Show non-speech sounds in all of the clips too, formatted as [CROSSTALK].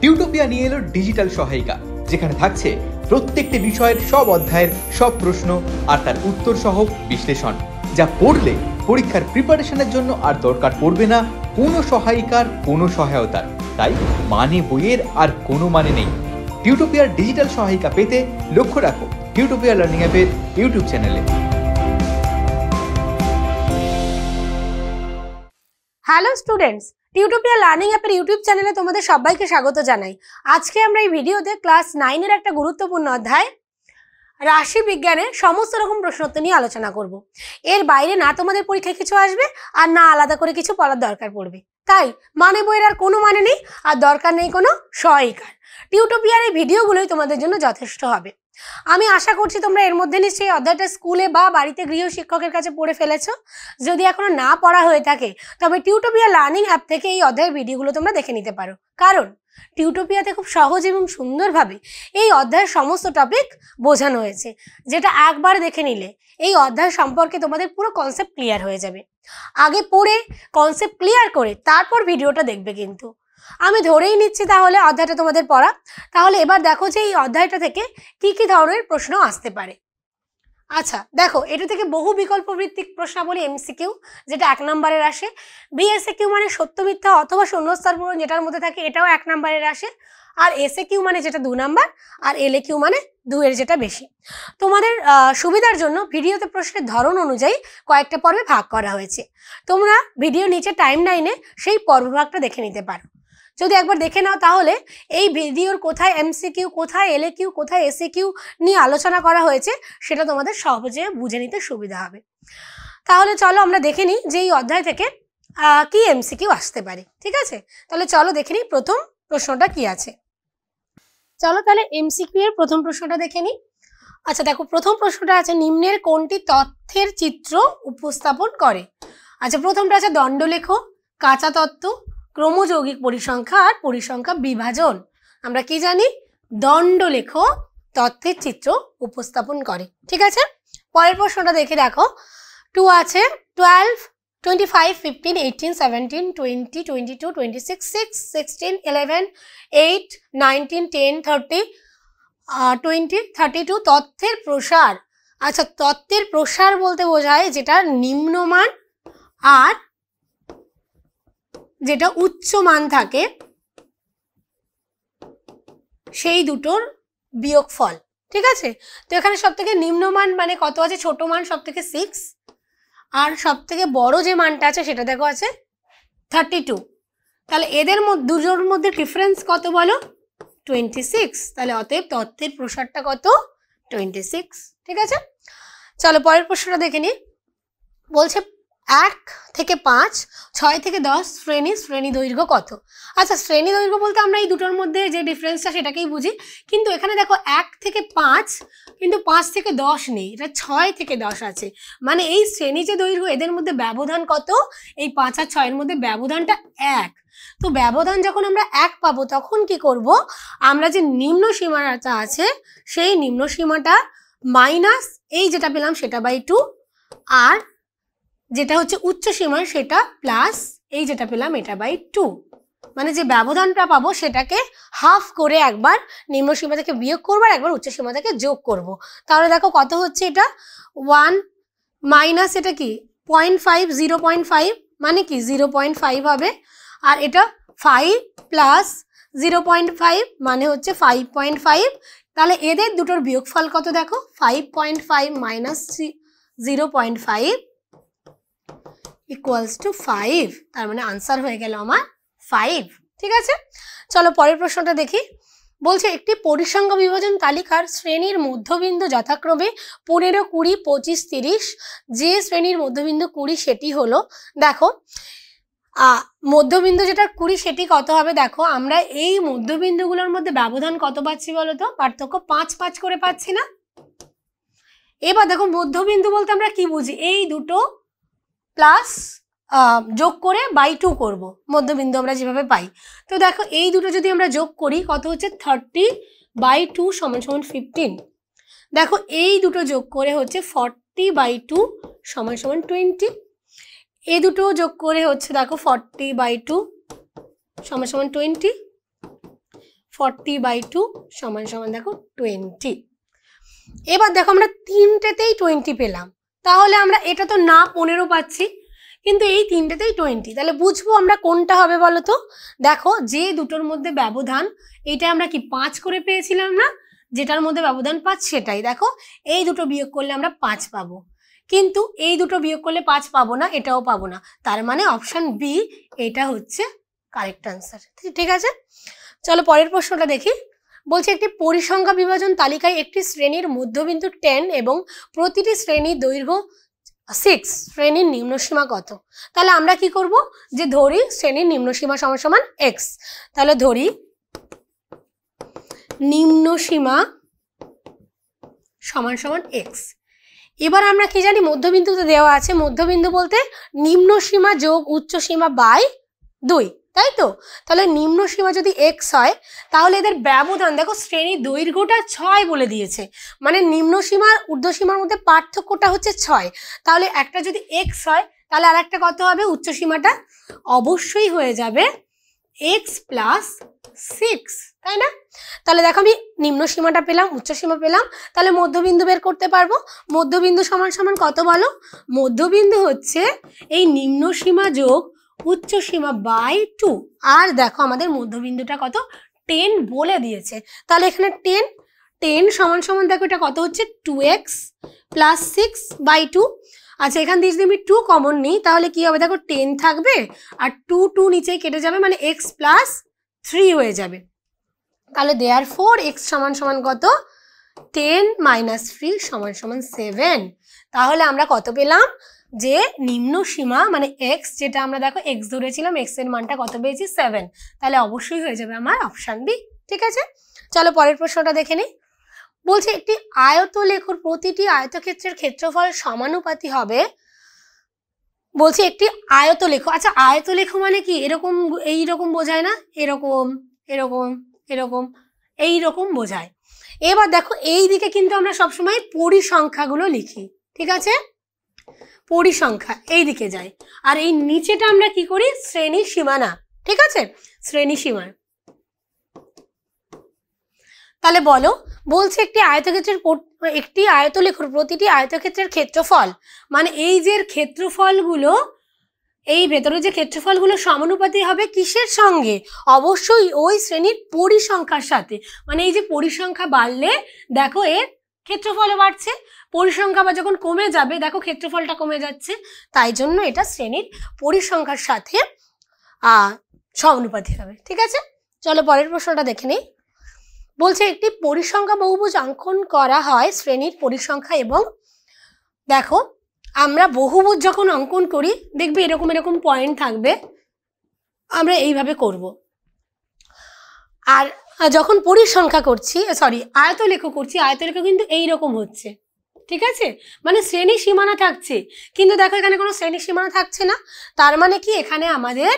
টিউটোপিয়া নিয়ে এলো ডিজিটাল সহায়িকা যেখানে থাকছে প্রত্যেকটি বিষয়ের সব অধ্যায়ের সব প্রশ্ন আর তার উত্তর সহ বিশ্লেষণ যা পড়লে পরীক্ষার প্রিপারেশনের জন্য আর দরকার পড়বে না কোনো সহায়িকার কোনো সহায়তার তাই মানে বইয়ের আর কোনো মানে নেই টিউটোপিয়ার ডিজিটাল সহায়িকা পেতে লক্ষ্য রাখো টিউটোপিয়া লার্নিং অ্যাপের ইউটিউব চ্যানেলে হ্যালো স্টুডেন্টস টিউটোপিয়া লার্নিং অ্যাপের ইউটিউব চ্যানেলে তোমাদের সবাইকে স্বাগত জানাই আজকে আমরা এই ভিডিওতে ক্লাস নাইনের একটা গুরুত্বপূর্ণ অধ্যায় রাশি বিজ্ঞানে সমস্ত রকম প্রশ্নোত্তর নিয়ে আলোচনা করব। এর বাইরে না তোমাদের পরীক্ষায় কিছু আসবে আর না আলাদা করে কিছু পড়ার দরকার পড়বে তাই মানে বইয়ের আর কোনো মানে নেই আর দরকার নেই কোনো সহায়িকার টিউটোপিয়ার এই ভিডিওগুলোই তোমাদের জন্য যথেষ্ট হবে আমি আশা করছি তোমরা এর মধ্যে নিশ্চয়ই অধ্যায়টা স্কুলে বা বাড়িতে গৃহ শিক্ষকের কাছে পড়ে ফেলেছো যদি এখনো না পড়া হয়ে থাকে তবে টিউটোপিয়া লার্নিং অ্যাপ থেকে এই অধ্যায়ের ভিডিওগুলো তোমরা দেখে নিতে পারো কারণ টিউটোপিয়াতে খুব সহজ এবং সুন্দরভাবে এই অধ্যায়ের সমস্ত টপিক বোঝানো হয়েছে যেটা একবার দেখে নিলে এই অধ্যায় সম্পর্কে তোমাদের পুরো কনসেপ্ট ক্লিয়ার হয়ে যাবে আগে পড়ে কনসেপ্ট ক্লিয়ার করে তারপর ভিডিওটা দেখবে কিন্তু আমি ধরেই নিচ্ছি তাহলে অধ্যায়টা তোমাদের পড়া তাহলে এবার দেখো যে এই অধ্যায়টা থেকে কি কি ধরনের প্রশ্ন আসতে পারে আচ্ছা দেখো এটা থেকে বহু বিকল্প ভিত্তিক প্রশ্নাবলী এমসিকিউ যেটা এক নম্বরের আসে বিএসএ কিউ মানে সত্য মিথ্যা অথবা শূন্যস্থান পূরণ যেটার মধ্যে থাকে এটাও এক নম্বরের আসে আর এসএ কিউ মানে যেটা দু নাম্বার আর এলএ কিউ মানে দুয়ের যেটা বেশি তোমাদের সুবিধার জন্য ভিডিওতে প্রশ্নের ধরন অনুযায়ী কয়েকটা পর্বে ভাগ করা হয়েছে তোমরা ভিডিও নিচে টাইম লাইনে সেই পর্ব ভাগটা দেখে নিতে পারো যদি একবার দেখে নাও তাহলে এই ভিডিওর কোথায় এমসিকিউ কোথায় এলে কিউ কোথায় এসে কিউ নিয়ে আলোচনা করা হয়েছে সেটা তোমাদের সহজে বুঝে নিতে সুবিধা হবে তাহলে চলো আমরা দেখে নিই যে এই অধ্যায় থেকে কি এমসিকিউ আসতে পারে ঠিক আছে তাহলে চলো দেখে নিই প্রথম প্রশ্নটা কি আছে চলো তাহলে এমসিকিউ এর প্রথম প্রশ্নটা দেখে নিই আচ্ছা দেখো প্রথম প্রশ্নটা আছে নিম্নের কোনটি তথ্যের চিত্র উপস্থাপন করে আচ্ছা প্রথমটা আছে দণ্ডলেখ কাঁচা তত্ত্ব ক্রমযৌগিক পরিসংখ্যা আর পরিসংখ্যা বিভাজন আমরা কি জানি দণ্ডলেখ তথ্যের চিত্র উপস্থাপন করে ঠিক আছে পরের প্রশ্নটা দেখে দেখো টু আছে twelve twenty five fifteen eighteen seventeen twenty twenty two twenty six six sixteen eleven eight nineteen ten thirty twenty thirty two তথ্যের প্রসার আচ্ছা তত্ত্বের প্রসার বলতে বোঝায় যেটা নিম্নমান আর যেটা উচ্চ মান থাকে সেই দুটোর বিয়োগ ফল ঠিক আছে তো এখানে সব থেকে নিম্নমান মানে কত আছে ছোট মান সব থেকে সিক্স আর সব থেকে বড় যে মানটা আছে সেটা দেখো আছে থার্টি টু তাহলে এদের দুজোর মধ্যে ডিফারেন্স কত বলো টোয়েন্টি সিক্স তাহলে অতএব তথ্যের প্রসারটা কত টোয়েন্টি সিক্স ঠিক আছে চলো পরের প্রশ্নটা দেখে নিই বলছে এক থেকে পাঁচ ছয় থেকে দশ শ্রেণী শ্রেণী দৈর্ঘ্য কত আচ্ছা শ্রেণী দৈর্ঘ্য বলতে আমরা এই দুটোর মধ্যে যে ডিফারেন্সটা সেটাকেই বুঝি কিন্তু এখানে দেখো এক থেকে পাঁচ কিন্তু পাঁচ থেকে দশ নেই এটা ছয় থেকে দশ আছে মানে এই শ্রেণী যে দৈর্ঘ্য এদের মধ্যে ব্যবধান কত এই পাঁচ আর ছয়ের মধ্যে ব্যবধানটা এক তো ব্যবধান যখন আমরা এক পাবো তখন কি করব আমরা যে নিম্ন সীমাটা আছে সেই নিম্ন সীমাটা মাইনাস এই যেটা পেলাম সেটা বাই টু আর যেটা হচ্ছে উচ্চ সীমা সেটা প্লাস এই যেটা পেলাম এটা বাই টু মানে যে ব্যবধানটা পাবো সেটাকে হাফ করে একবার নিম্ন সীমা থেকে বিয়োগ করবো আর একবার উচ্চ সীমা থেকে যোগ করব। তাহলে দেখো কত হচ্ছে এটা ওয়ান মাইনাস এটা কি point five zero point five মানে কি জিরো পয়েন্ট ফাইভ হবে আর এটা five plus zero point five মানে হচ্ছে ফাইভ পয়েন্ট ফাইভ তাহলে এদের দুটোর বিয়োগফল কত দেখো five point five minus zero point five equals to five তার মানে আনসার হয়ে গেল আমার ফাইভ ঠিক আছে চলো পরের প্রশ্নটা দেখি বলছে একটি পরিসংখ্য বিভাজন তালিকার শ্রেণীর মধ্যবিন্দু যথাক্রমে পনেরো কুড়ি পঁচিশ তিরিশ যে শ্রেণীর মধ্যবিন্দু কুড়ি সেটি হলো দেখো মধ্যবিন্দু যেটা কুড়ি সেটি কত হবে দেখো আমরা এই মধ্যবিন্দুগুলোর মধ্যে ব্যবধান কত পাচ্ছি বলতো পার্থক্য পাঁচ পাঁচ করে পাচ্ছি না এবার দেখো মধ্যবিন্দু বলতে আমরা কি বুঝি এই দুটো প্লাস যোগ করে বাই টু করবো মধ্যবিন্দু আমরা যেভাবে পাই তো দেখো এই দুটো যদি আমরা যোগ করি কত হচ্ছে থার্টি বাই টু সমান সমান ফিফটিন দেখো এই দুটো যোগ করে হচ্ছে ফর্টি বাই টু সমান সমান টোয়েন্টি এই দুটো যোগ করে হচ্ছে দেখো ফর্টি বাই টু সমান সমান টোয়েন্টি ফর্টি বাই টু সমান সমান দেখো টোয়েন্টি এবার দেখো আমরা তিনটেতেই টোয়েন্টি পেলাম তাহলে আমরা এটা তো না পনেরো পাচ্ছি কিন্তু এই তিনটেতেই টোয়েন্টি তাহলে বুঝবো আমরা কোনটা হবে বলো তো দেখো যে দুটোর মধ্যে ব্যবধান এটা আমরা কি পাঁচ করে পেয়েছিলাম না যেটার মধ্যে ব্যবধান পাঁচ সেটাই দেখো এই দুটো বিয়োগ করলে আমরা পাঁচ পাবো কিন্তু এই দুটো বিয়োগ করলে পাঁচ পাবো না এটাও পাবো না তার মানে অপশান বি এটা হচ্ছে কারেক্ট আনসার ঠিক আছে চলো পরের প্রশ্নটা দেখি বলছে একটি পরিসংখ্যা বিভাজন তালিকায় একটি শ্রেণীর মধ্যবিন্দু টেন এবং প্রতিটি শ্রেণীর দৈর্ঘ্য সিক্স শ্রেণীর নিম্নসীমা কত তাহলে আমরা কি করব যে ধরি শ্রেণীর নিম্নসীমা সমান এক্স তাহলে ধরি নিম্নসীমা সমান সমান এক্স এবার আমরা কি জানি মধ্যবিন্দুতে দেওয়া আছে মধ্যবিন্দু বলতে নিম্নসীমা যোগ উচ্চসীমা বাই দুই তাই তো তাহলে নিম্ন সীমা যদি এক্স হয় তাহলে এদের ব্যবধান দেখো শ্রেণী দৈর্ঘ্যটা ছয় বলে দিয়েছে মানে নিম্ন সীমার ঊর্ধ্বসীমার মধ্যে পার্থক্যটা হচ্ছে ছয় তাহলে একটা যদি এক্স হয় তাহলে আর একটা কত হবে উচ্চ সীমাটা অবশ্যই হয়ে যাবে এক্স প্লাস সিক্স তাই না তাহলে দেখো আমি নিম্ন সীমাটা পেলাম উচ্চ সীমা পেলাম তাহলে মধ্যবিন্দু বের করতে পারবো মধ্যবিন্দু সমান সমান কত বলো মধ্যবিন্দু হচ্ছে এই নিম্ন সীমা যোগ উচ্চ সীমা বাই টু আর দেখো আমাদের মধ্যবিন্দুটা কত টেন বলে দিয়েছে তাহলে এখানে টেন টেন সমান সমান দেখো এটা কত হচ্ছে two x plus six by two আচ্ছা এখান দিয়ে যদি আমি টু কমন নিই তাহলে কি হবে দেখো টেন থাকবে আর টু টু নিচে কেটে যাবে মানে এক্স প্লাস থ্রি হয়ে যাবে তাহলে দেয়ার ফোর এক্স সমান সমান কত টেন মাইনাস থ্রি সমান সমান সেভেন তাহলে আমরা কত পেলাম যে নিম্ন সীমা মানে এক্স যেটা আমরা দেখো এক্স ধরেছিলাম এক্স এর মানটা কত পেয়েছি সেভেন তাহলে অবশ্যই হয়ে যাবে আমার অপশান বি ঠিক আছে চলো পরের প্রশ্নটা দেখে নিই বলছে একটি আয়ত লেখুর প্রতিটি আয়তক্ষেত্রের ক্ষেত্রফল সমানুপাতি হবে বলছে একটি আয়ত লেখ আচ্ছা আয়ত লেখ মানে কি এরকম এইরকম বোঝায় না এরকম এরকম এরকম এই রকম বোঝায় এবার দেখো এই দিকে কিন্তু আমরা সবসময় পরিসংখ্যাগুলো লিখি ঠিক আছে পরিসংখ্যা এই দিকে যায় আর এই নিচেটা আমরা কি করি শ্রেণী সীমানা ঠিক আছে শ্রেণী সীমা তাহলে বলো বলছে একটি আয়তক্ষেত্রের একটি আয়তলেখর প্রতিটি আয়তক্ষেত্রের ক্ষেত্রফল মানে এই যে ক্ষেত্রফলগুলো এই ভেতরে যে ক্ষেত্রফলগুলো সমানুপাতি হবে কিসের সঙ্গে অবশ্যই ওই শ্রেণীর পরিসংখ্যার সাথে মানে এই যে পরিসংখ্যা বাড়লে দেখো এর ক্ষেত্রফলও বাড়ছে পরিসংখ্যা বা যখন কমে যাবে দেখো ক্ষেত্রফলটা কমে যাচ্ছে তাই জন্য এটা শ্রেণীর পরিসংখ্যার সাথে সমানুপাতিক হবে ঠিক আছে চলো পরের প্রশ্নটা দেখে নিই বলছে একটি পরিসংখ্যা বহুভুজ অঙ্কন করা হয় শ্রেণীর পরিসংখ্যা এবং দেখো আমরা বহুভুজ যখন অঙ্কন করি দেখবে এরকম এরকম পয়েন্ট থাকবে আমরা এইভাবে করব আর যখন পরিসংখ্যা করছি সরি আয়তলেখ করছি আয়তলেখ কিন্তু এই রকম হচ্ছে ঠিক আছে মানে শ্রেণী সীমানা থাকছে কিন্তু দেখো এখানে কোনো শ্রেণী সীমানা থাকছে না তার মানে কি এখানে আমাদের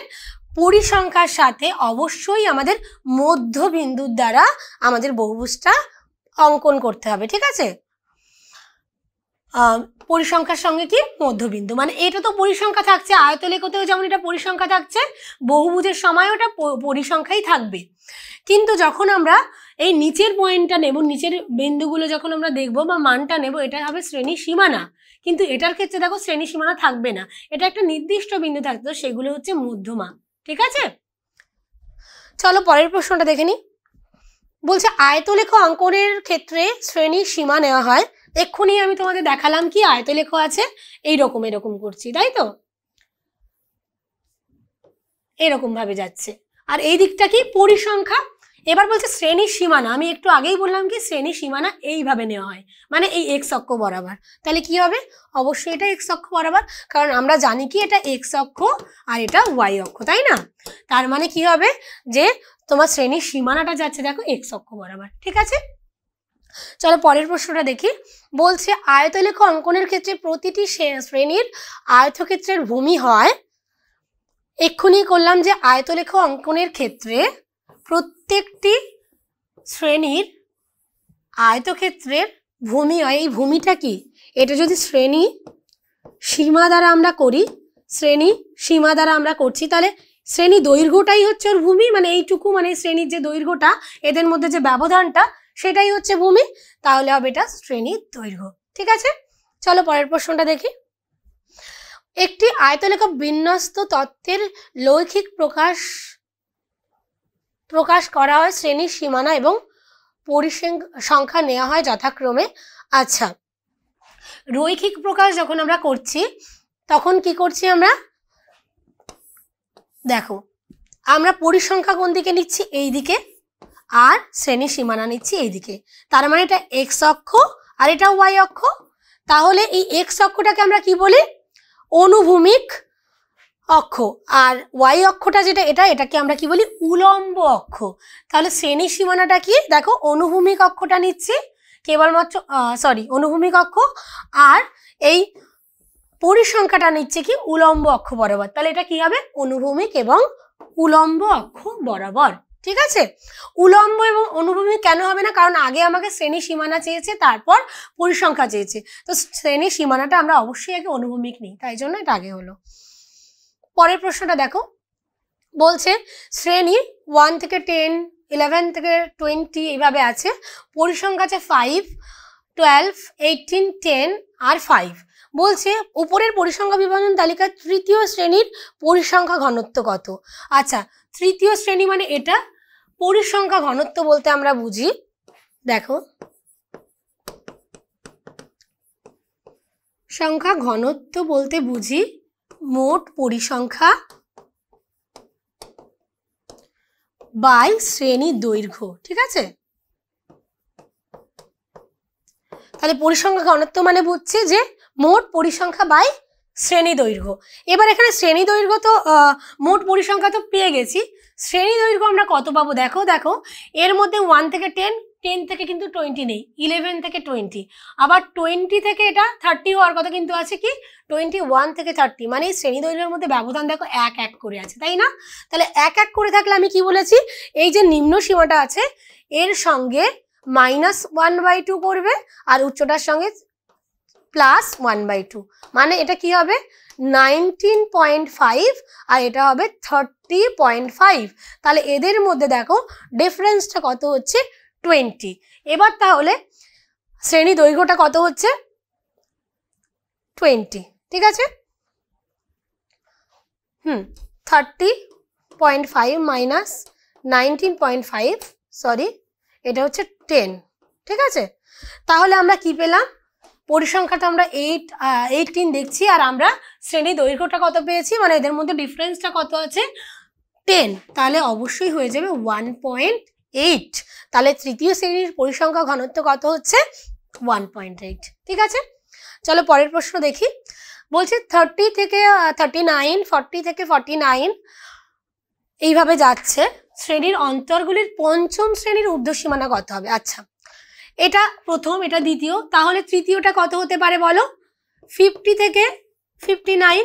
পরিসংখ্যার সাথে অবশ্যই আমাদের মধ্যবিন্দুর দ্বারা আমাদের বহুভুজটা অঙ্কন করতে হবে ঠিক আছে পরিসংখ্যার সঙ্গে কি মধ্যবিন্দু মানে এটা তো পরিসংখ্যা থাকছে আয়তলেখতেও যেমন এটা পরিসংখ্যা থাকছে বহুভুজের সময় ওটা পরিসংখ্যাই থাকবে কিন্তু যখন আমরা এই নিচের পয়েন্টটা নেব নিচের বিন্দুগুলো যখন আমরা দেখব বা মানটা নেব এটা হবে শ্রেণী সীমানা কিন্তু এটার ক্ষেত্রে দেখো শ্রেণী সীমানা থাকবে না এটা একটা নির্দিষ্ট বিন্দু থাকতো সেগুলো হচ্ছে মধ্যমান ঠিক আছে চলো পরের প্রশ্নটা দেখে নি বলছে আয়তলেখ অঙ্কনের ক্ষেত্রে শ্রেণী সীমা নেওয়া হয় এক্ষুনি আমি তোমাদের দেখালাম কি আয়তলেখ আছে এই রকম এরকম করছি তাই তো এরকম ভাবে যাচ্ছে আর এই দিকটা কি পরিসংখ্যা এবার বলছে শ্রেণী সীমানা আমি একটু আগেই বললাম কি শ্রেণী সীমানা এইভাবে নেওয়া হয় মানে এই এক অক্ষ বরাবর তাহলে কি হবে অবশ্যই এটা এক অক্ষ বরাবর কারণ আমরা জানি কি এটা এক অক্ষ আর এটা ওয়াই অক্ষ তাই না তার মানে কি হবে যে তোমার শ্রেণীর সীমানাটা যাচ্ছে দেখো এক অক্ষ বরাবর ঠিক আছে চলো পরের প্রশ্নটা দেখি বলছে আয়তলেখ অঙ্কনের ক্ষেত্রে প্রতিটি শ্রেণীর আয়তক্ষেত্রের ভূমি হয় এক্ষুনি করলাম যে আয়তলেখ অঙ্কনের ক্ষেত্রে প্রত্যেকটি শ্রেণীর আয়তক্ষেত্রের ভূমি হয় এই ভূমিটা কি এটা যদি শ্রেণী সীমা দ্বারা আমরা করি শ্রেণী সীমা দ্বারা আমরা করছি তাহলে শ্রেণী দৈর্ঘ্যটাই হচ্ছে ওর ভূমি মানে এইটুকু মানে শ্রেণীর যে দৈর্ঘ্যটা এদের মধ্যে যে ব্যবধানটা সেটাই হচ্ছে ভূমি তাহলে হবে এটা শ্রেণীর দৈর্ঘ্য ঠিক আছে চলো পরের প্রশ্নটা দেখি একটি আয়তলেখা বিন্যস্ত তত্ত্বের লৌখিক প্রকাশ প্রকাশ করা হয় শ্রেণীর সীমানা এবং সংখ্যা নেওয়া হয় যথাক্রমে আচ্ছা রৈখিক প্রকাশ যখন আমরা করছি তখন কি করছি আমরা দেখো আমরা পরিসংখ্যা কোন দিকে নিচ্ছি এই দিকে আর শ্রেণী সীমানা নিচ্ছি এই দিকে তার মানে এটা এক্স অক্ষ আর এটা ওয়াই অক্ষ তাহলে এই এক্স অক্ষটাকে আমরা কি বলি অনুভূমিক অক্ষ আর ওয়াই অক্ষটা যেটা এটা এটাকে আমরা কি বলি উলম্ব অক্ষ তাহলে শ্রেণী সীমানাটা কি দেখো অনুভূমিক অক্ষটা নিচ্ছি কেবলমাত্র সরি অনুভূমিক অক্ষ আর এই পরিসংখ্যাটা নিচ্ছে কি উলম্ব অক্ষ বরাবর তাহলে এটা কি হবে অনুভূমিক এবং উলম্ব অক্ষ বরাবর ঠিক আছে উলম্ব এবং অনুভূমিক কেন হবে না কারণ আগে আমাকে শ্রেণী সীমানা চেয়েছে তারপর পরিসংখ্যা চেয়েছে তো শ্রেণী সীমানাটা আমরা অবশ্যই আগে অনুভূমিক নিই তাই জন্য এটা আগে হলো পরের প্রশ্নটা দেখো বলছে শ্রেণী ওয়ান থেকে টেন ইলেভেন থেকে টোয়েন্টি এইভাবে আছে পরিসংখ্যা আছে ফাইভ টুয়েলভ এইটিন টেন আর ফাইভ বলছে উপরের পরিসংখ্যা বিভাজন তালিকা তৃতীয় শ্রেণীর পরিসংখ্যা ঘনত্ব কত আচ্ছা তৃতীয় শ্রেণী মানে এটা পরিসংখ্যা ঘনত্ব বলতে আমরা বুঝি দেখো সংখ্যা ঘনত্ব বলতে বুঝি মোট পরিসংখ্যা বাই শ্রেণী দৈর্ঘ্য ঠিক আছে তাহলে পরিসংখ্যা ঘনত্ব মানে বুঝছে যে মোট পরিসংখ্যা বাই শ্রেণী দৈর্ঘ্য এবার এখানে শ্রেণী দৈর্ঘ্য তো মোট পরিসংখ্যা তো পেয়ে গেছি শ্রেণী দৈর্ঘ্য আমরা কত পাবো দেখো দেখো এর মধ্যে ওয়ান থেকে টেন টেন থেকে কিন্তু টোয়েন্টি নেই ইলেভেন থেকে টোয়েন্টি আবার টোয়েন্টি থেকে এটা থার্টি হওয়ার কথা কিন্তু আছে কি টোয়েন্টি ওয়ান থেকে থার্টি মানে এই শ্রেণীদৈর্ঘ্যের মধ্যে ব্যবধান দেখো এক এক করে আছে তাই না তাহলে এক এক করে থাকলে আমি কি বলেছি এই যে নিম্ন সীমাটা আছে এর সঙ্গে মাইনাস ওয়ান বাই টু করবে আর উচ্চটার সঙ্গে প্লাস ওয়ান বাই টু মানে এটা কি হবে নাইনটিন পয়েন্ট ফাইভ আর এটা হবে থার্টি পয়েন্ট ফাইভ তাহলে এদের মধ্যে দেখো ডিফারেন্সটা কত হচ্ছে টোয়েন্টি এবার তাহলে শ্রেণী দৈর্ঘ্যটা কত হচ্ছে টোয়েন্টি ঠিক আছে হুম thirty point five minus nineteen point five sorry এটা হচ্ছে টেন ঠিক আছে তাহলে আমরা কি পেলাম পরিসংখ্যাটা আমরা এইট এইটিন দেখছি আর আমরা শ্রেণী দৈর্ঘ্যটা কত পেয়েছি মানে এদের মধ্যে ডিফারেন্সটা কত আছে টেন তাহলে অবশ্যই হয়ে যাবে ওয়ান পয়েন্ট এইট তাহলে তৃতীয় শ্রেণীর পরিসংখ্যা ঘনত্ব কত হচ্ছে ওয়ান পয়েন্ট এইট ঠিক আছে চলো পরের প্রশ্ন দেখি বলছে থার্টি থেকে থার্টি নাইন থেকে ফর্টি নাইন এইভাবে যাচ্ছে শ্রেণীর অন্তরগুলির পঞ্চম শ্রেণীর ঊর্ধ্বসীমানা কত হবে আচ্ছা এটা প্রথম এটা দ্বিতীয় তাহলে তৃতীয়টা কত হতে পারে বলো ফিফটি থেকে ফিফটি নাইন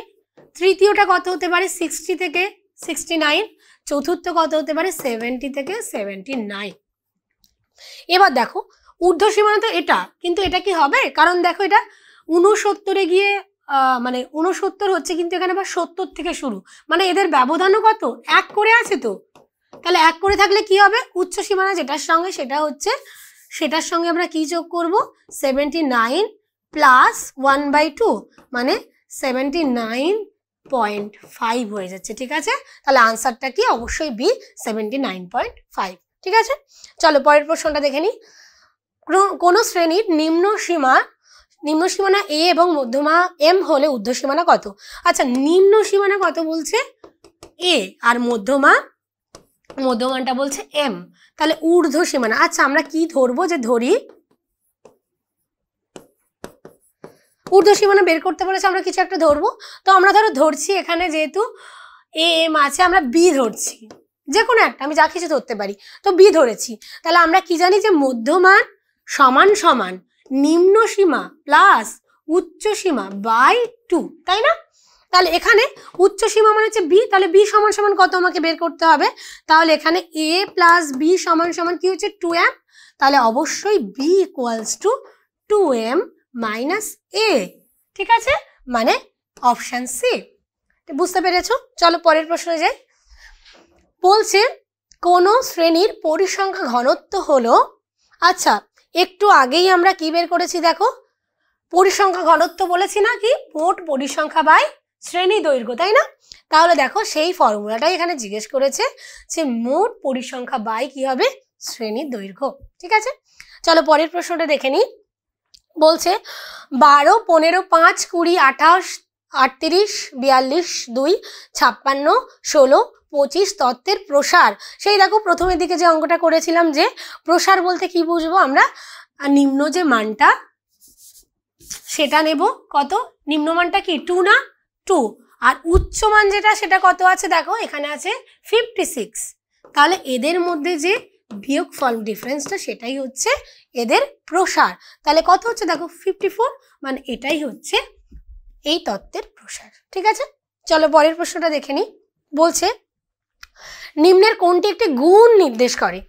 তৃতীয়টা কত হতে পারে সিক্সটি থেকে সিক্সটি নাইন চতুর্থ কত হতে পারে সেভেন্টি থেকে সেভেন্টি নাইন এবার দেখো ঊর্ধ্ব সীমানা তো এটা কিন্তু এটা কি হবে কারণ দেখো এটা উনসত্তরে গিয়ে মানে উনসত্তর হচ্ছে কিন্তু এখানে আবার সত্তর থেকে শুরু মানে এদের ব্যবধানও কত এক করে আছে তো তাহলে এক করে থাকলে কি হবে উচ্চ সীমানা যেটার সঙ্গে সেটা হচ্ছে সেটার সঙ্গে আমরা কি যোগ করব seventy nine plus one by two মানে সেভেন্টি নাইন পয়েন্ট ফাইভ হয়ে যাচ্ছে ঠিক আছে তাহলে আনসারটা কি অবশ্যই B seventy nine point five ঠিক আছে চলো পরের প্রশ্নটা দেখে নিই কোনো শ্রেণীর নিম্ন সীমা নিম্ন সীমানা এ এবং মধ্যমা এম হলে ঊর্ধ্ব সীমানা কত আচ্ছা নিম্ন সীমানা কত বলছে এ আর মধ্যমা মধ্যমানটা বলছে এম তাহলে ঊর্ধ্ব সীমানা আচ্ছা আমরা কি ধরবো যে ধরি ঊর্ধ্ব সীমানা বের করতে বলেছে আমরা কিছু একটা ধরবো তো আমরা ধরো ধরছি এখানে যেহেতু এ এম আছে আমরা বি ধরছি যে কোনো একটা আমি যা কিছু ধরতে পারি তো বি ধরেছি তাহলে আমরা কি জানি যে মধ্যমান সমান সমান নিম্ন সীমা প্লাস উচ্চ সীমা বাই টু তাই না তাহলে এখানে উচ্চ সীমা মানে হচ্ছে বি তাহলে বি সমান সমান কত আমাকে বের করতে হবে তাহলে এখানে এ প্লাস বি সমান সমান কি হচ্ছে টু এম তাহলে অবশ্যই B equals to two M minus A ঠিক আছে মানে অপশান সি বুঝতে পেরেছ চলো পরের প্রশ্নে যাই বলছে কোন শ্রেণীর পরিসংখ্যা ঘনত্ব হলো আচ্ছা একটু আগেই আমরা কি বের করেছি দেখো পরিসংখ্যা ঘনত্ব বলেছি না কি মোট পরিসংখ্যা বাই শ্রেণী দৈর্ঘ্য তাই না তাহলে দেখো সেই ফর্মুলাটাই এখানে জিজ্ঞেস করেছে যে মোট পরিসংখ্যা বাই কি হবে শ্রেণীর দৈর্ঘ্য ঠিক আছে চলো পরের প্রশ্নটা দেখে নিই বলছে বারো পনেরো পাঁচ কুড়ি আঠাশ আটত্রিশ বিয়াল্লিশ দুই ছাপ্পান্ন ষোলো পঁচিশ তত্ত্বের প্রসার সেই দেখো প্রথমের দিকে যে অঙ্কটা করেছিলাম যে প্রসার বলতে কি বুঝবো আমরা নিম্ন যে মানটা সেটা নেব কত নিম্ন মানটা কি টু না টু আর উচ্চমান যেটা সেটা কত আছে দেখো এখানে আছে ফিফটি সিক্স তাহলে এদের মধ্যে যে বিয়োগ ফল ডিফারেন্সটা সেটাই হচ্ছে এদের প্রসার তাহলে কত হচ্ছে দেখো ফিফটি ফোর মানে এটাই হচ্ছে এই তত্ত্বের প্রসার ঠিক আছে চলো পরের প্রশ্নটা দেখে নিই বলছে নিম্নের কোনটি একটি গুণ নির্দেশ করে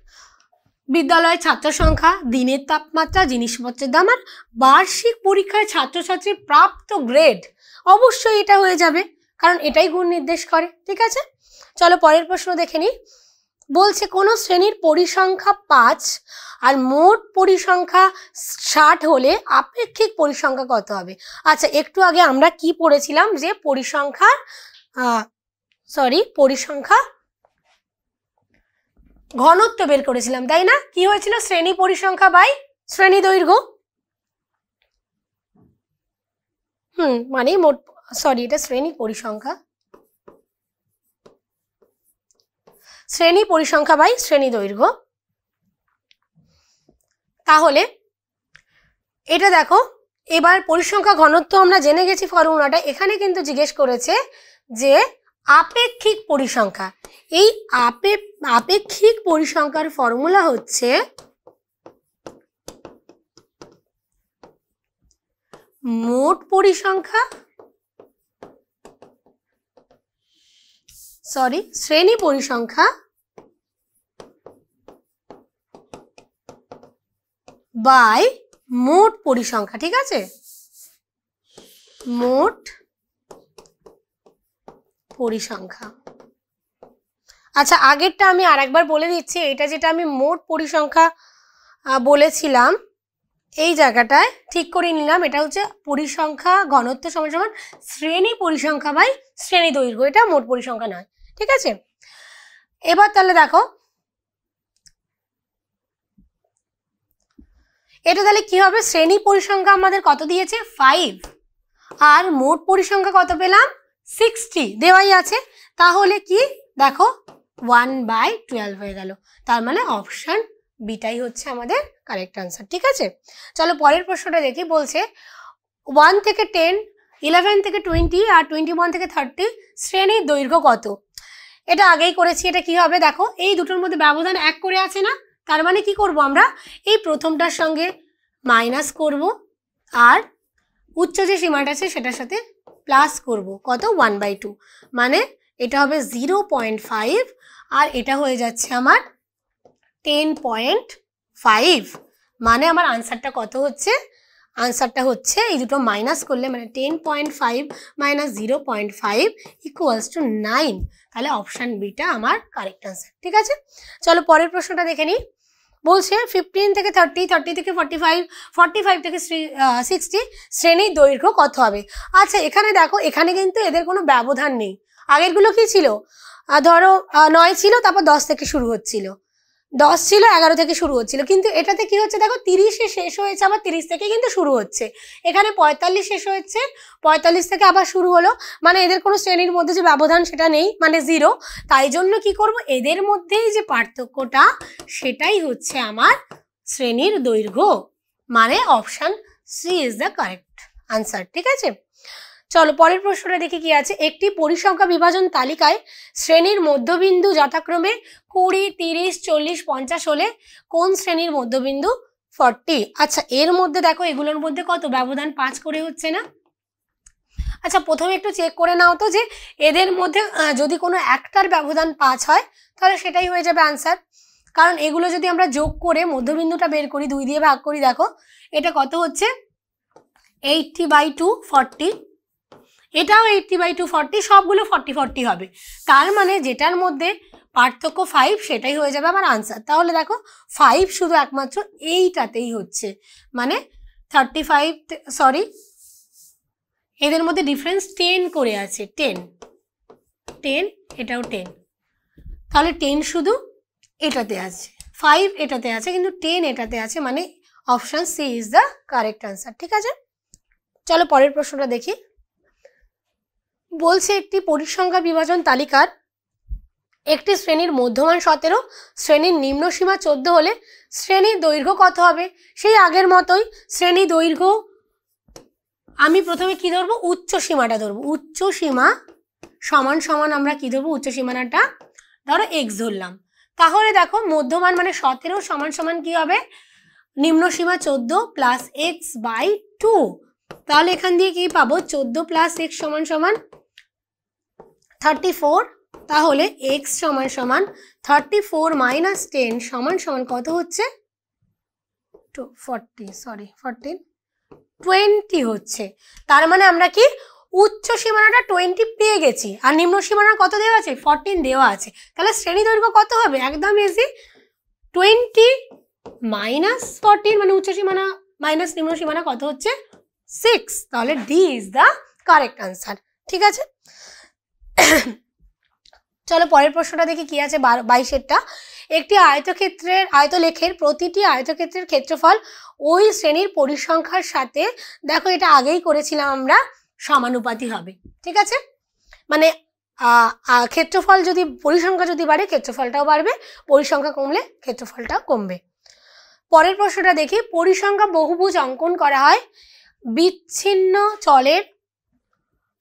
বিদ্যালয়ের ছাত্র সংখ্যা দিনের তাপমাত্রা জিনিসপত্রের দাম আর বার্ষিক পরীক্ষায় ছাত্রছাত্রীর প্রাপ্ত গ্রেড অবশ্যই এটা হয়ে যাবে কারণ এটাই গুণ নির্দেশ করে ঠিক আছে চলো পরের প্রশ্ন দেখে নিই বলছে কোনো শ্রেণীর পরিসংখ্যা পাঁচ আর মোট পরিসংখ্যা ষাট হলে আপেক্ষিক পরিসংখ্যা কত হবে আচ্ছা একটু আগে আমরা কি পড়েছিলাম যে পরিসংখ্যা সরি পরিসংখ্যা ঘনত্ব বের করেছিলাম তাই না কি হয়েছিল শ্রেণী পরিসংখ্যা বাই শ্রেণী দৈর্ঘ্য হুম মানে মোট সরি এটা শ্রেণী পরিসংখ্যা শ্রেণী পরিসংখ্যা বাই শ্রেণী দৈর্ঘ্য তাহলে এটা দেখো এবার পরিসংখ্যা ঘনত্ব আমরা জেনে গেছি ফর্মুলাটা এখানে কিন্তু জিজ্ঞেস করেছে যে আপেক্ষিক পরিসংখ্যা এই আপে আপেক্ষিক পরিসংখ্যার ফর্মুলা হচ্ছে মোট পরিসংখ্যা সরি শ্রেণী পরিসংখ্যা বাই মোট পরিসংখ্যা ঠিক আছে মোট পরিসংখ্যা আচ্ছা আগেরটা আমি আরেকবার বলে দিচ্ছি এটা যেটা আমি মোট পরিসংখ্যা বলেছিলাম এই জায়গাটায় ঠিক করে নিলাম এটা হচ্ছে পরিসংখ্যা ঘনত্ব সমান সমান শ্রেণী পরিসংখ্যা বাই শ্রেণী দৈর্ঘ্য এটা মোট পরিসংখ্যা নয় ঠিক আছে এবার তাহলে দেখো এটা তাহলে কি হবে শ্রেণী পরিসংখ্যা আমাদের কত দিয়েছে ফাইভ আর মোট পরিসংখ্যা কত পেলাম সিক্সটি দেওয়াই আছে তাহলে কি দেখো ওয়ান বাই টুয়েলভ হয়ে গেল তার মানে অপশান বিটাই হচ্ছে আমাদের কারেক্ট আনসার ঠিক আছে চলো পরের প্রশ্নটা দেখি বলছে ওয়ান থেকে টেন ইলেভেন থেকে টোয়েন্টি আর টোয়েন্টি ওয়ান থেকে থার্টি শ্রেণীর দৈর্ঘ্য কত এটা আগেই করেছি এটা কি হবে দেখো এই দুটোর মধ্যে ব্যবধান এক করে আছে না তার মানে কি করব আমরা এই প্রথমটার সঙ্গে মাইনাস করব আর উচ্চ যে সীমাটা আছে সেটার সাথে প্লাস করব কত ওয়ান বাই টু মানে এটা হবে জিরো পয়েন্ট ফাইভ আর এটা হয়ে যাচ্ছে আমার টেন পয়েন্ট ফাইভ মানে আমার আনসারটা কত হচ্ছে আনসারটা হচ্ছে এই দুটো মাইনাস করলে মানে ten point five minus zero point five equals to nine তাহলে অপশান বিটা আমার কারেক্ট আনসার ঠিক আছে চলো পরের প্রশ্নটা দেখে নিই বলছে ফিফটিন থেকে থার্টি থার্টি থেকে ফর্টি ফাইভ ফর্টি ফাইভ থেকে সিক্সটি শ্রেণীর দৈর্ঘ্য কত হবে আচ্ছা এখানে দেখো এখানে কিন্তু এদের কোনো ব্যবধান নেই আগেরগুলো কি ছিল ধরো নয় ছিল তারপর দশ থেকে শুরু হচ্ছিলো দশ ছিল এগারো থেকে শুরু হচ্ছিল কিন্তু এটাতে কি হচ্ছে দেখো তিরিশে শেষ হয়েছে আবার তিরিশ থেকে কিন্তু শুরু হচ্ছে এখানে পঁয়তাল্লিশ শেষ হয়েছে পঁয়তাল্লিশ থেকে আবার শুরু হলো মানে এদের কোনো শ্রেণীর মধ্যে যে ব্যবধান সেটা নেই মানে জিরো তাই জন্য কি করব এদের মধ্যেই যে পার্থক্যটা সেটাই হচ্ছে আমার শ্রেণীর দৈর্ঘ্য মানে option C is the correct answer ঠিক আছে চলো পরের প্রশ্নটা দেখি কি আছে একটি পরিসংখ্যা বিভাজন তালিকায় শ্রেণীর মধ্যবিন্দু যথাক্রমে কুড়ি তিরিশ চল্লিশ পঞ্চাশ হলে কোন শ্রেণীর মধ্যবিন্দু ফর্টি আচ্ছা এর মধ্যে দেখো এগুলোর মধ্যে কত ব্যবধান পাঁচ করে হচ্ছে না আচ্ছা প্রথমে একটু চেক করে নাও তো যে এদের মধ্যে যদি কোনো একটার ব্যবধান পাঁচ হয় তাহলে সেটাই হয়ে যাবে আনসার কারণ এগুলো যদি আমরা যোগ করে মধ্যবিন্দুটা বের করি দুই দিয়ে ভাগ করি দেখো এটা কত হচ্ছে এইটটি বাই টু ফর্টি এটাও এইটটি বাই টু ফর্টি সবগুলো ফর্টি ফর্টি হবে তার মানে যেটার মধ্যে পার্থক্য ফাইভ সেটাই হয়ে যাবে আমার আনসার তাহলে দেখো ফাইভ শুধু একমাত্র এইটাতেই হচ্ছে মানে থার্টি ফাইভ সরি এদের মধ্যে ডিফারেন্স টেন করে আছে টেন টেন এটাও টেন তাহলে টেন শুধু এটাতে আছে ফাইভ এটাতে আছে কিন্তু টেন এটাতে আছে মানে option C is the correct answer ঠিক আছে চলো পরের প্রশ্নটা দেখি বলছে একটি পরিসংখ্যা বিভাজন তালিকার একটি শ্রেণীর মধ্যমান সতেরো শ্রেণীর নিম্ন সীমা চোদ্দ হলে শ্রেণীর দৈর্ঘ্য কত হবে সেই আগের মতোই শ্রেণী দৈর্ঘ্য আমি প্রথমে কি ধরবো উচ্চ সীমাটা ধরবো উচ্চ সীমা সমান সমান আমরা কি ধরবো উচ্চ সীমানাটা ধরো এক্স ধরলাম তাহলে দেখো মধ্যমান মানে সতেরো সমান সমান কি হবে নিম্ন সীমা চোদ্দ প্লাস এক্স বাই টু তাহলে এখান দিয়ে কি পাবো চোদ্দ প্লাস এক্স সমান সমান থার্টি ফোর তাহলে এক্স সমান সমান থার্টি ফোর মাইনাস টেন সমান সমান কত হচ্ছে two forty sorry fourteen twenty হচ্ছে তার মানে আমরা কি উচ্চ সীমানাটা টোয়েন্টি পেয়ে গেছি আর নিম্ন সীমানা কত দেওয়া আছে ফর্টিন দেওয়া আছে তাহলে শ্রেণী দৈর্ঘ্য কত হবে একদম ইজি টোয়েন্টি মাইনাস ফর্টিন মানে উচ্চ সীমানা মাইনাস নিম্ন সীমানা কত হচ্ছে সিক্স তাহলে D is the correct answer ঠিক আছে চলো পরের প্রশ্নটা দেখি কি আছে বাইশেরটা একটি আয়তক্ষেত্রের আয়তলেখের প্রতিটি আয়তক্ষেত্রের ক্ষেত্রফল ওই শ্রেণীর পরিসংখ্যার সাথে দেখো এটা আগেই করেছিলাম আমরা সমানুপাতি হবে ঠিক আছে মানে ক্ষেত্রফল যদি পরিসংখ্যা যদি বাড়ে ক্ষেত্রফলটাও বাড়বে পরিসংখ্যা কমলে ক্ষেত্রফলটাও কমবে পরের প্রশ্নটা দেখি পরিসংখ্যা বহুভুজ অঙ্কন করা হয় বিচ্ছিন্ন চলের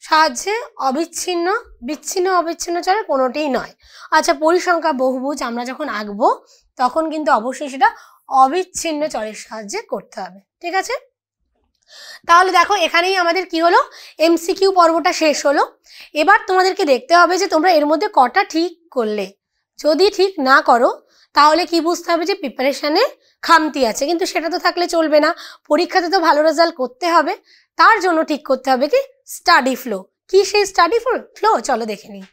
সাহায্যে অবিচ্ছিন্ন বিচ্ছিন্ন অবিচ্ছিন্ন চলে কোনোটিই নয় আচ্ছা পরিসংখ্যা বহুভুজ আমরা যখন আঁকবো তখন কিন্তু অবশ্যই সেটা অবিচ্ছিন্ন চরের সাহায্যে করতে হবে ঠিক আছে তাহলে দেখো এখানেই আমাদের কি হলো এমসিকিউ পর্বটা শেষ হলো এবার তোমাদেরকে দেখতে হবে যে তোমরা এর মধ্যে কটা ঠিক করলে যদি ঠিক না করো তাহলে কি বুঝতে হবে যে প্রিপারেশানে খামতি আছে কিন্তু সেটা তো থাকলে চলবে না পরীক্ষাতে তো ভালো রেজাল্ট করতে হবে তার জন্য ঠিক করতে হবে কি স্টাডি ফ্লো কি সেই স্টাডি ফ্লো চলো দেখে নিই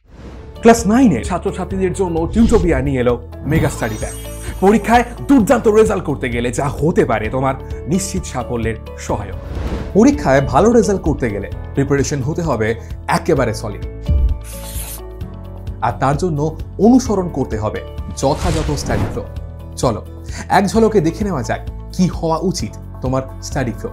ক্লাস নাইনের ছাত্রীদের জন্য টিউটোপিয়া নিয়ে এলো মেগা স্টাডি ব্যাগ পরীক্ষায় দুর্দান্ত রেজাল্ট করতে গেলে যা হতে পারে তোমার নিশ্চিত সাফল্যের সহায়ক পরীক্ষায় ভালো রেজাল্ট করতে গেলে প্রিপারেশন হতে হবে একেবারে সলিড আর তার জন্য অনুসরণ করতে হবে যথাযথ স্টাডি ফ্লো চলো এক ঝলকে দেখে নেওয়া যাক কি হওয়া উচিত তোমার স্টাডি ফ্লো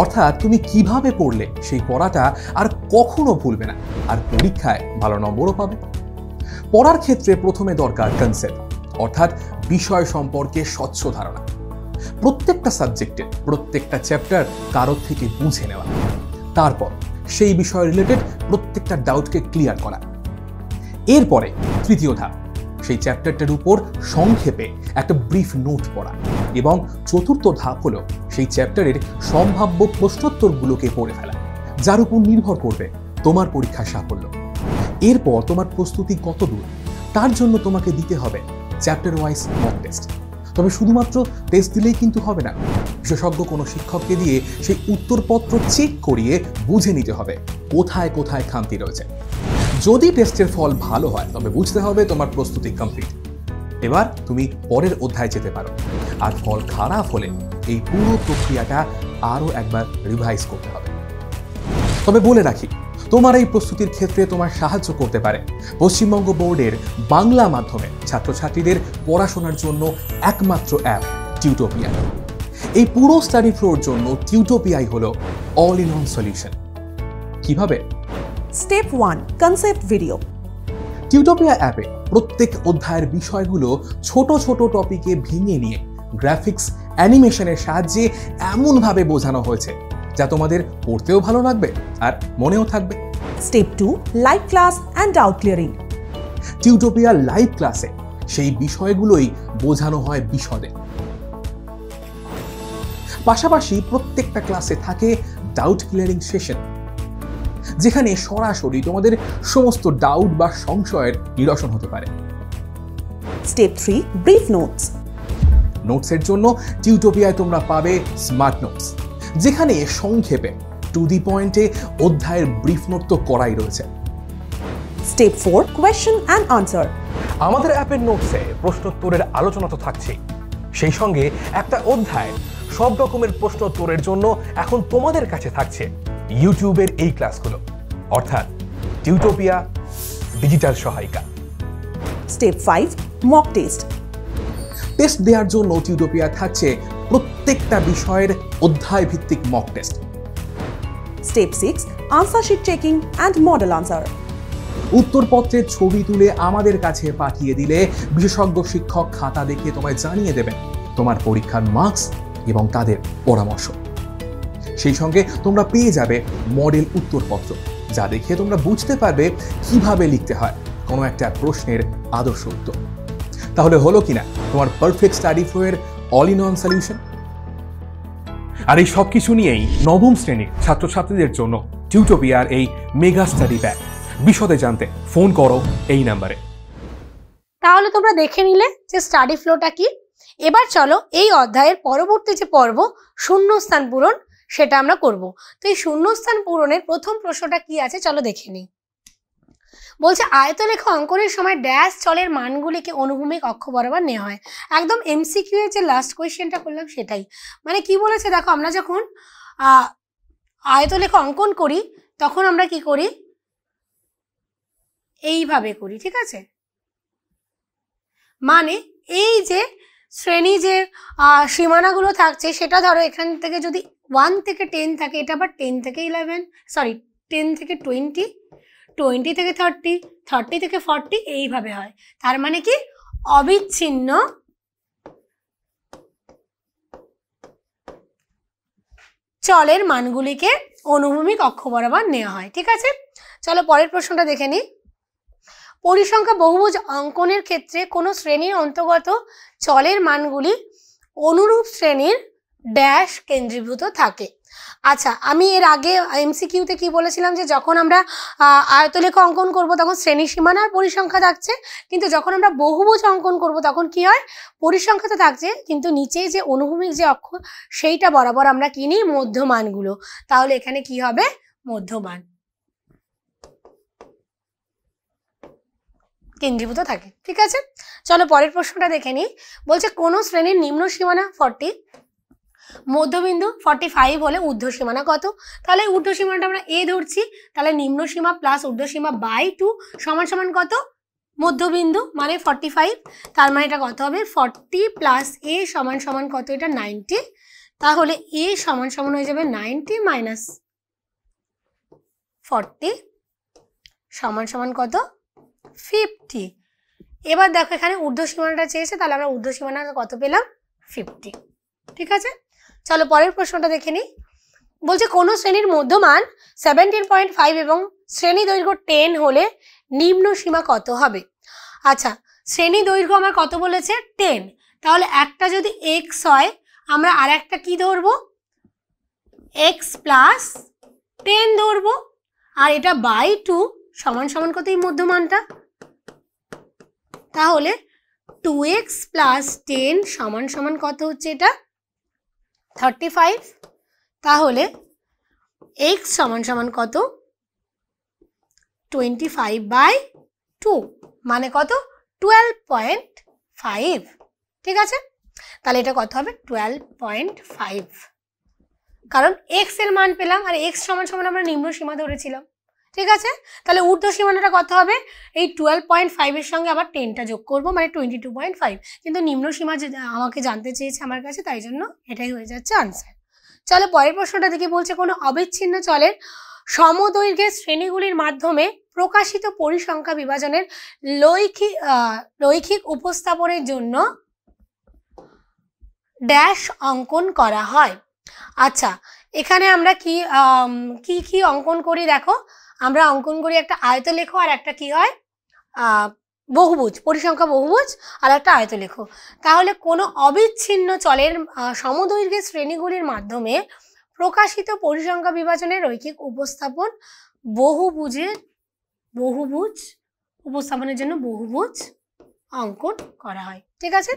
অর্থাৎ তুমি কিভাবে পড়লে সেই পড়াটা আর কখনো ভুলবে না আর পরীক্ষায় ভালো নম্বরও পাবে পড়ার ক্ষেত্রে প্রথমে দরকার কনসেপ্ট অর্থাৎ বিষয় সম্পর্কে স্বচ্ছ ধারণা প্রত্যেকটা সাবজেক্টের প্রত্যেকটা চ্যাপ্টার কারোর থেকে বুঝে নেওয়া তারপর সেই বিষয় রিলেটেড প্রত্যেকটা ডাউটকে ক্লিয়ার করা এরপরে তৃতীয় ধাপ সেই চ্যাপ্টারটার উপর সংক্ষেপে একটা ব্রিফ নোট পড়া এবং চতুর্থ ধাপ হলো সেই চ্যাপ্টারের সম্ভাব্য প্রশ্নোত্তরগুলোকে পড়ে ফেলা যার উপর নির্ভর করবে তোমার পরীক্ষার সাফল্য এরপর তোমার প্রস্তুতি কত দূর তার জন্য তোমাকে দিতে হবে চ্যাপ্টার ওয়াইজ মক টেস্ট তবে শুধুমাত্র টেস্ট দিলেই কিন্তু হবে না বিশেষজ্ঞ কোনো শিক্ষককে দিয়ে সেই উত্তরপত্র চেক করিয়ে বুঝে নিতে হবে কোথায় কোথায় খামতি রয়েছে যদি টেস্টের ফল ভালো হয় তবে বুঝতে হবে তোমার প্রস্তুতি কমপ্লিট এবার তুমি পরের অধ্যায় যেতে পারো আর ফল খারাপ হলে এই পুরো প্রক্রিয়াটা আরও একবার রিভাইজ করতে হবে তবে বলে রাখি তোমার এই প্রস্তুতির ক্ষেত্রে তোমার সাহায্য করতে পারে পশ্চিমবঙ্গ বোর্ডের বাংলা মাধ্যমে ছাত্রছাত্রীদের পড়াশোনার জন্য একমাত্র অ্যাপ টিউটোপিয়া এই পুরো স্টাডি ফ্লোর জন্য টিউটোপিয়াই হলো অল ইন ওয়ান সলিউশন কিভাবে step one concept video Tutopia অ্যাপে প্রত্যেক অধ্যায়ের বিষয়গুলো ছোট ছোট টপিকে ভেঙে নিয়ে গ্রাফিক্স অ্যানিমেশনের সাহায্যে এমনভাবে বোঝানো হয়েছে যা তোমাদের পড়তেও ভালো লাগবে আর মনেও থাকবে step two live class and doubt clearing Tutopia live ক্লাসে সেই বিষয়গুলোই বোঝানো হয় বিশদে পাশাপাশি প্রত্যেকটা ক্লাসে থাকে ডাউট ক্লিয়ারিং সেশন যেখানে সরাসরি তোমাদের সমস্ত ডাউট বা সংশয়ের নিরসন হতে পারে স্টেপ থ্রি ব্রিফ নোটস নোটসের জন্য টিউটোপিয়ায় তোমরা পাবে স্মার্ট নোটস যেখানে সংক্ষেপে টু দি পয়েন্টে অধ্যায়ের ব্রিফ নোট তো করাই রয়েছে step four question and answer আমাদের অ্যাপের নোটসে প্রশ্নোত্তরের আলোচনা তো থাকছেই সেই সঙ্গে একটা অধ্যায় সব রকমের প্রশ্নোত্তরের জন্য এখন তোমাদের কাছে থাকছে ইউটিউবের এই ক্লাসগুলো অর্থাৎ টিউটোপিয়া ডিজিটাল সহায়িকা step five mock test test দেওয়ার জন্য টিউটোপিয়া থাকছে প্রত্যেকটা বিষয়ের অধ্যায় ভিত্তিক mock test step six answer sheet checking and model answer উত্তরপত্রের ছবি তুলে আমাদের কাছে পাঠিয়ে দিলে বিশেষজ্ঞ শিক্ষক খাতা দেখে তোমায় জানিয়ে দেবেন তোমার পরীক্ষার মার্কস এবং তাদের পরামর্শ সেই সঙ্গে তোমরা পেয়ে যাবে মডেল উত্তরপত্র যা দেখে তোমরা বুঝতে পারবে কিভাবে লিখতে হয় কোনো একটা প্রশ্নের আদর্শ উত্তর তাহলে হলো কিনা তোমার পারফেক্ট স্টাডি ফ্লোয়ের অল ইন অন সলিউশন আর এই সব কিছু নিয়েই নবম শ্রেণীর ছাত্রছাত্রীদের জন্য টিউটোপিয়ার এই মেগা স্টাডি ব্যাগ বিশদে জানতে ফোন করো এই নাম্বারে তাহলে তোমরা দেখে নিলে যে স্টাডি ফ্লোটা কি এবার চলো এই অধ্যায়ের পরবর্তী যে পর্ব শূন্যস্থান পূরণ সেটা আমরা করব তো এই শূন্যস্থান পূরণের প্রথম প্রশ্নটা কি আছে চলো দেখে নিই বলছে আয়তরেখা অঙ্কনের সময় ড্যাশ চলের মানগুলিকে অনুভূমিক অক্ষ বরাবর নেওয়া হয় একদম এমসিকিউ এর যে লাস্ট কোয়েশ্চেনটা করলাম সেটাই মানে কি বলেছে দেখো আমরা যখন আয়তলেখা অঙ্কন করি তখন আমরা কি করি এইভাবে করি ঠিক আছে মানে এই যে শ্রেণী যে সীমানাগুলো থাকছে সেটা ধরো এখান থেকে যদি ওয়ান থেকে টেন থাকে এটা আবার টেন থেকে ইলেভেন সরি টেন থেকে টোয়েন্টি টোয়েন্টি থেকে থার্টি থার্টি থেকে ফর্টি এইভাবে হয় তার মানে কি অবিচ্ছিন্ন চলের মানগুলিকে অনুভূমিক অক্ষ বরাবর নেওয়া হয় ঠিক আছে চলো পরের প্রশ্নটা দেখে নিই পরিসংখ্যা বহুভুজ অঙ্কনের ক্ষেত্রে কোনো শ্রেণীর অন্তর্গত চলের মানগুলি অনুরূপ শ্রেণীর ড্যাশ কেন্দ্রীভূত থাকে আচ্ছা আমি এর আগে এমসিকিউতে কি বলেছিলাম যে যখন আমরা আয়তলেখ অঙ্কন করব তখন শ্রেণী সীমানার পরিসংখ্যা থাকছে কিন্তু যখন আমরা বহুভুজ অঙ্কন করব তখন কি হয় পরিসংখ্যা তো থাকছে কিন্তু নিচে যে অনুভূমিক যে অক্ষ সেইটা বরাবর আমরা কিনি মধ্যমানগুলো তাহলে এখানে কি হবে মধ্যমান কেন্দ্রীভূত থাকে ঠিক আছে চলো পরের প্রশ্নটা দেখে নিই বলছে কোন শ্রেণীর নিম্ন সীমানা ফর্টি মধ্যবিন্দু ফর্টি ফাইভ হলে ঊর্ধ্বসীমানা কত তাহলে সীমানাটা আমরা এ ধরছি তাহলে নিম্ন সীমা প্লাস ঊর্ধ্বসীমা বাই টু সমান সমান কত মধ্যবিন্দু মানে ফর্টি ফাইভ তার মানে এটা কত হবে ফর্টি প্লাস এ সমান সমান কত এটা নাইনটি তাহলে এ সমান সমান হয়ে যাবে নাইনটি মাইনাস ফর্টি সমান সমান কত ফিফটি এবার দেখো এখানে ঊর্ধ্বসীমানাটা চেয়েছে তাহলে আমরা ঊর্ধ্বসীমানা কত পেলাম ফিফটি ঠিক আছে চলো পরের প্রশ্নটা দেখে নিই বলছে কোনো শ্রেণীর মধ্যমান সেভেন্টিন পয়েন্ট ফাইভ এবং শ্রেণী দৈর্ঘ্য টেন হলে নিম্ন সীমা কত হবে আচ্ছা শ্রেণী দৈর্ঘ্য আমার কত বলেছে টেন তাহলে একটা যদি এক্স হয় আমরা আর একটা কী ধরবো এক্স প্লাস টেন ধরবো আর এটা বাই টু সমান সমান কত এই মধ্যমানটা তাহলে টু এক্স প্লাস টেন সমান সমান কত হচ্ছে এটা থার্টি ফাইভ তাহলে এক্স সমান সমান কত টোয়েন্টি ফাইভ বাই টু মানে কত টুয়েলভ পয়েন্ট ফাইভ ঠিক আছে তাহলে এটা কত হবে টুয়েলভ পয়েন্ট ফাইভ কারণ এক্স এর মান পেলাম আর এক্স সমান সমান আমরা নিম্ন সীমা ধরেছিলাম ঠিক আছে তাহলে ঊর্ধ্ব সীমানাটা কত হবে এই টুয়েলভ পয়েন্ট ফাইভের সঙ্গে আবার টেনটা যোগ করবো মানে টোয়েন্টি টু পয়েন্ট ফাইভ কিন্তু নিম্ন সীমা আমাকে জানতে চেয়েছে আমার কাছে তাই জন্য এটাই হয়ে যাচ্ছে আনসার চলো পরের প্রশ্নটা দেখে বলছে কোনো অবিচ্ছিন্ন চলের সমদৈর্ঘ্যের শ্রেণীগুলির মাধ্যমে প্রকাশিত পরিসংখ্যা বিভাজনের লৈখিক লৈখিক উপস্থাপনের জন্য ড্যাশ অঙ্কন করা হয় আচ্ছা এখানে আমরা কি কি কি অঙ্কন করি দেখো আমরা অঙ্কন করি একটা আয়ত লেখো আর একটা কি হয় বহুভুজ পরিসংখ্যা বহুভুজ আর একটা আয়ত লেখো তাহলে কোনো অবিচ্ছিন্ন চলের সমদৈর্ঘ্যের শ্রেণীগুলির মাধ্যমে প্রকাশিত পরিসংখ্যা বিভাজনের রৈখিক উপস্থাপন বহুভুজের বহুভুজ উপস্থাপনের জন্য বহুভুজ অঙ্কন করা হয় ঠিক আছে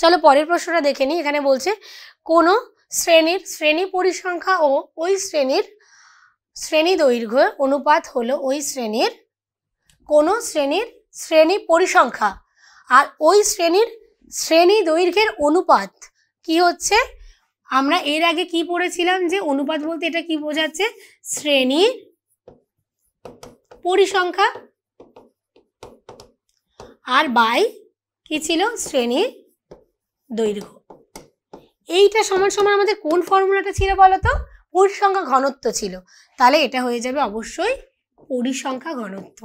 চলো পরের প্রশ্নটা দেখে নিই এখানে বলছে কোনো শ্রেণীর শ্রেণী পরিসংখ্যা ও ওই শ্রেণীর শ্রেণী দৈর্ঘ্য অনুপাত হলো ওই শ্রেণীর কোনো শ্রেণীর শ্রেণী পরিসংখ্যা আর ওই শ্রেণীর শ্রেণী দৈর্ঘ্যের অনুপাত কি হচ্ছে আমরা এর আগে কি পড়েছিলাম যে অনুপাত বলতে এটা কি বোঝাচ্ছে শ্রেণী পরিসংখ্যা আর বাই কি ছিল শ্রেণী দৈর্ঘ্য এইটা সমান সমান আমাদের কোন ফর্মুলাটা ছিল বলতো পরিসংখ্যা ঘনত্ব ছিল তাহলে এটা হয়ে যাবে অবশ্যই পরিসংখ্যা ঘনত্ব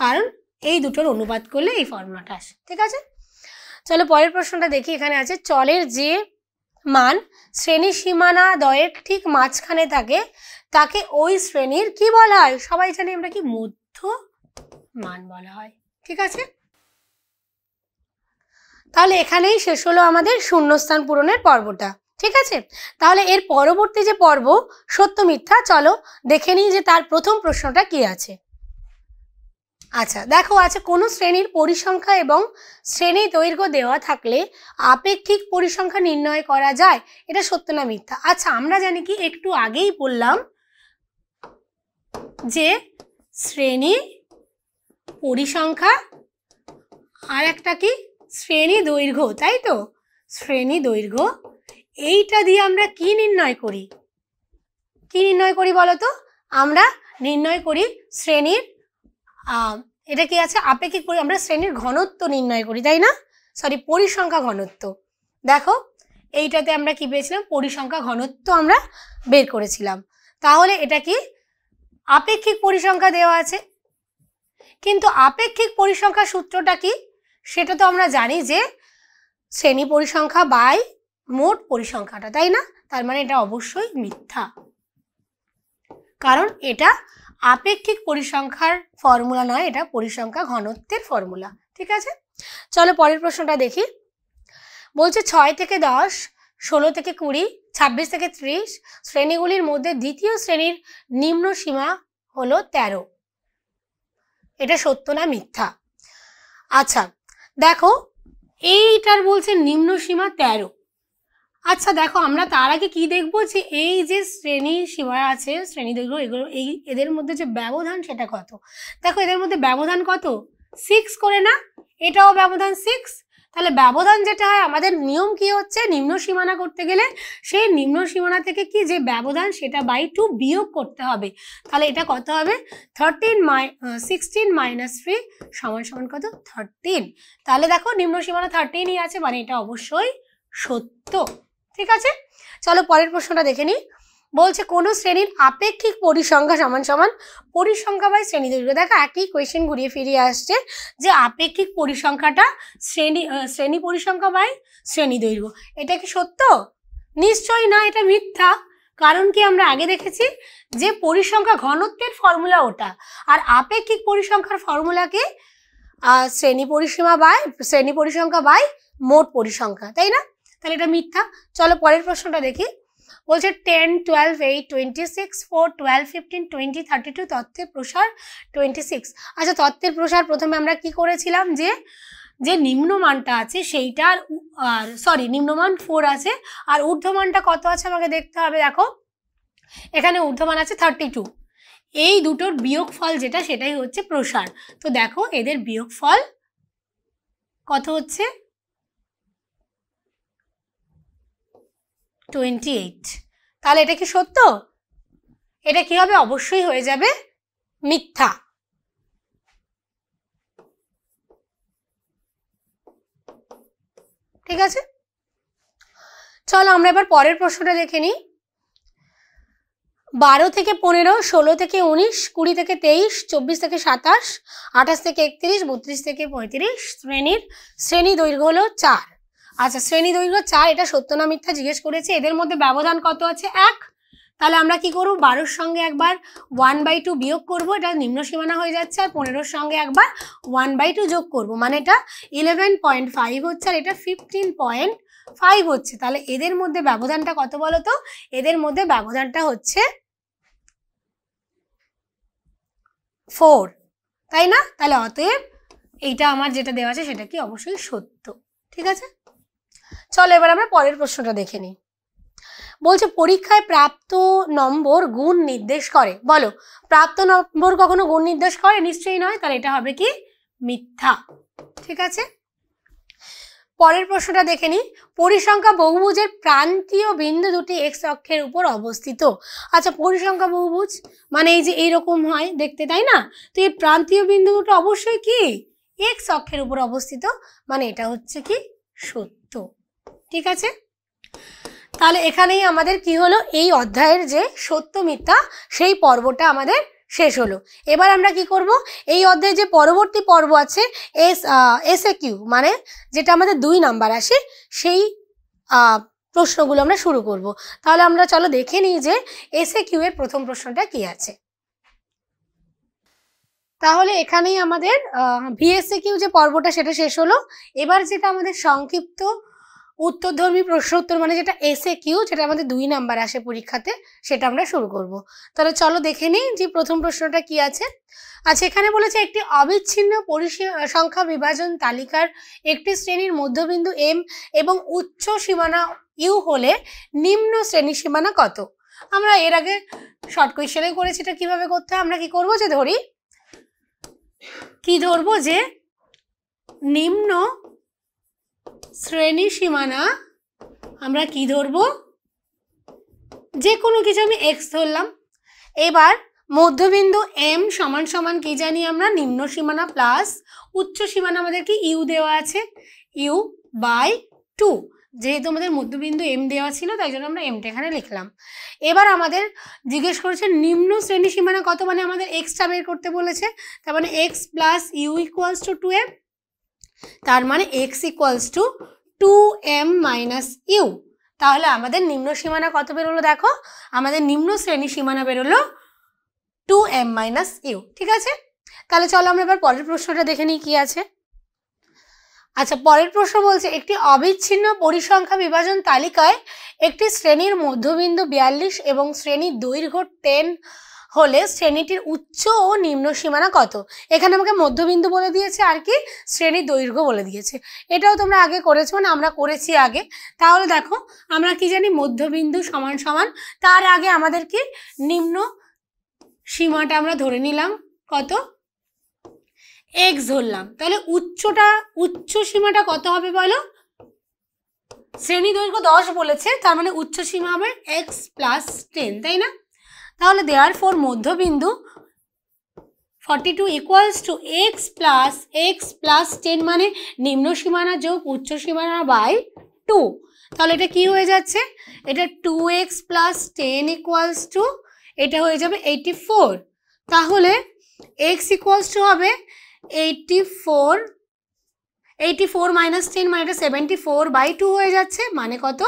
কারণ এই দুটোর অনুবাদ করলে এই ফর্মুলাটা আসে ঠিক আছে চলো পরের প্রশ্নটা দেখি এখানে আছে চলের যে মান শ্রেণী সীমানা দয়ের ঠিক মাঝখানে থাকে তাকে ওই শ্রেণীর কি বলা হয় সবাই জানি আমরা কি মধ্য মান বলা হয় ঠিক আছে তাহলে এখানেই শেষ হলো আমাদের শূন্যস্থান পূরণের পর্বটা ঠিক আছে তাহলে এর পরবর্তী যে পর্ব সত্য মিথ্যা চলো দেখে নিই যে তার প্রথম প্রশ্নটা কি আছে আচ্ছা দেখো আছে কোনো শ্রেণীর পরিসংখ্যা এবং শ্রেণী দৈর্ঘ্য দেওয়া থাকলে আপেক্ষিক পরিসংখ্যা নির্ণয় করা যায় এটা সত্য না মিথ্যা আচ্ছা আমরা জানি কি একটু আগেই বললাম যে শ্রেণী পরিসংখ্যা আর একটা কি শ্রেণী দৈর্ঘ্য তাই তো শ্রেণী দৈর্ঘ্য এইটা দিয়ে আমরা কি নির্ণয় করি কি নির্ণয় করি বলতো আমরা নির্ণয় করি শ্রেণীর এটা কি আছে আপেক্ষিক আমরা শ্রেণীর ঘনত্ব নির্ণয় করি তাই না সরি পরিসংখ্যা ঘনত্ব দেখো এইটাতে আমরা কি পেয়েছিলাম পরিসংখ্যা ঘনত্ব আমরা বের করেছিলাম তাহলে এটা কি আপেক্ষিক পরিসংখ্যা দেওয়া আছে কিন্তু আপেক্ষিক পরিসংখ্যা সূত্রটা কি সেটা তো আমরা জানি যে শ্রেণী পরিসংখ্যা বাই মোট পরিসংখ্যাটা তাই না তার মানে এটা অবশ্যই মিথ্যা কারণ এটা আপেক্ষিক পরিসংখ্যার ফর্মুলা নয় এটা পরিসংখ্যা ঘনত্বের ফর্মুলা ঠিক আছে চলো পরের প্রশ্নটা দেখি বলছে ছয় থেকে দশ ষোলো থেকে কুড়ি ছাব্বিশ থেকে ত্রিশ শ্রেণীগুলির মধ্যে দ্বিতীয় শ্রেণীর নিম্ন সীমা হলো ১৩ এটা সত্য না মিথ্যা আচ্ছা দেখো এইটার বলছে নিম্ন সীমা তেরো আচ্ছা দেখো আমরা তার আগে কি দেখব যে এই যে শ্রেণী সীমা আছে শ্রেণী দেখলো এগুলো এই এদের মধ্যে যে ব্যবধান সেটা কত দেখো এদের মধ্যে ব্যবধান কত সিক্স করে না এটাও ব্যবধান সিক্স তাহলে ব্যবধান যেটা হয় আমাদের নিয়ম কি হচ্ছে নিম্ন সীমানা করতে গেলে সেই নিম্ন সীমানা থেকে কি যে ব্যবধান সেটা বাই টু বিয়োগ করতে হবে তাহলে এটা কত হবে থার্টিন মাই সিক্সটিন মাইনাস থ্রি সমান সমান কত থার্টিন তাহলে দেখো নিম্ন সীমানা থার্টিনই আছে মানে এটা অবশ্যই সত্য ঠিক আছে চলো পরের প্রশ্নটা দেখে নিই বলছে কোনো শ্রেণীর আপেক্ষিক পরিসংখ্যা সমান সমান পরিসংখ্যা বা শ্রেণী দৈর্ঘ্য দেখো একই কোয়েশ্চেন ঘুরিয়ে ফিরিয়ে আসছে যে আপেক্ষিক পরিসংখ্যাটা শ্রেণী শ্রেণী পরিসংখ্যা বাই শ্রেণী দৈর্ঘ্য এটা কি সত্য নিশ্চয়ই না এটা মিথ্যা কারণ কি আমরা আগে দেখেছি যে পরিসংখ্যা ঘনত্বের ফর্মুলা ওটা আর আপেক্ষিক পরিসংখ্যার ফর্মুলাকে শ্রেণী পরিসীমা বাই শ্রেণী পরিসংখ্যা বাই মোট পরিসংখ্যা তাই না তাহলে এটা মিথ্যা চলো পরের প্রশ্নটা দেখি বলছে ten twelve eight twenty six four twelve fifteen twenty thirty two তত্ত্বের প্রসার টোয়েন্টি সিক্স আচ্ছা তত্ত্বের প্রসার প্রথমে আমরা কি করেছিলাম যে যে নিম্নমানটা আছে সেইটার আর সরি নিম্নমান ফোর আছে আর ঊর্ধ্বমানটা কত আছে আমাকে দেখতে হবে দেখো এখানে ঊর্ধ্বমান আছে থার্টি টু এই দুটোর বিয়োগ ফল যেটা সেটাই হচ্ছে প্রসার তো দেখো এদের বিয়োগ ফল কত হচ্ছে টোয়েন্টি এইট তাহলে এটা কি সত্য এটা কি হবে অবশ্যই হয়ে যাবে মিথ্যা ঠিক আছে চলো আমরা এবার পরের প্রশ্নটা দেখে নিই বারো থেকে পনেরো ষোলো থেকে উনিশ কুড়ি থেকে তেইশ চব্বিশ থেকে সাতাশ আঠাশ থেকে একত্রিশ বত্রিশ থেকে পঁয়ত্রিশ শ্রেণীর শ্রেণী দৈর্ঘ্য হলো চার আচ্ছা শ্রেণী দৈর্ঘ্য চার এটা সত্য না মিথ্যা জিজ্ঞেস করেছে এদের মধ্যে ব্যবধান কত আছে এক তাহলে আমরা কি করব বারোর সঙ্গে একবার ওয়ান বাই টু বিয়োগ করবো এটা নিম্ন সীমানা হয়ে যাচ্ছে আর পনেরোর সঙ্গে একবার ওয়ান বাই টু যোগ করবো মানে এটা ইলেভেন পয়েন্ট ফাইভ হচ্ছে আর এটা ফিফটিন পয়েন্ট ফাইভ হচ্ছে তাহলে এদের মধ্যে ব্যবধানটা কত বলো তো এদের মধ্যে ব্যবধানটা হচ্ছে ফোর তাই না তাহলে অতএব এইটা আমার যেটা দেওয়া আছে সেটা কি অবশ্যই সত্য ঠিক আছে চলো এবার আমরা পরের প্রশ্নটা দেখে নিই বলছে পরীক্ষায় প্রাপ্ত নম্বর গুণ নির্দেশ করে বলো প্রাপ্ত নম্বর কখনো গুণ নির্দেশ করে নিশ্চয়ই নয় তাহলে এটা হবে কি মিথ্যা ঠিক আছে পরের প্রশ্নটা দেখে নিই পরিসংখ্যা বহুভুজের প্রান্তীয় বিন্দু দুটি এক্স অক্ষের উপর অবস্থিত আচ্ছা পরিসংখ্যা বহুভুজ মানে এই যে এইরকম হয় দেখতে তাই না তো এই প্রান্তীয় বিন্দু দুটো অবশ্যই কি এক্স অক্ষের উপর অবস্থিত মানে এটা হচ্ছে কি সত্য ঠিক আছে তাহলে এখানেই আমাদের কি হলো এই অধ্যায়ের যে সত্য মিথ্যা সেই পর্বটা আমাদের শেষ হলো এবার আমরা কি করব এই অধ্যায়ে যে পরবর্তী পর্ব আছে এস এস এ কিউ মানে যেটা আমাদের দুই নাম্বার আসে সেই প্রশ্নগুলো আমরা শুরু করব তাহলে আমরা চলো দেখে নিই যে এস এ কিউ এর প্রথম প্রশ্নটা কি আছে তাহলে এখানেই আমাদের ভিএসএ কিউ যে পর্বটা সেটা শেষ হলো এবার যেটা আমাদের সংক্ষিপ্ত উত্তরধর্মী প্রশ্ন উত্তর মানে যেটা এসে কিউ যেটা আমাদের দুই নাম্বার আসে পরীক্ষাতে সেটা আমরা শুরু করব তাহলে চলো দেখে নিই যে প্রথম প্রশ্নটা কি আছে আচ্ছা এখানে বলেছে একটি অবিচ্ছিন্ন সংখ্যা বিভাজন তালিকার একটি শ্রেণীর মধ্যবিন্দু এম এবং উচ্চ সীমানা ইউ হলে নিম্ন শ্রেণী সীমানা কত আমরা এর আগে শর্ট কোয়েশনে করেছি এটা কীভাবে করতে হয় আমরা কি করবো যে ধরি কি ধরবো যে নিম্ন শ্রেণী সীমানা আমরা কি ধরব যে কোনো কিছু আমি এক্স ধরলাম এবার মধ্যবিন্দু এম সমান সমান কি জানি আমরা নিম্ন সীমানা প্লাস উচ্চ সীমানা আমাদেরকে ইউ দেওয়া আছে ইউ বাই টু যেহেতু আমাদের মধ্যবিন্দু এম দেওয়া ছিল তাই জন্য আমরা এমটা এখানে লিখলাম এবার আমাদের জিজ্ঞেস করেছে নিম্ন শ্রেণী সীমানা কত মানে আমাদের এক্সটা বের করতে বলেছে তার মানে x plus U equals to two M তার মানে x equals to two M minus U তাহলে আমাদের নিম্ন সীমানা কত বেরোলো দেখো আমাদের নিম্ন শ্রেণী সীমানা বেরোলো টু এম মাইনাস ইউ ঠিক আছে তাহলে চলো আমরা এবার পরের প্রশ্নটা দেখে নিই কী আছে আচ্ছা পরের প্রশ্ন বলছে একটি অবিচ্ছিন্ন পরিসংখ্যা বিভাজন তালিকায় একটি শ্রেণীর মধ্যবিন্দু বিয়াল্লিশ এবং শ্রেণীর দৈর্ঘ্য টেন হলে শ্রেণীটির উচ্চ ও নিম্ন সীমানা কত এখানে আমাকে মধ্যবিন্দু বলে দিয়েছে আর কি শ্রেণীর দৈর্ঘ্য বলে দিয়েছে এটাও তোমরা আগে করেছো মানে আমরা করেছি আগে তাহলে দেখো আমরা কি জানি মধ্যবিন্দু সমান সমান তার আগে আমাদের কি নিম্ন সীমাটা আমরা ধরে নিলাম কত এক্স ধরলাম তাহলে উচ্চটা উচ্চ সীমাটা কত হবে বলো শ্রেণী দৈর্ঘ্য দশ বলেছে তার মানে উচ্চ সীমা হবে এক্স প্লাস টেন তাই না তাহলে দেয়ার ফোর মধ্যবিন্দু forty two equals to x plus x plus ten মানে নিম্ন সীমানা যোগ উচ্চ সীমানা বাই টু তাহলে এটা কি হয়ে যাচ্ছে এটা two x plus ten equals to এটা হয়ে যাবে এইটি ফোর তাহলে এক্স ইকুয়ালস টু হবে eighty four eighty four minus ten মানে এটা সেভেন্টি ফোর বাই টু হয়ে যাচ্ছে মানে কত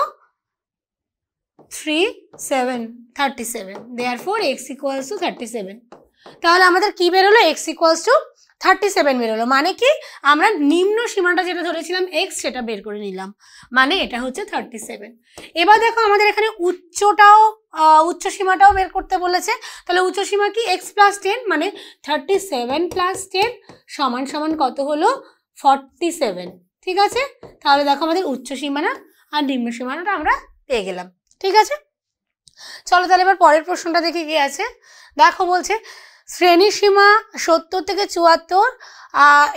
three seven thirty 3, 7, 37. Therefore, x to thirty seven তাহলে আমাদের কী বেরোলো x equals to thirty seven বেরোলো মানে কি আমরা নিম্ন সীমাটা যেটা ধরেছিলাম এক্স সেটা বের করে নিলাম মানে এটা হচ্ছে থার্টি সেভেন এবার দেখো আমাদের এখানে উচ্চটাও উচ্চ সীমাটাও বের করতে বলেছে তাহলে উচ্চ সীমা কি এক্স প্লাস টেন মানে থার্টি সেভেন প্লাস টেন সমান সমান কত হলো ফর্টি সেভেন ঠিক আছে তাহলে দেখো আমাদের উচ্চ সীমানা আর নিম্ন সীমানাটা আমরা পেয়ে গেলাম ঠিক আছে চলো তাহলে এবার পরের প্রশ্নটা দেখি কি আছে দেখো বলছে শ্রেণী সীমা সত্তর থেকে চুয়াত্তর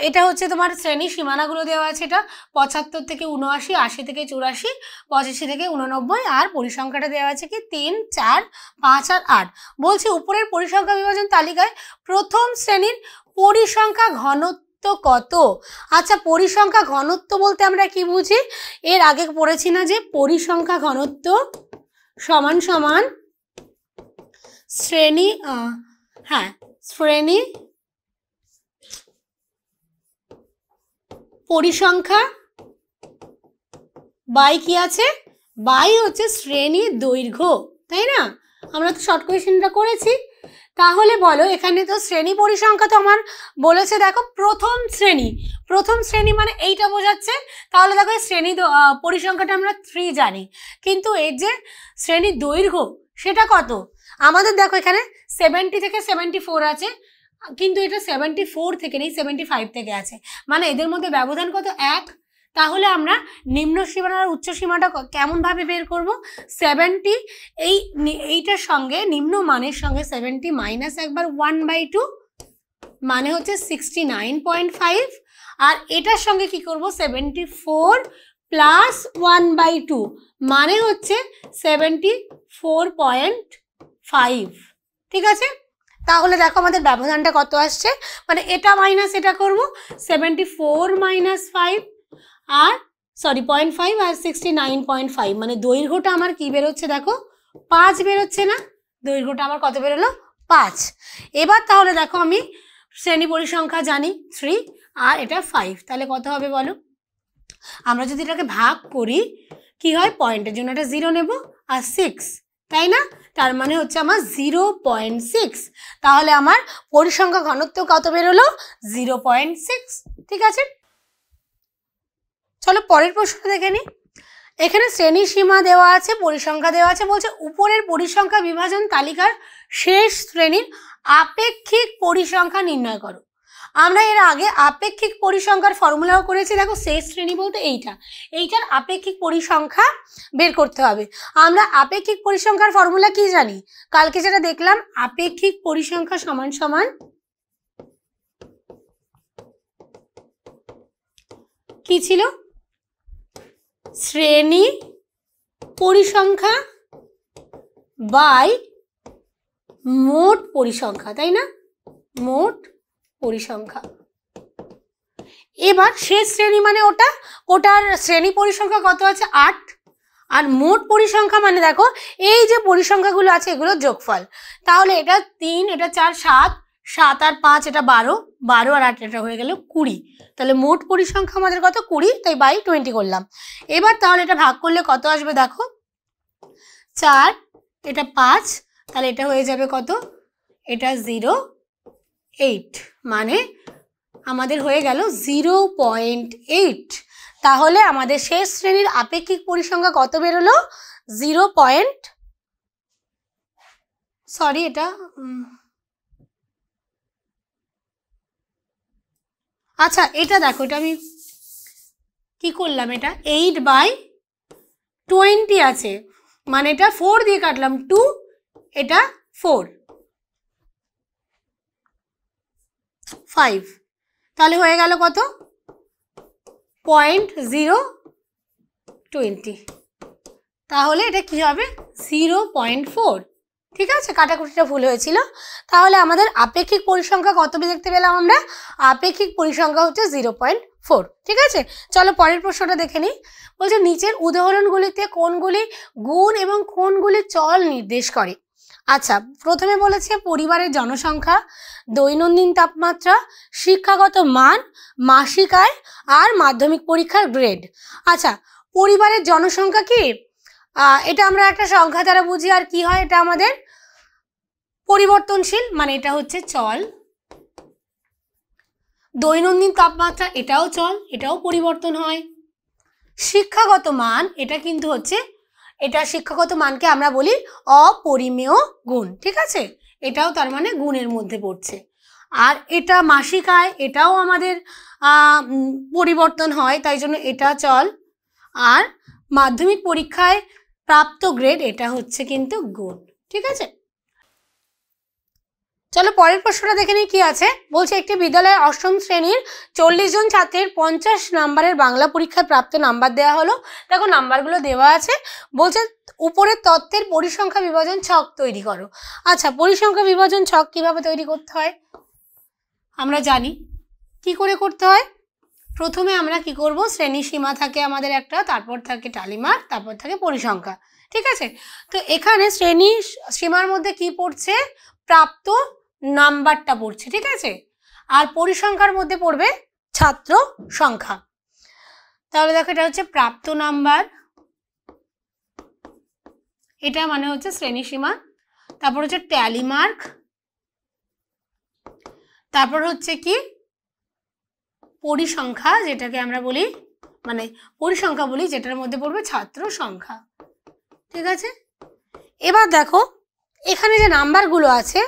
এটা হচ্ছে তোমার শ্রেণী সীমানাগুলো দেওয়া আছে এটা পঁচাত্তর থেকে উনআশি আশি থেকে চুরাশি পঁচাশি থেকে উননব্বই আর পরিসংখ্যাটা দেওয়া আছে কি তিন চার পাঁচ আর আট বলছি উপরের পরিসংখ্যা বিভাজন তালিকায় প্রথম শ্রেণীর পরিসংখ্যা ঘনত্ব কত আচ্ছা পরিসংখ্যা ঘনত্ব বলতে আমরা কি বুঝি এর আগে পড়েছি না যে পরিসংখ্যা ঘনত্ব সমান সমান শ্রেণী হ্যাঁ শ্রেণী পরিসংখ্যা বাই কি আছে বাই হচ্ছে শ্রেণী দৈর্ঘ্য তাই না আমরা তো শর্ট কোয়েশনটা করেছি তাহলে বলো এখানে তো শ্রেণী পরিসংখ্যা তো আমার বলেছে দেখো প্রথম শ্রেণী প্রথম শ্রেণী মানে এইটা বোঝাচ্ছে তাহলে দেখো শ্রেণী পরিসংখ্যাটা আমরা থ্রি জানি কিন্তু এর যে শ্রেণী দৈর্ঘ্য সেটা কত আমাদের দেখো এখানে সেভেন্টি থেকে সেভেন্টি ফোর আছে কিন্তু এটা সেভেন্টি ফোর থেকে নেই সেভেন্টি ফাইভ থেকে আছে মানে এদের মধ্যে ব্যবধান কত এক তাহলে আমরা নিম্ন সীমানার আর উচ্চ সীমাটা কেমনভাবে বের করব সেভেনটি এই এইটার সঙ্গে নিম্ন মানের সঙ্গে সেভেনটি মাইনাস একবার ওয়ান বাই টু মানে হচ্ছে সিক্সটি নাইন পয়েন্ট ফাইভ আর এটার সঙ্গে কি করব seventy four plus one by two মানে হচ্ছে সেভেন্টি ফোর পয়েন্ট ফাইভ ঠিক আছে তাহলে দেখো আমাদের ব্যবধানটা কত আসছে মানে এটা মাইনাস এটা করব সেভেন্টি ফোর মাইনাস ফাইভ আর সরি পয়েন্ট ফাইভ আর সিক্সটি নাইন পয়েন্ট ফাইভ মানে দৈর্ঘ্যটা আমার কী বেরোচ্ছে দেখো পাঁচ বেরোচ্ছে না দৈর্ঘ্যটা আমার কত বেরোলো পাঁচ এবার তাহলে দেখো আমি শ্রেণী পরিসংখ্যা জানি থ্রি আর এটা ফাইভ তাহলে কত হবে বলো আমরা যদি এটাকে ভাগ করি কি হয় পয়েন্টের জন্য একটা জিরো নেব আর সিক্স তাই না তার মানে হচ্ছে আমার জিরো পয়েন্ট সিক্স তাহলে আমার পরিসংখ্যা ঘনত্ব কত বেরোলো জিরো পয়েন্ট সিক্স ঠিক আছে চলো পরের প্রশ্নটা দেখে নিই এখানে শ্রেণী সীমা দেওয়া আছে পরিসংখ্যা দেওয়া আছে বলছে উপরের পরিসংখ্যা বিভাজন তালিকার শেষ শ্রেণীর আপেক্ষিক পরিসংখ্যা নির্ণয় করো আমরা এর আগে আপেক্ষিক পরিসংখ্যার ফর্মুলাও করেছি দেখো শেষ শ্রেণী বলতে এইটা এইটার আপেক্ষিক পরিসংখ্যা বের করতে হবে আমরা আপেক্ষিক পরিসংখ্যার ফর্মুলা কি জানি কালকে যেটা দেখলাম আপেক্ষিক পরিসংখ্যা সমান সমান কি ছিল শ্রেণী পরিসংখ্যা বাই মোট পরিসংখ্যা তাই না মোট পরিসংখ্যা এবার শেষ শ্রেণী মানে ওটা ওটার শ্রেণী পরিসংখ্যা কত আছে আট আর মোট পরিসংখ্যা মানে দেখো এই যে পরিসংখ্যাগুলো আছে এগুলো যোগফল তাহলে এটা তিন এটা চার সাত সাত আর পাঁচ এটা বারো বারো আর আট এটা হয়ে গেল কুড়ি তাহলে মোট পরিসংখ্যা আমাদের কত কুড়ি তাই বাই টোয়েন্টি করলাম এবার তাহলে এটা ভাগ করলে কত আসবে দেখো চার এটা পাঁচ তাহলে এটা হয়ে যাবে কত এটা জিরো এইট মানে আমাদের হয়ে গেল জিরো পয়েন্ট এইট তাহলে আমাদের শেষ শ্রেণীর আপেক্ষিক পরিসংখ্যা কত বেরোলো জিরো পয়েন্ট সরি এটা আচ্ছা এটা দেখো এটা আমি কি করলাম এটা এইট বাই টোয়েন্টি আছে মানে এটা ফোর দিয়ে কাটলাম টু এটা ফোর ফাইভ তাহলে হয়ে গেল কত পয়েন্ট জিরো টোয়েন্টি তাহলে এটা কী হবে জিরো পয়েন্ট ফোর ঠিক আছে কাটাকুটিটা ভুল হয়েছিল তাহলে আমাদের আপেক্ষিক পরিসংখ্যা কত দেখতে পেলাম আমরা আপেক্ষিক পরিসংখ্যা হচ্ছে জিরো পয়েন্ট ফোর ঠিক আছে চলো পরের প্রশ্নটা দেখে নিই বলছে নিচের উদাহরণগুলিতে কোনগুলি গুণ এবং কোনগুলি চল নির্দেশ করে আচ্ছা প্রথমে বলেছে পরিবারের জনসংখ্যা দৈনন্দিন তাপমাত্রা শিক্ষাগত মান মাসিক আয় আর মাধ্যমিক পরীক্ষার গ্রেড আচ্ছা পরিবারের জনসংখ্যা কি এটা আমরা একটা সংখ্যা দ্বারা বুঝি আর কি হয় এটা আমাদের পরিবর্তনশীল মানে এটা হচ্ছে চল দৈনন্দিন তাপমাত্রা এটাও চল এটাও পরিবর্তন হয় শিক্ষাগত মান এটা কিন্তু হচ্ছে এটা শিক্ষাগত মানকে আমরা বলি অপরিমেয় গুণ ঠিক আছে এটাও তার মানে গুণের মধ্যে পড়ছে আর এটা মাসিক আয় এটাও আমাদের পরিবর্তন হয় তাই জন্য এটা চল আর মাধ্যমিক পরীক্ষায় প্রাপ্ত গ্রেড এটা হচ্ছে কিন্তু গুণ ঠিক আছে চলো পরের প্রশ্নটা দেখে নিই কি আছে বলছে একটি বিদ্যালয়ে অষ্টম শ্রেণীর চল্লিশ জন ছাত্রের পঞ্চাশ নাম্বারের বাংলা পরীক্ষায় প্রাপ্ত নাম্বার দেওয়া হলো দেখো নাম্বারগুলো দেওয়া আছে বলছে উপরের তত্ত্বের পরিসংখ্যা বিভাজন ছক তৈরি করো আচ্ছা পরিসংখ্যা বিভাজন ছক কিভাবে তৈরি করতে হয় আমরা জানি কি করে করতে হয় প্রথমে আমরা কি করব শ্রেণী সীমা থাকে আমাদের একটা তারপর থাকে টালিমার তারপর থাকে পরিসংখ্যা ঠিক আছে তো এখানে শ্রেণী সীমার মধ্যে কি পড়ছে প্রাপ্ত নাম্বারটা পড়ছে ঠিক আছে আর পরিসংখ্যার মধ্যে পড়বে ছাত্র সংখ্যা তাহলে দেখো এটা হচ্ছে প্রাপ্ত নাম্বার এটা মানে হচ্ছে শ্রেণীসীমা তারপর হচ্ছে ট্যালি মার্ক তারপর হচ্ছে কি পরিসংখ্যা যেটাকে আমরা বলি মানে পরিসংখ্যা বলি যেটার মধ্যে পড়বে ছাত্র সংখ্যা ঠিক আছে এবার দেখো এখানে যে নাম্বারগুলো আছে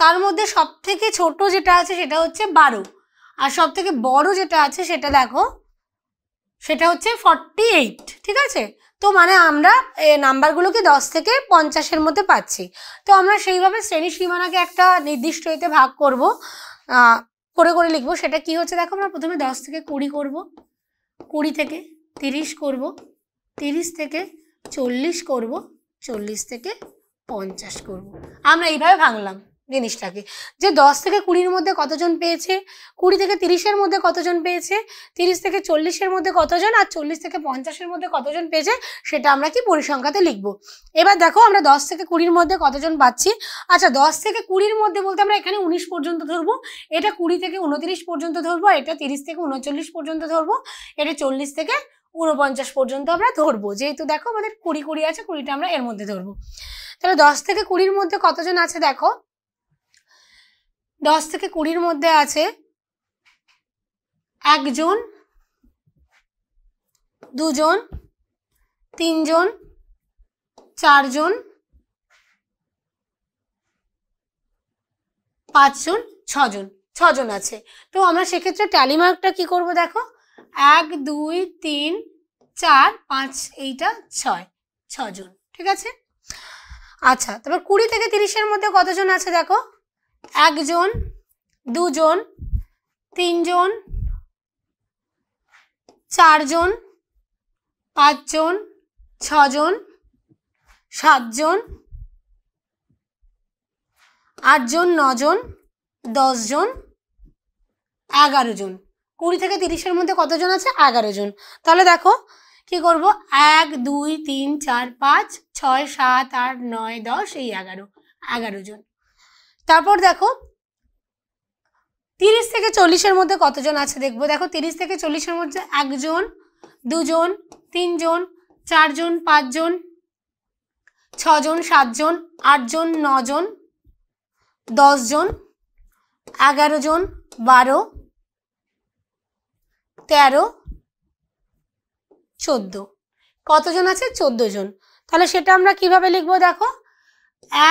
তার মধ্যে সব থেকে ছোট যেটা আছে সেটা হচ্ছে বারো আর সব থেকে বড় যেটা আছে সেটা দেখো সেটা হচ্ছে ফর্টি এইট ঠিক আছে তো মানে আমরা নাম্বারগুলোকে দশ থেকে পঞ্চাশের মধ্যে পাচ্ছি তো আমরা সেইভাবে শ্রেণী সীমানাকে একটা নির্দিষ্ট হইতে ভাগ করব করে করে লিখবো সেটা কি হচ্ছে দেখো আমরা প্রথমে দশ থেকে কুড়ি করব কুড়ি থেকে তিরিশ করব তিরিশ থেকে চল্লিশ করব চল্লিশ থেকে পঞ্চাশ করব আমরা এইভাবে ভাঙলাম জিনিসটাকে যে দশ থেকে কুড়ির মধ্যে কতজন পেয়েছে কুড়ি থেকে তিরিশের মধ্যে কতজন পেয়েছে তিরিশ থেকে চল্লিশের মধ্যে কতজন আর চল্লিশ থেকে পঞ্চাশের মধ্যে কতজন পেয়েছে সেটা আমরা কি পরিসংখ্যাতে লিখব এবার দেখো আমরা দশ থেকে কুড়ির মধ্যে কতজন পাচ্ছি আচ্ছা দশ থেকে কুড়ির মধ্যে বলতে আমরা এখানে উনিশ পর্যন্ত ধরবো এটা কুড়ি থেকে উনতিরিশ পর্যন্ত ধরবো এটা তিরিশ থেকে উনচল্লিশ পর্যন্ত ধরবো এটা চল্লিশ থেকে উনপঞ্চাশ পর্যন্ত আমরা ধরবো যেহেতু দেখো আমাদের কুড়ি কুড়ি আছে কুড়িটা আমরা এর মধ্যে ধরবো তাহলে দশ থেকে কুড়ির মধ্যে কতজন আছে দেখো দশ থেকে কুড়ির মধ্যে আছে একজন দুজন তিনজন চারজন পাঁচজন ছজন ছজন আছে তো আমরা সেক্ষেত্রে ট্যালিমার্কটা কি করব দেখো এক দুই তিন চার পাঁচ এইটা ছয় ছজন ঠিক আছে আচ্ছা তারপর কুড়ি থেকে তিরিশের মধ্যে কতজন আছে দেখো একজন দুজন তিনজন চারজন পাঁচজন ছজন সাতজন আটজন নজন দশজন এগারো জন কুড়ি থেকে তিরিশের মধ্যে কতজন আছে এগারো জন তাহলে দেখো কি করব এক দুই তিন চার পাঁচ ছয় সাত আট নয় দশ এই এগারো এগারো জন তারপর দেখো তিরিশ থেকে চল্লিশের মধ্যে কতজন আছে দেখবো দেখো তিরিশ থেকে চল্লিশের মধ্যে একজন দুজন তিনজন চারজন পাঁচজন ছজন সাতজন আটজন নজন দশজন এগারো জন বারো তেরো চোদ্দো কতজন আছে চোদ্দ জন তাহলে সেটা আমরা কিভাবে লিখব দেখো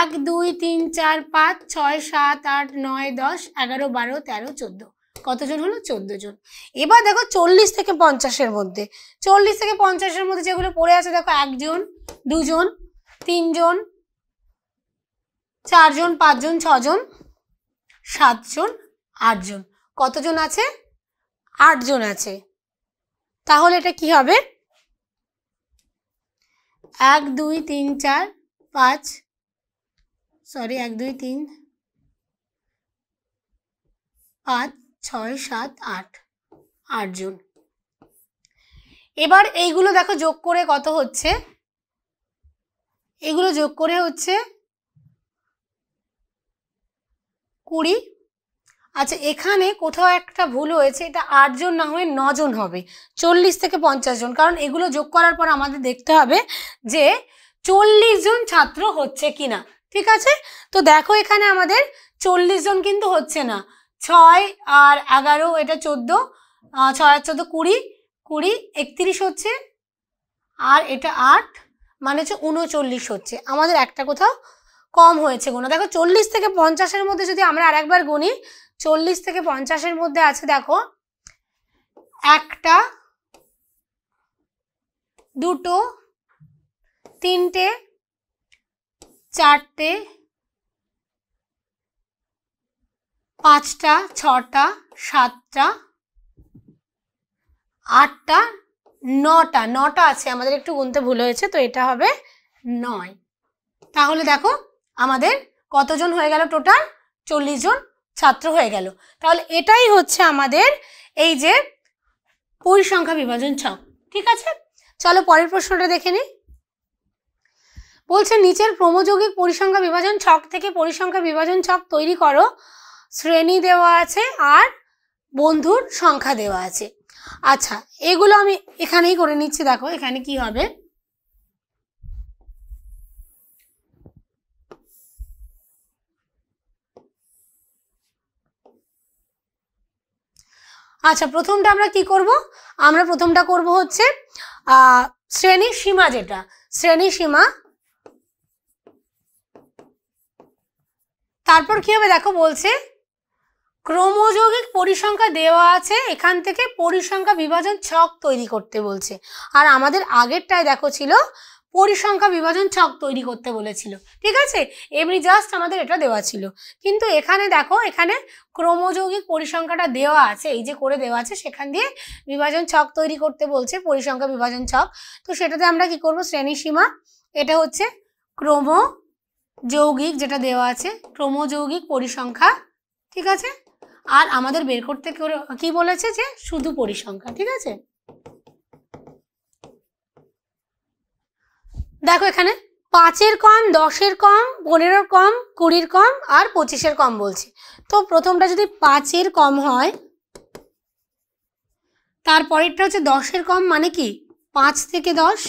এক দুই তিন চার পাঁচ ছয় সাত আট নয় দশ এগারো বারো তেরো চোদ্দো কতজন হলো চোদ্দ জন এবার দেখো চল্লিশ থেকে পঞ্চাশের মধ্যে চল্লিশ থেকে পঞ্চাশের মধ্যে যেগুলো পড়ে আছে দেখো একজন দুজন তিনজন চারজন পাঁচজন ছজন সাতজন আটজন কতজন আছে আটজন আছে তাহলে এটা কি হবে এক দুই তিন চার পাঁচ সরি এক দুই তিন পাঁচ ছয় সাত আট আটজন এবার এইগুলো দেখো যোগ করে কত হচ্ছে এগুলো যোগ করে হচ্ছে কুড়ি আচ্ছা এখানে কোথাও একটা ভুল হয়েছে এটা আটজন না হয়ে নজন হবে চল্লিশ থেকে পঞ্চাশ জন কারণ এগুলো যোগ করার পর আমাদের দেখতে হবে যে চল্লিশ জন ছাত্র হচ্ছে কিনা ঠিক আছে তো দেখো এখানে আমাদের চল্লিশ জন কিন্তু হচ্ছে না ছয় আর এগারো এটা চোদ্দ ছয় আর চোদ্দো কুড়ি কুড়ি একত্রিশ হচ্ছে আর এটা আট মানে হচ্ছে উনচল্লিশ হচ্ছে আমাদের একটা কোথাও কম হয়েছে গোনা দেখো চল্লিশ থেকে পঞ্চাশের মধ্যে যদি আমরা আর একবার গুনি চল্লিশ থেকে পঞ্চাশের মধ্যে আছে দেখো একটা দুটো তিনটে চারটে পাঁচটা ছটা সাতটা আটটা নটা নটা আছে আমাদের একটু গুনতে ভুল হয়েছে তো এটা হবে নয় তাহলে দেখো আমাদের কতজন হয়ে গেল টোটাল চল্লিশ জন ছাত্র হয়ে গেল তাহলে এটাই হচ্ছে আমাদের এই যে পরিসংখ্যা বিভাজন ছক ঠিক আছে চলো পরের প্রশ্নটা দেখে নিই বলছে নিচের ক্রমযৌগিক পরিসংখ্যা বিভাজন ছক থেকে পরিসংখ্যা বিভাজন ছক তৈরি করো শ্রেণী দেওয়া আছে আর বন্ধুর সংখ্যা দেওয়া আছে আচ্ছা এগুলো আমি এখানেই করে নিচ্ছি দেখো এখানে কি হবে আচ্ছা প্রথমটা আমরা কি করব আমরা প্রথমটা করব হচ্ছে শ্রেণী সীমা যেটা শ্রেণী সীমা তারপর কি হবে দেখো বলছে ক্রমযোগিক পরিসংখ্যা দেওয়া আছে এখান থেকে পরিসংখ্যা বিভাজন ছক তৈরি করতে বলছে আর আমাদের আগেরটায় দেখো ছিল পরিসংখ্যা বিভাজন ছক তৈরি করতে বলেছিল ঠিক আছে এমনি জাস্ট আমাদের এটা দেওয়া ছিল কিন্তু এখানে দেখো এখানে ক্রমযৌগিক পরিসংখ্যাটা দেওয়া আছে এই যে করে দেওয়া আছে সেখান দিয়ে বিভাজন ছক তৈরি করতে বলছে পরিসংখ্যা বিভাজন ছক তো সেটাতে আমরা কি করব শ্রেণী সীমা এটা হচ্ছে ক্রম যৌগিক যেটা দেওয়া আছে ক্রমযৌগিক পরিসংখ্যা ঠিক আছে আর আমাদের বের করতে কি বলেছে যে শুধু পরিসংখ্যা ঠিক আছে দেখো এখানে পাঁচের কম দশের কম পনেরোর কম কুড়ির কম আর পঁচিশের কম বলছি তো প্রথমটা যদি পাঁচের কম হয় তারপরেরটা হচ্ছে দশের কম মানে কি পাঁচ থেকে দশ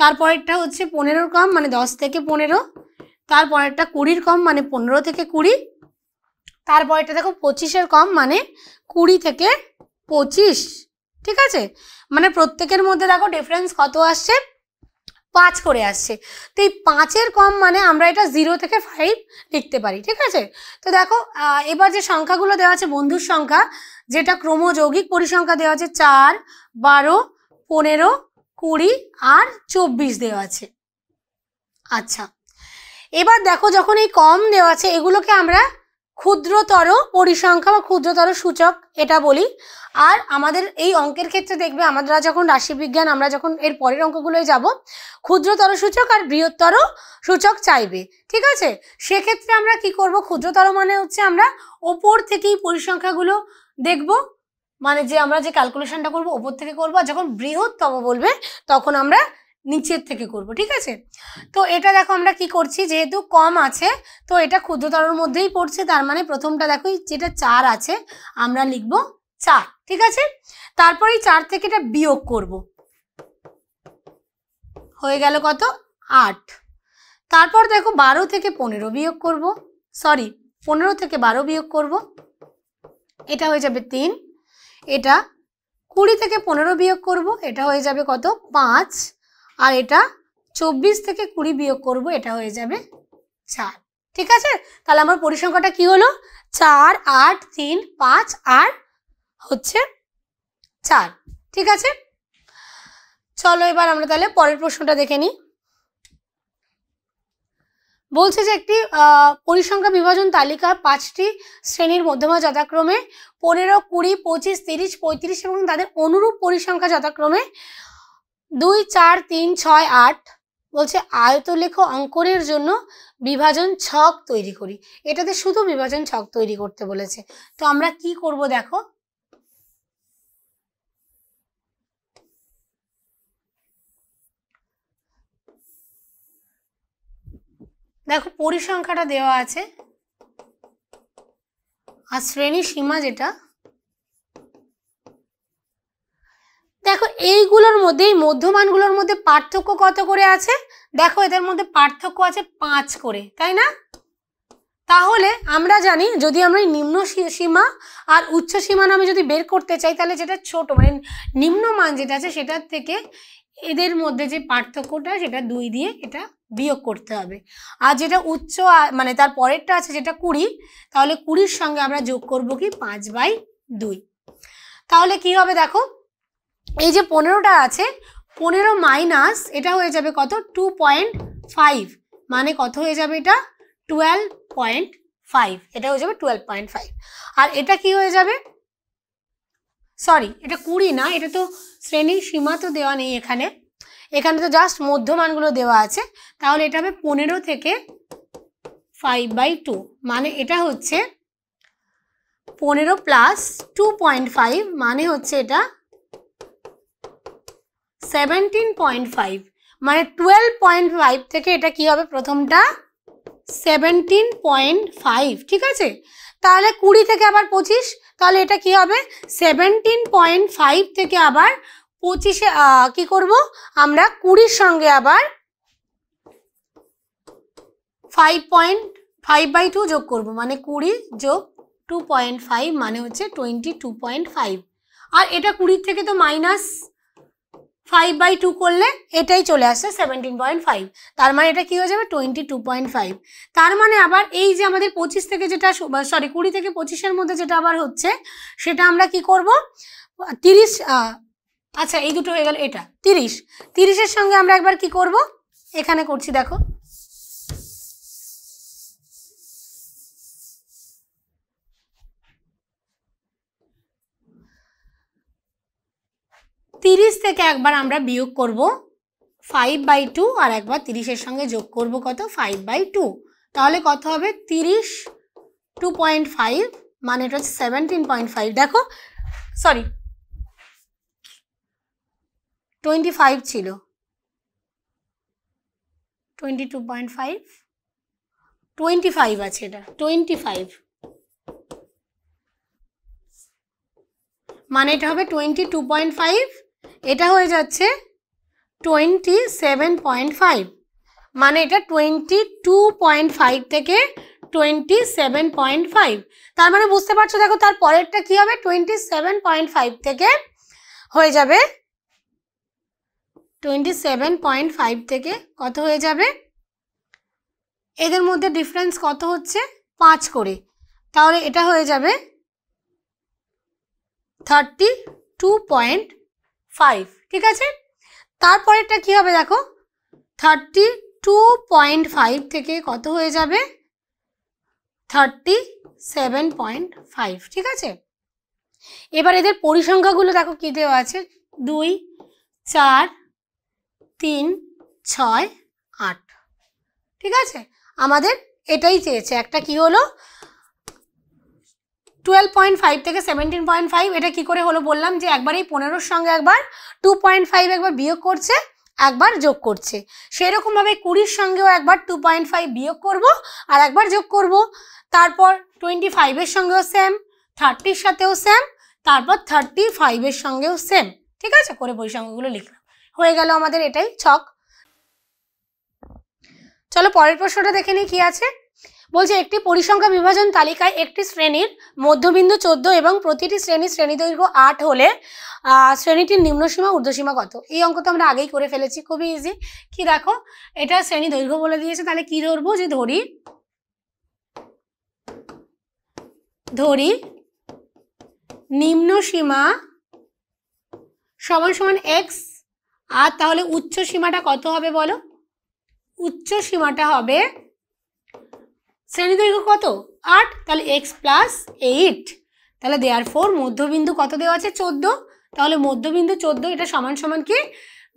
তারপরেরটা হচ্ছে পনেরোর কম মানে দশ থেকে পনেরো তারপরেরটা কুড়ির কম মানে পনেরো থেকে কুড়ি তারপরেরটা দেখো পঁচিশের কম মানে কুড়ি থেকে পঁচিশ ঠিক আছে মানে প্রত্যেকের মধ্যে দেখো ডিফারেন্স কত আসছে পাঁচ করে আসছে তো এই পাঁচের কম মানে আমরা এটা জিরো থেকে ফাইভ লিখতে পারি ঠিক আছে তো দেখো এবার যে সংখ্যাগুলো দেওয়া আছে বন্ধুর সংখ্যা যেটা ক্রমযৌগিক পরিসংখ্যা দেওয়া আছে চার বারো পনেরো কুড়ি আর চব্বিশ দেওয়া আছে আচ্ছা এবার দেখো যখন এই কম দেওয়া আছে এগুলোকে আমরা ক্ষুদ্রতর পরিসংখ্যা বা ক্ষুদ্রতর সূচক এটা বলি আর আমাদের এই অঙ্কের ক্ষেত্রে দেখবে আমরা যখন রাশিবিজ্ঞান আমরা যখন এর পরের অঙ্কগুলোয় যাব ক্ষুদ্রতর সূচক আর বৃহত্তর সূচক চাইবে ঠিক আছে সেক্ষেত্রে আমরা কি করব ক্ষুদ্রতর মানে হচ্ছে আমরা ওপর থেকেই পরিসংখ্যাগুলো দেখব মানে যে আমরা যে ক্যালকুলেশনটা করব ওপর থেকে করবো আর যখন বৃহত্তম বলবে তখন আমরা নিচের থেকে করব ঠিক আছে তো এটা দেখো আমরা কি করছি যেহেতু কম আছে তো এটা ক্ষুদ্রতরর মধ্যেই পড়ছে তার মানে প্রথমটা দেখো যেটা চার আছে আমরা লিখব চার ঠিক আছে তারপরে চার থেকে এটা বিয়োগ করব হয়ে গেল কত আট তারপর দেখো বারো থেকে পনেরো বিয়োগ করব সরি পনেরো থেকে বারো বিয়োগ করব এটা হয়ে যাবে তিন এটা কুড়ি থেকে পনেরো বিয়োগ করব এটা হয়ে যাবে কত পাঁচ আর এটা চব্বিশ থেকে কুড়ি বিয়োগ করব এটা হয়ে যাবে চার ঠিক আছে তাহলে আমার পরিসংখ্যাটা কি হলো চার আট তিন পাঁচ আর হচ্ছে চার ঠিক আছে চলো এবার আমরা তাহলে পরের প্রশ্নটা দেখে নিই বলছে যে একটি পরিসংখ্যা বিভাজন তালিকা পাঁচটি শ্রেণীর মধ্যমা যথাক্রমে পনেরো কুড়ি পঁচিশ তিরিশ পঁয়ত্রিশ এবং তাদের অনুরূপ পরিসংখ্যা যথাক্রমে দুই চার তিন ছয় আট বলছে আয়তলেখ অঙ্কনের জন্য বিভাজন ছক তৈরি করি এটাতে শুধু বিভাজন ছক তৈরি করতে বলেছে তো আমরা কি করব দেখো দেখো পরিসংখ্যাটা দেওয়া আছে আর শ্রেণী সীমা যেটা দেখো এইগুলোর মধ্যে এই মধ্যমানগুলোর মধ্যে পার্থক্য কত করে আছে দেখো এদের মধ্যে পার্থক্য আছে পাঁচ করে তাই না তাহলে আমরা জানি যদি আমরা নিম্ন সীমা আর উচ্চ সীমা নামে যদি বের করতে চাই তাহলে যেটা ছোট মানে নিম্ন মান যেটা আছে সেটার থেকে এদের মধ্যে যে পার্থক্যটা সেটা দুই দিয়ে এটা বিয়োগ করতে হবে আর যেটা উচ্চ মানে তার পরেরটা আছে যেটা কুড়ি তাহলে কুড়ির সঙ্গে আমরা যোগ করব কি পাঁচ বাই দুই তাহলে কি হবে দেখো এই যে পনেরোটা আছে পনেরো মাইনাস এটা হয়ে যাবে কত টু পয়েন্ট ফাইভ মানে কত হয়ে যাবে এটা টুয়েলভ পয়েন্ট ফাইভ এটা হয়ে যাবে টুয়েলভ পয়েন্ট ফাইভ আর এটা কি হয়ে যাবে সরি এটা কুড়ি না এটা তো শ্রেণীর সীমা তো দেওয়া নেই এখানে এখানে তো জাস্ট মধ্যমানগুলো দেওয়া আছে তাহলে এটা হবে পনেরো থেকে ফাইভ বাই টু মানে এটা হচ্ছে পনেরো প্লাস টু পয়েন্ট ফাইভ মানে হচ্ছে এটা সেভেন্টিন পয়েন্ট ফাইভ মানে টুয়েলভ পয়েন্ট ফাইভ থেকে এটা কি হবে প্রথমটা সেভেন্টিন পয়েন্ট ফাইভ ঠিক আছে তাহলে কুড়ি থেকে আবার পঁচিশ তাহলে এটা কি হবে সেভেন্টিন পয়েন্ট ফাইভ থেকে আবার পঁচিশে কি করব আমরা কুড়ির সঙ্গে আবার five point five by two যোগ করবো মানে কুড়ি যোগ টু পয়েন্ট ফাইভ মানে হচ্ছে টোয়েন্টি টু পয়েন্ট ফাইভ আর এটা কুড়ির থেকে তো মাইনাস ফাইভ বাই টু করলে এটাই চলে আসছে সেভেন্টিন পয়েন্ট ফাইভ তার মানে এটা কী হয়ে যাবে টোয়েন্টি টু পয়েন্ট ফাইভ তার মানে আবার এই যে আমাদের পঁচিশ থেকে যেটা সরি কুড়ি থেকে পঁচিশের মধ্যে যেটা আবার হচ্ছে সেটা আমরা কি করব তিরিশ আচ্ছা এই দুটো হয়ে গেল এটা তিরিশ তিরিশের সঙ্গে আমরা একবার কি করব এখানে করছি দেখো তিরিশ থেকে একবার আমরা বিয়োগ করব ফাইভ বাই টু আর একবার তিরিশের সঙ্গে যোগ করব কত ফাইভ বাই টু তাহলে কত হবে তিরিশ টু পয়েন্ট ফাইভ মানে এটা হচ্ছে সেভেন্টিন পয়েন্ট ফাইভ দেখো সরি টোয়েন্টি ফাইভ ছিল twenty two point five twenty five আছে এটা টোয়েন্টি ফাইভ মানে এটা হবে টোয়েন্টি টু পয়েন্ট ফাইভ এটা হয়ে যাচ্ছে টোয়েন্টি সেভেন পয়েন্ট ফাইভ মানে এটা টোয়েন্টি টু পয়েন্ট ফাইভ থেকে টোয়েন্টি সেভেন পয়েন্ট ফাইভ তার মানে বুঝতে পারছো দেখো তার পরেরটা কী হবে টোয়েন্টি সেভেন পয়েন্ট ফাইভ থেকে হয়ে যাবে টোয়েন্টি সেভেন পয়েন্ট ফাইভ থেকে কত হয়ে যাবে এদের মধ্যে ডিফারেন্স কত হচ্ছে পাঁচ করে তাহলে এটা হয়ে যাবে থার্টি টু পয়েন্ট ফাইভ ঠিক আছে তারপরেরটা কী হবে দেখো থার্টি টু পয়েন্ট ফাইভ থেকে কত হয়ে যাবে থার্টি সেভেন পয়েন্ট ফাইভ ঠিক আছে এবার এদের পরিসংখ্যাগুলো দেখো কী দেওয়া আছে দুই চার তিন ছয় আট ঠিক আছে আমাদের এটাই চেয়েছে একটা কি হলো টুয়েলভ পয়েন্ট ফাইভ থেকে সেভেন্টিন পয়েন্ট ফাইভ এটা কী করে হলো বললাম যে একবার এই পনেরোর সঙ্গে একবার টু পয়েন্ট ফাইভ একবার বিয়োগ করছে একবার যোগ করছে সেরকমভাবে কুড়ির সঙ্গেও একবার টু পয়েন্ট ফাইভ বিয়োগ করব আর একবার যোগ করব তারপর টোয়েন্টি ফাইভের সঙ্গেও সেম থার্টির সাথেও সেম তারপর থার্টি ফাইভের সঙ্গেও সেম ঠিক আছে করে পরিসংখ্যাগুলো লিখলাম হয়ে গেল আমাদের এটাই ছক চলো পরের প্রশ্নটা দেখে নিই কী আছে বলছে একটি পরিসংখ্যা বিভাজন তালিকায় একটি শ্রেণীর মধ্যবিন্দু চোদ্দ এবং প্রতিটি শ্রেণীর শ্রেণী দৈর্ঘ্য আট হলে শ্রেণীটির নিম্নসীমা ঊর্ধ্বসীমা কত এই অঙ্ক তো আমরা আগেই করে ফেলেছি খুবই ইজি কি দেখো এটা শ্রেণী দৈর্ঘ্য বলে দিয়েছে তাহলে কি ধরবো যে ধরি ধরি নিম্নসীমা সমান সমান এক্স আর তাহলে উচ্চ সীমাটা কত হবে বলো উচ্চ সীমাটা হবে শ্রেণীদৈর্ঘ্য কত আট তাহলে এক্স প্লাস এইট তাহলে দেয়ার ফোর মধ্যবিন্দু কত দেওয়া আছে চোদ্দ তাহলে মধ্যবিন্দু চোদ্দ এটা সমান সমান কি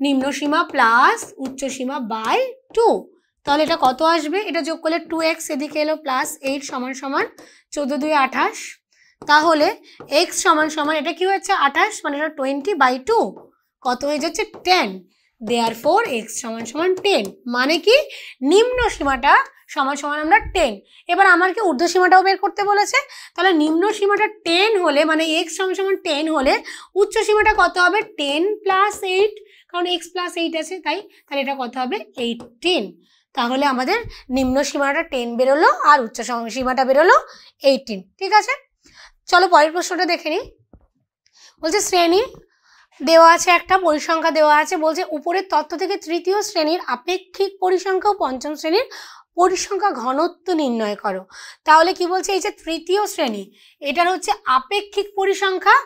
নিম্নসীমা প্লাস উচ্চসীমা বাই টু তাহলে এটা কত আসবে এটা যোগ করলে টু এক্স এদিকে এলো প্লাস এইট সমান সমান চোদ্দো দুই আঠাশ তাহলে এক্স সমান সমান এটা কি হচ্ছে আঠাশ মানে এটা টোয়েন্টি বাই টু কত হয়ে যাচ্ছে টেন দেয়ার ফোর এক্স সমান সমান টেন মানে কি নিম্ন সীমাটা সমান সমান আমরা টেন এবার আমাকে ঊর্ধ্ব সীমাটাও বের করতে বলেছে তাহলে নিম্ন সীমাটা টেন হলে মানে এক্স সমান সমান টেন হলে উচ্চ সীমাটা কত হবে টেন প্লাস এইট কারণ এক্স প্লাস এইট আছে তাই তাহলে এটা কত হবে এইটিন তাহলে আমাদের নিম্ন সীমাটা টেন বেরোলো আর উচ্চ সীমাটা বেরোলো এইটিন ঠিক আছে চলো পরের প্রশ্নটা দেখে নিই বলছে শ্রেণী দেওয়া আছে একটা পরিসংখ্যা দেওয়া আছে বলছে উপরের তত্ত্ব থেকে তৃতীয় শ্রেণীর আপেক্ষিক পরিসংখ্যা ও পঞ্চম শ্রেণীর পরিসংখ্যা ঘনত্ব নির্ণয় করো তাহলে কি বলছে এই যে তৃতীয় শ্রেণী এটার হচ্ছে আপেক্ষিক পরিসংখ্যা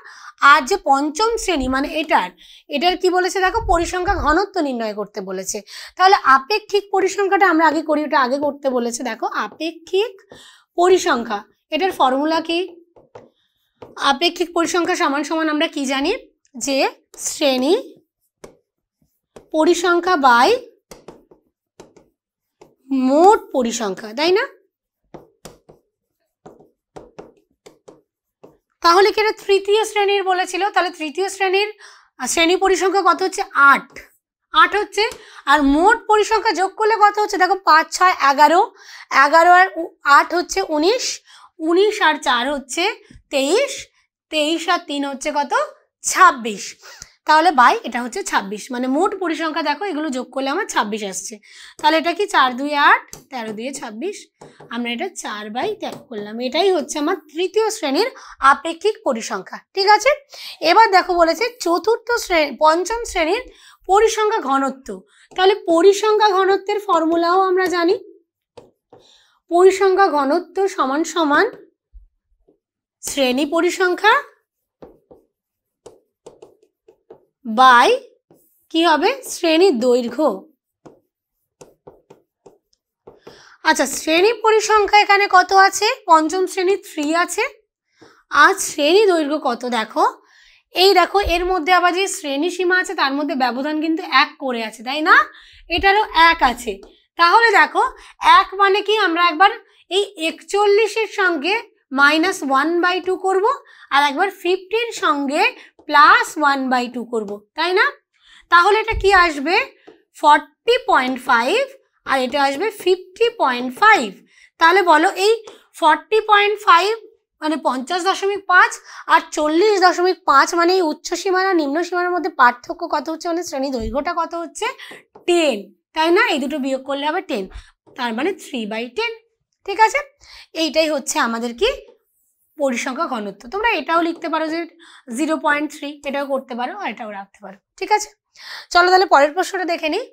আর যে পঞ্চম শ্রেণী মানে এটার এটার কি বলেছে দেখো পরিসংখ্যা ঘনত্ব নির্ণয় করতে বলেছে তাহলে আপেক্ষিক পরিসংখ্যাটা আমরা আগে করি ওটা আগে করতে বলেছে দেখো আপেক্ষিক পরিসংখ্যা এটার ফর্মুলা কি আপেক্ষিক পরিসংখ্যা সমান সমান আমরা কি জানি যে শ্রেণী পরিসংখ্যা বাই মোট পরিসংখ্যা তাই না তাহলে কি এটা তৃতীয় শ্রেণীর বলেছিল তাহলে তৃতীয় শ্রেণীর শ্রেণী পরিসংখ্যা কত হচ্ছে আট আট হচ্ছে আর মোট পরিসংখ্যা যোগ করলে কত হচ্ছে দেখো পাঁচ ছয় এগারো এগারো আর আট হচ্ছে উনিশ উনিশ আর চার হচ্ছে তেইশ তেইশ আর তিন হচ্ছে কত ছাব্বিশ তাহলে বাই এটা হচ্ছে ২৬ মানে মোট পরিসংখ্যা দেখো এগুলো যোগ করলে আমার ছাব্বিশ আসছে তাহলে এটা কি চার দুই আট তেরো দুই ২৬ আমরা এটা চার বাই ত্যাগ করলাম এটাই হচ্ছে আমার তৃতীয় শ্রেণীর আপেক্ষিক পরিসংখ্যা ঠিক আছে এবার দেখো বলেছে চতুর্থ শ্রেণী পঞ্চম শ্রেণীর পরিসংখ্যা ঘনত্ব তাহলে পরিসংখ্যা ঘনত্বের ফর্মুলাও আমরা জানি পরিসংখ্যা ঘনত্ব সমান সমান শ্রেণী পরিসংখ্যা বাই কি হবে শ্রেণীর দৈর্ঘ্য আচ্ছা শ্রেণী পরিসংখ্যা এখানে কত আছে পঞ্চম শ্রেণী থ্রি আছে আর শ্রেণী দৈর্ঘ্য কত দেখো এই দেখো এর মধ্যে আবার যে শ্রেণী সীমা আছে তার মধ্যে ব্যবধান কিন্তু এক করে আছে তাই না এটারও এক আছে তাহলে দেখো এক মানে কি আমরা একবার এই একচল্লিশের সঙ্গে মাইনাস ওয়ান বাই টু করবো আর একবার ফিফটির সঙ্গে প্লাস ওয়ান বাই টু করবো তাই না তাহলে এটা কি আসবে ফর্টি পয়েন্ট ফাইভ আর এটা আসবে ফিফটি পয়েন্ট ফাইভ তাহলে বলো এই ফর্টি পয়েন্ট ফাইভ মানে পঞ্চাশ দশমিক পাঁচ আর চল্লিশ দশমিক পাঁচ মানে এই উচ্চ সীমানা নিম্ন সীমানার মধ্যে পার্থক্য কত হচ্ছে মানে শ্রেণী দৈর্ঘ্যটা কত হচ্ছে টেন তাই না এই দুটো বিয়োগ করলে হবে টেন তার মানে থ্রি বাই টেন ঠিক আছে এইটাই হচ্ছে আমাদের কি পরিসংখ্যা ঘনত্ব তোমরা এটাও লিখতে পারো যে জিরো পয়েন্ট থ্রি এটাও করতে পারো আর এটাও রাখতে পারো ঠিক আছে চলো তাহলে পরের প্রশ্নটা দেখে নিই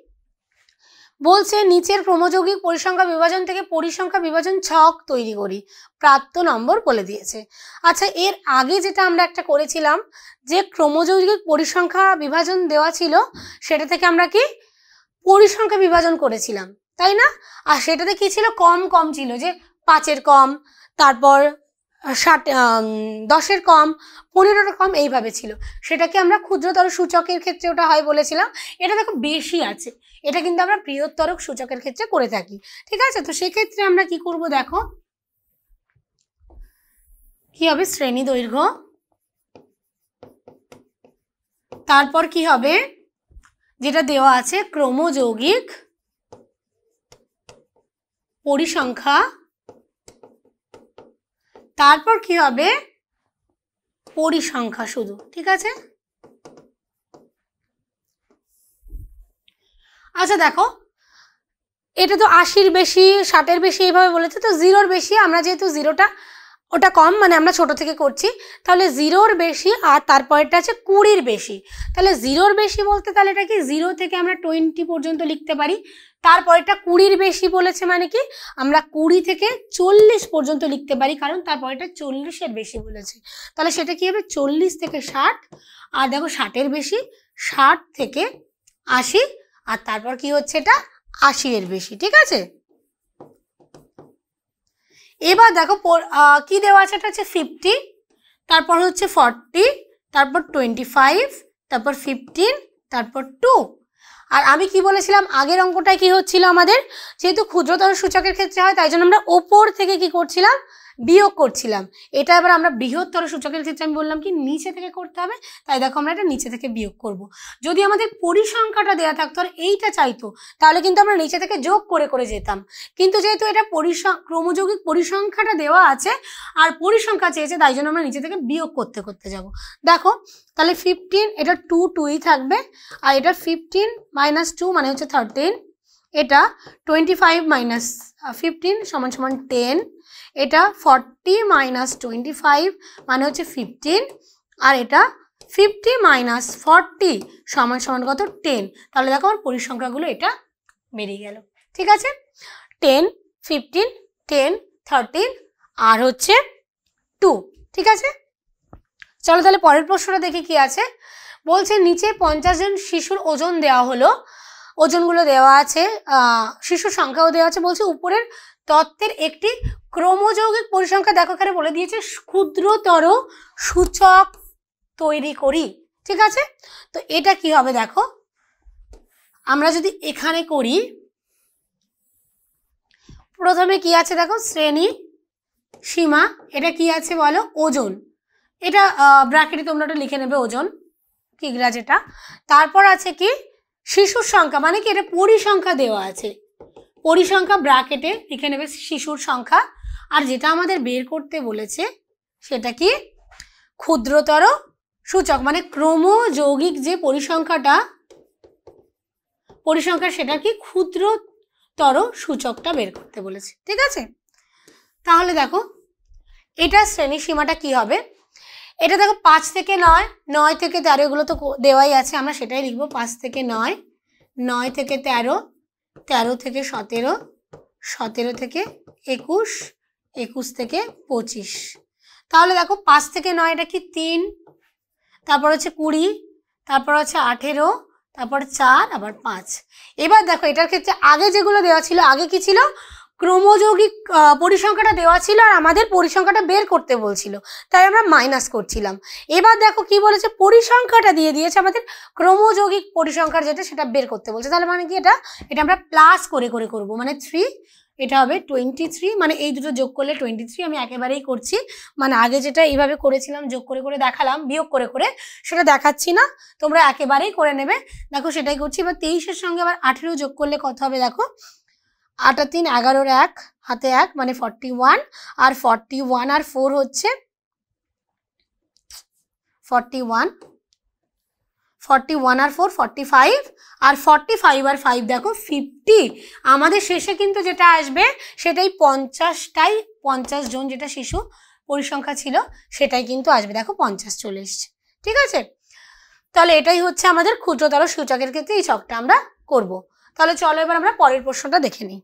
বলছে নিচের ক্রমযোগিক পরিসংখ্যা বিভাজন থেকে পরিসংখ্যা বিভাজন ছক তৈরি করি প্রাপ্ত নম্বর বলে দিয়েছে আচ্ছা এর আগে যেটা আমরা একটা করেছিলাম যে ক্রমযৌগিক পরিসংখ্যা বিভাজন দেওয়া ছিল সেটা থেকে আমরা কি পরিসংখ্যা বিভাজন করেছিলাম তাই না আর সেটাতে কি ছিল কম কম ছিল যে পাঁচের কম তারপর ষাট দশের কম পনেরোর কম এইভাবে ছিল সেটাকে আমরা ক্ষুদ্রতর সূচকের ক্ষেত্রে ওটা হয় বলেছিলাম এটা দেখো বেশি আছে এটা কিন্তু আমরা বৃহত্তর সূচকের ক্ষেত্রে করে থাকি ঠিক আছে তো সেক্ষেত্রে আমরা কি করব দেখো কি হবে শ্রেণী দৈর্ঘ্য তারপর কি হবে যেটা দেওয়া আছে ক্রমযৌগিক পরিসংখ্যা তারপর কি হবে পরিসংখ্যা শুধু ঠিক আছে আচ্ছা দেখো এটা তো আশির বেশি ষাটের বেশি এইভাবে বলেছে তো জিরোর বেশি আমরা যেহেতু জিরোটা ওটা কম মানে আমরা ছোট থেকে করছি তাহলে জিরোর বেশি আর তারপরেরটা আছে কুড়ির বেশি তাহলে জিরোর বেশি বলতে তাহলে এটা কি জিরো থেকে আমরা টোয়েন্টি পর্যন্ত লিখতে পারি তারপর এটা কুড়ির বেশি বলেছে মানে কি আমরা কুড়ি থেকে চল্লিশ পর্যন্ত লিখতে পারি কারণ তারপর এটা চল্লিশের বেশি বলেছে তাহলে সেটা কি হবে চল্লিশ থেকে ষাট আর দেখো ষাটের বেশি ষাট থেকে আশি আর তারপর কি হচ্ছে এটা আশি এর বেশি ঠিক আছে এবার দেখো কি দেওয়া আছে এটা হচ্ছে ফিফটি তারপর হচ্ছে ফর্টি তারপর টোয়েন্টি ফাইভ তারপর ফিফটিন তারপর টু আর আমি কি বলেছিলাম আগের অঙ্কটায় কি হচ্ছিল আমাদের যেহেতু ক্ষুদ্রতর সূচকের ক্ষেত্রে হয় তাই জন্য আমরা ওপর থেকে কি করছিলাম বিয়োগ করছিলাম এটা এবার আমরা বৃহত্তর সূচকের ক্ষেত্রে আমি বললাম কি নিচে থেকে করতে হবে তাই দেখো আমরা এটা নিচে থেকে বিয়োগ করব। যদি আমাদের পরিসংখ্যাটা দেওয়া থাকতো আর এইটা চাইতো তাহলে কিন্তু আমরা নিচে থেকে যোগ করে করে যেতাম কিন্তু যেহেতু এটা পরিসং ক্রমযৌগিক পরিসংখ্যাটা দেওয়া আছে আর পরিসংখ্যা চেয়েছে তাই জন্য আমরা নিচে থেকে বিয়োগ করতে করতে যাব দেখো তাহলে ফিফটিন এটা টু টুই থাকবে আর এটা ফিফটিন মাইনাস টু মানে হচ্ছে থার্টিন এটা টোয়েন্টি ফাইভ মাইনাস ফিফটিন সমান সমান টেন এটা ফর্টি মাইনাস টোয়েন্টি ফাইভ মানে হচ্ছে ফিফটিন আর এটা ফিফটি মাইনাস ফর্টি সমান সমান কত টেন তাহলে দেখো আমার পরিসংখ্যাগুলো এটা বেরিয়ে গেল ঠিক আছে টেন ফিফটিন টেন থার্টিন আর হচ্ছে টু ঠিক আছে চলো তাহলে পরের প্রশ্নটা দেখি কি আছে বলছে নিচে পঞ্চাশ জন শিশুর ওজন দেওয়া হলো ওজনগুলো দেওয়া আছে শিশু সংখ্যাও দেওয়া আছে বলছে উপরের তত্ত্বের একটি ক্রমযৌগিক পরিসংখ্যা দেখো এখানে বলে দিয়েছে ক্ষুদ্রতর সূচক তৈরি করি ঠিক আছে তো এটা কি হবে দেখো আমরা যদি এখানে করি প্রথমে কি আছে দেখো শ্রেণী সীমা এটা কি আছে বলো ওজন এটা ব্র্যাকেটে তোমরা একটা লিখে নেবে ওজন কি যেটা তারপর আছে কি শিশুর সংখ্যা মানে কি এটা পরিসংখ্যা দেওয়া আছে পরিসংখ্যা ব্র্যাকেটে লিখে নেবে শিশুর সংখ্যা আর যেটা আমাদের বের করতে বলেছে সেটা কি ক্ষুদ্রতর সূচক মানে ক্রমযৌগিক যে পরিসংখ্যাটা পরিসংখ্যা সেটা কি ক্ষুদ্রতর সূচকটা বের করতে বলেছে ঠিক আছে তাহলে দেখো এটা শ্রেণী সীমাটা কি হবে এটা দেখো পাঁচ থেকে নয় নয় থেকে তেরো এগুলো তো দেওয়াই আছে আমরা সেটাই লিখবো পাঁচ থেকে নয় নয় থেকে তেরো তেরো থেকে সতেরো সতেরো থেকে একুশ একুশ থেকে পঁচিশ তাহলে দেখো পাঁচ থেকে নয় এটা কি তিন তারপর হচ্ছে কুড়ি তারপর হচ্ছে আঠেরো তারপর চার আবার পাঁচ এবার দেখো এটার ক্ষেত্রে আগে যেগুলো দেওয়া ছিল আগে কি ছিল ক্রমযৌগিক পরিসংখ্যাটা দেওয়া ছিল আর আমাদের পরিসংখ্যাটা বের করতে বলছিল তাই আমরা মাইনাস করছিলাম এবার দেখো কি বলেছে পরিসংখ্যাটা দিয়ে দিয়েছে আমাদের ক্রমযৌগিক পরিসংখ্যার যেটা সেটা বের করতে বলছে তাহলে মানে কি এটা এটা আমরা প্লাস করে করে করব মানে থ্রি এটা হবে টোয়েন্টি থ্রি মানে এই দুটো যোগ করলে টোয়েন্টি থ্রি আমি একেবারেই করছি মানে আগে যেটা এইভাবে করেছিলাম যোগ করে করে দেখালাম বিয়োগ করে করে সেটা দেখাচ্ছি না তোমরা একেবারেই করে নেবে দেখো সেটাই করছি এবার তেইশের সঙ্গে আবার আঠেরো যোগ করলে কত হবে দেখো আটা তিন এগারোর এক হাতে এক মানে ফর্টি ওয়ান আর ফর্টি ওয়ান আর ফোর হচ্ছে ফর্টি ওয়ান ফর্টি ওয়ান আর ফোর ফর্টি ফাইভ আর ফর্টি ফাইভ আর ফাইভ দেখো ফিফটি আমাদের শেষে কিন্তু যেটা আসবে সেটাই পঞ্চাশটাই পঞ্চাশ জন যেটা শিশু পরিসংখ্যা ছিল সেটাই কিন্তু আসবে দেখো পঞ্চাশ চলে ঠিক আছে তাহলে এটাই হচ্ছে আমাদের ক্ষুদ্রতর সূচকের ক্ষেত্রে এই ছকটা আমরা করব। তাহলে চলো এবার আমরা পরের প্রশ্নটা দেখে নিই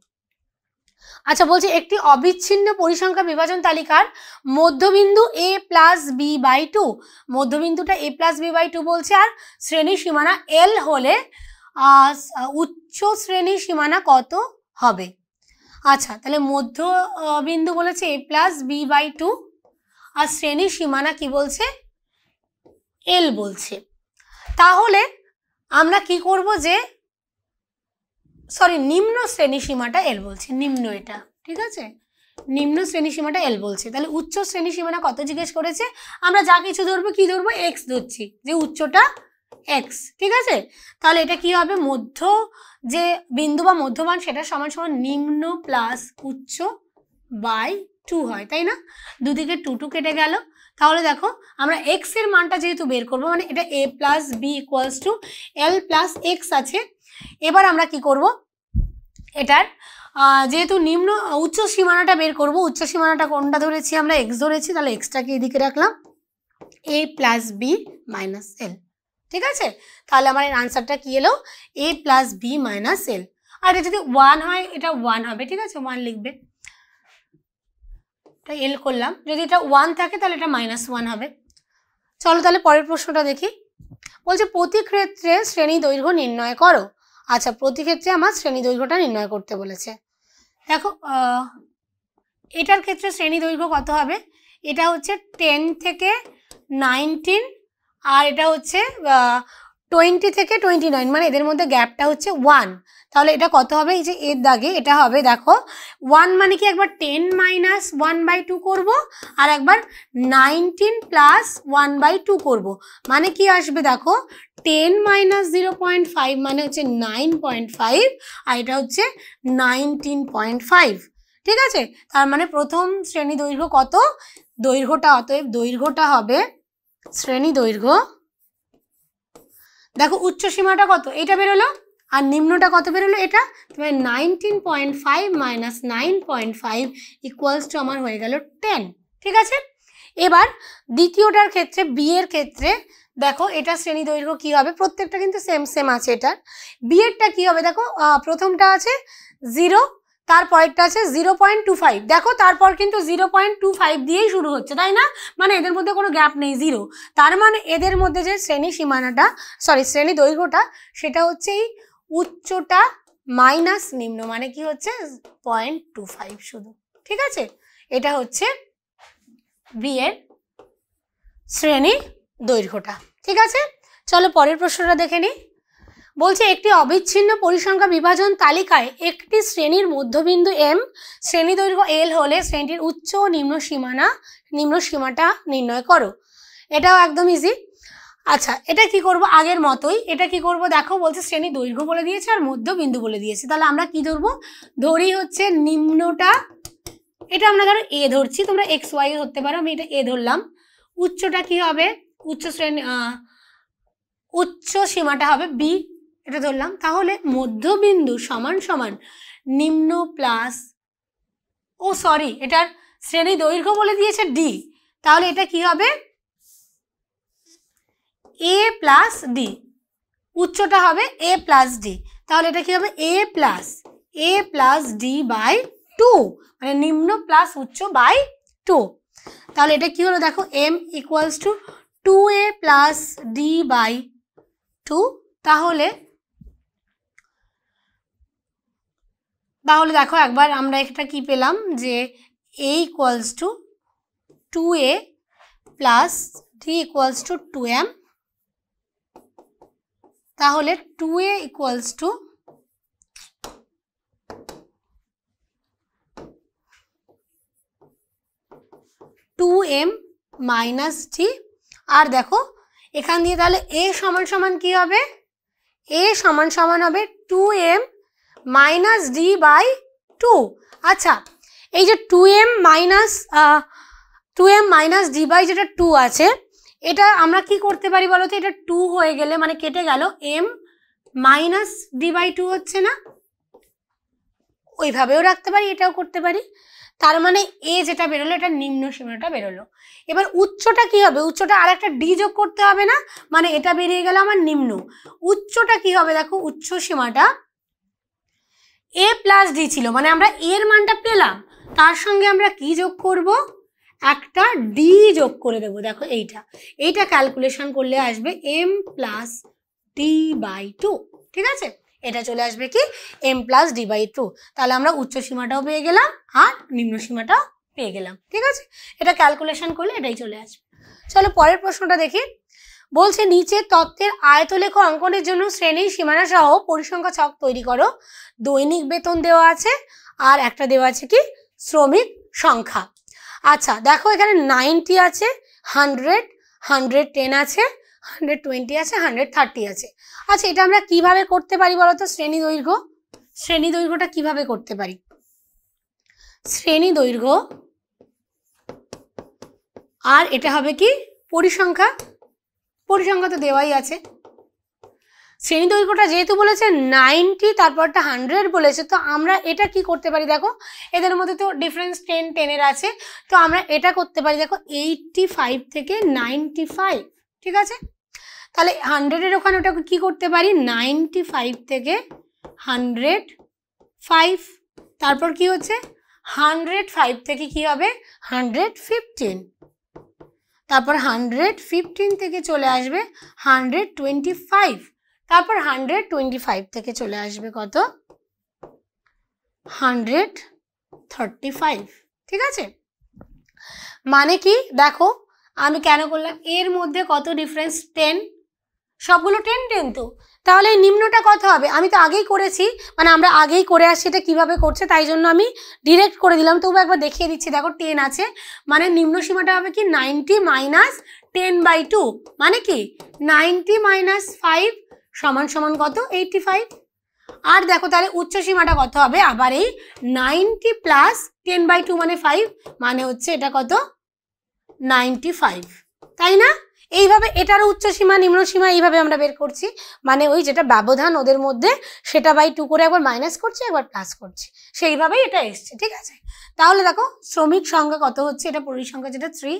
আচ্ছা বলছি একটি অবিচ্ছিন্ন পরিসংখ্যা বিভাজন তালিকার মধ্যবিন্দু A plus B by two মধ্যবিন্দুটা A plus B by two বলছে আর শ্রেণী সীমানা এল হলে উচ্চ শ্রেণী সীমানা কত হবে আচ্ছা তাহলে মধ্যবিন্দু বলেছে A plus B by two আর শ্রেণী সীমানা কি বলছে এল বলছে তাহলে আমরা কি করব যে সরি নিম্ন শ্রেণী সীমাটা এল বলছে নিম্ন এটা ঠিক আছে নিম্ন শ্রেণী সীমাটা এল বলছে তাহলে উচ্চ শ্রেণী সীমাটা কত জিজ্ঞেস করেছে আমরা যা কিছু ধরবো কি ধরবো এক্স ধরছি যে উচ্চটা এক্স ঠিক আছে তাহলে এটা কি হবে মধ্য যে বিন্দু বা মধ্যমান সেটা সমান সমান নিম্ন প্লাস উচ্চ বাই টু হয় তাই না দুদিকে টু টু কেটে গেল তাহলে দেখো আমরা এক্স এর মানটা যেহেতু বের করবো মানে এটা A plus B equals to L plus X আছে এবার আমরা কি করব এটার যেহেতু নিম্ন উচ্চ সীমানাটা বের করব উচ্চ সীমানাটা কোনটা ধরেছি আমরা এক্স ধরেছি তাহলে এক্সটাকে এদিকে রাখলাম A plus B minus L ঠিক আছে তাহলে আমার এর আনসারটা কি এলো A plus B minus L আর এটা যদি ওয়ান হয় এটা ওয়ান হবে ঠিক আছে ওয়ান লিখবে এল করলাম যদি এটা ওয়ান থাকে তাহলে এটা মাইনাস ওয়ান হবে চলো তাহলে পরের প্রশ্নটা দেখি বলছে প্রতি ক্ষেত্রে শ্রেণী দৈর্ঘ্য নির্ণয় করো আচ্ছা প্রতি ক্ষেত্রে আমার শ্রেণী দৈর্ঘ্যটা নির্ণয় করতে বলেছে দেখো এটার ক্ষেত্রে শ্রেণী দৈর্ঘ্য কত হবে এটা হচ্ছে টেন থেকে নাইনটিন আর এটা হচ্ছে টোয়েন্টি থেকে টোয়েন্টি নাইন মানে এদের মধ্যে গ্যাপটা হচ্ছে ওয়ান তাহলে এটা কত হবে এই যে এর দাগে এটা হবে দেখো ওয়ান মানে কি একবার ten minus one by two করবো আর একবার nineteen plus one by two করবো মানে কি আসবে দেখো ten minus zero point five মানে হচ্ছে নাইন পয়েন্ট ফাইভ আর এটা হচ্ছে নাইনটিন পয়েন্ট ফাইভ ঠিক আছে তার মানে প্রথম শ্রেণী দৈর্ঘ্য কত দৈর্ঘ্যটা অতএব দৈর্ঘ্যটা হবে শ্রেণী দৈর্ঘ্য দেখো উচ্চ সীমাটা কত এটা বেরোলো আর নিম্নটা কত বেরোলো এটা তোমার nineteen point five minus nine point five equals to আমার হয়ে গেল টেন ঠিক আছে এবার দ্বিতীয়টার ক্ষেত্রে বিয়ের ক্ষেত্রে দেখো এটা শ্রেণী দৈর্ঘ্য কী হবে প্রত্যেকটা কিন্তু সেম সেম আছে এটার বিয়েরটা কী হবে দেখো প্রথমটা আছে জিরো তারপরেরটা আছে জিরো পয়েন্ট টু ফাইভ দেখো তারপর কিন্তু জিরো পয়েন্ট টু ফাইভ দিয়েই শুরু হচ্ছে তাই না মানে এদের মধ্যে কোনো গ্যাপ নেই জিরো তার মানে এদের মধ্যে যে শ্রেণী সীমানাটা সরি শ্রেণী দৈর্ঘ্যটা সেটা হচ্ছে এই উচ্চটা মাইনাস নিম্ন মানে কি হচ্ছে পয়েন্ট টু ফাইভ শুধু ঠিক আছে এটা হচ্ছে বি এর শ্রেণী দৈর্ঘ্যটা ঠিক আছে চলো পরের প্রশ্নটা দেখে নিই বলছে একটি অবিচ্ছিন্ন পরিসংখ্যা বিভাজন তালিকায় একটি শ্রেণীর মধ্যবিন্দু এম শ্রেণী দৈর্ঘ্য এল হলে শ্রেণীর উচ্চ ও নিম্ন সীমানা নিম্ন সীমাটা নির্ণয় করো এটাও একদম ইজি আচ্ছা এটা কি করব আগের মতোই এটা কি করব দেখো বলছে শ্রেণী দৈর্ঘ্য বলে দিয়েছে আর মধ্যবিন্দু বলে দিয়েছে তাহলে আমরা কি ধরবো ধরি হচ্ছে নিম্নটা এটা আমরা ধরো এ ধরছি তোমরা এক্স ওয়াই ধরতে পারো আমি এটা এ ধরলাম উচ্চটা কি হবে উচ্চ শ্রেণী উচ্চ সীমাটা হবে বি এটা ধরলাম তাহলে মধ্যবিন্দু সমান সমান নিম্ন প্লাস ও সরি এটার শ্রেণী দৈর্ঘ্য বলে দিয়েছে ডি তাহলে এটা কি হবে এ প্লাস ডি উচ্চটা হবে এ প্লাস ডি তাহলে এটা কি হবে A plus A plus D by two মানে নিম্ন প্লাস উচ্চ বাই টু তাহলে এটা কি হলো দেখো M equals to two A plus D by two তাহলে তাহলে দেখো একবার আমরা এটা কি পেলাম যে A equals to two A plus D equals to two M তাহলে two A equals to two M minus T আর দেখো এখান দিয়ে তাহলে এ সমান সমান কি হবে এ সমান সমান হবে two M minus D by two আচ্ছা এই যে two M minus two M minus D by যেটা টু আছে এটা আমরা কি করতে পারি বলো তো এটা টু হয়ে গেলে মানে কেটে গেল এম মাইনাস ডি টু হচ্ছে না ওইভাবেও রাখতে পারি এটাও করতে পারি তার মানে এ যেটা বেরোলো এটা নিম্ন সীমাটা বেরোলো এবার উচ্চটা কি হবে উচ্চটা আর একটা ডি যোগ করতে হবে না মানে এটা বেরিয়ে গেল আমার নিম্ন উচ্চটা কি হবে দেখো উচ্চ সীমাটা এ প্লাস ডি ছিল মানে আমরা এর মানটা পেলাম তার সঙ্গে আমরা কি যোগ করবো একটা ডি যোগ করে দেবো দেখো এইটা এইটা ক্যালকুলেশন করলে আসবে M plus D by two ঠিক আছে এটা চলে আসবে কি M plus D by two তাহলে আমরা উচ্চ সীমাটাও পেয়ে গেলাম আর নিম্ন সীমাটাও পেয়ে গেলাম ঠিক আছে এটা ক্যালকুলেশন করলে এটাই চলে আসবে চলো পরের প্রশ্নটা দেখি বলছে নিচের তত্ত্বের আয়তলেখ অঙ্কনের জন্য শ্রেণী সীমানা সহ পরিসংখ্যা ছক তৈরি করো দৈনিক বেতন দেওয়া আছে আর একটা দেওয়া আছে কি শ্রমিক সংখ্যা আচ্ছা দেখো এখানে নাইনটি আছে হান্ড্রেড হান্ড্রেড টেন আছে হান্ড্রেড টোয়েন্টি আছে হান্ড্রেড থার্টি আছে আচ্ছা এটা আমরা কিভাবে করতে পারি বলতো শ্রেণী দৈর্ঘ্য শ্রেণী দৈর্ঘ্যটা কিভাবে করতে পারি শ্রেণী দৈর্ঘ্য আর এটা হবে কি পরিসংখ্যা পরিসংখ্যা তো দেওয়াই আছে শ্রেণী দৈর্ঘ্যটা যেহেতু বলেছে নাইনটি তারপরটা হান্ড্রেড বলেছে তো আমরা এটা কি করতে পারি দেখো এদের মধ্যে তো ডিফারেন্স টেন টেনের আছে তো আমরা এটা করতে পারি দেখো এইটটি ফাইভ থেকে নাইনটি ফাইভ ঠিক আছে তাহলে হান্ড্রেডের ওখানে ওটা কি করতে পারি নাইনটি ফাইভ থেকে হান্ড্রেড ফাইভ তারপর কি হচ্ছে হান্ড্রেড ফাইভ থেকে কি হবে হান্ড্রেড ফিফটিন তারপর হান্ড্রেড ফিফটিন থেকে চলে আসবে হান্ড্রেড টোয়েন্টি ফাইভ তারপর হান্ড্রেড টোয়েন্টি ফাইভ থেকে চলে আসবে কত হান্ড্রেড থার্টি ফাইভ ঠিক আছে মানে কি দেখো আমি কেন করলাম এর মধ্যে কত ডিফারেন্স টেন সবগুলো টেন টেন তো তাহলে নিম্নটা কত হবে আমি তো আগেই করেছি মানে আমরা আগেই করে আসছি এটা কীভাবে করছে তাই জন্য আমি ডিরেক্ট করে দিলাম তবু একবার দেখিয়ে দিচ্ছি দেখো টেন আছে মানে নিম্ন সীমাটা হবে কি ninety minus ten by two মানে কি নাইনটি মাইনাস ফাইভ সমান সমান কত এইটটি ফাইভ আর দেখো তাহলে উচ্চ সীমাটা কত হবে আবার এই ninety plus ten by two মানে ফাইভ মানে হচ্ছে এটা কত নাইনটি ফাইভ তাই না এইভাবে এটার উচ্চ সীমা নিম্ন সীমা এইভাবে আমরা বের করছি মানে ওই যেটা ব্যবধান ওদের মধ্যে সেটা বাই টু করে একবার মাইনাস করছি একবার প্লাস করছি সেইভাবেই এটা এসছে ঠিক আছে তাহলে দেখো শ্রমিক সংখ্যা কত হচ্ছে এটা পরিসংখ্যা যেটা three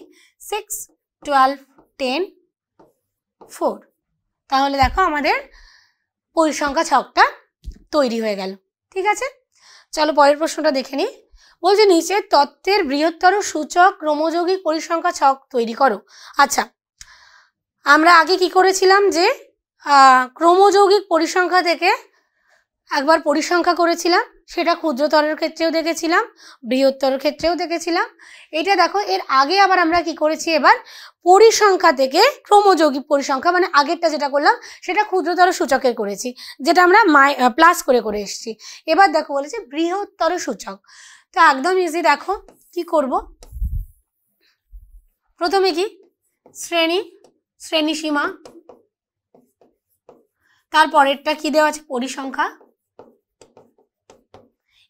six twelve ten four তাহলে দেখো আমাদের পরিসংখ্যা ছকটা তৈরি হয়ে গেল ঠিক আছে চলো পরের প্রশ্নটা দেখে নিই বলছে নিচের তত্ত্বের বৃহত্তর সূচক ক্রমযোগী পরিসংখ্যা ছক তৈরি করো আচ্ছা আমরা আগে কি করেছিলাম যে ক্রমযৌগিক পরিসংখ্যা থেকে একবার পরিসংখ্যা করেছিলাম সেটা ক্ষুদ্রতরের ক্ষেত্রেও দেখেছিলাম বৃহত্তর ক্ষেত্রেও দেখেছিলাম এটা দেখো এর আগে আবার আমরা কি করেছি এবার পরিসংখ্যা থেকে ক্রমযোগী পরিসংখ্যা মানে আগেরটা যেটা করলাম সেটা ক্ষুদ্রতর সূচকের করেছি যেটা আমরা মাই প্লাস করে করে এসেছি এবার দেখো বলেছে বৃহত্তর সূচক তো একদম ইজি দেখো কি করব প্রথমে কি শ্রেণী শ্রেণী সীমা তারপরেরটা কি দেওয়া আছে পরিসংখ্যা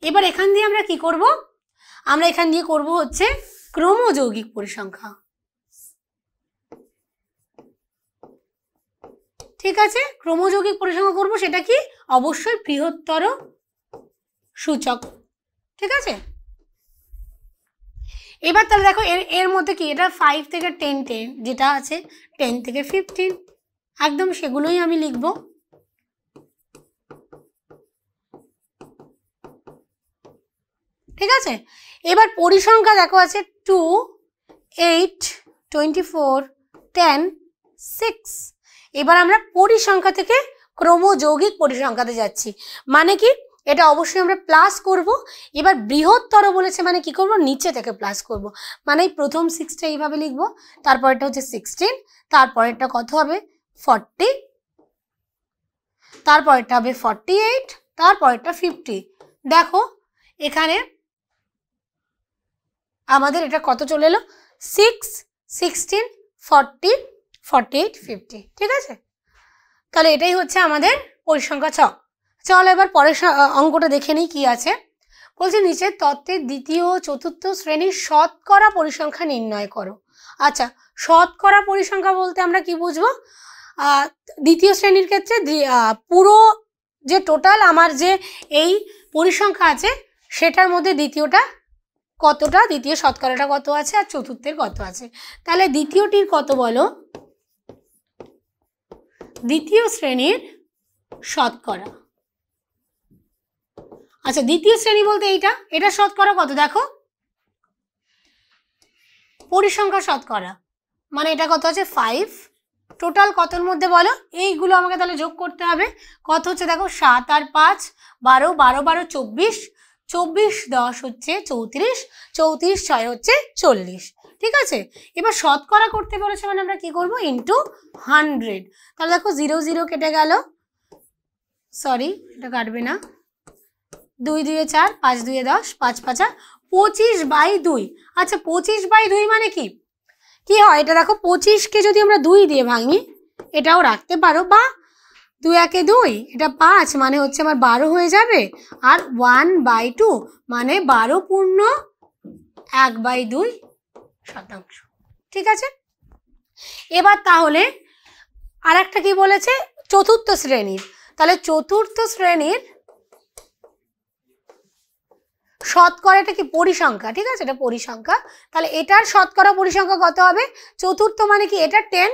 এবার এখান দিয়ে আমরা কি করব আমরা এখান দিয়ে করব হচ্ছে ক্রমযৌগিক পরিসংখ্যা ঠিক আছে ক্রমযৌগিক পরিসংখ্যা করব সেটা কি অবশ্যই বৃহত্তর সূচক ঠিক আছে এবার তাহলে দেখো এর এর মধ্যে কি এটা ফাইভ থেকে টেন টেন যেটা আছে টেন থেকে ফিফটিন একদম সেগুলোই আমি লিখবো ঠিক আছে এবার পরিসংখ্যা দেখো আছে two eight twenty four ten six এবার আমরা পরিসংখ্যা থেকে ক্রমযৌগিক পরিসংখ্যাতে যাচ্ছি মানে কি এটা অবশ্যই আমরা প্লাস করব এবার বৃহত্তর বলেছে মানে কি করব নিচে থেকে প্লাস করব মানে প্রথম সিক্সটা এইভাবে লিখব তারপরেরটা হচ্ছে সিক্সটিন তারপরেরটা কত হবে ফর্টি তারপরেরটা হবে ফর্টি এইট তারপরেরটা ফিফটি দেখো এখানে আমাদের এটা কত চলে এলো six sixteen forty forty eight fifty ঠিক আছে তাহলে এটাই হচ্ছে আমাদের পরিসংখ্যা ছক চলো এবার পরের অঙ্কটা দেখে নিই কী আছে বলছে নিচের তত্ত্বের দ্বিতীয় চতুর্থ শ্রেণীর শতকরা পরিসংখ্যা নির্ণয় করো আচ্ছা শতকরা পরিসংখ্যা বলতে আমরা কি বুঝবো দ্বিতীয় শ্রেণীর ক্ষেত্রে পুরো যে টোটাল আমার যে এই পরিসংখ্যা আছে সেটার মধ্যে দ্বিতীয়টা কতটা দ্বিতীয় শতকরাটা কত আছে আর চতুর্থের কত আছে তাহলে দ্বিতীয়টির কত বলো দ্বিতীয় শ্রেণীর শতকরা আচ্ছা দ্বিতীয় শ্রেণী বলতে এইটা এটা শতকরা কত দেখো পরিসংখ্যা শতকরা মানে এটা কত আছে ফাইভ টোটাল কতর মধ্যে বলো এইগুলো আমাকে তাহলে যোগ করতে হবে কত হচ্ছে দেখো সাত আর পাঁচ বারো বারো বারো চব্বিশ চব্বিশ দশ হচ্ছে চৌত্রিশ চৌত্রিশ ছয় হচ্ছে চল্লিশ ঠিক আছে এবার শতকরা করতে বলেছে মানে আমরা কি করব ইন্টু হান্ড্রেড তাহলে দেখো জিরো জিরো কেটে গেল সরি এটা কাটবে না দুই দুয়ে চার পাঁচ দুয়ে দশ পাঁচ পাঁচা পঁচিশ বাই দুই আচ্ছা পঁচিশ বাই দুই মানে কি কি হয় এটা দেখো পঁচিশকে যদি আমরা দুই দিয়ে ভাঙি এটাও রাখতে পারো বা দুই একে দুই এটা পাঁচ মানে হচ্ছে আমার বারো হয়ে যাবে আর ওয়ান বাই টু মানে বারো পূর্ণ এক বাই দুই শতাংশ ঠিক আছে এবার তাহলে আর একটা কি বলেছে চতুর্থ শ্রেণীর তাহলে চতুর্থ শ্রেণীর শতকরা এটা কি পরিসংখ্যা ঠিক আছে এটা পরিসংখ্যা তাহলে এটার শতকরা পরিসংখ্যা কত হবে চতুর্থ মানে কি এটা টেন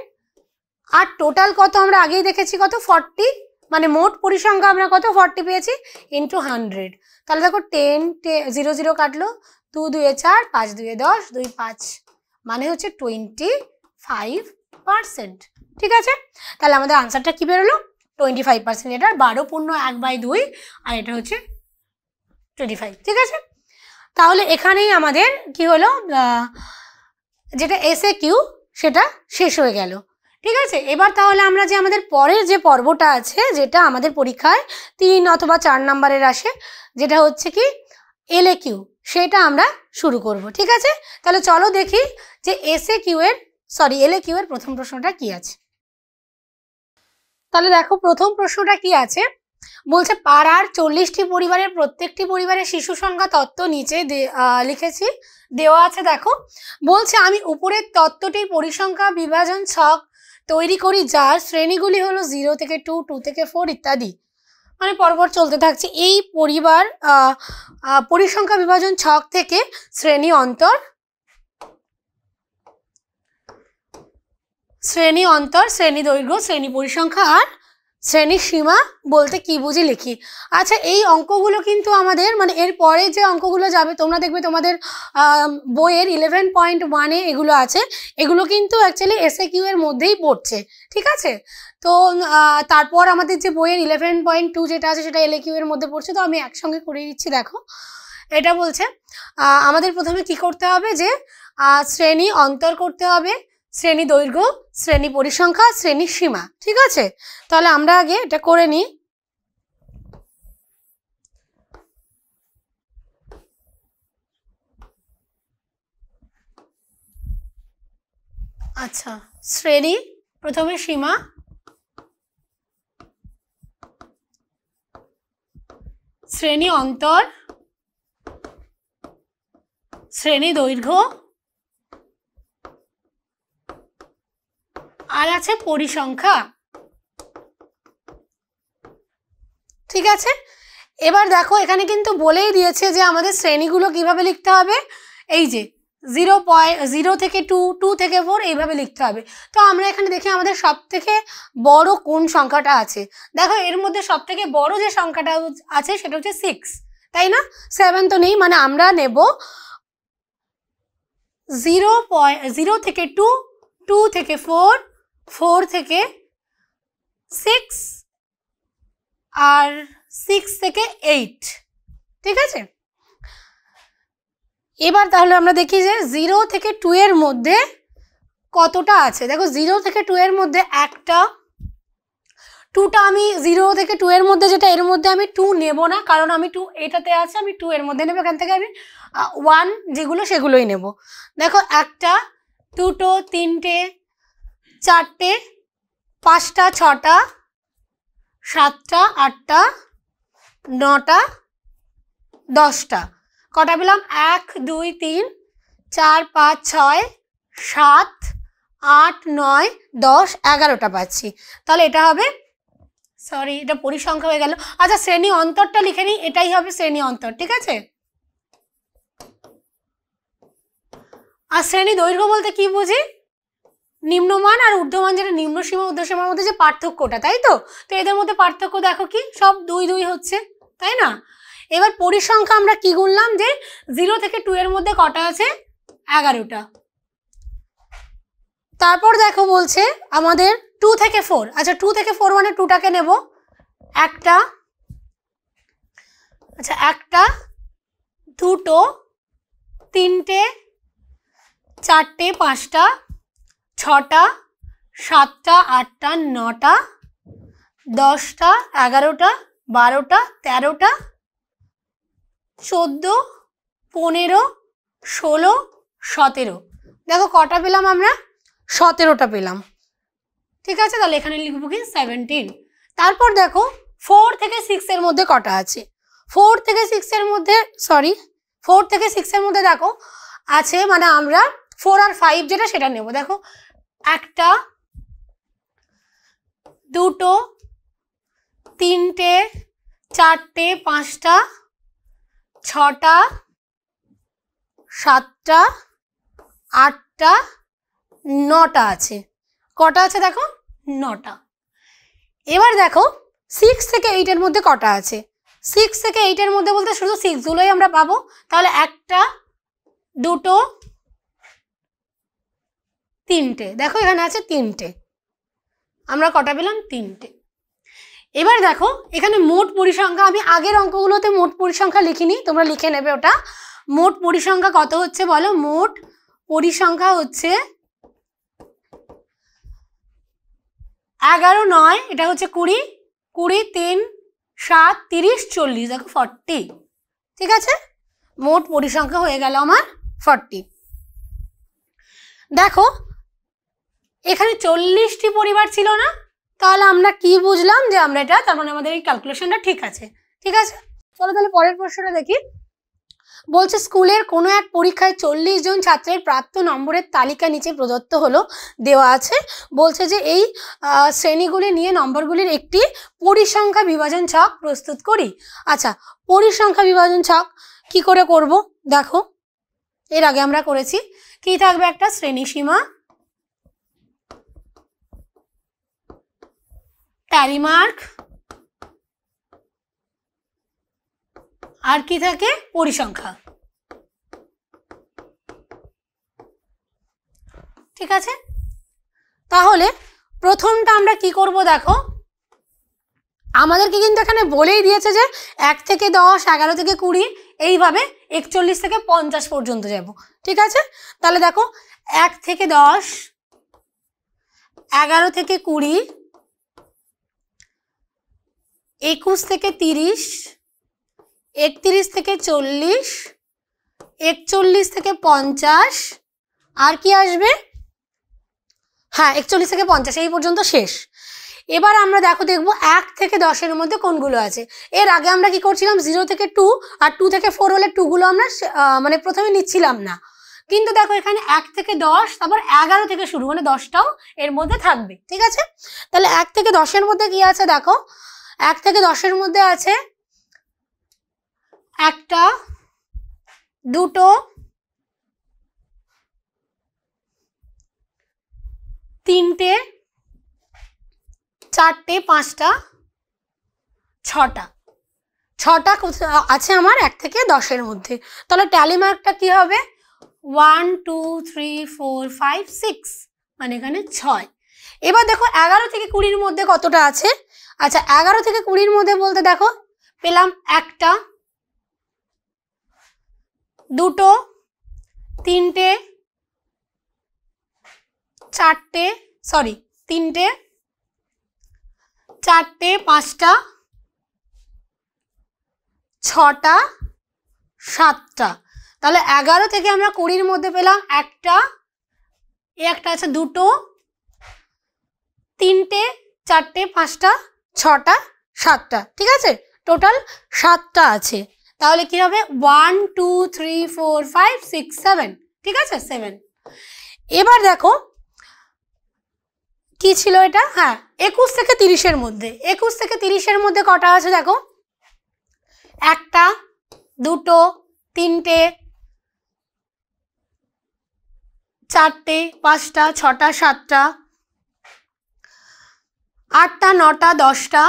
আর টোটাল কত আমরা আগেই দেখেছি কত ফর্টি মানে মোট পরিসংখ্যা আমরা কত ফর্টি পেয়েছি ইন্টু হান্ড্রেড তাহলে দেখো টেন জিরো জিরো কাটলো দু দুয়ে চার পাঁচ দুয়ে দশ দুই পাঁচ মানে হচ্ছে টোয়েন্টি ফাইভ পারসেন্ট ঠিক আছে তাহলে আমাদের আনসারটা কী বেরোলো টোয়েন্টি ফাইভ পার্সেন্ট এটা বারো পূর্ণ এক বাই দুই আর এটা হচ্ছে টোয়েন্টি ফাইভ ঠিক আছে তাহলে এখানেই আমাদের কি হলো যেটা এস এ কিউ সেটা শেষ হয়ে গেল ঠিক আছে এবার তাহলে আমরা যে আমাদের পরের যে পর্বটা আছে যেটা আমাদের পরীক্ষায় তিন অথবা চার নাম্বারের আসে যেটা হচ্ছে কি এল কিউ সেটা আমরা শুরু করব ঠিক আছে তাহলে চলো দেখি যে এস কিউ এর সরি এলে কিউ এর প্রথম প্রশ্নটা কি আছে তাহলে দেখো প্রথম প্রশ্নটা কি আছে বলছে পাড়ার চল্লিশটি পরিবারের প্রত্যেকটি পরিবারের শিশু সংখ্যা তত্ত্ব নিচে লিখেছি দেওয়া আছে দেখো বলছে আমি উপরের তত্ত্বটির পরিসংখ্যা বিভাজন ছক তৈরি করি যার শ্রেণীগুলি হলো জিরো থেকে টু টু থেকে ফোর ইত্যাদি মানে পরপর চলতে থাকছে এই পরিবার পরিসংখ্যা বিভাজন ছক থেকে শ্রেণী অন্তর শ্রেণী অন্তর শ্রেণী দৈর্ঘ্য শ্রেণী পরিসংখ্যা আর শ্রেণী সীমা বলতে কি বুঝি লিখি আচ্ছা এই অঙ্কগুলো কিন্তু আমাদের মানে এর পরে যে অঙ্কগুলো যাবে তোমরা দেখবে তোমাদের বইয়ের ইলেভেন পয়েন্ট ওয়ানে এগুলো আছে এগুলো কিন্তু অ্যাকচুয়ালি এসএ কিউ এর মধ্যেই পড়ছে ঠিক আছে তো তারপর আমাদের যে বইয়ের ইলেভেন পয়েন্ট টু যেটা আছে সেটা এলএ কিউ এর মধ্যে পড়ছে তো আমি একসঙ্গে করে দিচ্ছি দেখো এটা বলছে আমাদের প্রথমে কি করতে হবে যে শ্রেণী অন্তর করতে হবে শ্রেণী দৈর্ঘ্য শ্রেণী পরিসংখ্যা শ্রেণী সীমা ঠিক আছে তাহলে আমরা আগে এটা করে নিই আচ্ছা শ্রেণী প্রথমে সীমা শ্রেণী অন্তর শ্রেণী দৈর্ঘ্য আর আছে পরিসংখ্যা ঠিক আছে এবার দেখো এখানে কিন্তু বলেই দিয়েছে যে আমাদের শ্রেণীগুলো কিভাবে লিখতে হবে এই যে জিরো পয়েন্ট জিরো থেকে টু টু থেকে ফোর এইভাবে লিখতে হবে তো আমরা এখানে দেখি আমাদের সব থেকে বড় কোন সংখ্যাটা আছে দেখো এর মধ্যে সব থেকে বড় যে সংখ্যাটা আছে সেটা হচ্ছে সিক্স তাই না সেভেন তো নেই মানে আমরা নেব জিরো পয় জিরো থেকে টু টু থেকে ফোর ফোর থেকে সিক্স আর সিক্স থেকে এইট ঠিক আছে এবার তাহলে আমরা দেখি যে জিরো থেকে টু এর মধ্যে কতটা আছে দেখো জিরো থেকে টু এর মধ্যে একটা টুটা আমি জিরো থেকে টু এর মধ্যে যেটা এর মধ্যে আমি টু নেব না কারণ আমি টু এটাতে আছে আমি টু এর মধ্যে নেবো এখান থেকে আমি ওয়ান যেগুলো সেগুলোই নেব দেখো একটা দুটো তিনটে চারটে পাঁচটা ছটা সাতটা আটটা নটা দশটা কটা পেলাম এক দুই তিন চার পাঁচ ছয় সাত আট নয় দশ এগারোটা পাচ্ছি তাহলে এটা হবে সরি এটা পরিসংখ্যা হয়ে গেল আচ্ছা শ্রেণী অন্তরটা লিখে নিই এটাই হবে শ্রেণী অন্তর ঠিক আছে আর শ্রেণী দৈর্ঘ্য বলতে কি বুঝি নিম্নমান আর ঊর্ধ্বমান যেটা নিম্ন সীমা ঊর্ধ্বসীমার মধ্যে যে পার্থক্যটা তাই তো তো এদের মধ্যে পার্থক্য দেখো কি সব দুই দুই হচ্ছে তাই না এবার পরিসংখ্যা আমরা কি গুনলাম যে জিরো থেকে টু এর মধ্যে কটা আছে এগারোটা তারপর দেখো বলছে আমাদের টু থেকে ফোর আচ্ছা টু থেকে ফোর মানে টুটাকে নেব একটা আচ্ছা একটা দুটো তিনটে চারটে পাঁচটা ছটা সাতটা আটটা নটা দশটা এগারোটা বারোটা তেরোটা চোদ্দো পনেরো ষোলো সতেরো দেখো কটা পেলাম আমরা সতেরোটা পেলাম ঠিক আছে তাহলে এখানে লিখবো কি সেভেন্টিন তারপর দেখো ফোর থেকে সিক্সের মধ্যে কটা আছে ফোর থেকে সিক্সের মধ্যে সরি ফোর থেকে সিক্সের মধ্যে দেখো আছে মানে আমরা ফোর আর ফাইভ যেটা সেটা নেব দেখো একটা দুটো তিনটে চারটে পাঁচটা ছটা সাতটা আটটা নটা আছে কটা আছে দেখো নটা এবার দেখো সিক্স থেকে এইটের মধ্যে কটা আছে সিক্স থেকে এইটের মধ্যে বলতে শুধু সিক্সগুলোই আমরা পাবো তাহলে একটা দুটো তিনটে দেখো এখানে আছে তিনটে আমরা কটা পেলাম তিনটে এবার দেখো এখানে মোট পরিসংখ্যা আমি আগের অঙ্কগুলোতে মোট পরিসংখ্যা লিখিনি তোমরা লিখে নেবে ওটা মোট পরিসংখ্যা কত হচ্ছে বলো মোট পরিসংখ্যা হচ্ছে এগারো নয় এটা হচ্ছে কুড়ি কুড়ি তিন সাত তিরিশ চল্লিশ দেখো ফর্টি ঠিক আছে মোট পরিসংখ্যা হয়ে গেল আমার ফর্টি দেখো এখানে চল্লিশটি পরিবার ছিল না তাহলে আমরা কি বুঝলাম যে আমরা এটা তার মানে আমাদের এই ক্যালকুলেশনটা ঠিক আছে ঠিক আছে চলো তাহলে পরের প্রশ্নটা দেখি বলছে স্কুলের কোনো এক পরীক্ষায় চল্লিশ জন ছাত্রের প্রাপ্ত নম্বরের তালিকা নিচে প্রদত্ত হলো দেওয়া আছে বলছে যে এই শ্রেণীগুলি নিয়ে নম্বরগুলির একটি পরিসংখ্যা বিভাজন ছক প্রস্তুত করি আচ্ছা পরিসংখ্যা বিভাজন ছক কি করে করব দেখো এর আগে আমরা করেছি কি থাকবে একটা শ্রেণী সীমা প্যারিমার্ক আর কি থাকে পরিসংখ্যা ঠিক আছে তাহলে প্রথমটা আমরা কি করব দেখো আমাদেরকে কিন্তু এখানে বলেই দিয়েছে যে এক থেকে দশ এগারো থেকে কুড়ি এইভাবে একচল্লিশ থেকে পঞ্চাশ পর্যন্ত যাব ঠিক আছে তাহলে দেখো এক থেকে দশ এগারো থেকে কুড়ি একুশ থেকে তিরিশ একত্রিশ থেকে চল্লিশ একচল্লিশ থেকে পঞ্চাশ আর কি আসবে হ্যাঁ একচল্লিশ থেকে পঞ্চাশ এই পর্যন্ত শেষ এবার আমরা দেখো দেখবো এক থেকে দশের মধ্যে কোনগুলো আছে এর আগে আমরা কি করছিলাম জিরো থেকে টু আর টু থেকে ফোর হলে টুগুলো আমরা মানে প্রথমে নিচ্ছিলাম না কিন্তু দেখো এখানে এক থেকে দশ তারপর এগারো থেকে শুরু মানে দশটাও এর মধ্যে থাকবে ঠিক আছে তাহলে এক থেকে দশের মধ্যে কি আছে দেখো এক থেকে দশের মধ্যে আছে একটা দুটো তিনটে চারটে পাঁচটা ছটা ছটা আছে আমার এক থেকে দশের মধ্যে তাহলে ট্যালি মার্কটা কি হবে one two three four five six মানে এখানে ছয় এবার দেখো এগারো থেকে কুড়ির মধ্যে কতটা আছে আচ্ছা এগারো থেকে কুড়ির মধ্যে বলতে দেখো পেলাম একটা দুটো তিনটে চারটে সরি তিনটে চারটে পাঁচটা ছটা সাতটা তাহলে এগারো থেকে আমরা কুড়ির মধ্যে পেলাম একটা একটা আছে দুটো তিনটে চারটে পাঁচটা ছটা সাতটা ঠিক আছে টোটাল সাতটা আছে তাহলে কি হবে one two three four five six seven ঠিক আছে সেভেন এবার দেখো কি ছিল এটা হ্যাঁ একুশ থেকে তিরিশের মধ্যে একুশ থেকে তিরিশের মধ্যে কটা আছে দেখো একটা দুটো তিনটে চারটে পাঁচটা ছটা সাতটা আটটা নটা দশটা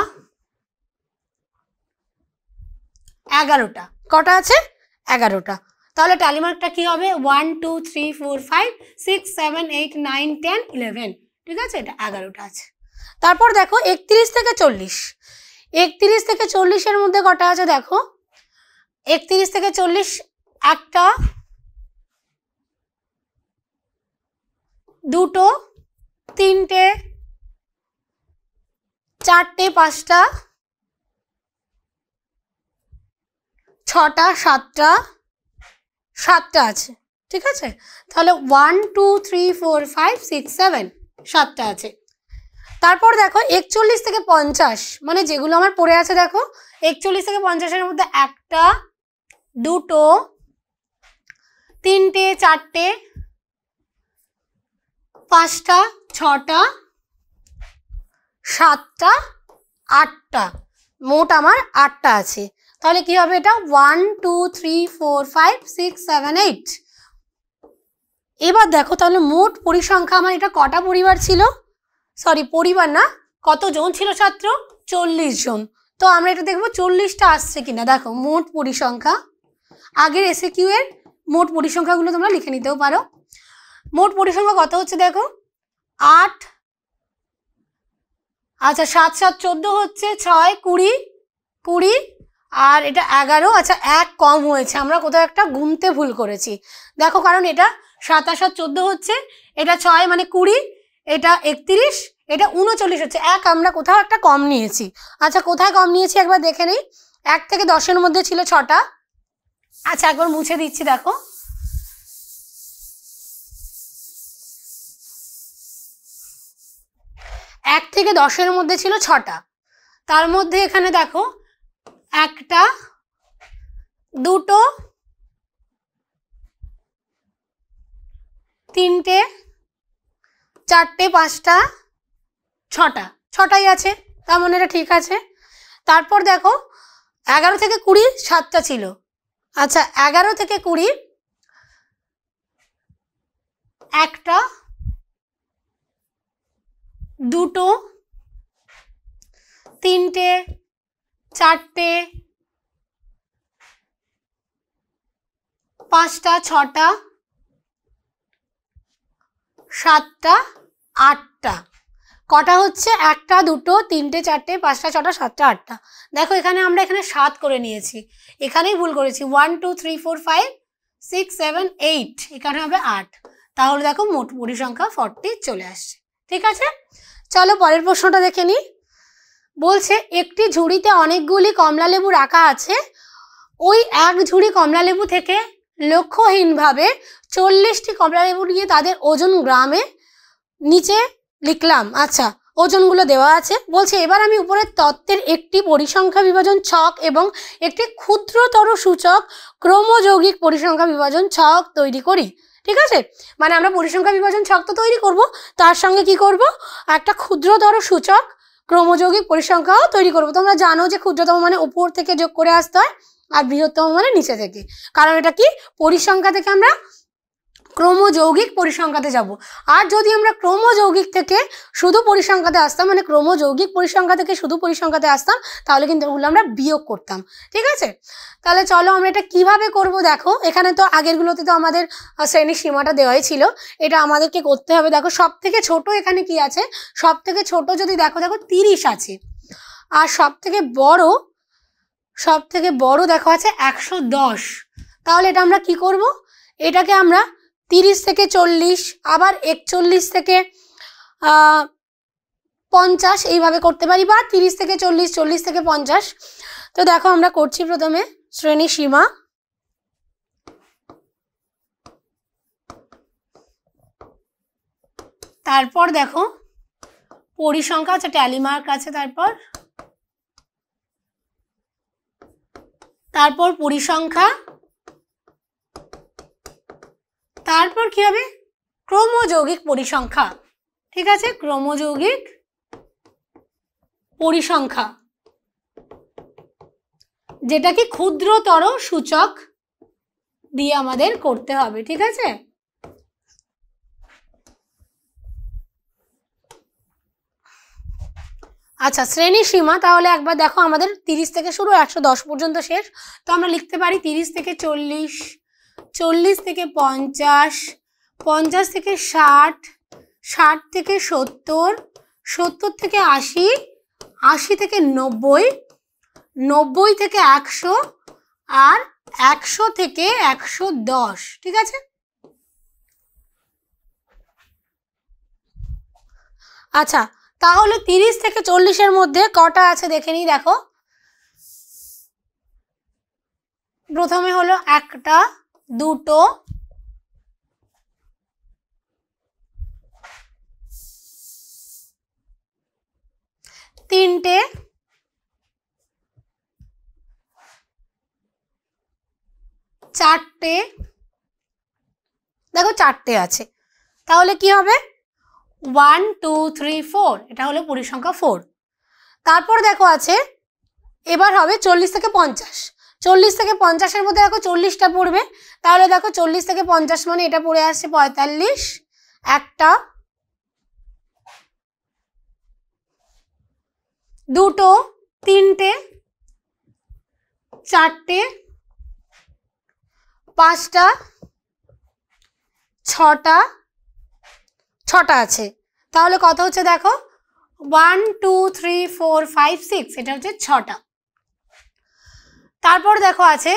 এগারোটা কটা আছে এগারোটা তাহলে টালিমার্কটা কি হবে one two three four five six seven eight nine ten eleven ঠিক আছে এটা এগারোটা আছে তারপর দেখো একত্রিশ থেকে চল্লিশ একত্রিশ থেকে চল্লিশের মধ্যে কটা আছে দেখো একত্রিশ থেকে চল্লিশ একটা দুটো তিনটে চারটে পাঁচটা ছটা সাতটা সাতটা আছে ঠিক আছে তাহলে one two three four five six seven সাতটা আছে তারপর দেখো একচল্লিশ থেকে পঞ্চাশ মানে যেগুলো আমার পড়ে আছে দেখো একচল্লিশ থেকে পঞ্চাশের মধ্যে একটা দুটো তিনটে চারটে পাঁচটা ছটা সাতটা আটটা মোট আমার আটটা আছে তাহলে কি হবে এটা one two three four five six seven eight এবার দেখো তাহলে মোট পরিসংখ্যা আমার এটা কটা পরিবার ছিল সরি পরিবার না কতজন ছিল ছাত্র চল্লিশ জন তো আমরা এটা দেখবো চল্লিশটা আসছে কিনা দেখো মোট পরিসংখ্যা আগের এসে কিউ এর মোট পরিসংখ্যাগুলো তোমরা লিখে নিতেও পারো মোট পরিসংখ্যা কত হচ্ছে দেখো আট আচ্ছা সাত সাত চোদ্দ হচ্ছে ছয় কুড়ি কুড়ি আর এটা এগারো আচ্ছা এক কম হয়েছে আমরা কোথাও একটা গুনতে ভুল করেছি দেখো কারণ এটা সাতাশ আর চোদ্দো হচ্ছে এটা ছয় মানে কুড়ি এটা একত্রিশ এটা উনচল্লিশ হচ্ছে এক আমরা কোথাও একটা কম নিয়েছি আচ্ছা কোথায় কম নিয়েছি একবার দেখে নিই এক থেকে দশের মধ্যে ছিল ছটা আচ্ছা একবার মুছে দিচ্ছি দেখো এক থেকে দশের মধ্যে ছিল ছটা তার মধ্যে এখানে দেখো একটা দুটো তিনটে চারটে পাঁচটা ছটা ছটাই আছে তার মানে এটা ঠিক আছে তারপর দেখো এগারো থেকে কুড়ি সাতটা ছিল আচ্ছা এগারো থেকে কুড়ি একটা দুটো তিনটে চারটে পাঁচটা ছটা সাতটা আটটা কটা হচ্ছে একটা দুটো তিনটে চারটে পাঁচটা ছটা সাতটা আটটা দেখো এখানে আমরা এখানে সাত করে নিয়েছি এখানেই ভুল করেছি one two three four five six seven eight এখানে হবে আট তাহলে দেখো মোট পরিসংখ্যা ফর্টি চলে আসছে ঠিক আছে চলো পরের প্রশ্নটা দেখে নিই বলছে একটি ঝুড়িতে অনেকগুলি কমলা লেবু রাখা আছে ওই এক ঝুড়ি কমলা লেবু থেকে লক্ষ্যহীনভাবে চল্লিশটি কমলা লেবু নিয়ে তাদের ওজন গ্রামে নিচে লিখলাম আচ্ছা ওজনগুলো দেওয়া আছে বলছে এবার আমি উপরের তত্ত্বের একটি পরিসংখ্যা বিভাজন ছক এবং একটি ক্ষুদ্রতর সূচক ক্রমযৌগিক পরিসংখ্যা বিভাজন ছক তৈরি করি ঠিক আছে মানে আমরা পরিসংখ্যা বিভাজন ছক তো তৈরি করব তার সঙ্গে কি করব একটা ক্ষুদ্রতর সূচক ক্রমযৌগিক পরিসংখ্যাও তৈরি করব তোমরা জানো যে ক্ষুদ্রতম মানে উপর থেকে যোগ করে আসতে হয় আর বৃহত্তম মানে নিচে থেকে কারণ এটা কি পরিসংখ্যা থেকে আমরা ক্রমযৌগিক পরিসংখ্যাতে যাব আর যদি আমরা ক্রমযৌগিক থেকে শুধু পরিসংখ্যাতে আসতাম মানে ক্রমযৌগিক পরিসংখ্যা থেকে শুধু পরিসংখ্যাতে আসতাম তাহলে কিন্তু ওগুলো আমরা বিয়োগ করতাম ঠিক আছে তাহলে চলো আমরা এটা কিভাবে করব দেখো এখানে তো আগেরগুলোতে তো আমাদের শ্রেণীর সীমাটা দেওয়াই ছিল এটা আমাদেরকে করতে হবে দেখো সব থেকে ছোট এখানে কি আছে সব থেকে ছোট যদি দেখো দেখো তিরিশ আছে আর সব থেকে বড় সব থেকে বড় দেখো আছে একশো তাহলে এটা আমরা কি করব এটাকে আমরা তিরিশ থেকে চল্লিশ আবার একচল্লিশ থেকে পঞ্চাশ এইভাবে করতে পারি বা তিরিশ থেকে চল্লিশ চল্লিশ থেকে পঞ্চাশ তো দেখো আমরা করছি প্রথমে শ্রেণী সীমা তারপর দেখো পরিসংখ্যা আছে ট্যালিমার্ক আছে তারপর তারপর পরিসংখ্যা তারপর কি হবে ক্রমযৌগিক পরিসংখ্যা ঠিক আছে ক্রমযৌগিক পরিসংখ্যা যেটা কি ক্ষুদ্রতর সূচক দিয়ে আমাদের করতে হবে ঠিক আছে আচ্ছা শ্রেণী সীমা তাহলে একবার দেখো আমাদের তিরিশ থেকে শুরু একশো দশ পর্যন্ত শেষ তো আমরা লিখতে পারি তিরিশ থেকে চল্লিশ চল্লিশ থেকে পঞ্চাশ পঞ্চাশ থেকে ষাট ষাট থেকে সত্তর সত্তর থেকে আশি আশি থেকে নব্বই নব্বই থেকে একশো আর একশো থেকে একশো দশ ঠিক আছে আচ্ছা তাহলে তিরিশ থেকে চল্লিশের মধ্যে কটা আছে দেখে নিই দেখো প্রথমে হলো একটা দুটো তিনটে চারটে দেখো চারটে আছে তাহলে কি হবে ওয়ান টু থ্রি ফোর এটা হলো পরিসংখ্যা ফোর তারপর দেখো আছে এবার হবে চল্লিশ থেকে পঞ্চাশ চল্লিশ থেকে পঞ্চাশের মধ্যে দেখো চল্লিশটা পড়বে তাহলে দেখো চল্লিশ থেকে পঞ্চাশ মানে এটা পড়ে আসছে পঁয়তাল্লিশ একটা দুটো তিনটে চারটে পাঁচটা ছটা ছটা আছে তাহলে কত হচ্ছে দেখো one two three four five six এটা হচ্ছে ছটা তারপর দেখো আছে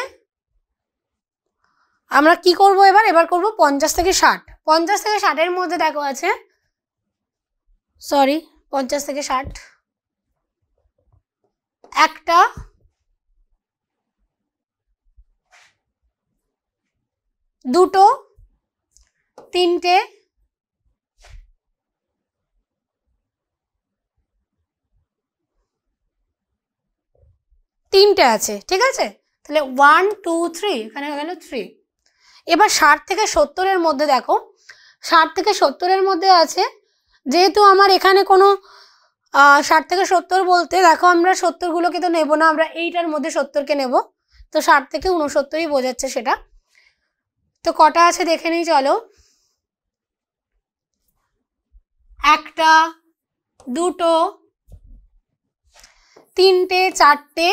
আমরা কি করব এবার এবার করব পঞ্চাশ থেকে ষাট পঞ্চাশ থেকে ষাটের মধ্যে দেখো আছে সরি পঞ্চাশ থেকে ষাট একটা দুটো তিনটে তিনটে আছে ঠিক আছে তাহলে ওয়ান টু থ্রি এখানে হয়ে গেল থ্রি এবার ষাট থেকে সত্তরের মধ্যে দেখো ষাট থেকে সত্তরের মধ্যে আছে যেহেতু আমার এখানে কোনো ষাট থেকে সত্তর বলতে দেখো আমরা সত্তরগুলোকে তো নেবো না আমরা এইটার মধ্যে সত্তরকে নেব তো ষাট থেকে উনসত্তরই বোঝাচ্ছে সেটা তো কটা আছে দেখে নিই চলো একটা দুটো তিনটে চারটে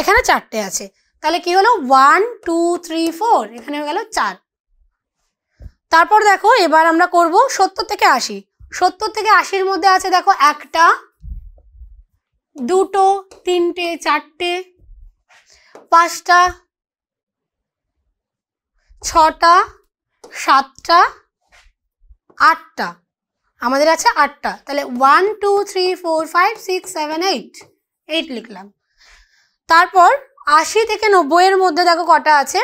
এখানে চারটে আছে তাহলে কি হলো ওয়ান টু থ্রি ফোর এখানে হয়ে গেল চার তারপর দেখো এবার আমরা করব সত্তর থেকে আশি সত্তর থেকে আশির মধ্যে আছে দেখো একটা দুটো তিনটে চারটে পাঁচটা ছটা সাতটা আটটা আমাদের আছে আটটা তাহলে one two three four five six seven eight eight লিখলাম তারপর আশি থেকে নব্বইয়ের মধ্যে দেখো কটা আছে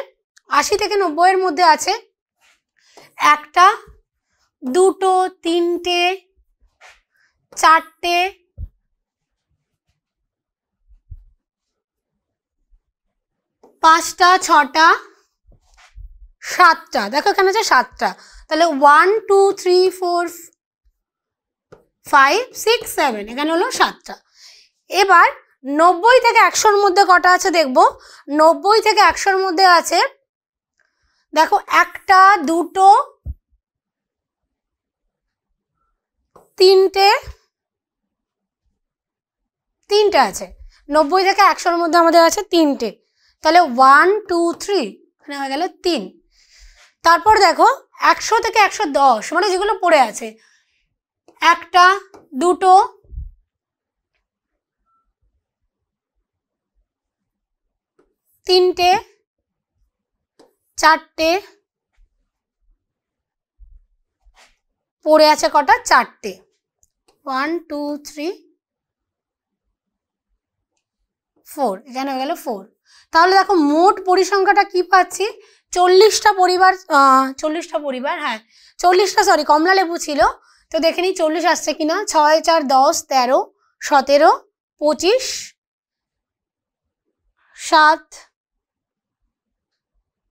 আশি থেকে নব্বইয়ের মধ্যে আছে একটা দুটো তিনটে চারটে পাঁচটা ছটা সাতটা দেখো কেন আছে সাতটা তাহলে one two three four five six seven এখানে হলো সাতটা এবার নব্বই থেকে একশোর মধ্যে কটা আছে দেখব নব্বই থেকে একশোর মধ্যে আছে দেখো একটা দুটো তিনটে তিনটে আছে নব্বই থেকে একশোর মধ্যে আমাদের আছে তিনটে তাহলে ওয়ান টু থ্রি এখানে হয়ে গেল তিন তারপর দেখো একশো থেকে একশো দশ মানে যেগুলো পড়ে আছে একটা দুটো তিনটে চারটে পড়ে আছে কটা চারটে ওয়ান টু থ্রি ফোর এখানে হয়ে গেল ফোর তাহলে দেখো মোট পরিসংখ্যাটা কি পাচ্ছি চল্লিশটা পরিবার চল্লিশটা পরিবার হ্যাঁ চল্লিশটা সরি কমলা লেবু ছিল তো দেখে নিই চল্লিশ আসছে কিনা ছয় চার দশ তেরো সতেরো পঁচিশ সাত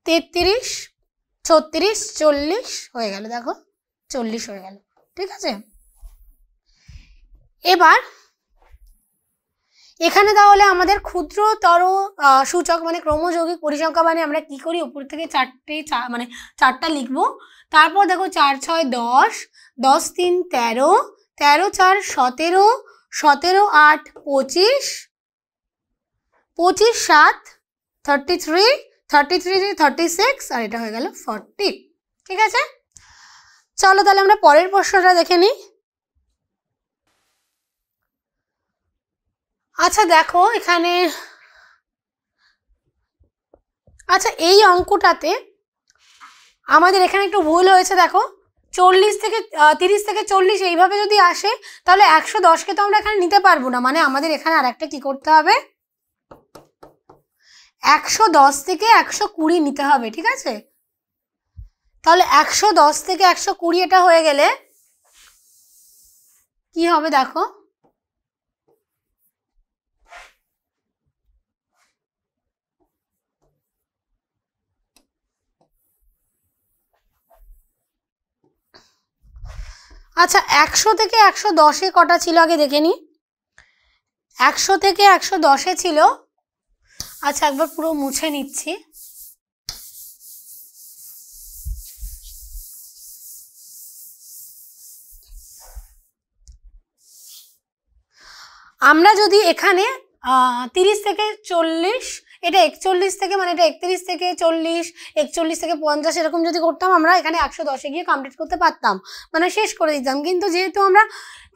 তেত্রিশ ছত্রিশ চল্লিশ হয়ে গেল দেখো চল্লিশ হয়ে গেল ঠিক আছে এবার এখানে তাহলে আমাদের ক্ষুদ্রতর সূচক মানে ক্রমযৌগিক পরিসংখ্যা মানে আমরা কি করি উপর থেকে চারটে মানে চারটা লিখব তারপর দেখো চার ছয় দশ দশ তিন তেরো তেরো চার সতেরো সতেরো আট পঁচিশ পঁচিশ সাত thirty three thirty three three thirty six আর এটা হয়ে গেল ফর্টি ঠিক আছে চলো তাহলে আমরা পরের প্রশ্নটা দেখে নিই আচ্ছা দেখো এখানে আচ্ছা এই অঙ্কটাতে আমাদের এখানে একটু ভুল হয়েছে দেখো চল্লিশ থেকে তিরিশ থেকে চল্লিশ এইভাবে যদি আসে তাহলে একশো দশকে তো আমরা এখানে নিতে পারবো না মানে আমাদের এখানে আর একটা কী করতে হবে একশো দশ থেকে একশো কুড়ি নিতে হবে ঠিক আছে তাহলে একশো দশ থেকে একশো কুড়ি এটা হয়ে গেলে কি হবে দেখো আচ্ছা একশো থেকে একশো দশে কটা ছিল আগে দেখে নি একশো থেকে একশো দশে ছিল আচ্ছা একবার পুরো মুছে নিচ্ছি আমরা যদি এখানে তিরিশ থেকে চল্লিশ এটা একচল্লিশ থেকে মানে এটা একত্রিশ থেকে চল্লিশ একচল্লিশ থেকে পঞ্চাশ এরকম যদি করতাম আমরা এখানে একশো দশে গিয়ে কমপ্লিট করতে পারতাম মানে শেষ করে দিতাম কিন্তু যেহেতু আমরা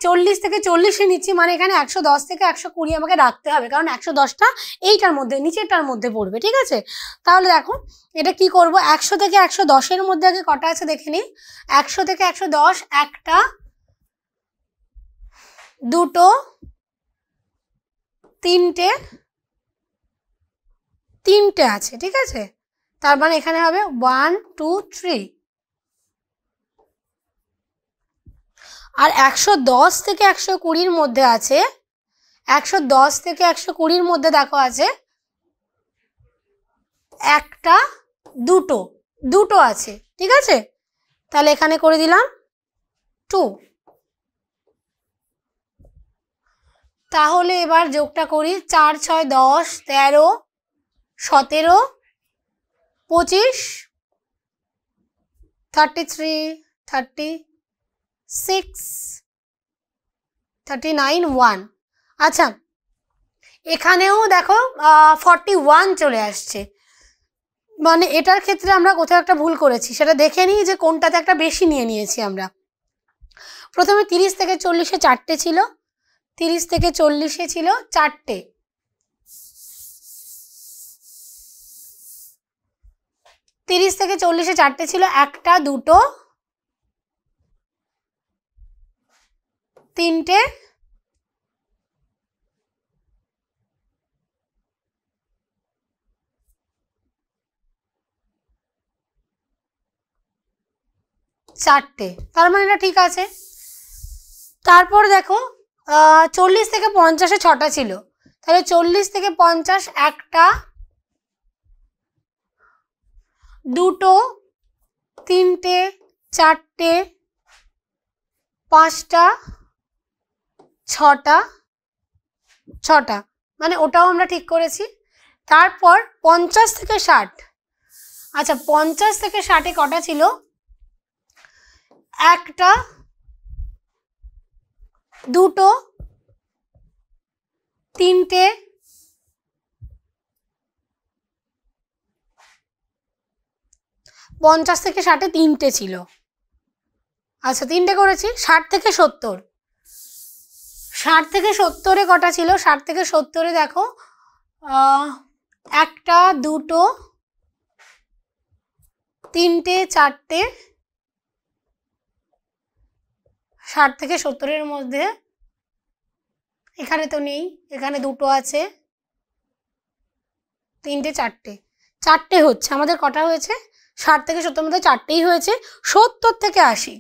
চল্লিশ থেকে চল্লিশে নিচ্ছি মানে এখানে একশো দশ থেকে একশো কুড়ি আমাকে রাখতে হবে কারণ একশো দশটা এইটার মধ্যে নিচেরটার মধ্যে পড়বে ঠিক আছে তাহলে দেখো এটা কি করব একশো থেকে একশো দশের মধ্যে আগে কটা আছে দেখে নিই একশো থেকে একশো দশ একটা দুটো তিনটে তিনটে আছে ঠিক আছে তার মানে এখানে হবে ওয়ান টু থ্রি আর একশো দশ থেকে একশো কুড়ির মধ্যে আছে একশো দশ থেকে একশো কুড়ির মধ্যে দেখো আছে একটা দুটো দুটো আছে ঠিক আছে তাহলে এখানে করে দিলাম টু তাহলে এবার যোগটা করি চার ছয় দশ তেরো সতেরো পঁচিশ thirty three thirty six thirty nine one আচ্ছা এখানেও দেখো ফর্টি ওয়ান চলে আসছে মানে এটার ক্ষেত্রে আমরা কোথাও একটা ভুল করেছি সেটা দেখে নিই যে কোনটাতে একটা বেশি নিয়ে নিয়েছি আমরা প্রথমে তিরিশ থেকে চল্লিশে চারটে ছিল তিরিশ থেকে চল্লিশে ছিল চারটে তিরিশ থেকে চল্লিশে চারটে ছিল একটা দুটো তিনটে চারটে তার মানে এটা ঠিক আছে তারপর দেখো চল্লিশ থেকে পঞ্চাশে ছটা ছিল তাহলে চল্লিশ থেকে পঞ্চাশ একটা দুটো তিনটে চারটে পাঁচটা ছটা ছটা মানে ওটাও আমরা ঠিক করেছি তারপর পঞ্চাশ থেকে ষাট আচ্ছা পঞ্চাশ থেকে ষাটে কটা ছিল একটা দুটো তিনটে পঞ্চাশ থেকে ষাটে তিনটে ছিল আচ্ছা তিনটে করেছি ষাট থেকে সত্তর ষাট থেকে সত্তরে কটা ছিল ষাট থেকে সত্তরে দেখো একটা দুটো তিনটে চারটে ষাট থেকে সত্তরের মধ্যে এখানে তো নেই এখানে দুটো আছে তিনটে চারটে চারটে হচ্ছে আমাদের কটা হয়েছে ষাট থেকে সত্তর মধ্যে চারটেই হয়েছে সত্তর থেকে আশি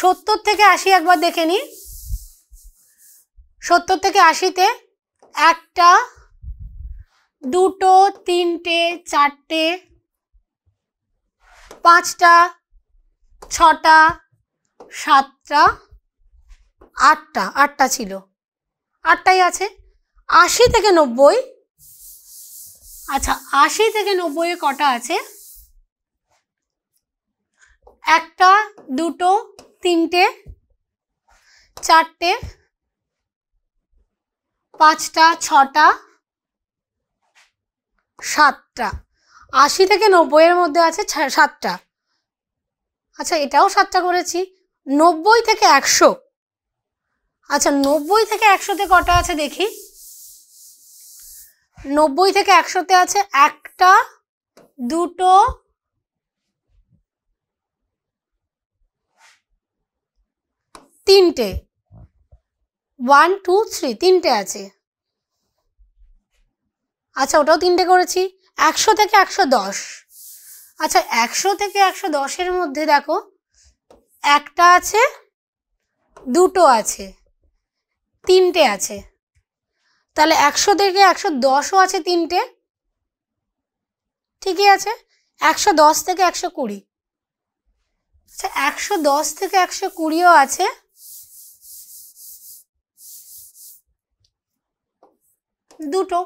সত্তর থেকে আশি একবার দেখে নি সত্তর থেকে আশিতে একটা দুটো তিনটে চারটে পাঁচটা ছটা সাতটা আটটা আটটা ছিল আটটাই আছে আশি থেকে নব্বই আচ্ছা আশি থেকে নব্বই কটা আছে একটা দুটো তিনটে চারটে পাঁচটা ছটা সাতটা আশি থেকে নব্বইয়ের মধ্যে আছে সাতটা আচ্ছা এটাও সাতটা করেছি নব্বই থেকে একশো আচ্ছা নব্বই থেকে একশোতে কটা আছে দেখি নব্বই থেকে একশোতে আছে একটা দুটো তিনটে ওয়ান টু থ্রি তিনটে আছে আচ্ছা ওটাও তিনটে করেছি একশো থেকে একশো দশ আচ্ছা একশো থেকে একশো দশের মধ্যে দেখো একটা আছে দুটো আছে তিনটে আছে তাহলে একশো থেকে একশো দশও আছে তিনটে ঠিকই আছে একশো দশ থেকে একশো কুড়ি আচ্ছা একশো দশ থেকে একশো কুড়িও আছে দুটো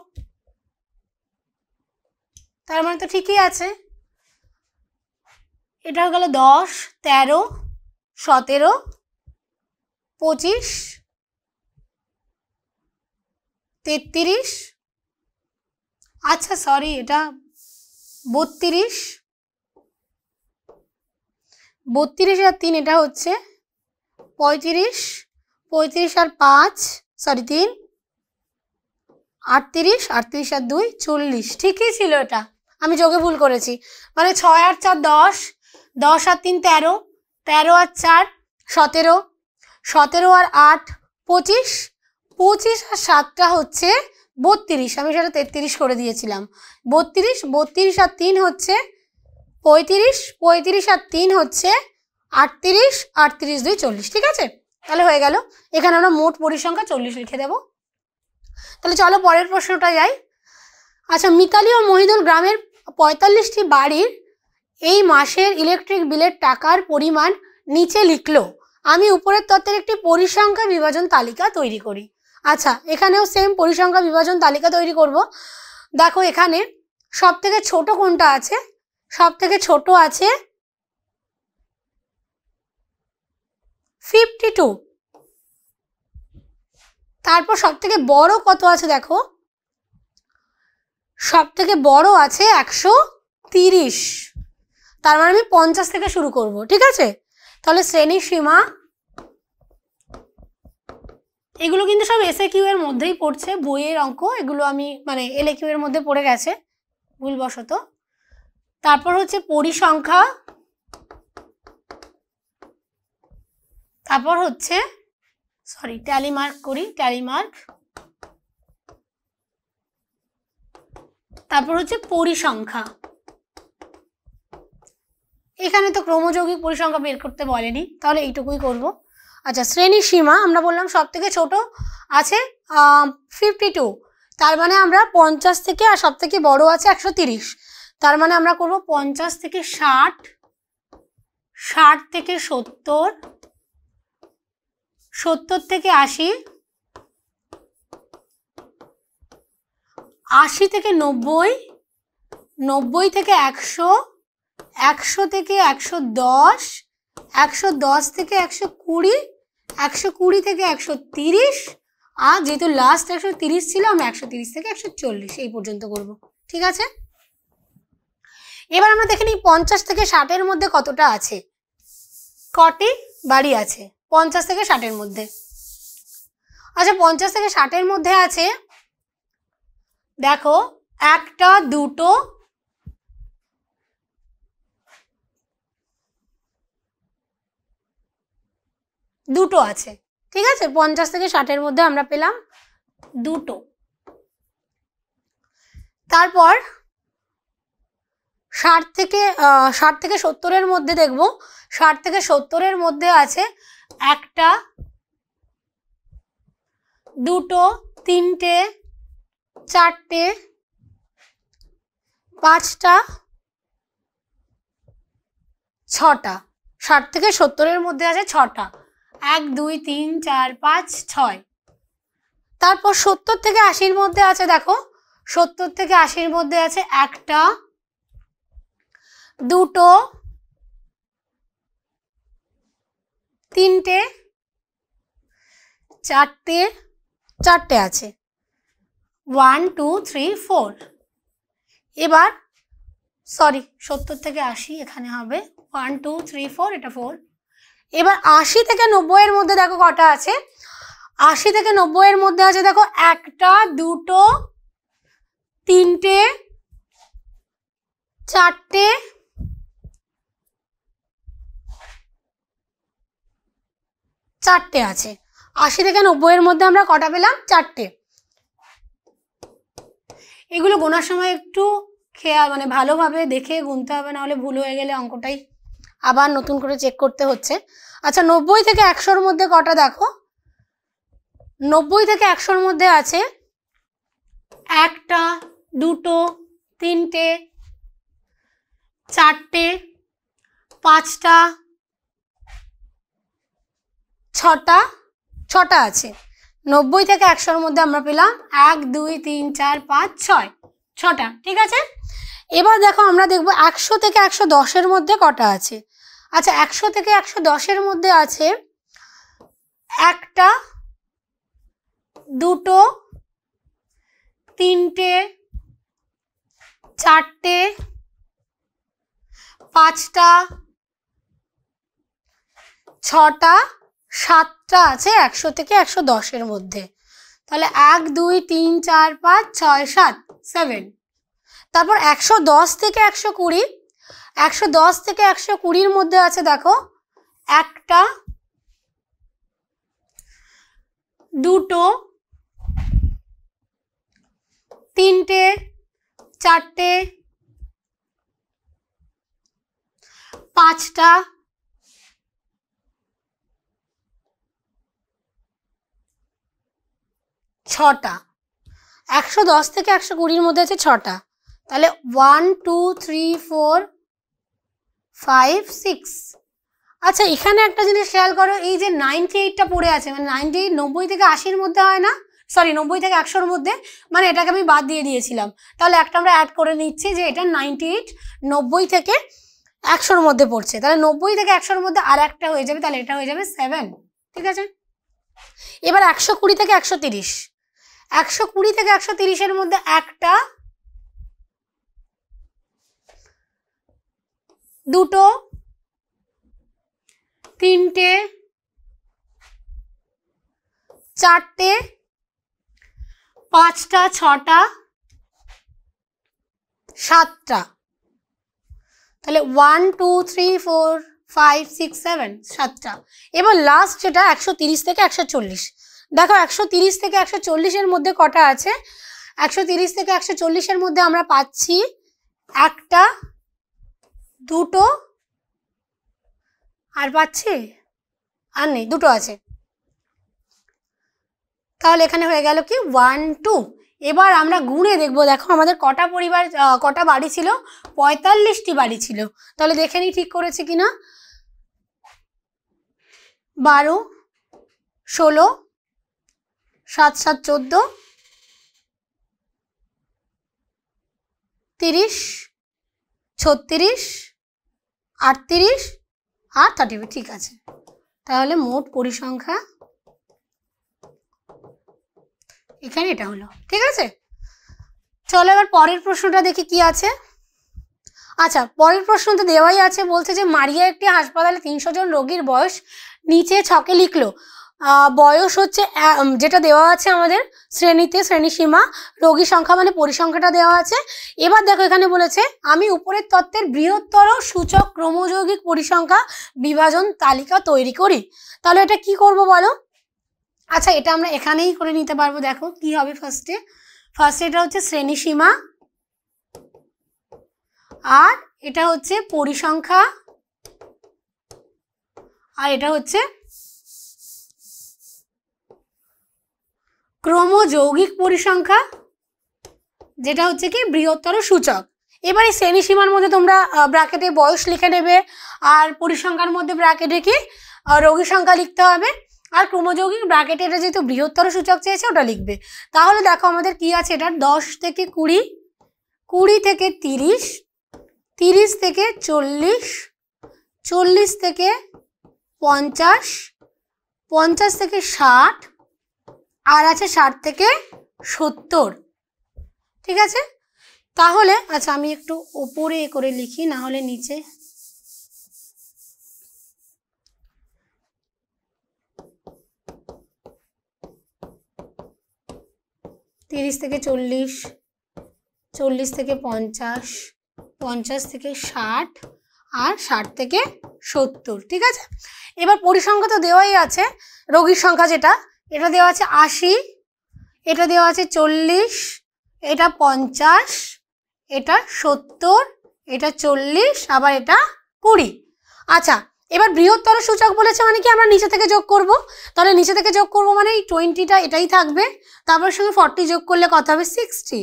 তার মানে তো ঠিকই আছে এটা হয়ে গেল দশ তেরো সতেরো পঁচিশ তেত্রিশ আচ্ছা সরি এটা বত্রিশ বত্রিশ আর তিন এটা হচ্ছে পঁয়ত্রিশ পঁয়ত্রিশ আর পাঁচ সরি তিন আটত্রিশ আটত্রিশ আর দুই চল্লিশ ঠিকই ছিল এটা আমি যোগে ভুল করেছি মানে ছয় আর চার দশ দশ আর তিন তেরো তেরো আর চার সতেরো সতেরো আর আট পঁচিশ পঁচিশ আর সাতটা হচ্ছে বত্রিশ আমি সেটা তেত্রিশ করে দিয়েছিলাম বত্রিশ বত্রিশ আর তিন হচ্ছে পঁয়ত্রিশ পঁয়ত্রিশ আর তিন হচ্ছে আটত্রিশ আটত্রিশ দুই চল্লিশ ঠিক আছে তাহলে হয়ে গেল এখানে আমরা মোট পরিসংখ্যা চল্লিশ লিখে দেবো তাহলে চলো পরের প্রশ্নটা যাই আচ্ছা মিতালি ও মহিদুল গ্রামের পঁয়তাল্লিশটি বাড়ির এই মাসের ইলেকট্রিক বিলের টাকার পরিমাণ নিচে লিখলো আমি উপরের তত্ত্বের একটি পরিসংখ্যা বিভাজন তালিকা তৈরি করি আচ্ছা এখানেও সেম পরিসংখ্যা বিভাজন তালিকা তৈরি করব দেখো এখানে সব থেকে ছোটো কোনটা আছে সব থেকে ছোটো আছে ফিফটি টু তারপর সব থেকে বড় কত আছে দেখো সব থেকে বড় আছে একশো তিরিশ তার মানে আমি পঞ্চাশ থেকে শুরু করব ঠিক আছে তাহলে শ্রেণী সীমা এগুলো কিন্তু সব এসএ কিউ এর মধ্যেই পড়ছে বইয়ের অঙ্ক এগুলো আমি মানে এলএ কিউ এর মধ্যে পড়ে গেছে ভুলবশত তারপর হচ্ছে পরিসংখ্যা তারপর হচ্ছে সরি ট্যালি মার্ক করি ট্যালি মার্ক তারপর হচ্ছে পরিসংখ্যা এখানে তো ক্রমযৌগিক পরিসংখ্যা বের করতে বলেনি তাহলে এইটুকুই করব আচ্ছা শ্রেণী সীমা আমরা বললাম সব থেকে ছোট আছে ফিফটি টু তার মানে আমরা পঞ্চাশ থেকে আর সব থেকে বড় আছে একশো তিরিশ তার মানে আমরা করব পঞ্চাশ থেকে ষাট ষাট থেকে সত্তর সত্তর থেকে আশি আশি থেকে নব্বই নব্বই থেকে একশো একশো থেকে একশো দশ একশো দশ থেকে একশো কুড়ি একশো কুড়ি থেকে একশো তিরিশ আর যেহেতু লাস্ট একশো তিরিশ ছিল আমরা একশো তিরিশ থেকে একশো চল্লিশ এই পর্যন্ত করব ঠিক আছে এবার আমরা দেখে নিই পঞ্চাশ থেকে ষাটের মধ্যে কতটা আছে কটি বাড়ি আছে পঞ্চাশ থেকে ষাটের মধ্যে আচ্ছা পঞ্চাশ থেকে ষাটের মধ্যে আছে দেখো একটা দুটো দুটো আছে ঠিক আছে পঞ্চাশ থেকে ষাটের মধ্যে আমরা পেলাম দুটো তারপর ষাট থেকে ষাট থেকে সত্তরের মধ্যে দেখব ষাট থেকে সত্তরের মধ্যে আছে একটা দুটো তিনটে চারটে পাঁচটা ছটা ষাট থেকে সত্তরের মধ্যে আছে ছটা এক দুই তিন চার পাঁচ ছয় তারপর সত্তর থেকে আশির মধ্যে আছে দেখো সত্তর থেকে আশির মধ্যে আছে একটা দুটো তিনটে চারটে চারটে আছে ওয়ান টু থ্রি ফোর এবার সরি সত্তর থেকে আশি এখানে হবে ওয়ান টু থ্রি ফোর এটা ফোর এবার আশি থেকে নব্বইয়ের মধ্যে দেখো কটা আছে আশি থেকে নব্বইয়ের মধ্যে আছে দেখো একটা দুটো তিনটে চারটে চারটে আছে আশি থেকে নব্বইয়ের মধ্যে আমরা কটা পেলাম চারটে এগুলো গোনার সময় একটু খেয়াল মানে ভালোভাবে দেখে গুনতে হবে নাহলে ভুল হয়ে গেলে অঙ্কটাই আবার নতুন করে চেক করতে হচ্ছে আচ্ছা নব্বই থেকে একশোর মধ্যে কটা দেখো নব্বই থেকে একশোর মধ্যে আছে একটা দুটো তিনটে চারটে পাঁচটা ছটা ছটা আছে নব্বই থেকে একশোর মধ্যে আমরা পেলাম এক দুই তিন চার পাঁচ ছয় ছটা ঠিক আছে এবার দেখো আমরা দেখব একশো থেকে একশো দশের মধ্যে কটা আছে আচ্ছা একশো থেকে একশো দশের মধ্যে আছে একটা দুটো তিনটে চারটে পাঁচটা ছটা সাতটা আছে একশো থেকে একশো দশের মধ্যে তাহলে এক দুই তিন চার পাঁচ ছয় সাত সেভেন তারপর একশো দশ থেকে একশো কুড়ি একশো দশ থেকে একশো কুড়ির মধ্যে আছে দেখো একটা দুটো তিনটে চারটে পাঁচটা ছটা একশো দশ থেকে একশো কুড়ির মধ্যে আছে ছটা তাহলে one two three four five six আচ্ছা এখানে একটা জিনিস খেয়াল করো এই যে নাইনটি এইটটা পড়ে আছে মানে নাইনটি এইট নব্বই থেকে আশির মধ্যে হয় না সরি নব্বই থেকে একশোর মধ্যে মানে এটাকে আমি বাদ দিয়ে দিয়েছিলাম তাহলে একটা আমরা অ্যাড করে নিচ্ছি যে এটা নাইনটি এইট নব্বই থেকে একশোর মধ্যে পড়ছে তাহলে নব্বই থেকে একশোর মধ্যে আর একটা হয়ে যাবে তাহলে এটা হয়ে যাবে সেভেন ঠিক আছে এবার একশো কুড়ি থেকে একশো তিরিশ একশো কুড়ি থেকে একশো তিরিশের মধ্যে একটা দুটো তিনটে চারটে পাঁচটা ছটা সাতটা তাহলে one two three four five six seven সাতটা এবার লাস্ট যেটা একশো তিরিশ থেকে একশো চল্লিশ দেখো একশো তিরিশ থেকে একশো চল্লিশের মধ্যে কটা আছে একশো তিরিশ থেকে একশো চল্লিশের মধ্যে আমরা পাচ্ছি একটা দুটো আর পাচ্ছি আর নেই দুটো আছে তাহলে এখানে হয়ে গেল কি ওয়ান টু এবার আমরা গুণে দেখব দেখো আমাদের কটা পরিবার কটা বাড়ি ছিল পঁয়তাল্লিশটি বাড়ি ছিল তাহলে দেখে নিই ঠিক করেছে কিনা বারো ষোলো সাত সাত চোদ্দ তিরিশ ছত্রিশ আটত্রিশ আর থার্টি ঠিক আছে তাহলে মোট পরিসংখ্যা এখানে এটা হলো ঠিক আছে চলো এবার পরের প্রশ্নটা দেখি কি আছে আচ্ছা পরের প্রশ্ন তো দেওয়াই আছে বলছে যে মারিয়া একটি হাসপাতালে তিনশো জন রোগীর বয়স নিচে ছকে লিখলো বয়স হচ্ছে যেটা দেওয়া আছে আমাদের শ্রেণীতে শ্রেণীসীমা রোগী সংখ্যা মানে পরিসংখ্যাটা দেওয়া আছে এবার দেখো এখানে বলেছে আমি উপরের তত্ত্বের বৃহত্তর সূচক ক্রমযৌগিক পরিসংখ্যা বিভাজন তালিকা তৈরি করি তাহলে এটা কি করব বলো আচ্ছা এটা আমরা এখানেই করে নিতে পারবো দেখো কি হবে ফার্স্টে ফার্স্টে এটা হচ্ছে শ্রেণীসীমা আর এটা হচ্ছে পরিসংখ্যা আর এটা হচ্ছে ক্রমযৌগিক পরিসংখ্যা যেটা হচ্ছে কি বৃহত্তর সূচক এবারে শ্রেণী সীমার মধ্যে তোমরা ব্র্যাকেটে বয়স লিখে নেবে আর পরিসংখ্যার মধ্যে ব্র্যাকেটে কি রোগী সংখ্যা লিখতে হবে আর ক্রমযৌগিক ব্র্যাকেটে এটা যেহেতু বৃহত্তর সূচক চেয়েছে ওটা লিখবে তাহলে দেখো আমাদের কি আছে এটা দশ থেকে কুড়ি কুড়ি থেকে তিরিশ তিরিশ থেকে চল্লিশ চল্লিশ থেকে পঞ্চাশ পঞ্চাশ থেকে ষাট আর আছে ষাট থেকে সত্তর ঠিক আছে তাহলে আচ্ছা আমি একটু ওপরে করে লিখি না হলে নিচে তিরিশ থেকে চল্লিশ চল্লিশ থেকে পঞ্চাশ পঞ্চাশ থেকে ষাট আর ষাট থেকে সত্তর ঠিক আছে এবার পরিসংখ্যা তো দেওয়াই আছে রোগীর সংখ্যা যেটা এটা দেওয়া আছে আশি এটা দেওয়া আছে চল্লিশ এটা পঞ্চাশ এটা সত্তর এটা চল্লিশ আবার এটা কুড়ি আচ্ছা এবার বৃহত্তর সূচক বলেছে মানে কি আমরা নিচে থেকে যোগ করব তাহলে নিচে থেকে যোগ করব মানে এই টোয়েন্টিটা এটাই থাকবে তারপর সঙ্গে ফর্টি যোগ করলে কত হবে সিক্সটি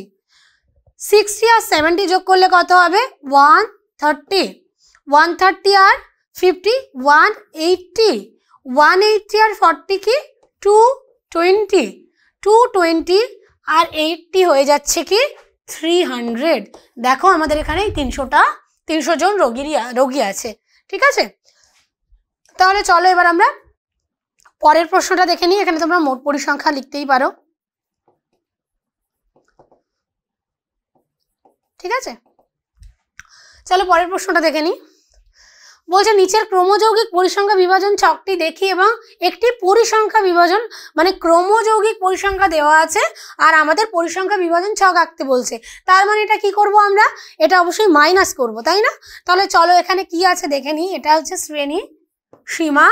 সিক্সটি আর সেভেন্টি যোগ করলে কত হবে ওয়ান থার্টি ওয়ান থার্টি আর fifty one eighty one eighty আর ফর্টি কি টু টোয়েন্টি টু টোয়েন্টি আর এইটটি হয়ে যাচ্ছে কি থ্রি হান্ড্রেড দেখো আমাদের এখানে তিনশোটা তিনশো জন রোগীরই রোগী আছে ঠিক আছে তাহলে চলো এবার আমরা পরের প্রশ্নটা দেখে নিই এখানে তোমরা মোট পরিসংখ্যা লিখতেই পারো ঠিক আছে চলো পরের প্রশ্নটা দেখে নিই বলছে নিচের ক্রমযৌগিক পরিসংখ্যা বিভাজন ছকটি দেখি এবং একটি পরিসংখ্যা বিভাজন মানে ক্রমযৌগিক পরিসংখ্যা দেওয়া আছে আর আমাদের পরিসংখ্যা বিভাজন ছক আঁকতে বলছে তার মানে এটা কি করব আমরা এটা অবশ্যই মাইনাস করব তাই না তাহলে চলো এখানে কি আছে দেখে নিই এটা হচ্ছে শ্রেণী সীমা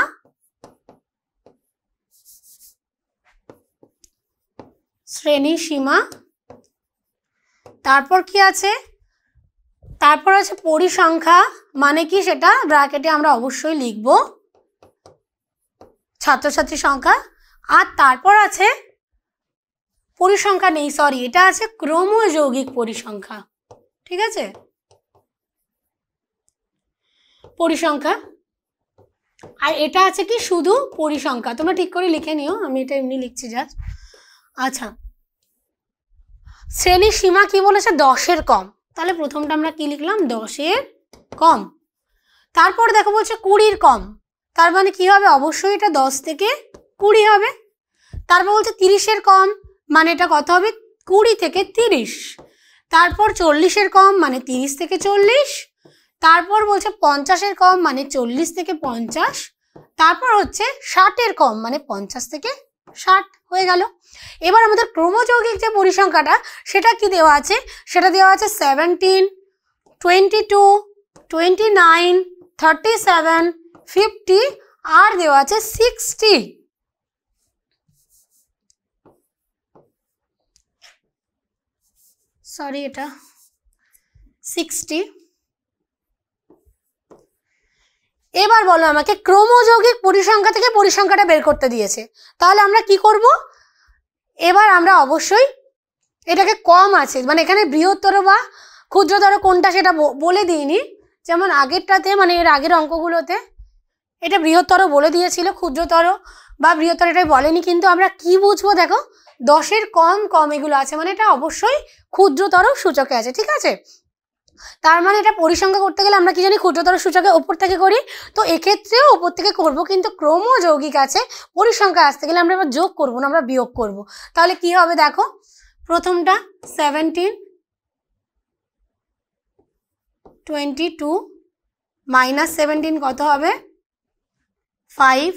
শ্রেণী সীমা তারপর কি আছে তারপর আছে পরিসংখ্যা মানে কি সেটা ব্র্যাকেটে আমরা অবশ্যই লিখব ছাত্রছাত্রী সংখ্যা আর তারপর আছে পরিসংখ্যা নেই সরি এটা আছে ক্রমযৌগিক পরিসংখ্যা ঠিক আছে পরিসংখ্যা আর এটা আছে কি শুধু পরিসংখ্যা তোমরা ঠিক করে লিখে নিও আমি এটা এমনি লিখছি জাস্ট আচ্ছা শ্রেণীর সীমা কি বলেছে দশের কম তাহলে প্রথমটা আমরা কি লিখলাম দশের কম তারপর দেখো বলছে কুড়ির কম তার মানে কি হবে অবশ্যই এটা দশ থেকে কুড়ি হবে তারপর বলছে তিরিশের কম মানে এটা কত হবে কুড়ি থেকে তিরিশ তারপর চল্লিশের কম মানে তিরিশ থেকে চল্লিশ তারপর বলছে পঞ্চাশের কম মানে চল্লিশ থেকে পঞ্চাশ তারপর হচ্ছে ষাটের কম মানে পঞ্চাশ থেকে ষাট হয়ে গেল এবার আমাদের ক্রমযৌগিক যে পরিসংখ্যাটা সেটা কি দেওয়া আছে সেটা দেওয়া আছে seventeen twenty two twenty nine thirty seven fifty আর দেওয়া আছে সিক্সটি সরি এটা সিক্সটি এবার বলো আমাকে ক্রমযৌগিক পরিসংখ্যা থেকে পরিসংখ্যাটা বের করতে দিয়েছে তাহলে আমরা কি করব এবার আমরা অবশ্যই এটাকে কম আছে মানে এখানে বৃহত্তর বা ক্ষুদ্রতর কোনটা সেটা বলে দিইনি যেমন আগেরটাতে মানে এর আগের অঙ্কগুলোতে এটা বৃহত্তর বলে দিয়েছিল ক্ষুদ্রতর বা বৃহত্তর এটাই বলেনি কিন্তু আমরা কি বুঝবো দেখো দশের কম কম এগুলো আছে মানে এটা অবশ্যই ক্ষুদ্রতর সূচকে আছে ঠিক আছে তার মানে এটা পরিসংখ্যা করতে গেলে আমরা কি জানি ক্ষুদ্রতর সূচকে ওপর থেকে করি তো এক্ষেত্রেও ওপর থেকে করব কিন্তু ক্রমযৌগিক আছে পরিসংখ্যা আসতে গেলে আমরা এবার যোগ করব না আমরা বিয়োগ করব তাহলে কি হবে দেখো প্রথমটা seventeen twenty two minus seventeen কত হবে ফাইভ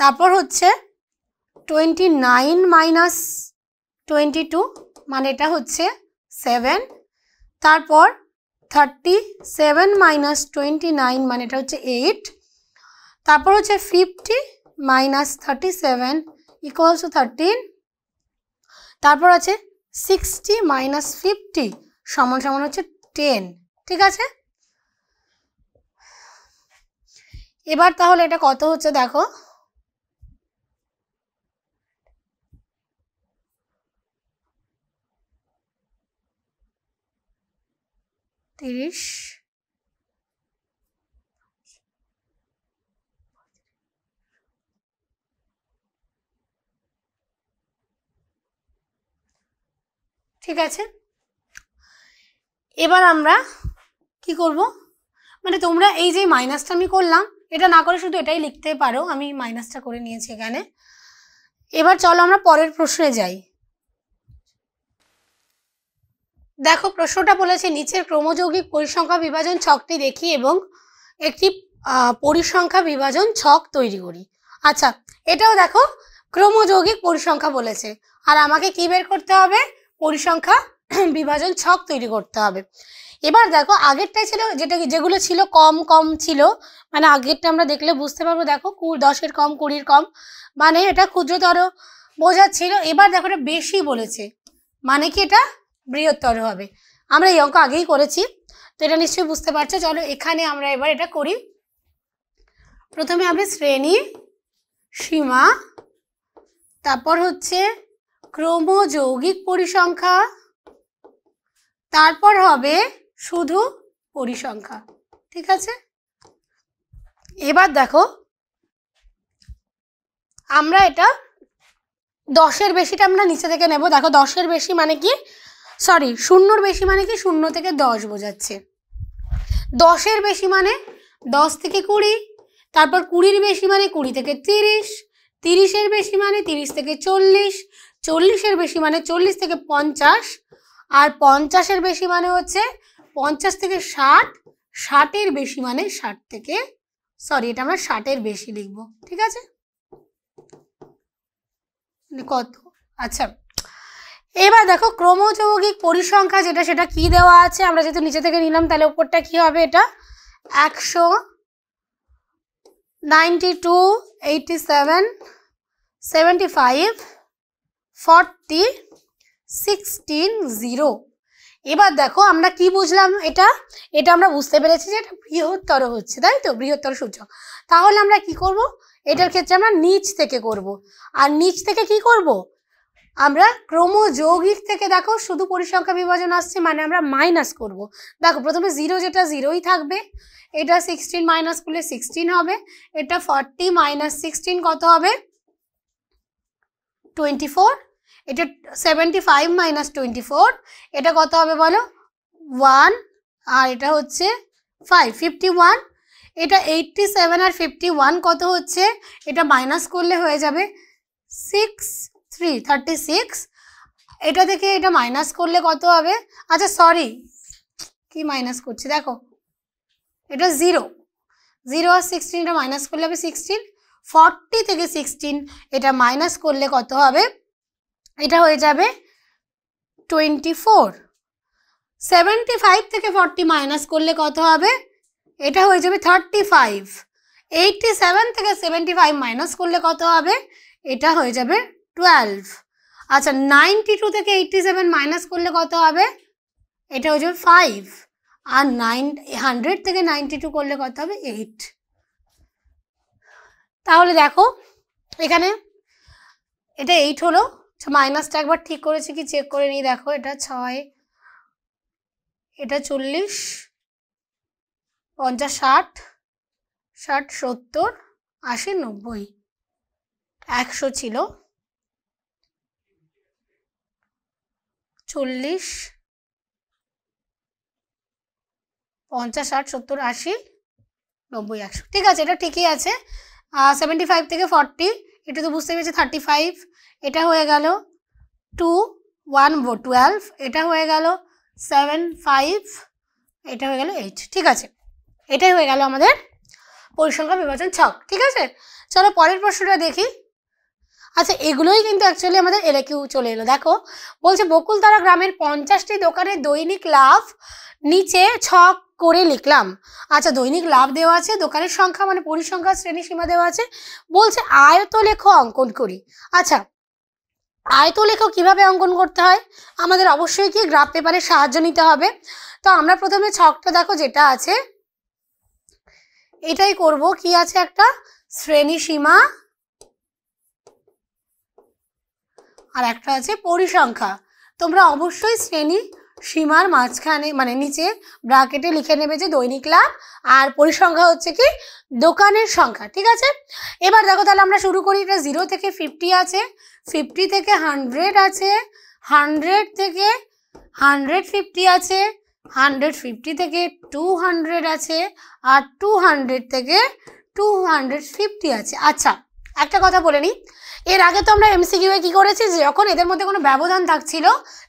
তারপর হচ্ছে twenty nine minus twenty two মানে এটা হচ্ছে সেভেন তারপর thirty seven minus twenty nine মানে এটা হচ্ছে এইট তারপর হচ্ছে fifty minus thirty seven equals to thirteen তারপর আছে সিক্সটি মাইনাস ফিফটি সমান সমান হচ্ছে টেন ঠিক আছে এবার তাহলে এটা কত হচ্ছে দেখো তিরিশ ঠিক আছে এবার আমরা কি করব মানে তোমরা এই যে মাইনাসটা আমি করলাম এটা না করে শুধু এটাই লিখতে পারো আমি মাইনাসটা করে নিয়েছি এখানে এবার চলো আমরা পরের প্রশ্নে যাই দেখো প্রশ্নটা বলেছে নিচের ক্রমযৌগিক পরিসংখ্যা বিভাজন ছকটি দেখি এবং একটি পরিসংখ্যা বিভাজন ছক তৈরি করি আচ্ছা এটাও দেখো ক্রমযৌগিক পরিসংখ্যা বলেছে আর আমাকে কি বের করতে হবে পরিসংখ্যা [CLEARS THROAT] বিভাজন ছক তৈরি করতে হবে এবার দেখো আগেরটাই ছিল যেটা যেগুলো ছিল কম কম ছিল মানে আগেরটা আমরা দেখলে বুঝতে পারবো দেখো দশের কম কুড়ির কম মানে এটা ক্ষুদ্রতর বোঝাচ্ছিল এবার দেখো এটা বেশি বলেছে মানে কি এটা বৃহত্তর হবে আমরা এই অঙ্ক আগেই করেছি তো এটা নিশ্চয়ই বুঝতে পারছো চলো এখানে আমরা এবার এটা করি প্রথমে আমরা শ্রেণী সীমা তারপর হচ্ছে ক্রমযৌগিক পরিসংখ্যা তারপর হবে শুধু পরিসংখ্যা ঠিক আছে এবার দেখো আমরা এটা দশের বেশিটা আমরা নিচে থেকে নেব দেখো দশের বেশি মানে কি সরি শূন্যর বেশি মানে কি শূন্য থেকে দশ বোঝাচ্ছে দশের বেশি মানে দশ থেকে কুড়ি তারপর কুড়ির বেশি মানে কুড়ি থেকে তিরিশ তিরিশের বেশি মানে তিরিশ থেকে চল্লিশ চল্লিশের বেশি মানে চল্লিশ থেকে পঞ্চাশ আর পঞ্চাশের বেশি মানে হচ্ছে পঞ্চাশ থেকে ষাট ষাটের বেশি মানে ষাট থেকে সরি এটা আমরা ষাটের বেশি লিখব ঠিক আছে মানে কত আচ্ছা এবার দেখো ক্রমযৌগিক পরিসংখ্যা যেটা সেটা কি দেওয়া আছে আমরা যেহেতু নিচে থেকে নিলাম তাহলে উপরটা কি হবে এটা একশো ninety two seven five sixteen zero এবার দেখো আমরা কি বুঝলাম এটা এটা আমরা বুঝতে পেরেছি যে এটা বৃহত্তর হচ্ছে তাই তো বৃহত্তর সূচক তাহলে আমরা কি করব এটার ক্ষেত্রে আমরা নিচ থেকে করব আর নিচ থেকে কি করব আমরা ক্রমযৌগিক থেকে দেখো শুধু পরিসংখ্যা বিভাজন আসছে মানে আমরা মাইনাস করব। দেখো প্রথমে জিরো যেটা জিরোই থাকবে এটা সিক্সটিন মাইনাস করলে সিক্সটিন হবে এটা ফর্টি মাইনাস সিক্সটিন কত হবে টোয়েন্টি ফোর এটা seventy five minus twenty four এটা কত হবে বলো ওয়ান আর এটা হচ্ছে ফাইভ ফিফটি ওয়ান এটা এইটটি সেভেন আর ফিফটি ওয়ান কত হচ্ছে এটা মাইনাস করলে হয়ে যাবে সিক্স থ্রি থার্টি সিক্স এটা থেকে এটা মাইনাস করলে কত হবে আচ্ছা সরি কি মাইনাস করছি দেখো এটা জিরো জিরো আর সিক্সটিন এটা মাইনাস করলে হবে সিক্সটিন ফর্টি থেকে সিক্সটিন এটা মাইনাস করলে কত হবে এটা হয়ে যাবে টোয়েন্টি ফোর সেভেন্টি ফাইভ থেকে ফর্টি মাইনাস করলে কত হবে এটা হয়ে যাবে থার্টি ফাইভ এইটটি সেভেন থেকে সেভেন্টি ফাইভ মাইনাস করলে কত হবে এটা হয়ে যাবে টুয়েলভ আচ্ছা নাইনটি টু থেকে এইটটি সেভেন মাইনাস করলে কত হবে এটা হচ্ছে ফাইভ আর নাইন হান্ড্রেড থেকে নাইনটি টু করলে কত হবে এইট তাহলে দেখো এখানে এটা এইট হলো মাইনাসটা আচ্ছা, একবার ঠিক করেছি কি চেক করে নিই দেখো এটা ছয় এটা চল্লিশ পঞ্চাশ ষাট ষাট সত্তর আশি নব্বই একশো ছিল চল্লিশ পঞ্চাশ ষাট সত্তর আশি নব্বই একশো ঠিক আছে এটা ঠিকই আছে সেভেন্টি ফাইভ থেকে ফর্টি এটা তো বুঝতে পেরেছি থার্টি ফাইভ এটা হয়ে গেল টু ওয়ান টুয়েলভ এটা হয়ে গেল সেভেন ফাইভ এটা হয়ে গেল এইট ঠিক আছে এটাই হয়ে গেল আমাদের পরিসংখ্যা বিভাজন ছক ঠিক আছে চলো পরের প্রশ্নটা দেখি আচ্ছা এগুলোই কিন্তু অ্যাকচুয়ালি আমাদের এলেকিউ চলে এলো দেখো বলছে বকুলতারা গ্রামের পঞ্চাশটি দোকানে দৈনিক লাভ নিচে ছক করে লিখলাম আচ্ছা দৈনিক লাভ দেওয়া আছে দোকানের সংখ্যা মানে পরিসংখ্যা শ্রেণী সীমা দেওয়া আছে বলছে আয়ত লেখ অঙ্কন করি আচ্ছা আয়ত লেখ কীভাবে অঙ্কন করতে হয় আমাদের অবশ্যই কি গ্রাফ পেপারে সাহায্য নিতে হবে তো আমরা প্রথমে ছকটা দেখো যেটা আছে এটাই করব কি আছে একটা শ্রেণী সীমা আর একটা আছে পরিসংখ্যা তোমরা অবশ্যই শ্রেণী সীমার মাঝখানে মানে নিচে ব্রাকেটে লিখে নেবে যে দৈনিক লাভ আর পরিসংখ্যা হচ্ছে কি দোকানের সংখ্যা ঠিক আছে এবার দেখো তাহলে আমরা শুরু করি এটা জিরো থেকে ফিফটি আছে ফিফটি থেকে হান্ড্রেড আছে হান্ড্রেড থেকে হান্ড্রেড ফিফটি আছে হান্ড্রেড ফিফটি থেকে টু হান্ড্রেড আছে আর টু হান্ড্রেড থেকে টু হান্ড্রেড ফিফটি আছে আচ্ছা একটা কথা বলে নিই এর আগে তো আমরা এ কী করেছি যখন এদের মধ্যে কোনো ব্যবধান থাকছিল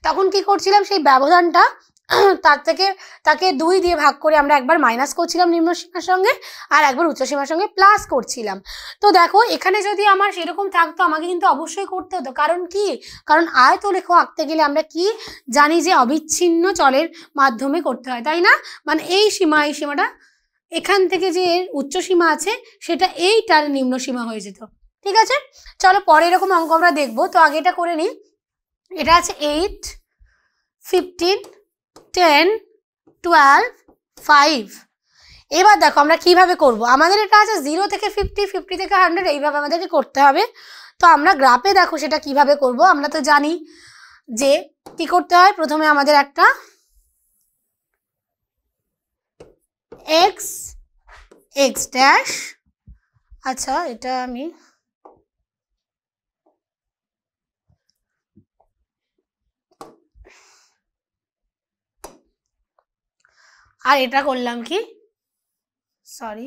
তখন কি করছিলাম সেই ব্যবধানটা [CLEARS THROAT] তার থেকে তাকে দুই দিয়ে ভাগ করে আমরা একবার মাইনাস করছিলাম নিম্নসীমার সঙ্গে আর একবার উচ্চসীমার সঙ্গে প্লাস করছিলাম তো দেখো এখানে যদি আমার সেরকম থাকতো আমাকে কিন্তু অবশ্যই করতে হতো কারণ কি কারণ আয়ত লেখ আঁকতে গেলে আমরা কি জানি যে অবিচ্ছিন্ন চলের মাধ্যমে করতে হয় তাই না মানে এই সীমা এই সীমাটা এখান থেকে যে উচ্চসীমা আছে সেটা এই তার নিম্নসীমা হয়ে যেত ঠিক আছে চলো পরে এরকম অঙ্ক আমরা দেখবো তো আগে এটা করে নিই এটা আছে eight fifteen ten twelve five এবার দেখো আমরা কিভাবে করব আমাদের এটা আছে জিরো থেকে ফিফটি ফিফটি থেকে হান্ড্রেড এইভাবে আমাদেরকে করতে হবে তো আমরা গ্রাফে দেখো সেটা কিভাবে করব আমরা তো জানি যে কি করতে হয় প্রথমে আমাদের একটা এক্স এক্স ড্যাশ আচ্ছা এটা আমি আর এটা করলাম কি সরি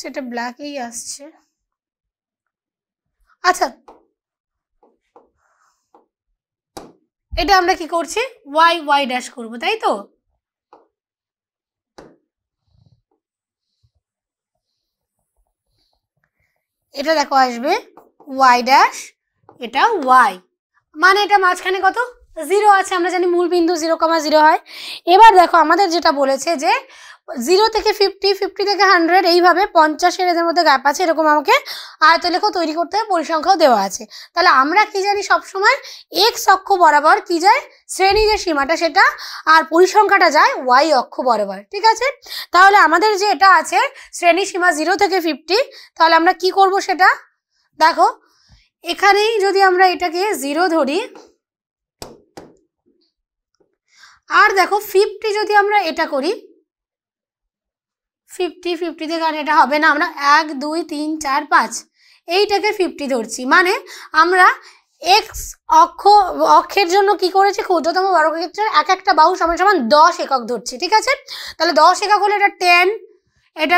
সেটা ব্ল্যাকেই আসছে আচ্ছা এটা আমরা কি করছি ওয়াই ওয়াই ড্যাশ করবো তাই তো এটা দেখো আসবে ওয়াই ড্যাশ এটা ওয়াই মানে এটা মাঝখানে কত জিরো আছে আমরা জানি মূল বিন্দু জিরো কমা জিরো হয় এবার দেখো আমাদের যেটা বলেছে যে জিরো থেকে ফিফটি ফিফটি থেকে হান্ড্রেড এইভাবে পঞ্চাশের এদের মধ্যে গ্যাপ আছে এরকম আমাকে আয়তলেখ তৈরি করতে হবে পরিসংখ্যাও দেওয়া আছে তাহলে আমরা কি জানি সবসময় এক্স অক্ষ বরাবর কি যায় শ্রেণী যে সীমাটা সেটা আর পরিসংখ্যাটা যায় ওয়াই অক্ষ বরাবর ঠিক আছে তাহলে আমাদের যে এটা আছে শ্রেণী সীমা জিরো থেকে ফিফটি তাহলে আমরা কি করব সেটা দেখো এখানেই যদি আমরা এটাকে জিরো ধরি আর দেখো ফিফটি যদি আমরা এটা করি ফিফটি ফিফটিতে কারণ এটা হবে না আমরা এক দুই তিন চার পাঁচ এইটাকে ফিফটি ধরছি মানে আমরা এক্স অক্ষ অক্ষের জন্য কি করেছি ক্ষুদ্রতম বর্গক্ষেত্রের এক একটা বাহু সমান সমান দশ একক ধরছি ঠিক আছে তাহলে দশ একক হলে এটা টেন এটা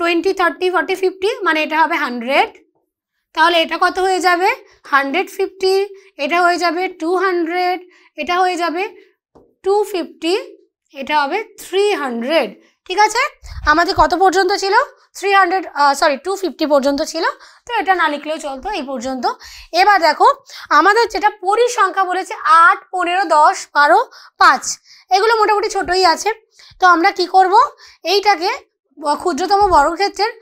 টোয়েন্টি থার্টি ফর্টি ফিফটি মানে এটা হবে হান্ড্রেড তাহলে এটা কত হয়ে যাবে হান্ড্রেড ফিফটি এটা হয়ে যাবে টু হান্ড্রেড এটা হয়ে যাবে টু ফিফটি এটা হবে থ্রি হান্ড্রেড ঠিক আছে আমাদের কত পর্যন্ত ছিল three hundred sorry two fifty পর্যন্ত ছিল তো এটা না লিখলেও চলতো এই পর্যন্ত এবার দেখো আমাদের যেটা পরিসংখ্যা বলেছে আট পনেরো দশ বারো পাঁচ এগুলো মোটামুটি ছোটই আছে তো আমরা কি করব এইটাকে ক্ষুদ্রতম বর্গক্ষেত্রের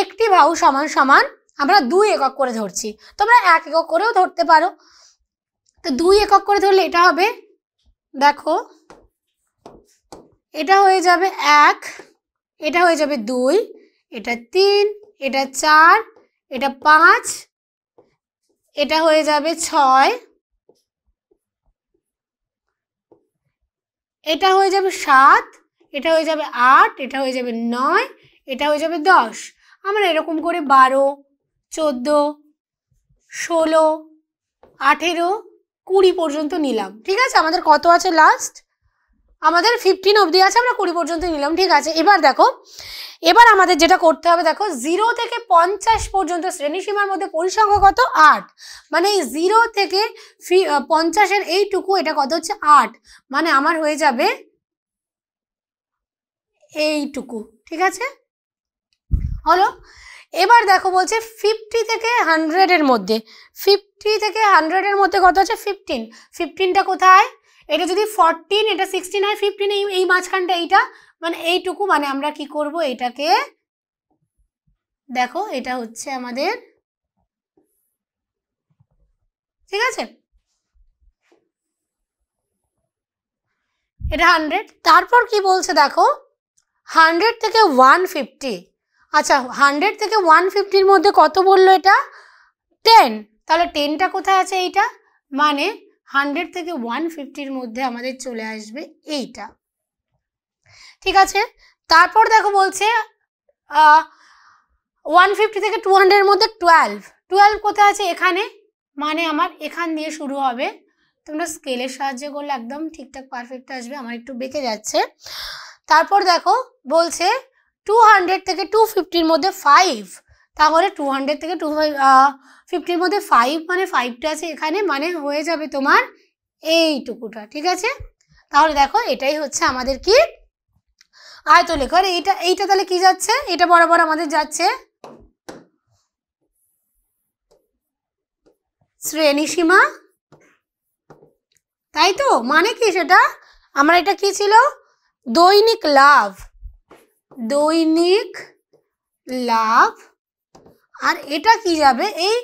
একটি ভাউ সমান সমান আমরা দুই একক করে ধরছি তোমরা এক একক করেও ধরতে পারো তো দুই একক করে ধরলে এটা হবে দেখো এটা হয়ে যাবে এক এটা হয়ে যাবে দুই এটা তিন এটা চার এটা পাঁচ এটা হয়ে যাবে ছয় এটা হয়ে যাবে সাত এটা হয়ে যাবে আট এটা হয়ে যাবে নয় এটা হয়ে যাবে দশ আমরা এরকম করে বারো চোদ্দো ষোলো আঠেরো কুড়ি পর্যন্ত নিলাম ঠিক আছে আমাদের কত আছে লাস্ট আমাদের ফিফটিন অবধি আছে আমরা কুড়ি পর্যন্ত নিলাম ঠিক আছে এবার দেখো এবার আমাদের যেটা করতে হবে দেখো জিরো থেকে পঞ্চাশ পর্যন্ত শ্রেণী সীমার মধ্যে পরিসংখ্যা কত আট মানে এই জিরো থেকে ফি পঞ্চাশের এইটুকু এটা কত হচ্ছে আট মানে আমার হয়ে যাবে এইটুকু ঠিক আছে হলো এবার দেখো বলছে ফিফটি থেকে হান্ড্রেডের মধ্যে ফিফটি থেকে হান্ড্রেডের মধ্যে কত আছে ফিফটিন ফিফটিনটা কোথায় এটা যদি ফরটিন এটা সিক্সটিন আর ফিফটিন এই এই মাঝখানটা এইটা মানে এইটুকু মানে আমরা কি করব এটাকে দেখো এটা হচ্ছে আমাদের ঠিক আছে এটা হান্ড্রেড তারপর কি বলছে দেখো হান্ড্রেড থেকে ওয়ান ফিফটি আচ্ছা হান্ড্রেড থেকে ওয়ান ফিফটির মধ্যে কত বললো এটা টেন তাহলে টেনটা কোথায় আছে এইটা মানে হান্ড্রেড থেকে ওয়ান ফিফটির মধ্যে আমাদের চলে আসবে এইটা ঠিক আছে তারপর দেখো বলছে ওয়ান ফিফটি থেকে টু হান্ড্রেডের মধ্যে টুয়েলভ টুয়েলভ কোথায় আছে এখানে মানে আমার এখান দিয়ে শুরু হবে তোমরা স্কেলের সাহায্যে করলে একদম ঠিকঠাক পারফেক্ট আসবে আমার একটু বেঁকে যাচ্ছে তারপর দেখো বলছে টু হান্ড্রেড থেকে টু ফিফটির মধ্যে ফাইভ তাহলে টু হান্ড্রেড থেকে টু ফাইভ ফিফটির মধ্যে ফাইভ মানে ফাইভটা আছে এখানে মানে হয়ে যাবে তোমার এইটুকুটা ঠিক আছে তাহলে দেখো এটাই হচ্ছে আমাদের কি লেখার এইটা এইটা তাহলে কি যাচ্ছে এটা বরাবর আমাদের যাচ্ছে শ্রেণীসীমা তাই তো মানে কি সেটা আমার এটা কি ছিল দৈনিক লাভ দৈনিক লাভ আর এটা কি যাবে এই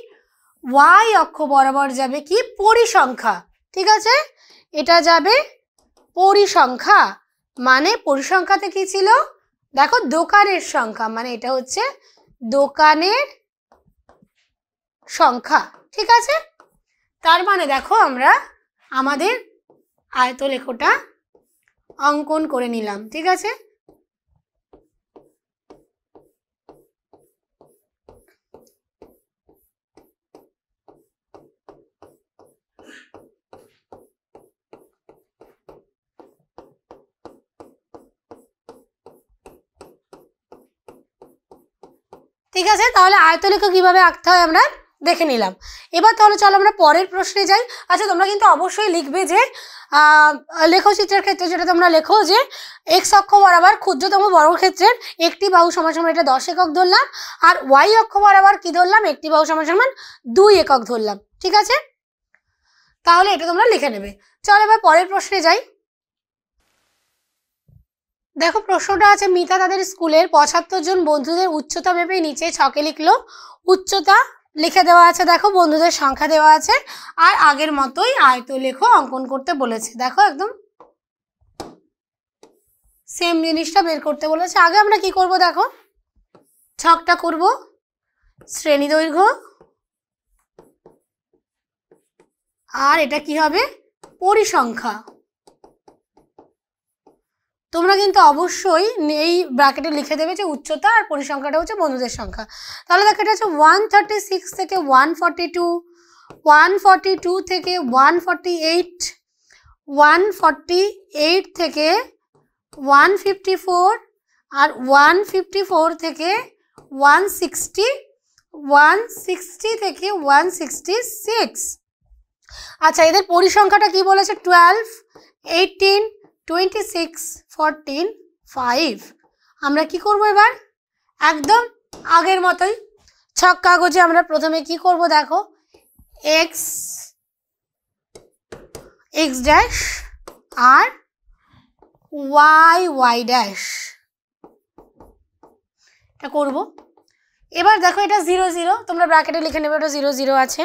ওয়াই অক্ষ বরাবর যাবে কি পরিসংখ্যা ঠিক আছে এটা যাবে পরিসংখ্যা মানে পরিসংখ্যাতে কি ছিল দেখো দোকানের সংখ্যা মানে এটা হচ্ছে দোকানের সংখ্যা ঠিক আছে তার মানে দেখো আমরা আমাদের আয়তলেখটা অঙ্কন করে নিলাম ঠিক আছে ঠিক আছে তাহলে আয়তলেখ কীভাবে আঁকতে হয় আমরা দেখে নিলাম এবার তাহলে চলো আমরা পরের প্রশ্নে যাই আচ্ছা তোমরা কিন্তু অবশ্যই লিখবে যে লেখচিত্রের ক্ষেত্রে যেটা তোমরা লেখো যে এক্স অক্ষ বরাবর ক্ষুদ্রতম বর্গক্ষেত্রের একটি বাহু সমান সমান এটা দশ একক ধরলাম আর ওয়াই অক্ষ বরাবর কি ধরলাম একটি বাহু সমান সমান দুই একক ধরলাম ঠিক আছে তাহলে এটা তোমরা লিখে নেবে চলো এবার পরের প্রশ্নে যাই দেখো প্রশ্নটা আছে মিতা তাদের স্কুলের পঁচাত্তর জন বন্ধুদের উচ্চতা ভেবে নিচে ছকে লিখলো উচ্চতা লিখে দেওয়া আছে দেখো বন্ধুদের সংখ্যা দেওয়া আছে আর আগের মতোই আয়ত লেখো অঙ্কন করতে বলেছে দেখো একদম সেম জিনিসটা বের করতে বলেছে আগে আমরা কি করব দেখো ছকটা করব শ্রেণী দৈর্ঘ্য আর এটা কি হবে পরিসংখ্যা তোমরা কিন্তু অবশ্যই এই ব্র্যাকেটে লিখে দেবে যে উচ্চতা আর পরিসংখ্যাটা হচ্ছে বন্ধুদের সংখ্যা তাহলে দেখো এটা হচ্ছে ওয়ান থার্টি সিক্স থেকে one forty two one two থেকে one forty eight one eight থেকে ওয়ান ফিফটি ফোর আর ওয়ান ফিফটি ফোর থেকে ওয়ান সিক্সটি ওয়ান সিক্সটি থেকে ওয়ান সিক্সটি সিক্স আচ্ছা এদের পরিসংখ্যাটা কি বলেছে twelve eighteen twenty six five আমরা কি করব এবার একদম আগের মতোই ছক কাগজে আমরা প্রথমে কি করব দেখো এক্স এক্স ড্যাশ আর ওয়াই ওয়াই ড্যাশ এটা করব এবার দেখো এটা জিরো জিরো তোমরা ব্র্যাকেটে লিখে নেবে ওটা জিরো জিরো আছে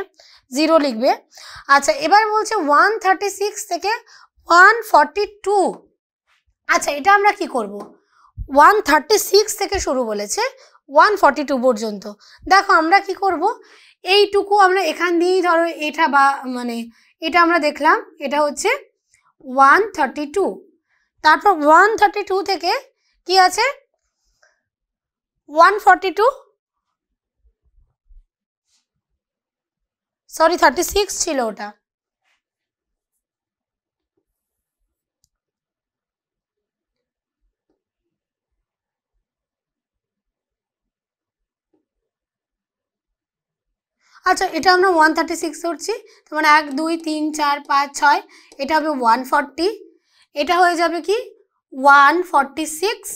জিরো লিখবে আচ্ছা এবার বলছে ওয়ান থার্টি সিক্স থেকে ওয়ান ফর্টি টু আচ্ছা এটা আমরা কি করব ওয়ান থার্টি সিক্স থেকে শুরু বলেছে ওয়ান ফর্টি টু পর্যন্ত দেখো আমরা কি করব এইটুকু আমরা এখান দিয়েই ধরো এটা বা মানে এটা আমরা দেখলাম এটা হচ্ছে ওয়ান থার্টি টু তারপর ওয়ান থার্টি টু থেকে কি আছে one forty two sorry thirty six ছিল ওটা আচ্ছা এটা আমরা ওয়ান থার্টি সিক্স ধরছি তার মানে এক দুই তিন চার পাঁচ ছয় এটা হবে ওয়ান ফর্টি এটা হয়ে যাবে কি ওয়ান ফর্টি সিক্স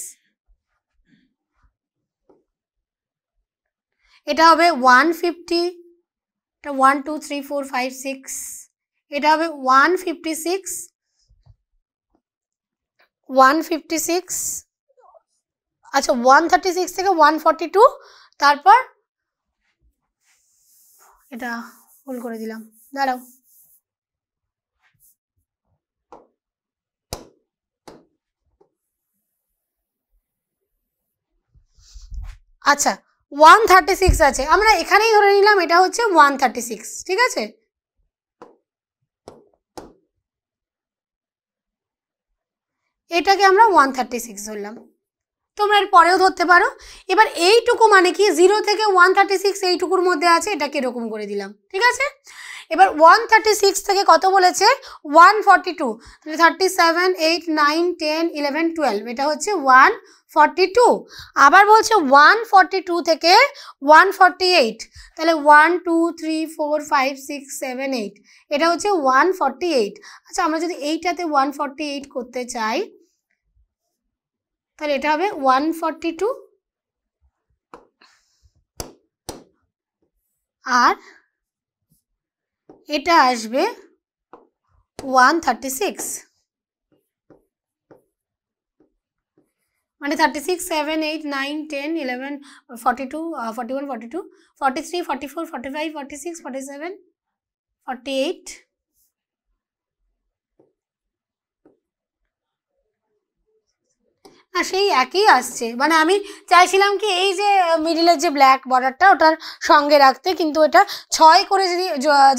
এটা হবে ওয়ান ফিফটি এটা one two three four five six এটা হবে one fifty six one fifty six আচ্ছা ওয়ান থার্টি সিক্স থেকে ওয়ান ফর্টি টু তারপর এটা ফুল করে দিলাম দাঁড়াও আচ্ছা ওয়ান থার্টি সিক্স আছে আমরা এখানেই ধরে নিলাম এটা হচ্ছে ওয়ান থার্টি সিক্স ঠিক আছে এটাকে আমরা ওয়ান থার্টি সিক্স ধরলাম তোমরা এর পরেও ধরতে পারো এবার এইটুকু মানে কি জিরো থেকে ওয়ান থার্টি সিক্স এইটুকুর মধ্যে আছে এটাকে এরকম করে দিলাম ঠিক আছে এবার ওয়ান থার্টি সিক্স থেকে কত বলেছে ওয়ান ফর্টি টু তাহলে thirty seven eight nine ten eleven twelve এটা হচ্ছে ওয়ান ফর্টি টু আবার বলছে ওয়ান ফর্টি টু থেকে ওয়ান ফর্টি এইট তাহলে one two three four five six seven eight এটা হচ্ছে ওয়ান ফর্টি এইট আচ্ছা আমরা যদি এইটাতে ওয়ান ফর্টি এইট করতে চাই তাহলে এটা হবে ওয়ান ফর্টি টু আর এটা আসবে ওয়ান থার্টি সিক্স মানে thirty six seven eight nine ten eleven forty two forty one forty two forty three forty four forty five forty six forty seven forty eight আর হ্যাঁ, সেই একই আসছে মানে আমি চাইছিলাম কি এই যে মিডিলের যে ব্ল্যাক বর্ডারটা ওটার সঙ্গে রাখতে কিন্তু এটা ছয় করে যদি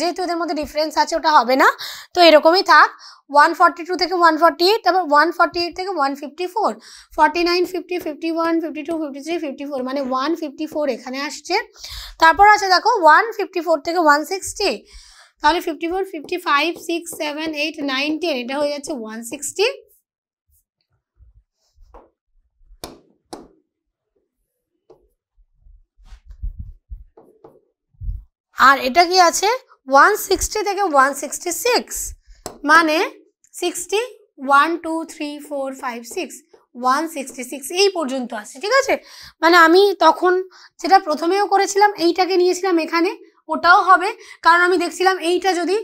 যেহেতু এদের মধ্যে ডিফারেন্স আছে ওটা হবে না তো এরকমই থাক ওয়ান ফর্টি টু থেকে ওয়ান ফর্টি এইট তারপর ওয়ান ফর্টি এইট থেকে one fifty four forty nine fifty fifty one fifty two fifty three fifty four মানে ওয়ান ফিফটি ফোর এখানে আসছে তারপর আছে দেখো ওয়ান ফিফটি ফোর থেকে ওয়ান সিক্সটি তাহলে fifty four fifty five six seven eight nine ten এটা হয়ে যাচ্ছে ওয়ান সিক্সটি আর এটা কি আছে ওয়ান সিক্সটি থেকে ওয়ান সিক্সটি সিক্স মানে sixty one two three four five six one sixty six এই পর্যন্ত আছে ঠিক আছে মানে আমি তখন যেটা প্রথমেও করেছিলাম এইটাকে নিয়েছিলাম এখানে ওটাও হবে কারণ আমি দেখছিলাম এইটা যদি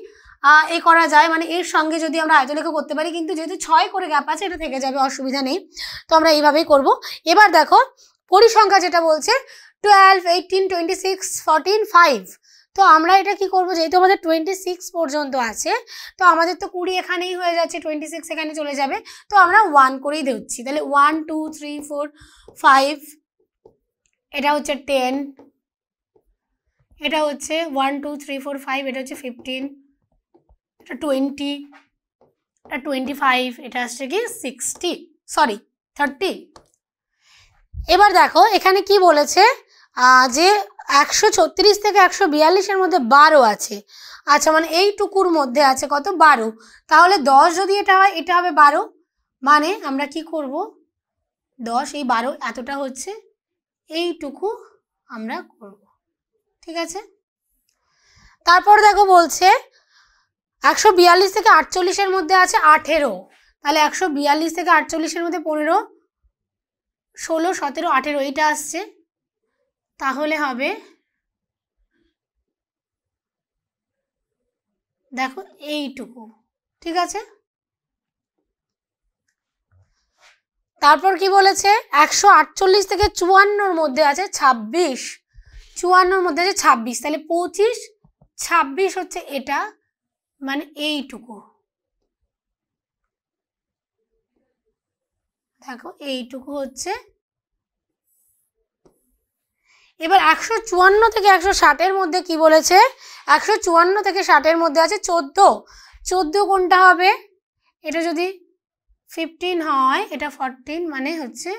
এ করা যায় মানে এর সঙ্গে যদি আমরা আয়তলেখা করতে পারি কিন্তু যেহেতু ছয় করে গ্যাপ আছে এটা থেকে যাবে অসুবিধা নেই তো আমরা এইভাবেই করব এবার দেখো পরিসংখ্যা যেটা বলছে twelve eighteen twenty six fourteen five তো আমরা এটা কি করব যেহেতু আমাদের টোয়েন্টি সিক্স পর্যন্ত আছে তো আমাদের তো কুড়ি এখানেই হয়ে যাচ্ছে টোয়েন্টি সিক্স এখানে চলে যাবে তো আমরা ওয়ান করেই দিচ্ছি তাহলে one two three four five এটা হচ্ছে টেন এটা হচ্ছে one two three four five এটা হচ্ছে ফিফটিন এটা টোয়েন্টি এটা টোয়েন্টি ফাইভ এটা আসছে কি সিক্সটি সরি থার্টি এবার দেখো এখানে কি বলেছে যে একশো ছত্রিশ থেকে একশো বিয়াল্লিশের মধ্যে বারো আছে আচ্ছা মানে এইটুকুর মধ্যে আছে কত বারো তাহলে দশ যদি এটা হয় এটা হবে বারো মানে আমরা কি করব দশ এই বারো এতটা হচ্ছে এইটুকু আমরা করব ঠিক আছে তারপর দেখো বলছে একশো বিয়াল্লিশ থেকে আটচল্লিশের মধ্যে আছে আঠেরো তাহলে একশো বিয়াল্লিশ থেকে আটচল্লিশের মধ্যে পনেরো ষোলো সতেরো আঠেরো এইটা আসছে তাহলে হবে দেখো এইটুকু ঠিক আছে তারপর কি বলেছে একশো আটচল্লিশ থেকে চুয়ান্নর মধ্যে আছে ছাব্বিশ চুয়ান্নর মধ্যে আছে ছাব্বিশ তাহলে পঁচিশ ছাব্বিশ হচ্ছে এটা মানে এইটুকু দেখো এইটুকু হচ্ছে এবার একশো চুয়ান্ন থেকে একশো ষাটের মধ্যে কি বলেছে একশো চুয়ান্ন থেকে ষাটের মধ্যে আছে চোদ্দো চোদ্দো কোনটা হবে এটা যদি ফিফটিন হয় এটা ফরটিন মানে হচ্ছে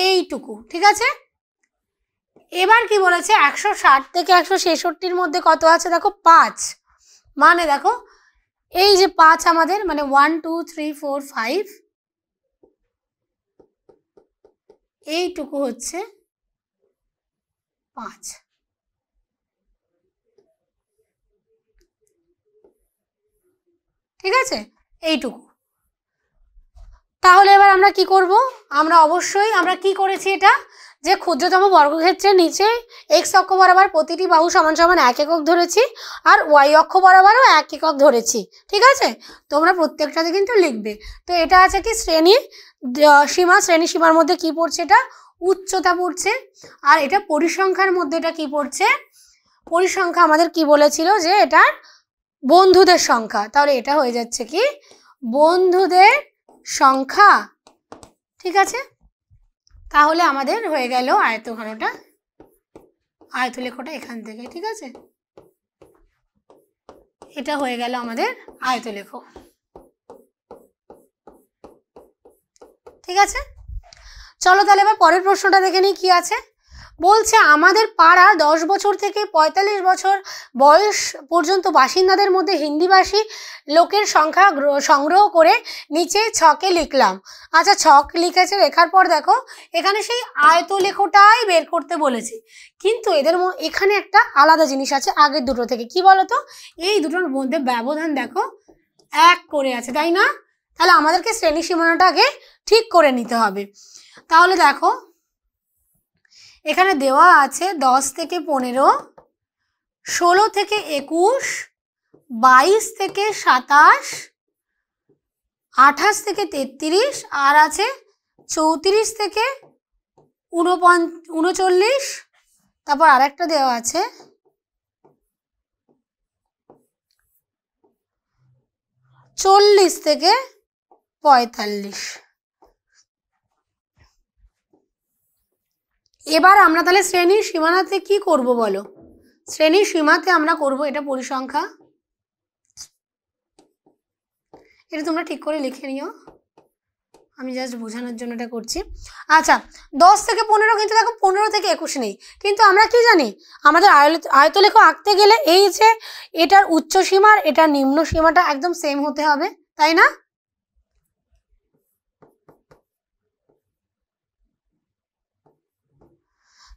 এইটুকু ঠিক আছে এবার কি বলেছে একশো ষাট থেকে একশো ছেষট্টির মধ্যে কত আছে দেখো পাঁচ মানে দেখো এই যে পাঁচ আমাদের মানে one two three four five এইটুকু হচ্ছে পাঁচ ঠিক আছে এইটুকু তাহলে এবার আমরা কি করব আমরা অবশ্যই আমরা কি করেছি এটা যে ক্ষুদ্রতম বর্গক্ষেত্রের নিচে এক্স অক্ষ বরাবর প্রতিটি বাহু সমান সমান এক একক ধরেছি আর ওয়াই অক্ষ বরাবরও এক একক ধরেছি ঠিক আছে তোমরা প্রত্যেকটাতে কিন্তু লিখবে তো এটা আছে কি শ্রেণী সীমা শ্রেণী সীমার মধ্যে কি পড়ছে এটা উচ্চতা পড়ছে আর এটা পরিসংখ্যার মধ্যে এটা কি পড়ছে পরিসংখ্যা আমাদের কি বলেছিল যে এটার বন্ধুদের সংখ্যা তাহলে এটা হয়ে যাচ্ছে কি বন্ধুদের সংখ্যা ঠিক আছে তাহলে আমাদের হয়ে গেল আয়ত লেখটা এখান থেকে ঠিক আছে এটা হয়ে গেল আমাদের আয়ত লেখ ঠিক আছে চলো তাহলে এবার পরের প্রশ্নটা দেখে নিই কি আছে বলছে আমাদের পাড়া দশ বছর থেকে ৪৫ বছর বয়স পর্যন্ত বাসিন্দাদের মধ্যে হিন্দিভাষী লোকের সংখ্যা সংগ্রহ করে নিচে ছকে লিখলাম আচ্ছা ছক লিখেছে লেখার পর দেখো এখানে সেই আয়ত আয়তলেখটাই বের করতে বলেছে কিন্তু এদের এখানে একটা আলাদা জিনিস আছে আগের দুটো থেকে কি বলতো এই দুটোর মধ্যে ব্যবধান দেখো এক করে আছে তাই না তাহলে আমাদেরকে শ্রেণী সীমানাটা আগে ঠিক করে নিতে হবে তাহলে দেখো এখানে দেওয়া আছে দশ থেকে পনেরো ষোলো থেকে একুশ বাইশ থেকে সাতাশ আঠাশ থেকে তেত্রিশ আর আছে চৌত্রিশ থেকে উনপঞ্চ উনচল্লিশ তারপর আরেকটা দেওয়া আছে চল্লিশ থেকে পঁয়তাল্লিশ এবার আমরা তাহলে শ্রেণীর সীমানাতে কি করব বলো শ্রেণীর সীমাতে আমরা করব এটা পরিসংখ্যা এটা তোমরা ঠিক করে লিখে নিও আমি জাস্ট বোঝানোর জন্য এটা করছি আচ্ছা দশ থেকে পনেরো কিন্তু দেখো পনেরো থেকে একুশ নেই কিন্তু আমরা কি জানি আমাদের আয়তলেখ আঁকতে গেলে এই যে এটার উচ্চ সীমার এটার নিম্ন সীমাটা একদম সেম হতে হবে তাই না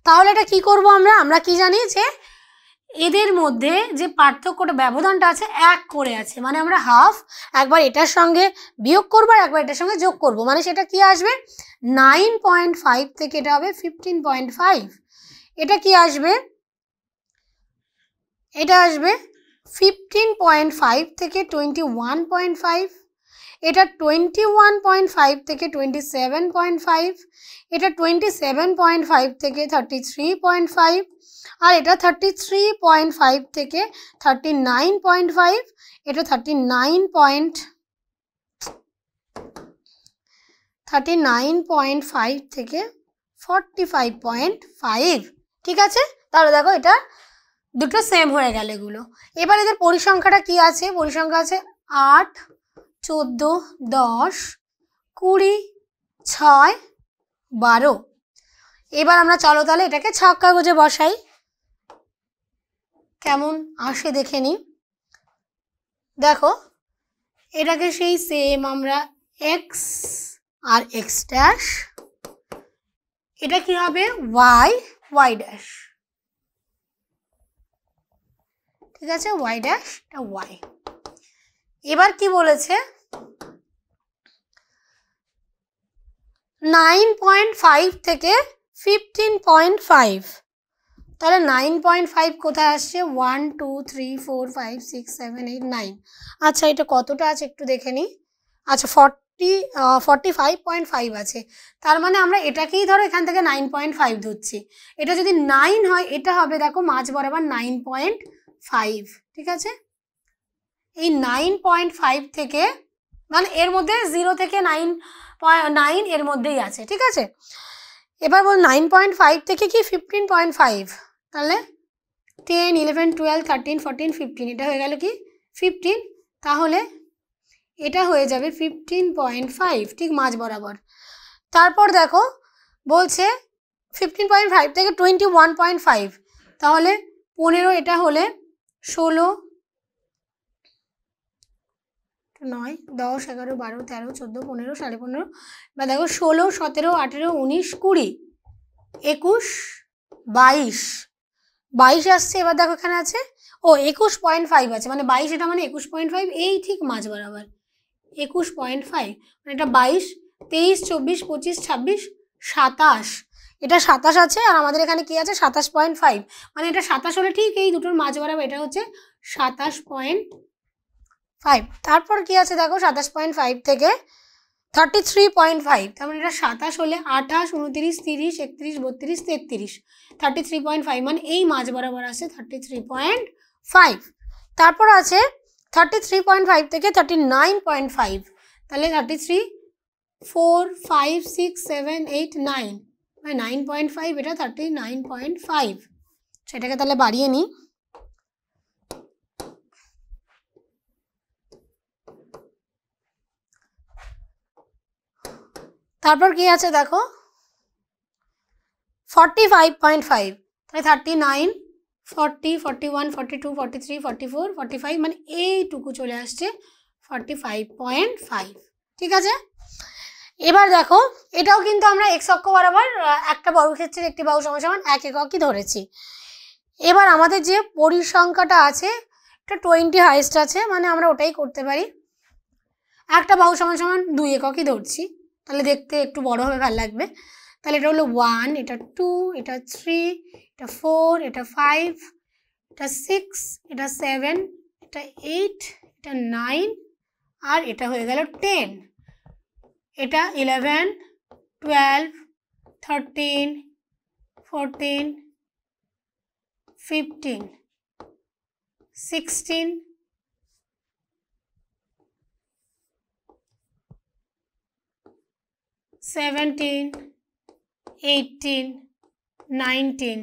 তাহলে এটা কি করব আমরা আমরা কি জানি যে এদের মধ্যে যে পার্থক্যটা ব্যবধানটা আছে এক করে আছে মানে আমরা হাফ একবার এটার সঙ্গে বিয়োগ করবো আর একবার এটার সঙ্গে যোগ করব মানে সেটা কি আসবে নাইন পয়েন্ট ফাইভ থেকে এটা হবে ফিফটিন পয়েন্ট ফাইভ এটা কি আসবে এটা আসবে ফিফটিন পয়েন্ট ফাইভ থেকে টোয়েন্টি ওয়ান পয়েন্ট ফাইভ এটা টোয়েন্টি ওয়ান পয়েন্ট ফাইভ থেকে টোয়েন্টি সেভেন পয়েন্ট ফাইভ এটা টোয়েন্টি সেভেন পয়েন্ট ফাইভ থেকে থার্টি থ্রি পয়েন্ট ফাইভ আর এটা থার্টি থ্রি পয়েন্ট ফাইভ থেকে থার্টি নাইন পয়েন্ট ফাইভ এটা thirty nine point thirty nine point five থেকে forty five point five ঠিক আছে তাহলে দেখো এটা দুটো সেম হয়ে গেল এগুলো এবার এদের পরিসংখ্যাটা কি আছে পরিসংখ্যা আছে আট চোদ্দ দশ কুড়ি ছয় বারো এবার আমরা চলো তাহলে এটাকে ছক কাগজে বসাই কেমন আসে দেখে নিই দেখো এটাকে সেই সেম আমরা এক্স আর এক্স ড্যাশ এটা কি হবে ওয়াই ওয়াই ড্যাশ ঠিক আছে ওয়াই ড্যাশ এটা ওয়াই এবার কি বলেছে নাইন পয়েন্ট ফাইভ থেকে ফিফটিন পয়েন্ট ফাইভ তাহলে নাইন পয়েন্ট ফাইভ কোথায় আসছে one two three four five six seven eight nine আচ্ছা এটা কতটা আছে একটু দেখে নিই আচ্ছা forty forty five point five আছে তার মানে আমরা এটাকেই ধরো এখান থেকে নাইন পয়েন্ট ফাইভ ধরছি এটা যদি নাইন হয় এটা হবে দেখো মাছ বরাবর নাইন পয়েন্ট ফাইভ ঠিক আছে এই নাইন পয়েন্ট ফাইভ থেকে মানে এর মধ্যে জিরো থেকে নাইন নাইন এর মধ্যেই আছে ঠিক আছে এবার বল নাইন পয়েন্ট ফাইভ থেকে কি ফিফটিন পয়েন্ট ফাইভ তাহলে ten eleven twelve thirteen fourteen fifteen এটা হয়ে গেল কি ফিফটিন তাহলে এটা হয়ে যাবে ফিফটিন পয়েন্ট ফাইভ ঠিক মাঝ বরাবর তারপর দেখো বলছে ফিফটিন পয়েন্ট ফাইভ থেকে টোয়েন্টি ওয়ান পয়েন্ট ফাইভ তাহলে পনেরো এটা হলে ষোলো নয় দশ এগারো বারো তেরো চোদ্দো পনেরো সাড়ে পনেরো বা দেখো ষোলো সতেরো আঠেরো উনিশ কুড়ি একুশ বাইশ বাইশ আসছে এবার দেখো এখানে আছে ও একুশ পয়েন্ট ফাইভ আছে মানে বাইশ এটা মানে একুশ পয়েন্ট ফাইভ এই ঠিক মাছ বরাবর একুশ পয়েন্ট ফাইভ মানে এটা বাইশ তেইশ চব্বিশ পঁচিশ ছাব্বিশ সাতাশ এটা সাতাশ আছে আর আমাদের এখানে কি আছে সাতাশ পয়েন্ট ফাইভ মানে এটা সাতাশ হলে ঠিক এই দুটোর মাছ বরাবর এটা হচ্ছে সাতাশ পয়েন্ট ফাইভ তারপর কি আছে দেখো সাতাশ পয়েন্ট ফাইভ থেকে থার্টি থ্রি পয়েন্ট ফাইভ তার মানে এটা সাতাশ হলে আঠাশ উনত্রিশ তিরিশ একত্রিশ বত্রিশ তেত্রিশ থার্টি থ্রি পয়েন্ট ফাইভ মানে এই মাছ বরাবর আছে থার্টি থ্রি পয়েন্ট ফাইভ তারপর আছে থার্টি থ্রি পয়েন্ট ফাইভ থেকে থার্টি নাইন পয়েন্ট ফাইভ তাহলে thirty three four five six seven eight nine মানে নাইন পয়েন্ট ফাইভ এটা থার্টি নাইন পয়েন্ট ফাইভ সেটাকে তাহলে বাড়িয়ে নিই তারপর কি আছে দেখো ফর্টি ফাইভ পয়েন্ট ফাইভ তাহলে thirty nine forty forty one forty two forty three forty four forty five মানে এইটুকু চলে আসছে ফর্টি ফাইভ পয়েন্ট ফাইভ ঠিক আছে এবার দেখো এটাও কিন্তু আমরা এক অক্ষ বরাবর একটা বর্গক্ষেত্রের একটি বাহু সমান এক এককই ধরেছি এবার আমাদের যে পরিসংখ্যাটা আছে এটা টোয়েন্টি হাইস্ট আছে মানে আমরা ওটাই করতে পারি একটা বাহু সমান সমান দুই এককই ধরছি তাহলে দেখতে একটু বড় হবে ভালো লাগবে তাহলে এটা হলো ওয়ান এটা টু এটা থ্রি এটা ফোর এটা ফাইভ এটা সিক্স এটা সেভেন এটা এইট এটা নাইন আর এটা হয়ে গেল টেন এটা eleven twelve thirteen fourteen fifteen sixteen seventeen eighteen nineteen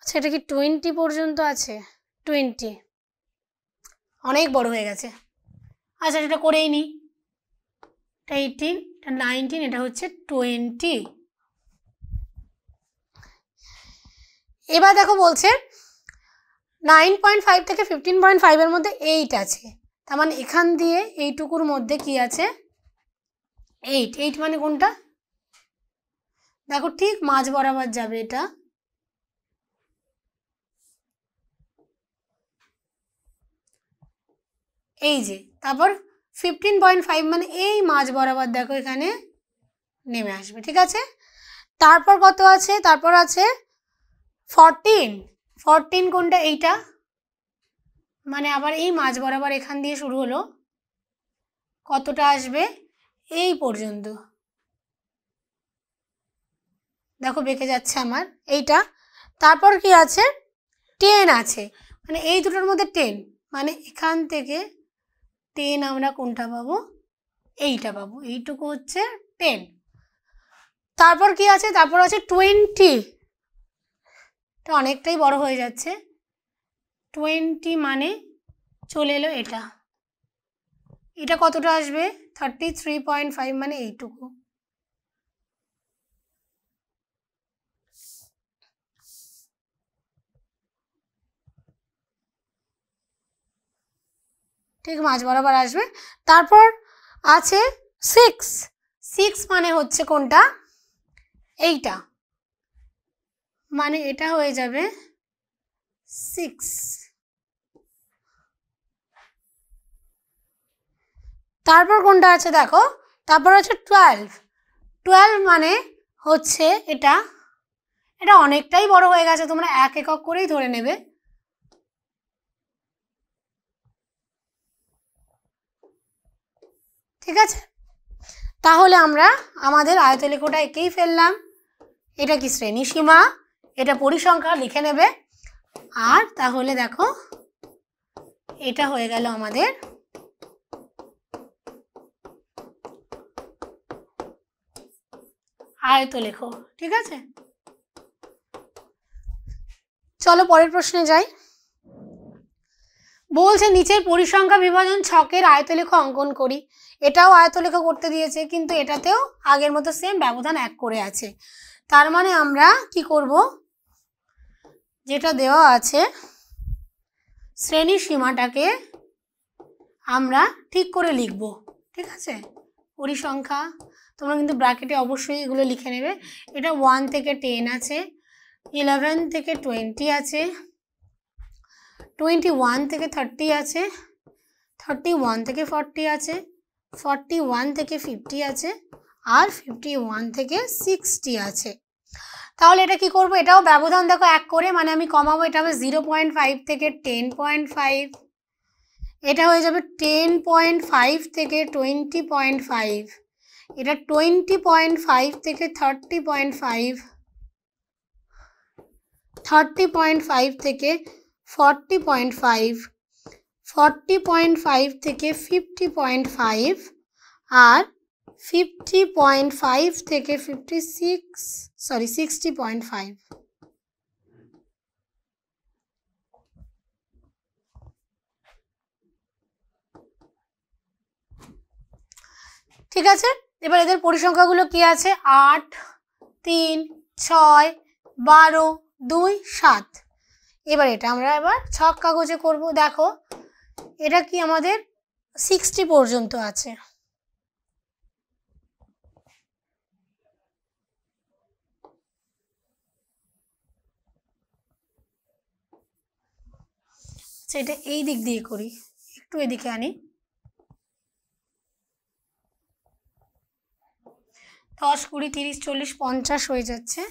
আচ্ছা এটা কি টোয়েন্টি পর্যন্ত আছে টোয়েন্টি অনেক বড় হয়ে গেছে আচ্ছা এটা করেই নি এটা এইটিন এটা নাইনটিন এটা হচ্ছে টোয়েন্টি এবার দেখো বলছে নাইন পয়েন্ট ফাইভ থেকে ফিফটিন পয়েন্ট ফাইভের মধ্যে এইট আছে তার মানে এখান দিয়ে এইটুকুর মধ্যে কি আছে এইট এইট মানে কোনটা দেখো ঠিক মাঝ বরাবর যাবে এটা এই যে তারপর ফিফটিন পয়েন্ট ফাইভ মানে এই মাঝ বরাবর দেখো এখানে নেমে আসবে ঠিক আছে তারপর কত আছে তারপর আছে ফরটিন ফরটিন কোনটা এইটা মানে আবার এই মাঝ বরাবর এখান দিয়ে শুরু হলো কতটা আসবে এই পর্যন্ত দেখো বেঁকে যাচ্ছে আমার এইটা তারপর কি আছে টেন আছে মানে এই দুটোর মধ্যে টেন মানে এখান থেকে টেন আমরা কোনটা পাবো এইটা পাবো এইটুকু হচ্ছে টেন তারপর কি আছে তারপর আছে টোয়েন্টি এটা অনেকটাই বড় হয়ে যাচ্ছে টোয়েন্টি মানে চলে এলো এটা এটা কতটা আসবে থার্টি থ্রি পয়েন্ট ফাইভ মানে এইটুকু ঠিক মাঝ বরাবর আসবে তারপর আছে সিক্স সিক্স মানে হচ্ছে কোনটা এইটা মানে এটা হয়ে যাবে সিক্স তারপর কোনটা আছে দেখো তারপর হচ্ছে টুয়েলভ টুয়েলভ মানে হচ্ছে এটা এটা অনেকটাই বড় হয়ে গেছে তোমরা এক একক করেই ধরে নেবে ঠিক আছে তাহলে আমরা আমাদের আয়তলিকোটা একেই ফেললাম এটা কি শ্রেণী সীমা এটা পরিসংখ্যা লিখে নেবে আর তাহলে দেখো এটা হয়ে গেল আমাদের আয়ত লেখো ঠিক আছে চলো পরের প্রশ্নে যাই বলছে নিচের পরিসংখ্যা বিভাজন ছকের আয়তলেখ অঙ্কন করি এটাও আয়তলেখ করতে দিয়েছে কিন্তু এটাতেও আগের মতো সেম ব্যবধান এক করে আছে তার মানে আমরা কি করব যেটা দেওয়া আছে শ্রেণী সীমাটাকে আমরা ঠিক করে লিখব ঠিক আছে পরিসংখ্যা তোমরা কিন্তু ব্রাকেটে অবশ্যই এগুলো লিখে নেবে এটা ওয়ান থেকে টেন আছে ইলেভেন থেকে টোয়েন্টি আছে টোয়েন্টি ওয়ান থেকে থার্টি আছে থার্টি ওয়ান থেকে ফর্টি আছে ফর্টি ওয়ান থেকে ফিফটি আছে আর ফিফটি ওয়ান থেকে সিক্সটি আছে তাহলে এটা কি করব এটাও ব্যবধান দেখো এক করে মানে আমি কমাবো এটা হবে জিরো পয়েন্ট ফাইভ থেকে টেন পয়েন্ট ফাইভ এটা হয়ে যাবে টেন পয়েন্ট ফাইভ থেকে টোয়েন্টি পয়েন্ট ফাইভ এটা টোয়েন্টি পয়েন্ট ফাইভ থেকে thirty point five thirty point five থেকে forty point five forty point five থেকে ফিফটি পয়েন্ট ফাইভ আর ফিফটি পয়েন্ট ফাইভ থেকে fifty six sorry sixty point five ঠিক আছে এবার এদের পরিসংখ্যাগুলো কি আছে আট তিন ছয় বারো দুই সাত এবার এটা আমরা এবার ছক কাগজে করব দেখো এটা কি আমাদের সিক্সটি পর্যন্ত আছে সেটা আচ্ছা, এটা এই দিক দিয়ে করি একটু এদিকে আনি দশ কুড়ি তিরিশ চল্লিশ পঞ্চাশ হয়ে যাচ্ছে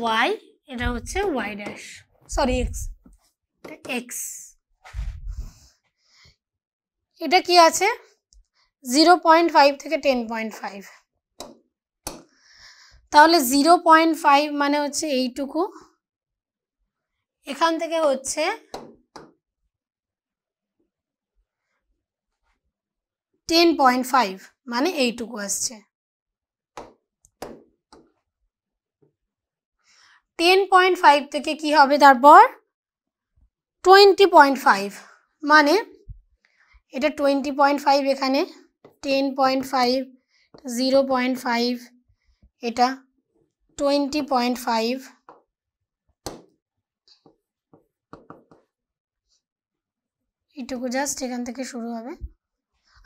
ওয়াই এটা হচ্ছে Y dash sorry X X এটা কি আছে জিরো পয়েন্ট ফাইভ থেকে টেন পয়েন্ট ফাইভ তাহলে জিরো পয়েন্ট ফাইভ মানে হচ্ছে এইটুকু এখান থেকে হচ্ছে টেন পয়েন্ট ফাইভ মানে এইটুকু আসছে টেন পয়েন্ট ফাইভ থেকে কি হবে তারপর টোয়েন্টি পয়েন্ট ফাইভ মানে এটা টোয়েন্টি পয়েন্ট ফাইভ এখানে ten point five zero point five এটা টোয়েন্টি পয়েন্ট ফাইভ এটুকু জাস্ট এখান থেকে শুরু হবে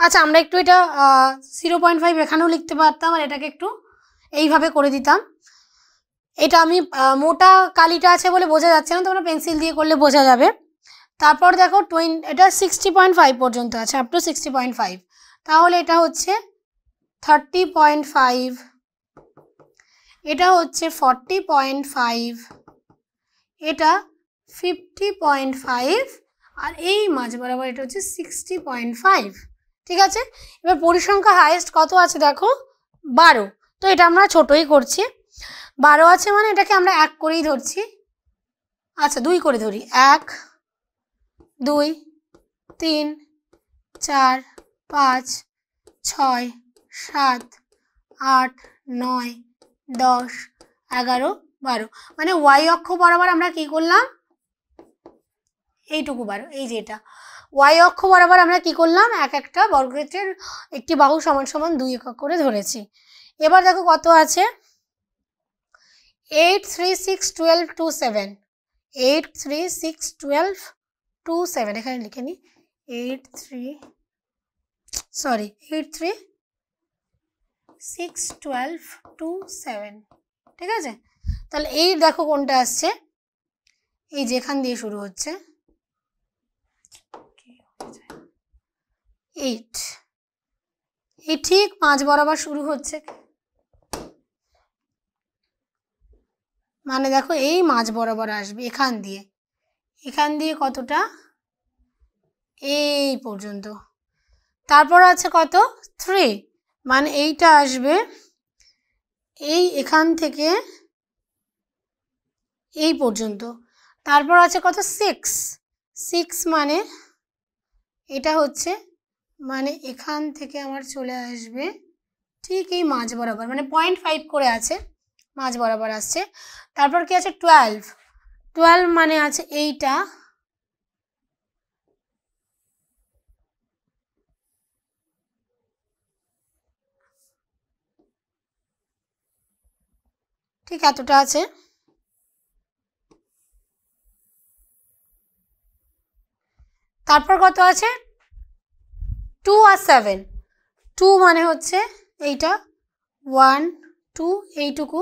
আচ্ছা আমরা একটু এটা জিরো পয়েন্ট ফাইভ এখানেও লিখতে পারতাম আর এটাকে একটু এইভাবে করে দিতাম এটা আমি মোটা কালিটা আছে বলে বোঝা যাচ্ছে না তোমরা পেন্সিল দিয়ে করলে বোঝা যাবে তারপর দেখো টোয়েন এটা সিক্সটি পয়েন্ট ফাইভ পর্যন্ত আছে up to sixty point five তাহলে এটা হচ্ছে থার্টি পয়েন্ট ফাইভ এটা হচ্ছে ফর্টি পয়েন্ট ফাইভ এটা ফিফটি পয়েন্ট ফাইভ আর এই মাঝ বরাবর এটা হচ্ছে সিক্সটি পয়েন্ট ফাইভ ঠিক আছে এবার পরিসংখ্যা হাইয়েস্ট কত আছে দেখো বারো তো এটা আমরা ছোটোই করছি বারো আছে মানে এটাকে আমরা এক করেই ধরছি আচ্ছা দুই করে ধরি এক দুই তিন চার পাঁচ ছয় সাত আট নয় দশ এগারো বারো মানে ওয়াই অক্ষ বরাবর আমরা কি করলাম এইটুকু বারো এই যে এটা ওয়াই অক্ষ বরাবর আমরা কি করলাম এক একটা বর্গক্ষেত্রের একটি বাহু সমান সমান দুই একক করে ধরেছি এবার দেখো কত আছে eight three six twelve two seven eight three six twelve two seven এখানে লিখে নিই eight three sorry eight three six twelve two seven ঠিক আছে তাহলে এই দেখো কোনটা আসছে এই যেখান দিয়ে শুরু হচ্ছে এইট এই ঠিক পাঁচ বরাবর শুরু হচ্ছে মানে দেখো এই মাছ বরাবর আসবে এখান দিয়ে এখান দিয়ে কতটা এই পর্যন্ত তারপর আছে কত থ্রি মানে এইটা আসবে এই এখান থেকে এই পর্যন্ত তারপর আছে কত সিক্স সিক্স মানে এটা হচ্ছে মানে এখান থেকে আমার চলে আসবে ঠিক এই মাঝ বরাবর মানে পয়েন্ট ফাইভ করে আছে মাঝ বরাবর আসছে তারপর কি আছে টুয়েলভ টুয়েলভ মানে আছে এইটা ঠিক এতটা আছে তারপর কত আছে টু আর সেভেন টু মানে হচ্ছে এইটা ওয়ান টু এইটুকু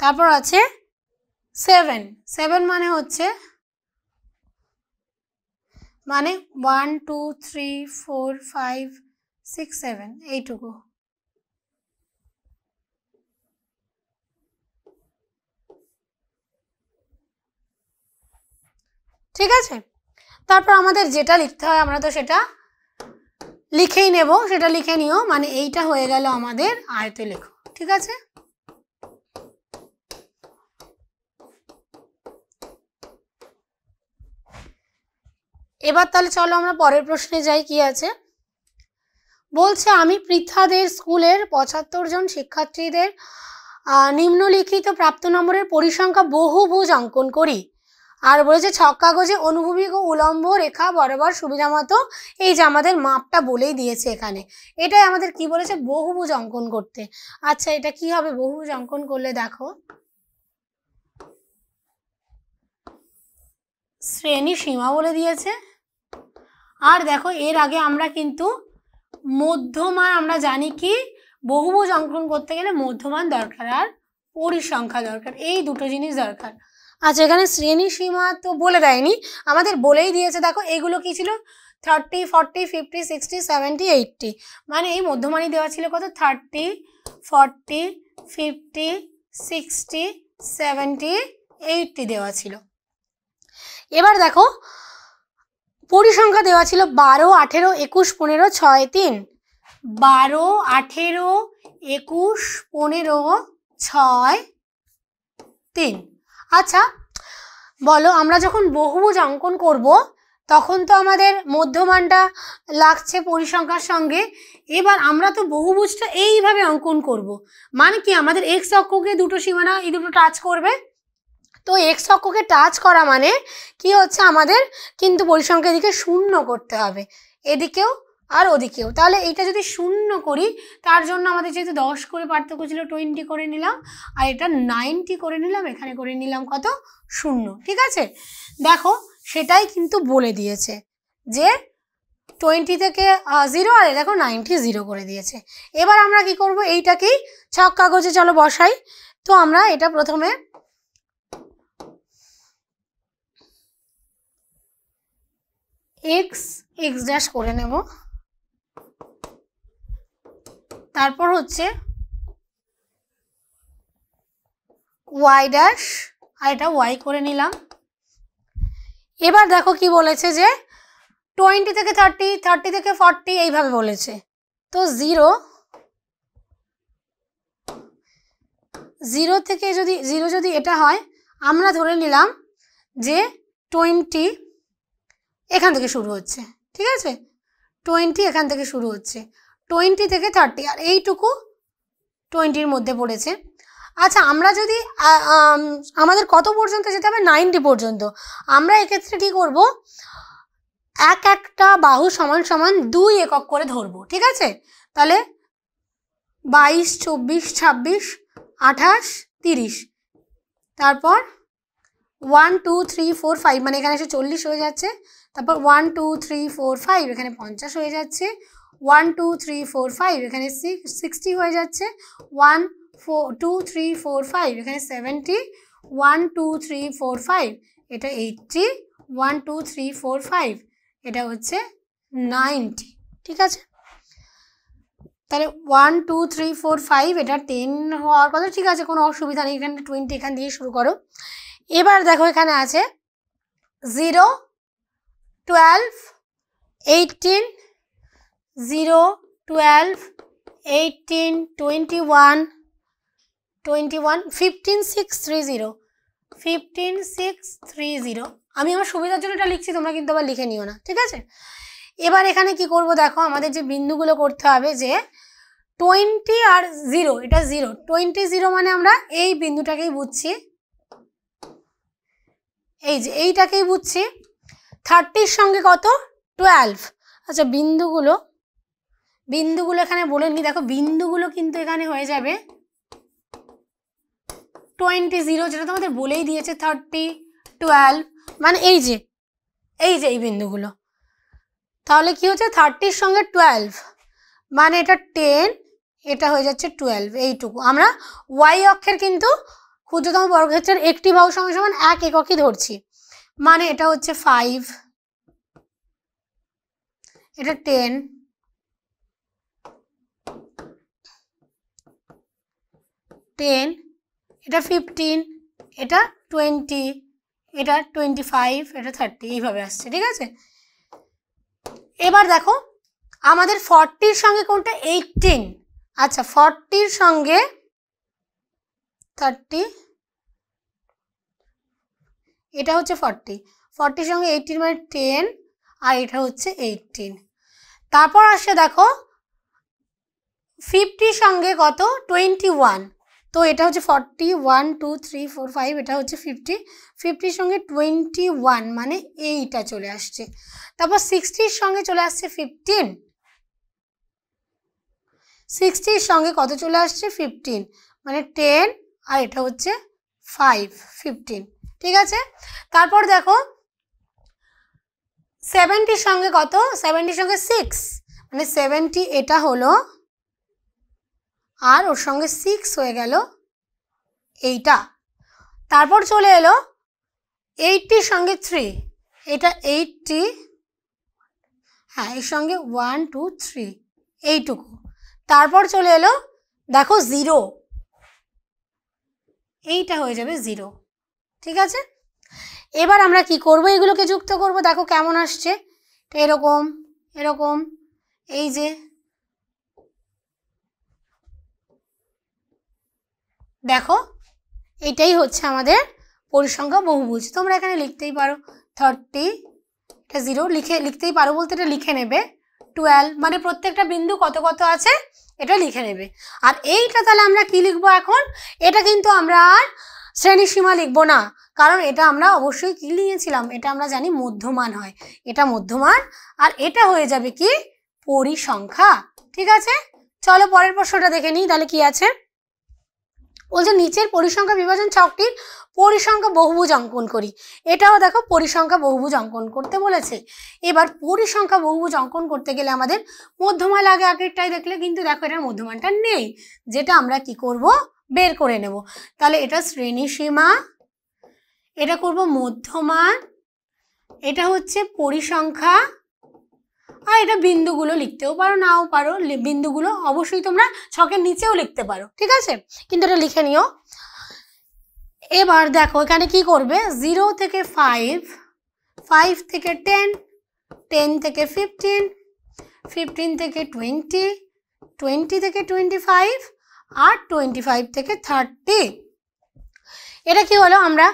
তারপর আছে সেভেন সেভেন মানে হচ্ছে মানে one two three four five six seven এইটুকু ঠিক আছে তারপর আমাদের যেটা লিখতে হয় আমরা তো সেটা লিখেই নেব সেটা লিখে নিও মানে এইটা হয়ে গেল আমাদের আয়তে লেখো ঠিক আছে এবার তাহলে চলো আমরা পরের প্রশ্নে যাই কি আছে বলছে আমি পৃথাদের স্কুলের পঁচাত্তর জন শিক্ষার্থীদের নিম্নলিখিত প্রাপ্ত নম্বরের পরিসংখ্যা বহুভুজ অঙ্কন করি আর বলেছে ছক কাগজে অনুভূমিক ও উলম্ব রেখা বরাবর সুবিধা মতো এই যে আমাদের মাপটা বলেই দিয়েছে এখানে এটাই আমাদের কি বলেছে বহুভুজ অঙ্কন করতে আচ্ছা এটা কি হবে বহুভুজ অঙ্কন করলে দেখো শ্রেণী সীমা বলে দিয়েছে আর দেখো এর আগে আমরা কিন্তু মধ্যমান আমরা জানি কি বহুভুজ অঙ্কন করতে গেলে মধ্যমান দরকার আর পরিসংখ্যা দরকার এই দুটো জিনিস দরকার আচ্ছা এখানে শ্রেণী সীমা তো বলে দেয়নি আমাদের বলেই দিয়েছে দেখো এগুলো কি ছিল thirty forty fifty sixty seventy eighty মানে এই মধ্যমানি দেওয়া ছিল কত thirty forty fifty sixty seventy eighty দেওয়া ছিল এবার দেখো পরিসংখ্যা দেওয়া ছিল বারো আঠেরো একুশ পনেরো ছয় তিন বারো আঠেরো একুশ পনেরো ছয় তিন আচ্ছা বলো আমরা যখন বহুভুজ অঙ্কন করব তখন তো আমাদের মধ্যমানটা লাগছে পরিসংখ্যার সঙ্গে এবার আমরা তো বহুভুজটা এইভাবে অঙ্কন করব। মানে কি আমাদের এক্স অক্ষকে দুটো সীমানা এই দুটো টাচ করবে তো এক্স অক্ষকে টাচ করা মানে কি হচ্ছে আমাদের কিন্তু পরিসংখ্যার দিকে শূন্য করতে হবে এদিকেও আর ওদিকেও তাহলে এটা যদি শূন্য করি তার জন্য আমাদের যেহেতু দশ করে পার্থক্য ছিল টোয়েন্টি করে নিলাম আর এটা নাইনটি করে নিলাম এখানে করে নিলাম কত শূন্য ঠিক আছে দেখো সেটাই কিন্তু বলে দিয়েছে যে টোয়েন্টি থেকে জিরো আর দেখো নাইনটি জিরো করে দিয়েছে এবার আমরা কি করব এইটাকেই ছক কাগজে চলো বসাই তো আমরা এটা প্রথমে এক্স এক্স ড্যাশ করে নেব তারপর হচ্ছে ওয়াই ড্যাশ আর এটা ওয়াই করে নিলাম এবার দেখো কি বলেছে যে টোয়েন্টি থেকে থার্টি থার্টি থেকে ফর্টি এইভাবে বলেছে তো জিরো জিরো থেকে যদি জিরো যদি এটা হয় আমরা ধরে নিলাম যে টোয়েন্টি এখান থেকে শুরু হচ্ছে ঠিক আছে টোয়েন্টি এখান থেকে শুরু হচ্ছে টোয়েন্টি থেকে থার্টি আর এইটুকু টোয়েন্টির মধ্যে পড়েছে আচ্ছা আমরা যদি আমাদের কত পর্যন্ত যেতে হবে নাইনটি পর্যন্ত আমরা এক্ষেত্রে কী করব এক একটা বাহু সমান সমান দুই একক করে ধরবো ঠিক আছে তাহলে বাইশ চব্বিশ ছাব্বিশ আঠাশ তিরিশ তারপর one two three four five মানে এখানে এসে চল্লিশ হয়ে যাচ্ছে তারপর one two three four five এখানে পঞ্চাশ হয়ে যাচ্ছে one two three four five এখানে সিক্সটি হয়ে যাচ্ছে one four two three four five এখানে seventy one two three four five এটা eighty one two three four five এটা হচ্ছে নাইনটি ঠিক আছে তাহলে one two three four five এটা টেন হওয়ার কথা ঠিক আছে কোনো অসুবিধা নেই এখানে টোয়েন্টি এখান দিয়ে শুরু করো এবার দেখো এখানে আছে zero twelve eighteen zero twelve eighteen twenty one twenty one fifteen six three zero fifteen six three zero আমি আমার সুবিধার জন্য এটা লিখছি তোমরা কিন্তু আবার লিখে নিও না ঠিক আছে এবার এখানে কি করব দেখো আমাদের যে বিন্দুগুলো করতে হবে যে টোয়েন্টি আর জিরো এটা জিরো টোয়েন্টি জিরো মানে আমরা এই বিন্দুটাকেই বুঝছি এই যে এইটাকেই বুঝছি থার্টির সঙ্গে কত টুয়েলভ আচ্ছা বিন্দুগুলো বিন্দুগুলো এখানে বলে নি দেখো বিন্দুগুলো কিন্তু এখানে হয়ে যাবে টোয়েন্টি জিরো যেটা তোমাদের বলেই দিয়েছে থার্টি টুয়েলভ মানে এই যে এই যে এই বিন্দুগুলো তাহলে কি হচ্ছে থার্টির সঙ্গে টুয়েলভ মানে এটা টেন এটা হয়ে যাচ্ছে টুয়েলভ এইটুকু আমরা ওয়াই অক্ষের কিন্তু ক্ষুদ্রতম বর্গক্ষেত্রের একটি বাহু সঙ্গে সমান এক এককই ধরছি মানে এটা হচ্ছে ফাইভ এটা টেন টেন এটা ফিফটিন এটা টোয়েন্টি এটা টোয়েন্টি ফাইভ এটা থার্টি এইভাবে আসছে ঠিক আছে এবার দেখো আমাদের ফর্টির সঙ্গে কোনটা এইটিন আচ্ছা ফর্টির সঙ্গে থার্টি এটা হচ্ছে ফর্টি ফর্টির সঙ্গে এইটিন মানে টেন আর এটা হচ্ছে এইটিন তারপর আসে দেখো ফিফটির সঙ্গে কত টোয়েন্টি ওয়ান তো এটা হচ্ছে forty one two three four five এটা হচ্ছে ফিফটি ফিফটির সঙ্গে টোয়েন্টি ওয়ান মানে এইটা চলে আসছে তারপর সিক্সটির সঙ্গে চলে আসছে ফিফটিন সিক্সটির সঙ্গে কত চলে আসছে ফিফটিন মানে টেন আর এটা হচ্ছে ফাইভ ফিফটিন ঠিক আছে তারপর দেখো সেভেন্টির সঙ্গে কত সেভেন্টির সঙ্গে সিক্স মানে সেভেন্টি এটা হলো আর ওর সঙ্গে সিক্স হয়ে গেল এইটা তারপর চলে এলো এইটটির সঙ্গে থ্রি এটা এইটটি হ্যাঁ এর সঙ্গে ওয়ান টু থ্রি এইটুকু তারপর চলে এলো দেখো জিরো এইটা হয়ে যাবে জিরো ঠিক আছে এবার আমরা কি করব এগুলোকে যুক্ত করব দেখো কেমন আসছে এরকম এরকম এই যে দেখো এটাই হচ্ছে আমাদের পরিসংখ্যা বহুভুজ তোমরা এখানে লিখতেই পারো থার্টি এটা জিরো লিখে লিখতেই পারো বলতে এটা লিখে নেবে টুয়েলভ মানে প্রত্যেকটা বিন্দু কত কত আছে এটা লিখে নেবে আর এইটা তাহলে আমরা কি লিখবো এখন এটা কিন্তু আমরা আর শ্রেণীসীমা সীমা লিখবো না কারণ এটা আমরা অবশ্যই কি নিয়েছিলাম এটা আমরা জানি মধ্যমান হয় এটা মধ্যমান আর এটা হয়ে যাবে কি পরিসংখ্যা ঠিক আছে চলো পরের প্রশ্নটা দেখে নিই তাহলে কি আছে বলছে নিচের পরিসংখ্যা বিভাজন ছকটির পরিসংখ্যা বহুভুজ অঙ্কন করি এটাও দেখো পরিসংখ্যা বহুভুজ অঙ্কন করতে বলেছে এবার পরিসংখ্যা বহুভুজ অঙ্কন করতে গেলে আমাদের মধ্যমান আগে আগেরটাই দেখলে কিন্তু দেখো এটার মধ্যমানটা নেই যেটা আমরা কি করব বের করে নেব তাহলে এটা শ্রেণী সীমা এটা করব মধ্যমান এটা হচ্ছে পরিসংখ্যা আর এটা বিন্দুগুলো লিখতেও পারো নাও পারো বিন্দুগুলো অবশ্যই তোমরা ছকের নিচেও লিখতে পারো ঠিক আছে কিন্তু এটা লিখে নিও এবার দেখো এখানে কি করবে জিরো থেকে ফাইভ ফাইভ থেকে টেন টেন থেকে ফিফটিন ফিফটিন থেকে টোয়েন্টি টোয়েন্টি থেকে টোয়েন্টি ফাইভ আর টোয়েন্টি ফাইভ থেকে থার্টি এটা কি হলো আমরা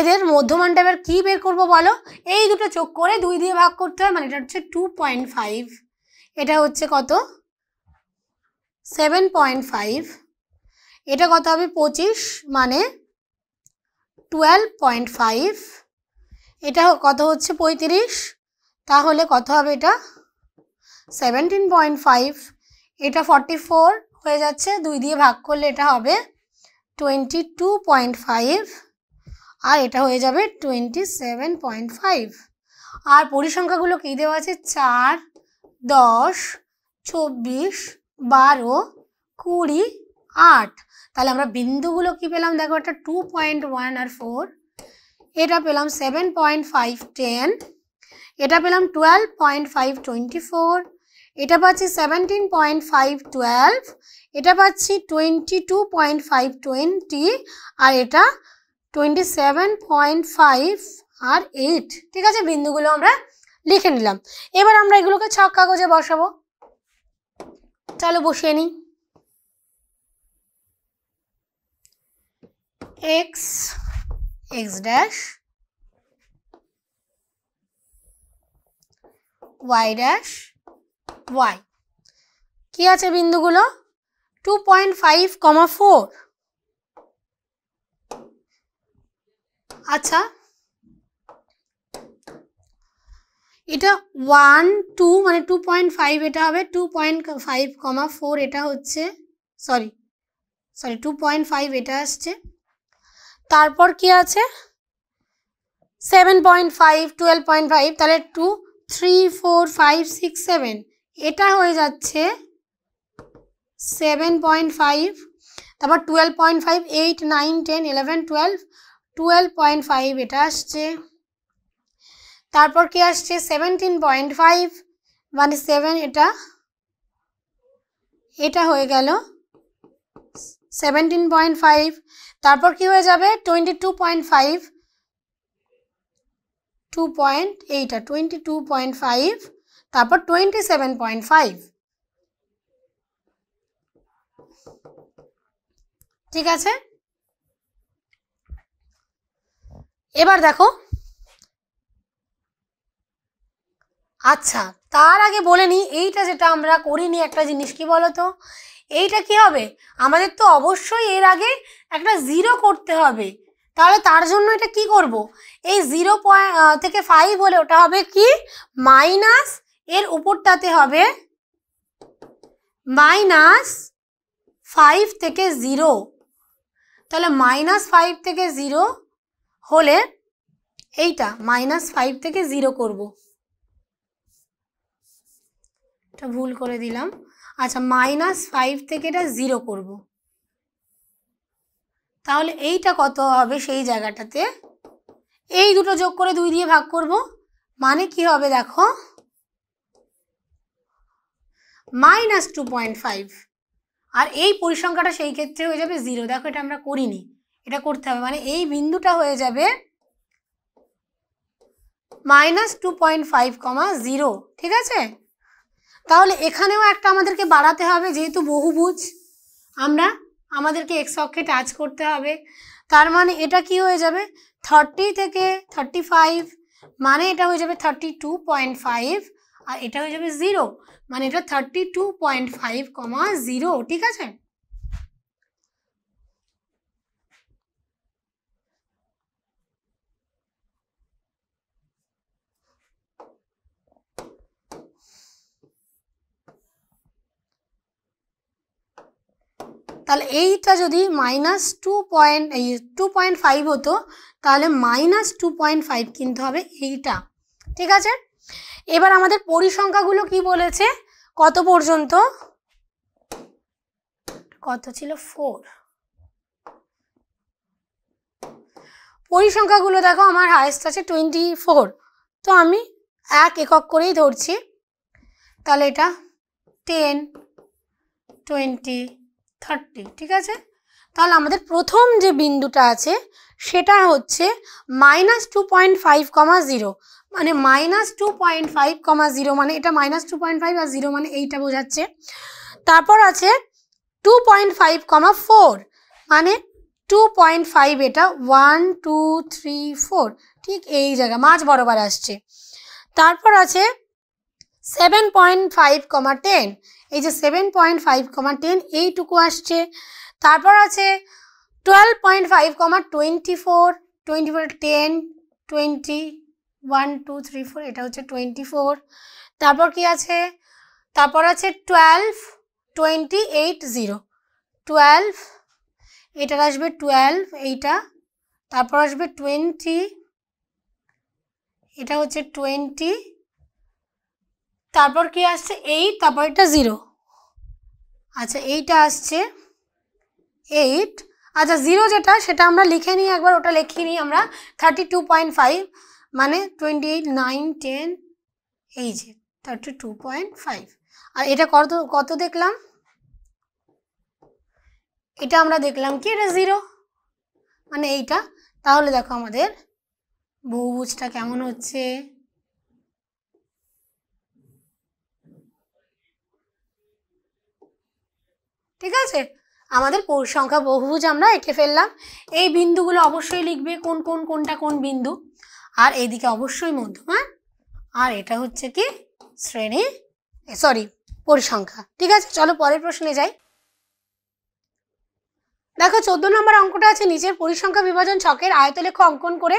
এদের মধ্যমানটা এবার কী বের করবো বলো এই দুটো চোখ করে দুই দিয়ে ভাগ করতে হয় মানে এটা হচ্ছে টু পয়েন্ট ফাইভ এটা হচ্ছে কত সেভেন পয়েন্ট ফাইভ এটা কত হবে পঁচিশ মানে টুয়েলভ পয়েন্ট ফাইভ এটা কত হচ্ছে পঁয়ত্রিশ তাহলে কত হবে এটা সেভেন্টিন পয়েন্ট ফাইভ এটা ফর্টি ফোর হয়ে যাচ্ছে দুই দিয়ে ভাগ করলে এটা হবে টোয়েন্টি টু পয়েন্ট ফাইভ আর এটা হয়ে যাবে টোয়েন্টি সেভেন পয়েন্ট ফাইভ আর পরিসংখ্যাগুলো কী দেওয়া আছে চার দশ চব্বিশ বারো কুড়ি আট তাহলে আমরা বিন্দুগুলো কি পেলাম দেখো একটা টু পয়েন্ট ওয়ান আর ফোর এটা পেলাম সেভেন পয়েন্ট ফাইভ টেন এটা পেলাম twelve point five twenty four এটা পাচ্ছি সেভেন্টিন পয়েন্ট ফাইভ টুয়েলভ এটা পাচ্ছি twenty two point five twenty আর এটা টোয়েন্টি সেভেন পয়েন্ট ফাইভ আর এইট ঠিক আছে বিন্দুগুলো আমরা লিখে নিলাম এবার আমরা এগুলোকে ছক কাগজে বসাবো চলো বসিয়ে নিই X X dash Y dash Y কী আছে বিন্দুগুলো two point five comma four আচ্ছা এটা ওয়ান টু মানে টু পয়েন্ট ফাইভ এটা হবে two point five comma four এটা হচ্ছে sorry sorry two point five এটা আসছে তারপর কি আছে seven point five twelve point five তাহলে two three four five six seven এটা হয়ে যাচ্ছে সেভেন পয়েন্ট ফাইভ তারপর twelve point five eight nine ten eleven twelve twelve point five এটা আসছে তারপর কি আসছে সেভেন্টিন পয়েন্ট ফাইভ মানে সেভেন এটা এটা হয়ে গেল সেভেন্টিন পয়েন্ট ফাইভ তারপর কি হয়ে যাবে twenty two point five two point এইটা টোয়েন্টি টু পয়েন্ট ফাইভ তারপর টোয়েন্টি সেভেন পয়েন্ট ফাইভ ঠিক আছে এবার দেখো আচ্ছা তার আগে বলে নিই এইটা যেটা আমরা করিনি একটা জিনিস কি বলতো এইটা কি হবে আমাদের তো অবশ্যই এর আগে একটা জিরো করতে হবে তাহলে তার জন্য এটা কি করব। এই জিরো পয়েন্ট থেকে ফাইভ হলে ওটা হবে কি মাইনাস এর উপরটাতে হবে মাইনাস ফাইভ থেকে জিরো তাহলে মাইনাস ফাইভ থেকে জিরো হলে এইটা মাইনাস ফাইভ থেকে জিরো করব এটা ভুল করে দিলাম আচ্ছা মাইনাস ফাইভ থেকে এটা জিরো করব তাহলে এইটা কত হবে সেই জায়গাটাতে এই দুটো যোগ করে দুই দিয়ে ভাগ করব মানে কি হবে দেখো মাইনাস টু পয়েন্ট ফাইভ আর এই পরিসংখ্যাটা সেই ক্ষেত্রে হয়ে যাবে জিরো দেখো এটা আমরা করিনি এটা করতে হবে মানে এই বিন্দুটা হয়ে যাবে minus two point five comma zero ঠিক আছে তাহলে এখানেও একটা আমাদেরকে বাড়াতে হবে যেহেতু বহুভুজ আমরা আমাদেরকে এক্স অক্ষে টাচ করতে হবে তার মানে এটা কি হয়ে যাবে থার্টি থেকে থার্টি ফাইভ মানে এটা হয়ে যাবে থার্টি টু পয়েন্ট ফাইভ আর এটা হয়ে যাবে জিরো মানে এটা thirty two point five comma zero ঠিক আছে তাহলে এইটা যদি মাইনাস টু পয়েন্ট এই টু পয়েন্ট ফাইভ হতো তাহলে মাইনাস টু পয়েন্ট ফাইভ কিনতে হবে এইটা ঠিক আছে এবার আমাদের পরিসংখ্যাগুলো কি বলেছে কত পর্যন্ত কত ছিল ফোর পরিসংখ্যাগুলো দেখো আমার হায়েস্ট আছে টোয়েন্টি ফোর তো আমি এক একক করেই ধরছি তাহলে এটা টেন টোয়েন্টি থার্টি ঠিক আছে তাহলে আমাদের প্রথম যে বিন্দুটা আছে সেটা হচ্ছে minus two point five comma zero মানে minus two point five comma zero মানে এটা মাইনাস টু পয়েন্ট ফাইভ আর জিরো মানে এইটা বোঝাচ্ছে তারপর আছে two point five comma four মানে টু পয়েন্ট ফাইভ এটা ওয়ান টু থ্রি ফোর ঠিক এই জায়গা মাঝ বরাবর আসছে তারপর আছে seven point five comma ten এই যে seven point five comma ten এইটুকু আসছে তারপর আছে twelve point five comma twenty four twenty four ten twenty one two three four এটা হচ্ছে টোয়েন্টি ফোর তারপর কি আছে তারপর আছে twelve twenty eight zero twelve এটার আসবে টুয়েলভ এইটা তারপর আসবে টোয়েন্টি এটা হচ্ছে টোয়েন্টি তারপর কি আসছে এইট তারপর এটা জিরো আচ্ছা এইটা আসছে এইট আচ্ছা জিরো যেটা সেটা আমরা লিখে নিই একবার ওটা লিখে নিই আমরা থার্টি টু পয়েন্ট ফাইভ মানে টোয়েন্টি এইট নাইন টেন এই যে থার্টি টু পয়েন্ট ফাইভ আর এটা কত কত দেখলাম এটা আমরা দেখলাম কি এটা জিরো মানে এইটা তাহলে দেখো আমাদের বহুভুজটা কেমন হচ্ছে ঠিক আছে আমাদের সংখ্যা বহুভুজ আমরা এঁকে ফেললাম এই বিন্দুগুলো অবশ্যই লিখবে কোন কোন কোনটা কোন বিন্দু আর এইদিকে অবশ্যই মধ্যমা হ্যাঁ? আর এটা হচ্ছে কি শ্রেণী সরি পরিসংখ্যা ঠিক আছে চলো পরের প্রশ্নে যাই দেখো চোদ্দ নম্বর অঙ্কটা আছে নিচের পরিসংখ্যা বিভাজন ছকের আয়তলেখ অঙ্কন করে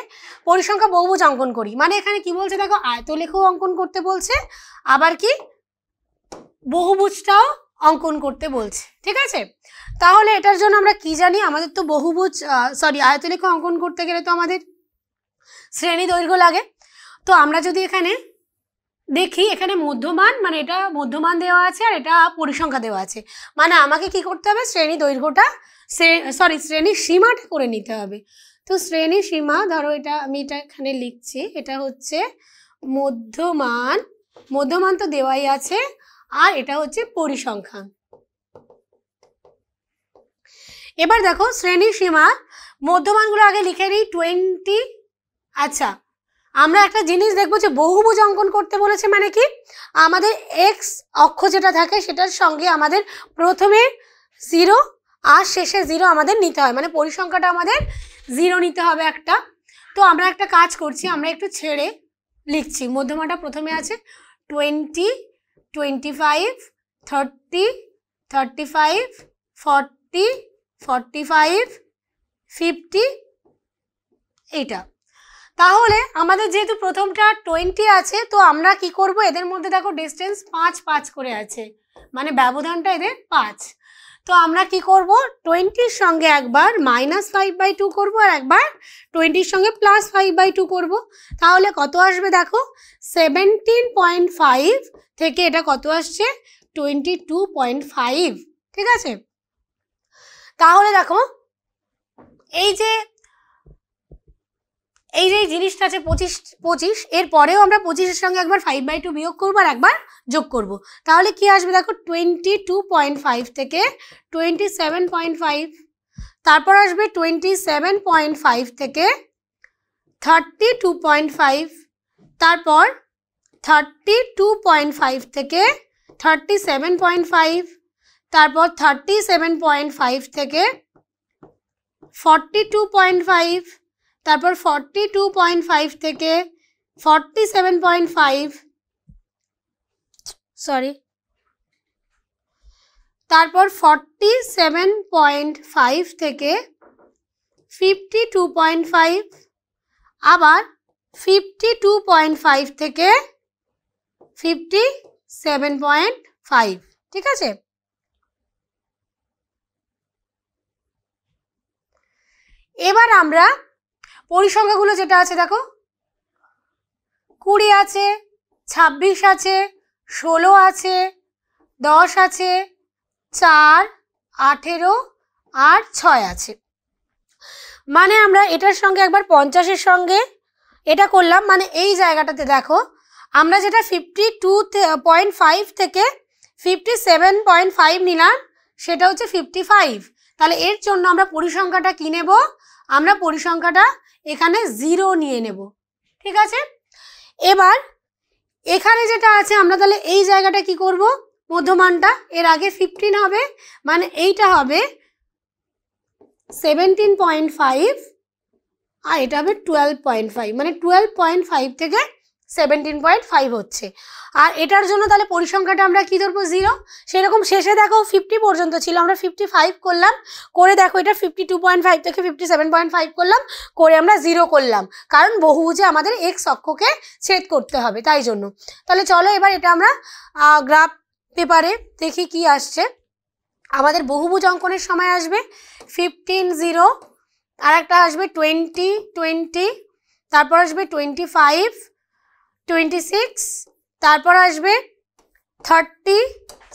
পরিসংখ্যা বহুভুজ অঙ্কন করি মানে এখানে কি বলছে দেখো আয়তলেখও অঙ্কন করতে বলছে আবার কি বহুভুজটাও অঙ্কন করতে বলছে ঠিক আছে তাহলে এটার জন্য আমরা কি জানি আমাদের তো বহুভুজ সরি আয়তনিক অঙ্কন করতে গেলে তো আমাদের শ্রেণী দৈর্ঘ্য লাগে তো আমরা যদি এখানে দেখি এখানে মধ্যমান মানে এটা মধ্যমান দেওয়া আছে আর এটা পরিসংখ্যা দেওয়া আছে মানে আমাকে কি করতে হবে শ্রেণী দৈর্ঘ্যটা সরি শ্রেণীর সীমাটা করে নিতে হবে তো শ্রেণী সীমা ধরো এটা আমি এটা এখানে লিখছি এটা হচ্ছে মধ্যমান মধ্যমান তো দেওয়াই আছে আর এটা হচ্ছে পরিসংখ্যান এবার দেখো শ্রেণী সীমা মধ্যমানগুলো আগে লিখে নিই টোয়েন্টি আচ্ছা আমরা একটা জিনিস দেখবো যে বহুভুজ অঙ্কন করতে বলেছে মানে কি আমাদের এক্স অক্ষ যেটা থাকে সেটার সঙ্গে আমাদের প্রথমে জিরো আর শেষে জিরো আমাদের নিতে হয় মানে পরিসংখ্যাটা আমাদের জিরো নিতে হবে একটা তো আমরা একটা কাজ করছি আমরা একটু ছেড়ে লিখছি মধ্যমাটা প্রথমে আছে টোয়েন্টি 25, 30, 35, 40, 45, 50 এইটা তাহলে আমাদের যেহেতু প্রথমটা টোয়েন্টি আছে তো আমরা কি করব এদের মধ্যে দেখো ডিস্টেন্স পাঁচ পাঁচ করে আছে মানে ব্যবধানটা এদের পাঁচ তো আমরা কি করব টোয়েন্টির সঙ্গে একবার মাইনাস ফাইভ বাই টু করবো আর একবার টোয়েন্টির সঙ্গে প্লাস ফাইভ বাই টু করবো তাহলে কত আসবে দেখো সেভেন্টিন পয়েন্ট ফাইভ থেকে এটা কত আসছে টোয়েন্টি টু পয়েন্ট ফাইভ ঠিক আছে তাহলে দেখো এই যে এই যে জিনিসটা আছে পঁচিশ পঁচিশ এর পরেও আমরা পঁচিশের সঙ্গে একবার ফাইভ বাই টু বিয়োগ করবো আর একবার যোগ করব। তাহলে কি আসবে দেখো টোয়েন্টি টু পয়েন্ট ফাইভ থেকে টোয়েন্টি সেভেন পয়েন্ট ফাইভ তারপর আসবে টোয়েন্টি সেভেন পয়েন্ট ফাইভ থেকে থার্টি টু পয়েন্ট ফাইভ তারপর থার্টি টু পয়েন্ট ফাইভ থেকে থার্টি সেভেন পয়েন্ট ফাইভ তারপর থার্টি সেভেন পয়েন্ট ফাইভ থেকে ফর্টি টু পয়েন্ট ফাইভ তারপর forty two point five থেকে forty seven point five sorry তারপর forty seven point five থেকে fifty two point five আবার fifty two point five থেকে fifty seven point five ঠিক আছে এবার আমরা পরিসংখ্যাগুলো যেটা আছে দেখো কুড়ি আছে ছাব্বিশ আছে ষোলো আছে দশ আছে চার আঠেরো আর ছয় আছে মানে আমরা এটার সঙ্গে একবার পঞ্চাশের সঙ্গে এটা করলাম মানে এই জায়গাটাতে দেখো আমরা যেটা ফিফটি টু পয়েন্ট ফাইভ থেকে ফিফটি সেভেন পয়েন্ট ফাইভ নিলাম সেটা হচ্ছে ফিফটি ফাইভ তাহলে এর জন্য আমরা পরিসংখ্যাটা কি নেব আমরা পরিসংখ্যাটা এখানে জিরো নিয়ে নেব ঠিক আছে এবার এখানে যেটা আছে আমরা তাহলে এই জায়গাটা কি করব মধ্যমানটা এর আগে ফিফটিন হবে মানে এইটা হবে সেভেন্টিন পয়েন্ট ফাইভ আর এটা হবে টুয়েলভ পয়েন্ট ফাইভ মানে টুয়েলভ পয়েন্ট ফাইভ থেকে সেভেন্টিন পয়েন্ট ফাইভ হচ্ছে আর এটার জন্য তাহলে পরিসংখ্যাটা আমরা কী ধরবো জিরো সেরকম শেষে দেখো ফিফটি পর্যন্ত ছিল আমরা ফিফটি ফাইভ করলাম করে দেখো এটা ফিফটি টু পয়েন্ট ফাইভ থেকে ফিফটি সেভেন পয়েন্ট ফাইভ করলাম করে আমরা জিরো করলাম কারণ বহুভুজে আমাদের এক্স অক্ষকে ছেদ করতে হবে তাই জন্য তাহলে চলো এবার এটা আমরা গ্রাফ পেপারে দেখি কি আসছে আমাদের বহুভুজ অঙ্কনের সময় আসবে ফিফটিন জিরো আর একটা আসবে টোয়েন্টি টোয়েন্টি তারপর আসবে টোয়েন্টি ফাইভ টোয়েন্টি সিক্স তারপর আসবে থার্টি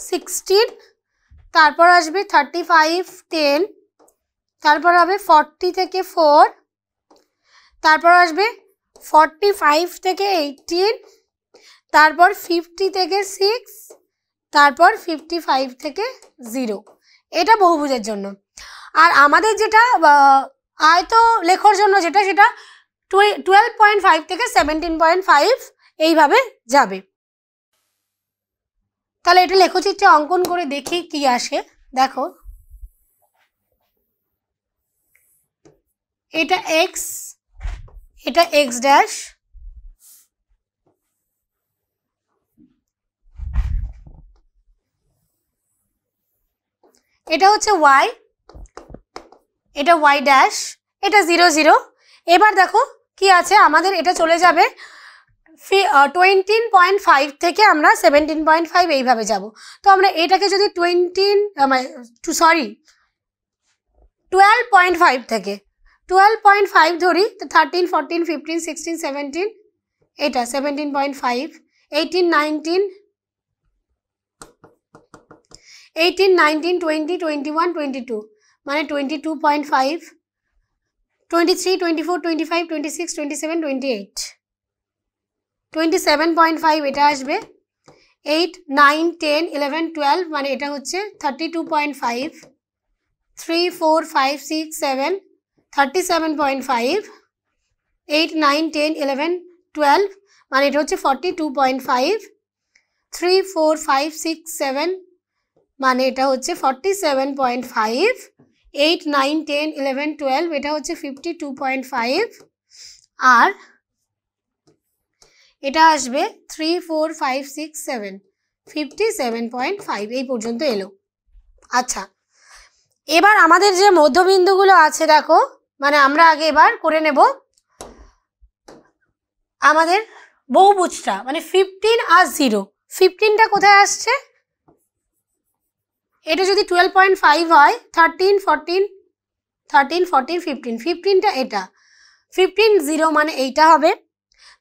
সিক্সটিন তারপর আসবে থার্টি ফাইভ টেন তারপর হবে ফর্টি থেকে ফোর তারপর আসবে ফর্টি ফাইভ থেকে এইটিন তারপর ফিফটি থেকে সিক্স তারপর ফিফটি ফাইভ থেকে জিরো এটা বহুভুজের জন্য আর আমাদের যেটা আয়ত লেখর জন্য যেটা সেটা টুয়েলভ পয়েন্ট ফাইভ থেকে সেভেন্টিন পয়েন্ট ফাইভ এইভাবে যাবে তাহলে এটা লেখচিত্রে অঙ্কন করে দেখি কি আসে দেখো এটা এক্স এটা এক্স ড্যাশ এটা হচ্ছে ওয়াই এটা ওয়াই ড্যাশ এটা জিরো জিরো এবার দেখো কি আছে আমাদের এটা চলে যাবে টোয়েন্টিন পয়েন্ট ফাইভ থেকে আমরা সেভেন্টিন পয়েন্ট ফাইভ এইভাবে যাব তো আমরা এটাকে যদি twenty sorry twelve point five থেকে টুয়েলভ পয়েন্ট ফাইভ ধরি তো thirteen fourteen fifteen sixteen seventeen এটা seventeen point five eighteen nineteen eighteen nineteen twenty twenty one twenty two মানে twenty two point five twenty three twenty four twenty five twenty six twenty seven twenty eight twenty seven point five এটা আসবে eight nine ten eleven twelve মানে এটা হচ্ছে thirty two point five three four five six seven thirty seven point five eight nine ten eleven twelve মানে এটা হচ্ছে forty two point five three four five six seven মানে এটা হচ্ছে forty seven point five eight nine ten eleven twelve এটা হচ্ছে fifty two point five আর এটা আসবে three four five six seven fifty seven point five এই পর্যন্ত এলো আচ্ছা এবার আমাদের যে মধ্যবিন্দুগুলো আছে দেখো মানে আমরা আগে এবার করে নেব আমাদের বহুবুজটা মানে ফিফটিন আর জিরো ফিফটিনটা কোথায় আসছে এটা যদি টুয়েলভ পয়েন্ট ফাইভ হয় thirteen fourteen thirteen fourteen fifteen ফিফটিনটা এটা ফিফটিন জিরো মানে এইটা হবে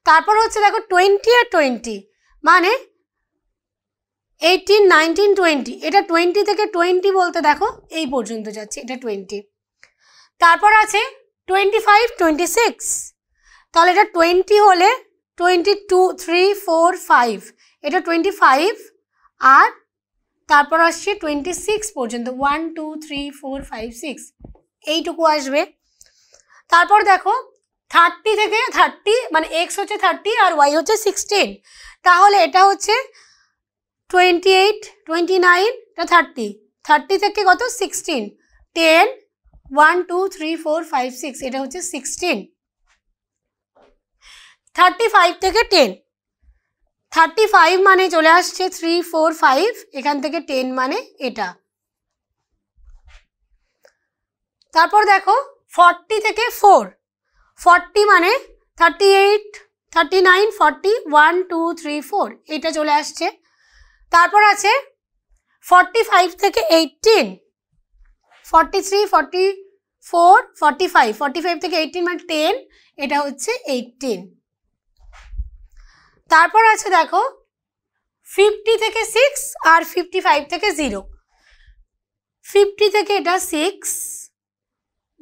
তারপর হচ্ছে দেখো টোয়েন্টি আর টোয়েন্টি মানে এইটিন নাইনটিন টোয়েন্টি এটা টোয়েন্টি থেকে টোয়েন্টি বলতে দেখো এই পর্যন্ত যাচ্ছে এটা টোয়েন্টি তারপর আছে টোয়েন্টি ফাইভ টোয়েন্টি সিক্স তাহলে এটা টোয়েন্টি হলে twenty two three four five এটা টোয়েন্টি ফাইভ আর তারপর আসছে টোয়েন্টি সিক্স পর্যন্ত one two three four five six এইটুকু আসবে তারপর দেখো থার্টি থেকে থার্টি মানে এক্স হচ্ছে থার্টি আর ওয়াই হচ্ছে সিক্সটিন তাহলে এটা হচ্ছে টোয়েন্টি এইট টোয়েন্টি নাইন এটা থার্টি থার্টি থেকে কত sixteen ten one two three four five six এটা হচ্ছে সিক্সটিন থার্টি ফাইভ থেকে টেন থার্টি ফাইভ মানে চলে আসছে থ্রি ফোর ফাইভ এখান থেকে টেন মানে এটা তারপর দেখো ফর্টি থেকে ফোর ফর্টি মানে thirty eight thirty nine forty one two three four এটা চলে আসছে তারপর আছে ফর্টি ফাইভ থেকে eighteen forty three forty four forty five forty five থেকে এইটিন মানে টেন এটা হচ্ছে এইটিন তারপর আছে দেখো ফিফটি থেকে সিক্স আর ফিফটি ফাইভ থেকে জিরো ফিফটি থেকে এটা six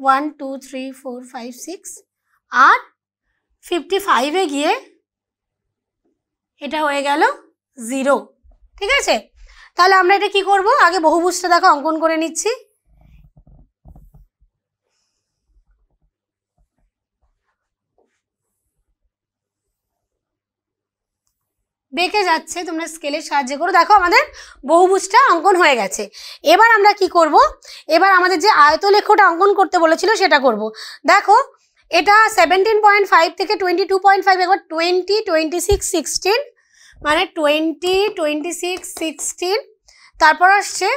one two three four five six আর ফিফটি ফাইভে গিয়ে এটা হয়ে গেল জিরো ঠিক আছে তাহলে আমরা এটা কি করব আগে বহুভুজটা দেখো অঙ্কন করে নিচ্ছি বেঁকে যাচ্ছে তোমরা স্কেলের সাহায্যে করো দেখো আমাদের বহুবুজটা অঙ্কন হয়ে গেছে এবার আমরা কি করব এবার আমাদের যে আয়তলেখ্যটা অঙ্কন করতে বলেছিল সেটা করব দেখো এটা সেভেন্টিন পয়েন্ট ফাইভ থেকে টোয়েন্টি টু পয়েন্ট ফাইভ একবার টোয়েন্টি টোয়েন্টি সিক্স সিক্সটিন মানে টোয়েন্টি টোয়েন্টি সিক্স সিক্সটিন তারপর আসছে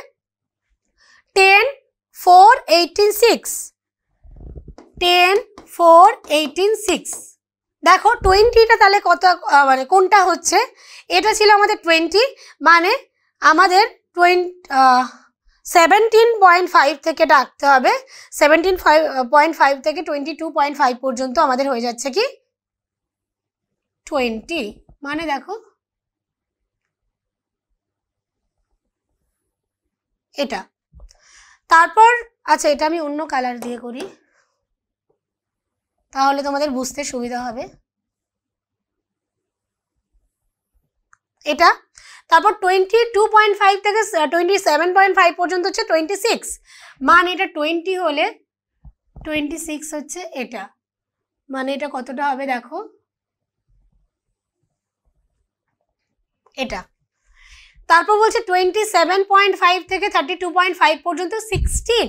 ten four eighteen six ten four eighteen six দেখো টোয়েন্টিটা তাহলে কত মানে কোনটা হচ্ছে এটা ছিল আমাদের টোয়েন্টি মানে আমাদের টোয়েন্টি সেভেন্টিন পয়েন্ট ফাইভ থেকে ডাকতে হবে সেভেন্টিন ফাইভ পয়েন্ট ফাইভ থেকে টোয়েন্টি টু পয়েন্ট ফাইভ পর্যন্ত আমাদের হয়ে যাচ্ছে কি টোয়েন্টি মানে দেখো এটা তারপর আচ্ছা এটা আমি অন্য কালার দিয়ে করি তাহলে তোমাদের বুঝতে সুবিধা হবে এটা তারপর টোয়েন্টি টু পয়েন্ট ফাইভ থেকে টোয়েন্টি সেভেন পয়েন্ট ফাইভ পর্যন্ত হচ্ছে টোয়েন্টি সিক্স মান এটা টোয়েন্টি হলে টোয়েন্টি সিক্স হচ্ছে এটা মানে এটা কতটা হবে দেখো এটা তারপর বলছে টোয়েন্টি সেভেন পয়েন্ট ফাইভ থেকে থার্টি টু পয়েন্ট ফাইভ পর্যন্ত সিক্সটিন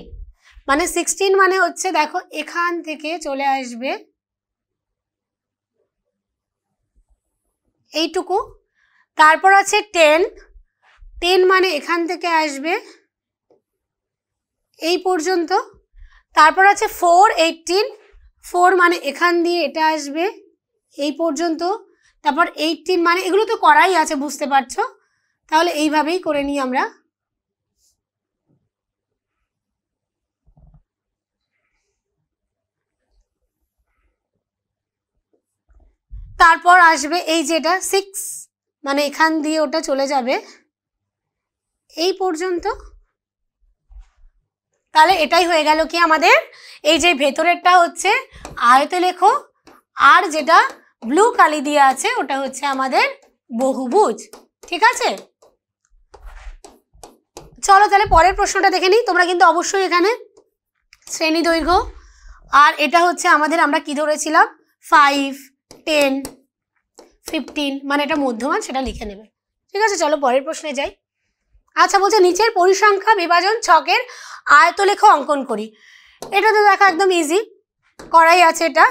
মানে সিক্সটিন মানে হচ্ছে দেখো এখান থেকে চলে আসবে এইটুকু তারপর আছে টেন টেন মানে এখান থেকে আসবে এই পর্যন্ত তারপর আছে ফোর এইটিন ফোর মানে এখান দিয়ে এটা আসবে এই পর্যন্ত তারপর এইটিন মানে এগুলো তো করাই আছে বুঝতে পারছো তাহলে এইভাবেই করে নিই আমরা তারপর আসবে এই যেটা সিক্স মানে এখান দিয়ে ওটা চলে যাবে এই পর্যন্ত তাহলে এটাই হয়ে গেল কি আমাদের এই যে ভেতরেরটা হচ্ছে আয়তে লেখো আর যেটা ব্লু কালি দিয়ে আছে ওটা হচ্ছে আমাদের বহুভুজ ঠিক আছে চলো তাহলে পরের প্রশ্নটা দেখে নিই তোমরা কিন্তু অবশ্যই এখানে শ্রেণী দৈর্ঘ্য আর এটা হচ্ছে আমাদের আমরা কি ধরেছিলাম ফাইভ টেন ফিফটিন মানে এটা মধ্যমান সেটা লিখে নেবে ঠিক আছে চলো পরের প্রশ্নে যাই আচ্ছা বলছে নিচের পরিসংখ্যা বিভাজন ছকের আয়তলেখ অঙ্কন করি এটা তো দেখো একদম ইজি করাই আছে এটা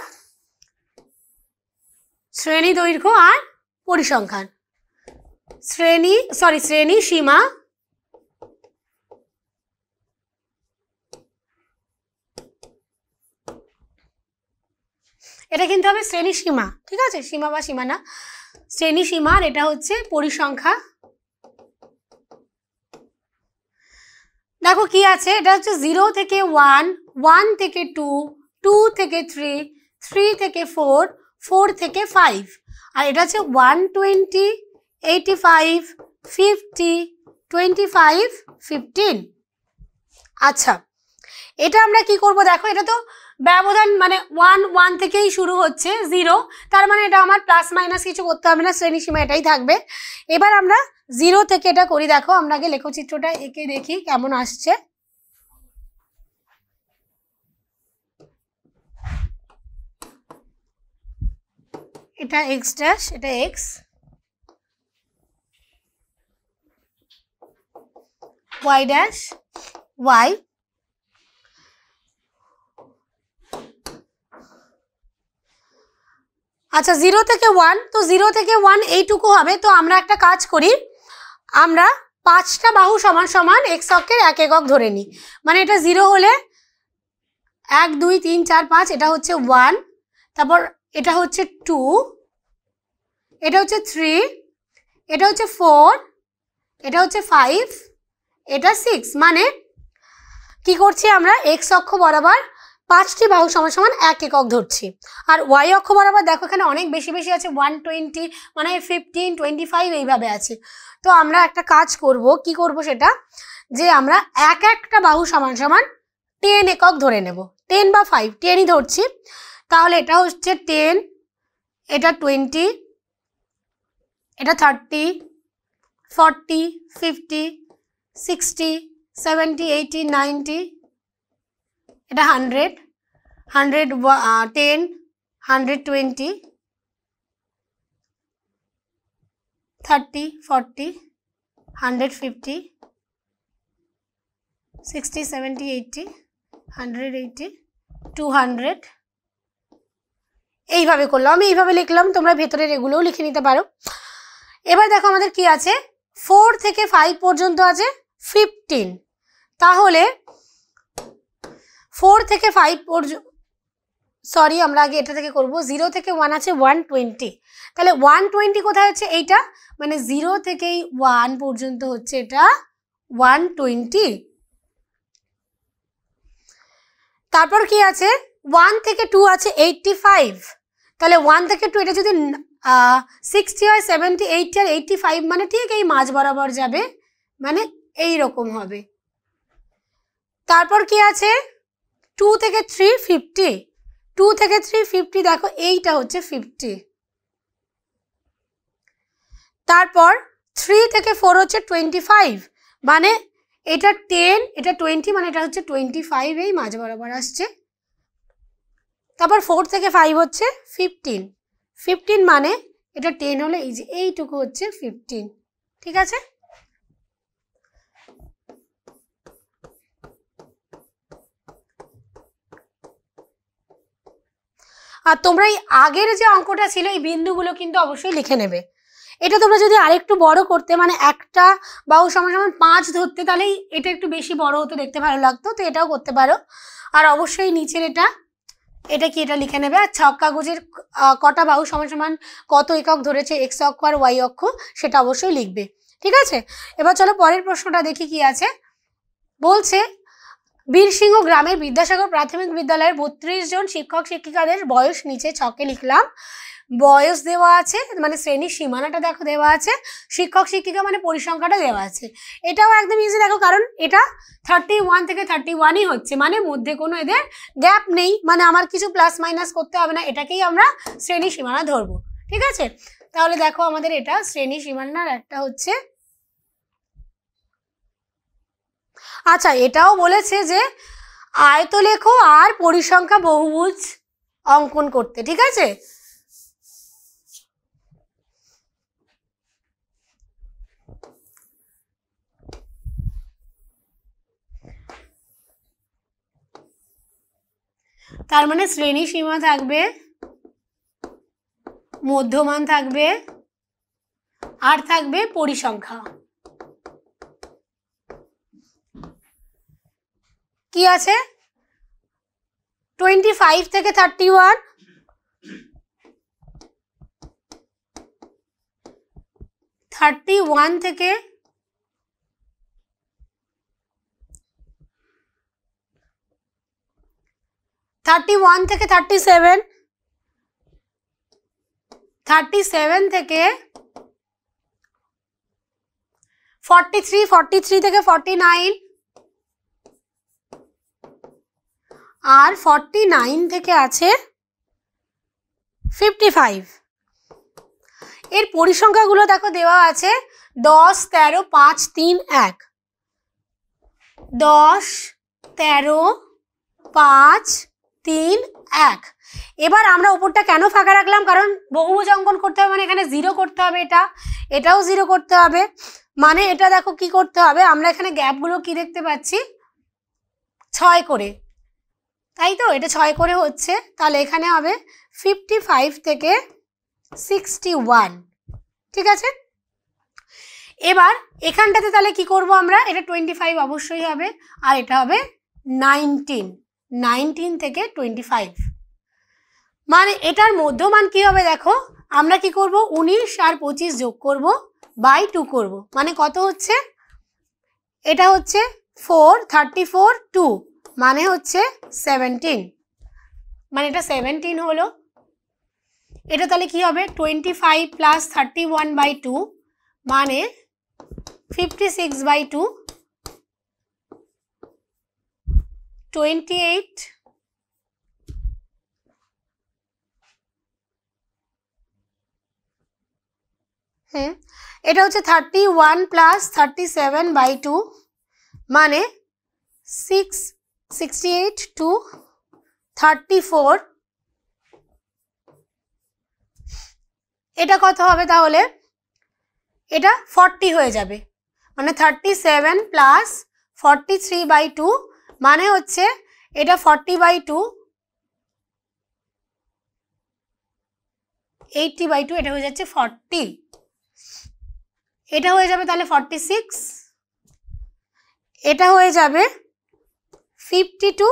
শ্রেণী দৈর্ঘ্য আর পরিসংখ্যান শ্রেণী সরি শ্রেণী সীমা এটা কিন্তু হবে শ্রেণী সীমা ঠিক আছে সীমা বা সীমানা শ্রেণী আর এটা হচ্ছে পরিসংখ্যা দেখো কি আছে এটা হচ্ছে জিরো থেকে ওয়ান ওয়ান থেকে টু টু থেকে থ্রি থ্রি থেকে ফোর ফোর থেকে ফাইভ আর এটা হচ্ছে one twenty eighty five fifty twenty five fifteen আচ্ছা এটা আমরা কি করব দেখো এটা তো ব্যবধান মানে ওয়ান ওয়ান থেকেই শুরু হচ্ছে জিরো তার মানে এটা আমার প্লাস মাইনাস কিছু করতে হবে না শ্রেণী সীমা এটাই থাকবে এবার আমরা জিরো থেকে এটা করি দেখো আমরা আগে লেখচিত্রটা এঁকে দেখি কেমন আসছে এটা এক্স ড্যাশ এটা এক্স ওয়াই ড্যাশ ওয়াই আচ্ছা জিরো থেকে ওয়ান তো জিরো থেকে ওয়ান এইটুকু হবে তো আমরা একটা কাজ করি আমরা পাঁচটা বাহু সমান সমান এক সকের এক একক ধরে নিই মানে এটা জিরো হলে এক দুই তিন চার পাঁচ এটা হচ্ছে ওয়ান তারপর এটা হচ্ছে টু এটা হচ্ছে থ্রি এটা হচ্ছে ফোর এটা হচ্ছে ফাইভ এটা সিক্স মানে কি করছি আমরা এক সক্ষ বরাবর পাঁচটি বাহু সমান সমান এক একক ধরছি আর ওয়াই অক্ষ বরাবর দেখো এখানে অনেক বেশি বেশি আছে ওয়ান টোয়েন্টি মানে ফিফটিন টোয়েন্টি ফাইভ এইভাবে আছে তো আমরা একটা কাজ করব কি করব সেটা যে আমরা এক একটা বাহু সমান সমান টেন একক ধরে নেব টেন বা ফাইভ টেনই ধরছি তাহলে এটা হচ্ছে টেন এটা টোয়েন্টি এটা thirty forty fifty sixty seventy eighty ninety এটা hundred hundred ten hundred twenty thirty forty hundred fifty sixty seventy eighty hundred eighty two hundred এইভাবে করলাম আমি এইভাবে লিখলাম তোমরা ভেতরের এগুলোও লিখে নিতে পারো এবার দেখো আমাদের কি আছে ফোর থেকে ফাইভ পর্যন্ত আছে ফিফটিন তাহলে ফোর থেকে ফাইভ পর্যন্ত সরি আমরা আগে এটা থেকে করব জিরো থেকে ওয়ান আছে ওয়ান টোয়েন্টি তাহলে ওয়ান টোয়েন্টি কোথায় হচ্ছে এইটা মানে জিরো থেকেই ওয়ান পর্যন্ত হচ্ছে এটা ওয়ান টোয়েন্টি তারপর কি আছে ওয়ান থেকে টু আছে এইটটি ফাইভ তাহলে ওয়ান থেকে টু এটা যদি সিক্সটি হয় সেভেন্টি এইটটি আর এইটটি ফাইভ মানে ঠিক এই মাঝ বরাবর যাবে মানে এই রকম হবে তারপর কি আছে টু থেকে থ্রি ফিফটি টু থেকে থ্রি ফিফটি দেখো এইটা হচ্ছে ফিফটি তারপর থ্রি থেকে ফোর হচ্ছে টোয়েন্টি ফাইভ মানে এটা টেন এটা টোয়েন্টি মানে এটা হচ্ছে টোয়েন্টি ফাইভ এই মাঝ বরাবর আসছে তারপর ফোর থেকে ফাইভ হচ্ছে ফিফটিন ফিফটিন মানে এটা টেন হলে এই যে এইটুকু হচ্ছে ফিফটিন ঠিক আছে আর তোমরা এই আগের যে অঙ্কটা ছিল এই বিন্দুগুলো কিন্তু অবশ্যই লিখে নেবে এটা তোমরা যদি আরেকটু বড় করতে মানে একটা বাউ সমান পাঁচ ধরতে তাহলেই এটা একটু বেশি বড় হতো দেখতে ভালো লাগতো তো এটাও করতে পারো আর অবশ্যই নিচের এটা এটা কি এটা লিখে নেবে আর ছক কাগজের কটা বাহু সমান সমান কত একক ধরেছে এক্স অক্ষ আর ওয়াই অক্ষ সেটা অবশ্যই লিখবে ঠিক আছে এবার চলো পরের প্রশ্নটা দেখি কি আছে বলছে বীরসিংহ গ্রামের বিদ্যাসাগর প্রাথমিক বিদ্যালয়ের বত্রিশ জন শিক্ষক শিক্ষিকাদের বয়স নিচে ছকে লিখলাম বয়স দেওয়া আছে মানে শ্রেণীর সীমানাটা দেখো দেওয়া আছে শিক্ষক শিক্ষিকা মানে পরিসংখ্যাটা দেওয়া আছে এটাও একদম ইজি দেখো কারণ এটা থার্টি ওয়ান থেকে থার্টি ওয়ানই হচ্ছে মানে মধ্যে কোনো এদের গ্যাপ নেই মানে আমার কিছু প্লাস মাইনাস করতে হবে না এটাকেই আমরা শ্রেণী সীমানা ধরবো ঠিক আছে তাহলে দেখো আমাদের এটা শ্রেণী সীমানার একটা হচ্ছে আচ্ছা এটাও বলেছে যে লেখো আর পরিসংখ্যা বহুভুজ অঙ্কন করতে ঠিক আছে তার মানে শ্রেণী সীমা থাকবে মধ্যমান থাকবে আর থাকবে পরিসংখ্যা কি আছে 25 থেকে 31 थार्टी थ्री फर्टी थ्री थे फर्टी नाइन আর ফর্টি নাইন থেকে আছে ফিফটি ফাইভ এর পরিসংখ্যাগুলো দেখো দেওয়া আছে দশ তেরো পাঁচ তিন এক দশ তেরো পাঁচ তিন এক এবার আমরা ওপরটা কেন ফাঁকা রাখলাম কারণ বহুভুজ অঙ্কন করতে হবে মানে এখানে জিরো করতে হবে এটা এটাও জিরো করতে হবে মানে এটা দেখো কি করতে হবে আমরা এখানে গ্যাপগুলো কি দেখতে পাচ্ছি ছয় করে তাই তো এটা ছয় করে হচ্ছে তাহলে এখানে হবে ফিফটি ফাইভ থেকে সিক্সটি ওয়ান ঠিক আছে এবার এখানটাতে তাহলে কি করব আমরা এটা টোয়েন্টি ফাইভ অবশ্যই হবে আর এটা হবে নাইনটিন নাইনটিন থেকে টোয়েন্টি ফাইভ মানে এটার মধ্যমান কি হবে দেখো আমরা কি করব উনিশ আর পঁচিশ যোগ করব বাই টু করব মানে কত হচ্ছে এটা হচ্ছে ফোর থার্টি ফোর টু মানে হচ্ছে সেভেন্টিন মানে এটা সেভেন্টিন হলো এটা তাহলে কি হবে twenty five plus thirty one by two মানে fifty six by two twenty eight hmm এটা হচ্ছে thirty one plus thirty seven by two মানে সিক্স 68 to 34 এটা কত হবে তাহলে এটা 40 হয়ে যাবে মানে 37 প্লাস 43 বাই 2 মানে হচ্ছে এটা 40 বাই 2 এইটটি বাই টু এটা হয়ে যাচ্ছে ফর্টি এটা হয়ে যাবে তাহলে ফর্টি সিক্স এটা হয়ে যাবে ফিফটি টু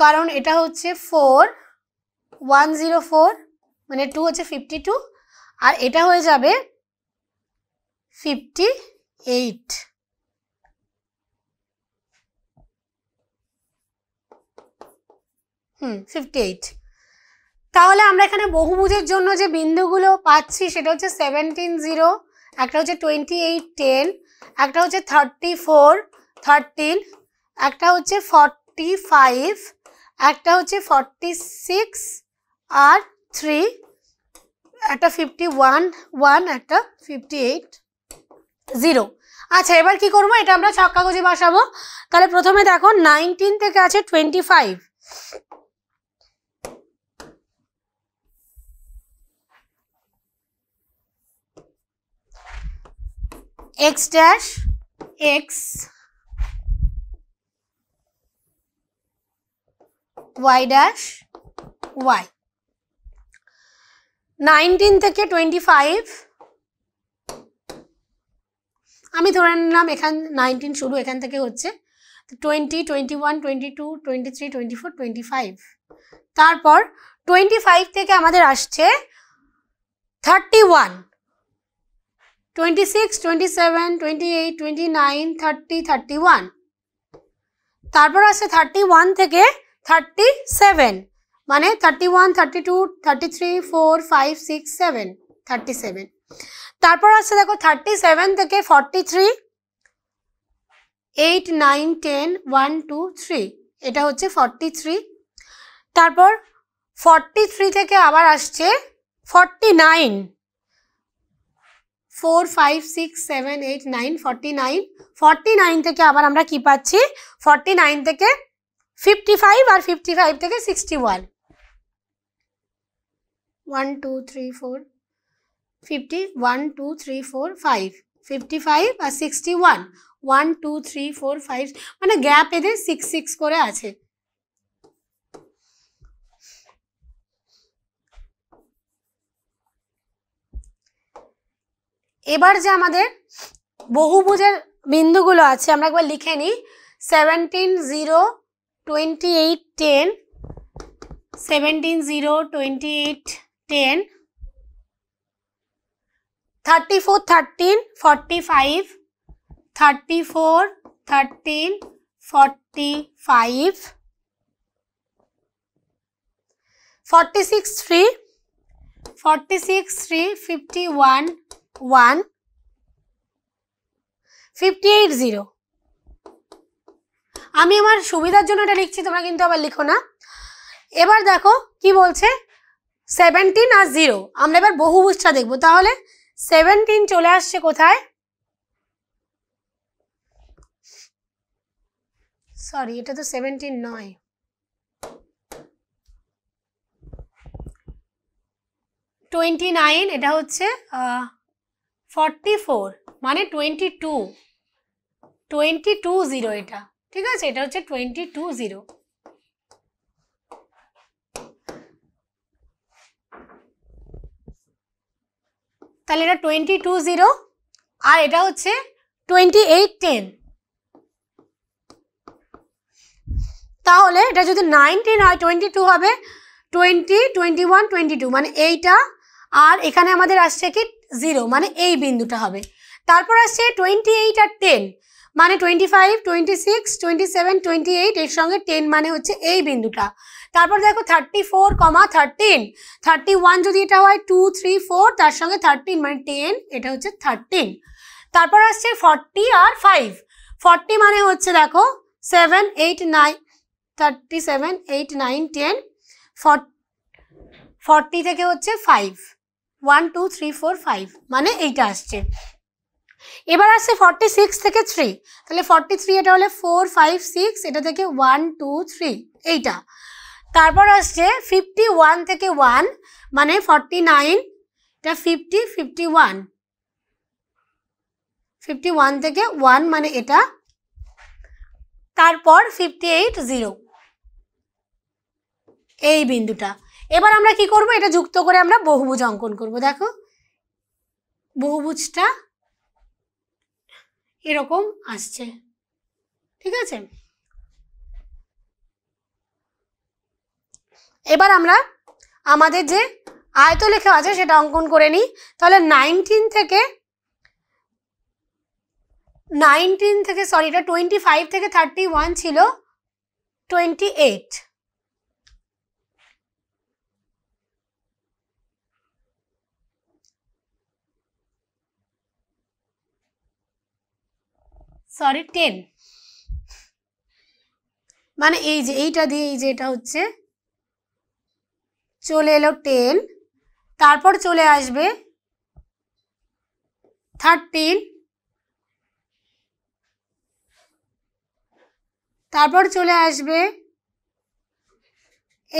কারণ এটা হচ্ছে ফোর ওয়ান জিরো ফোর মানে টু হচ্ছে ফিফটি টু আর এটা হয়ে যাবে fifty eight hmm fifty eight তাহলে আমরা এখানে বহুভুজের জন্য যে বিন্দুগুলো পাচ্ছি সেটা হচ্ছে সেভেন্টিন জিরো একটা হচ্ছে টোয়েন্টি এইট টেন একটা হচ্ছে থার্টি ফোর থার্টিন একটা হচ্ছে ফর্টি ফাইভ একটা হচ্ছে ফর্টি সিক্স আর থ্রি একটা ফিফটি ওয়ান ওয়ান একটা ফিফটি এইট জিরো আচ্ছা এবার কি করবো এটা আমরা ছক কাগজে বসাবো তাহলে প্রথমে দেখো নাইনটিন থেকে আছে twenty five X dash X Y dash Y nineteen থেকে টোয়েন্টি ফাইভ আমি ধরে নিলাম এখান নাইনটিন শুরু এখান থেকে হচ্ছে twenty twenty one twenty two twenty three twenty four twenty five তারপর টোয়েন্টি ফাইভ থেকে আমাদের আসছে থার্টি ওয়ান 26, 27, 28, 29, 30, 31 তারপর আছে থার্টি থেকে থার্টি মানে thirty three four five six seven thirty seven তারপর আছে দেখো সেভেন থেকে forty three eight nine ten one two three এটা হচ্ছে ফর্টি থ্রি তারপর থ্রি থেকে আবার আসছে nine four five six seven eight nine forty nine forty nine থেকে আবার আমরা কি পাচ্ছি ফর্টি নাইন থেকে ফিফটি ফাইভ আর ফিফটি ফাইভ থেকে sixty one one two three four fifty one two three four five fifty five আর sixty one one two three four five মানে গ্যাপ এদের সিক্স সিক্স করে আছে এবার যে আমাদের বহুভুজের বিন্দুগুলো আছে আমরা একবার লিখে নিই seventeen zero twenty eight ten seventeen zero twenty eight ten thirty four thirteen forty five thirty four thirteen forty five forty six three forty six three fifty one one fifty eight zero আমি আমার সুবিধার জন্য এটা লিখছি তোমরা কিন্তু আবার লিখো না এবার দেখো কি বলছে সেভেন্টিন আর জিরো আমরা এবার বহু বুঝটা দেখব তাহলে সেভেন্টিন চলে আসছে কোথায় সরি এটা তো সেভেন্টিন নয় টোয়েন্টি নাইন এটা হচ্ছে 44 ফোর মানে twenty two twenty two zero এটা ঠিক আছে এটা হচ্ছে টোয়েন্টি টু জিরো তাহলে এটা টোয়েন্টি টু জিরো আর এটা হচ্ছে টোয়েন্টি এইট টেন তাহলে এটা যদি 19 হয় টোয়েন্টি টু হবে twenty twenty one twenty two মানে এইটা আর এখানে আমাদের আসছে কি জিরো মানে এই বিন্দুটা হবে তারপর আসছে টোয়েন্টি এইট আর টেন মানে twenty five twenty six twenty seven twenty eight এর সঙ্গে টেন মানে হচ্ছে এই বিন্দুটা তারপর দেখো থার্টি ফোর কমা থার্টিন থার্টি ওয়ান যদি এটা হয় টু থ্রি ফোর তার সঙ্গে থার্টিন মানে টেন এটা হচ্ছে থার্টিন তারপর আসছে ফর্টি আর ফাইভ ফর্টি মানে হচ্ছে দেখো seven eight nine thirty seven eight nine ten forty থেকে হচ্ছে five one two three four five মানে এইটা আসছে এবার আসছে ফর্টি সিক্স থেকে থ্রি তাহলে ফর্টি থ্রি এটা হলে ফোর ফাইভ সিক্স এটা থেকে ওয়ান টু থ্রি এইটা তারপর আসছে ফিফটি ওয়ান থেকে ওয়ান মানে ফর্টি নাইন এটা fifty fifty one fifty one থেকে ওয়ান মানে এটা তারপর ফিফটি এইট জিরো এই বিন্দুটা এবার আমরা কি করব এটা যুক্ত করে আমরা বহুভুজ অঙ্কন করব দেখো বহুভুজটা এরকম আসছে ঠিক আছে এবার আমরা আমাদের যে আয়ত লেখা আছে সেটা অঙ্কন করে নিই তাহলে নাইনটিন থেকে নাইনটিন থেকে সরি এটা টোয়েন্টি ফাইভ থেকে থার্টি ওয়ান ছিল টোয়েন্টি এইট সরি টেন মানে এই যে এইটা দিয়ে এই যে এটা হচ্ছে চলে এলো টেন তারপর চলে আসবে থার্টিন তারপর চলে আসবে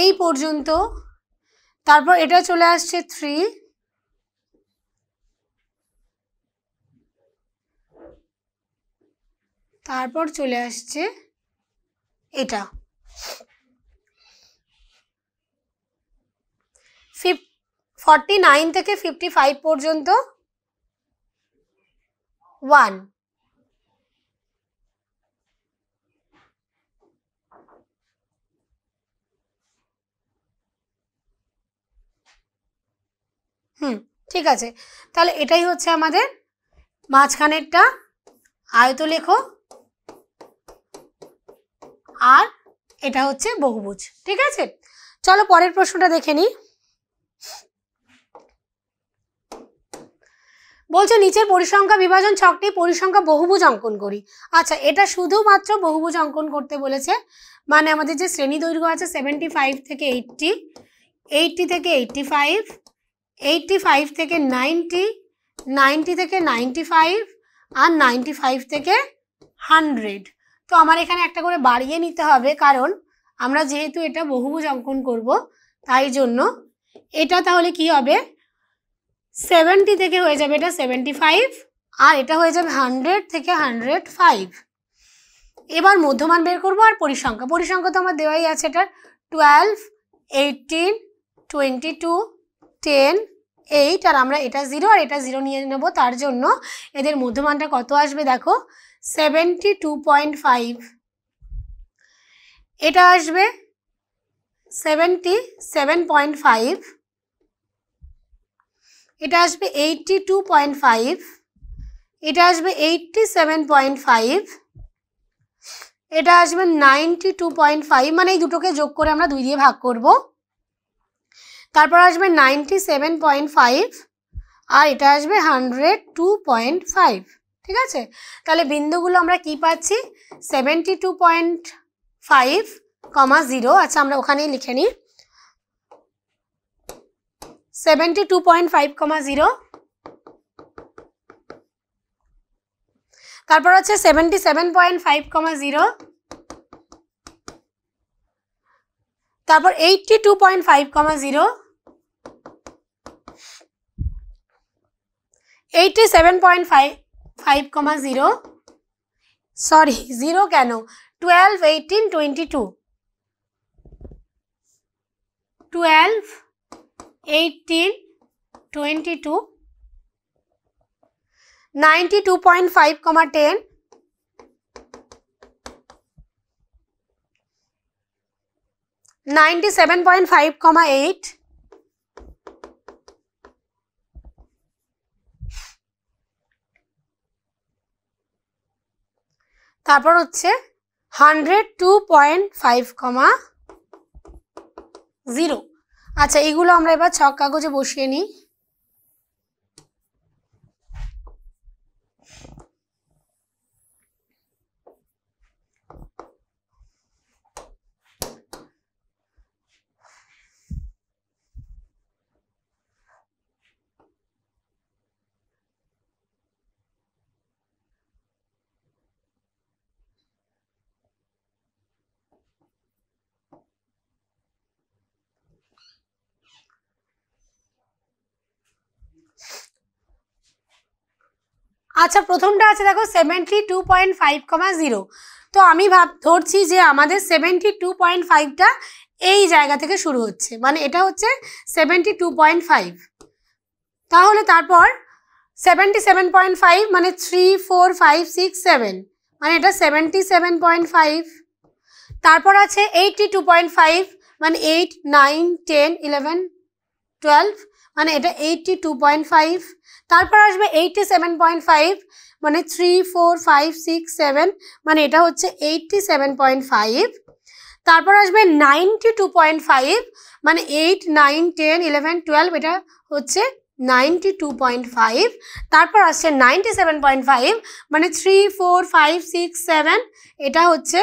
এই পর্যন্ত তারপর এটা চলে আসছে থ্রি তারপর চলে আসছে এটা ফিফ ফর্টি নাইন থেকে ফিফটি ফাইভ পর্যন্ত ওয়ান হুম ঠিক আছে তাহলে এটাই হচ্ছে আমাদের মাঝখানেরটা আয়ত লেখো আর এটা হচ্ছে বহুভুজ ঠিক আছে চলো পরের প্রশ্নটা দেখে নিই বলছে নিচের পরিসংখ্যা বিভাজন ছকটি পরিসংখ্যা বহুভুজ অঙ্কন করি আচ্ছা এটা শুধুমাত্র বহুভুজ অঙ্কন করতে বলেছে মানে আমাদের যে শ্রেণী দৈর্ঘ্য আছে সেভেন্টি ফাইভ থেকে এইটটি এইটটি থেকে এইটটি ফাইভ এইটটি ফাইভ থেকে নাইনটি নাইনটি থেকে নাইনটি ফাইভ আর নাইনটি ফাইভ থেকে হান্ড্রেড তো আমার এখানে একটা করে বাড়িয়ে নিতে হবে কারণ আমরা যেহেতু এটা বহুভুজ অঙ্কন করব তাই জন্য এটা তাহলে কি হবে সেভেন্টি থেকে হয়ে যাবে এটা সেভেন্টি ফাইভ আর এটা হয়ে যাবে হান্ড্রেড থেকে হান্ড্রেড ফাইভ এবার মধ্যমান বের করব আর পরিসংখ্যা পরিসংখ্যা তো আমার দেওয়াই আছে এটা twelve eighteen twenty two ten eight আর আমরা এটা জিরো আর এটা জিরো নিয়ে নেব তার জন্য এদের মধ্যমানটা কত আসবে দেখো সেভেন্টি টু পয়েন্ট ফাইভ এটা আসবে সেভেন্টি সেভেন পয়েন্ট ফাইভ এটা আসবে এইটটি টু পয়েন্ট ফাইভ এটা আসবে এইটটি সেভেন পয়েন্ট ফাইভ এটা আসবে নাইনটি টু পয়েন্ট ফাইভ মানে এই দুটোকে যোগ করে আমরা দুই দিয়ে ভাগ করব তারপর আসবে নাইনটি সেভেন পয়েন্ট ফাইভ আর এটা আসবে হান্ড্রেড টু পয়েন্ট ফাইভ ঠিক আছে তাহলে বিন্দুগুলো আমরা কি পাচ্ছি seventy two point five comma zero আচ্ছা আমরা ওখানেই লিখে নিই seventy two point five comma zero তারপর হচ্ছে seventy seven point five comma zero তারপর eighty two point five comma zero eighty seven point five five comma zero sorry zero कैनो twelve eighteen twenty two twelve eighteen twenty two ninety two point five comma ten ninety seven point five comma eight তারপর হচ্ছে hundred two point five comma zero আচ্ছা এইগুলো আমরা এবার ছক কাগজে বসিয়ে নিই আচ্ছা প্রথমটা আছে দেখো seventy two point five comma zero তো আমি ভাব ধরছি যে আমাদের সেভেন্টি টু পয়েন্ট ফাইভটা এই জায়গা থেকে শুরু হচ্ছে মানে এটা হচ্ছে সেভেন্টি টু পয়েন্ট ফাইভ তাহলে তারপর সেভেন্টি সেভেন পয়েন্ট ফাইভ মানে three four five six seven মানে এটা সেভেন্টি সেভেন পয়েন্ট ফাইভ তারপর আছে এইটটি টু পয়েন্ট ফাইভ মানে eight nine ten eleven twelve মানে এটা এইটি টু পয়েন্ট ফাইভ তারপর আসবে এইটটি সেভেন পয়েন্ট ফাইভ মানে three four five six seven মানে এটা হচ্ছে এইটটি সেভেন পয়েন্ট ফাইভ তারপর আসবে নাইনটি টু পয়েন্ট ফাইভ মানে eight nine ten eleven twelve এটা হচ্ছে নাইনটি টু পয়েন্ট ফাইভ তারপর আসছে নাইনটি সেভেন পয়েন্ট ফাইভ মানে three four five six seven এটা হচ্ছে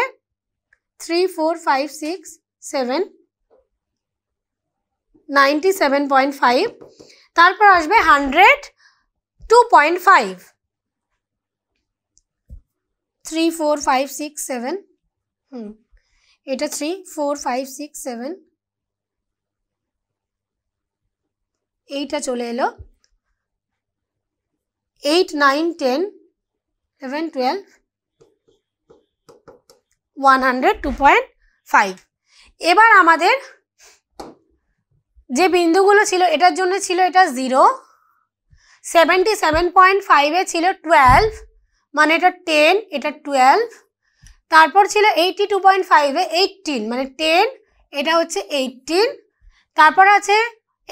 three four five six seven ninety seven point five তারপর আসবে hundred two point five three four five six seven hmm এটা three four five six seven এইটা চলে এলো eight nine ten eleven twelve one hundred two point five এবার আমাদের যে বিন্দুগুলো ছিল এটার জন্য ছিল এটা জিরো সেভেন্টি সেভেন পয়েন্ট ফাইভে ছিল টুয়েলভ মানে এটা টেন এটা টুয়েলভ তারপর ছিল এইটি টু পয়েন্ট ফাইভে এইটিন মানে টেন এটা হচ্ছে এইটটিন তারপর আছে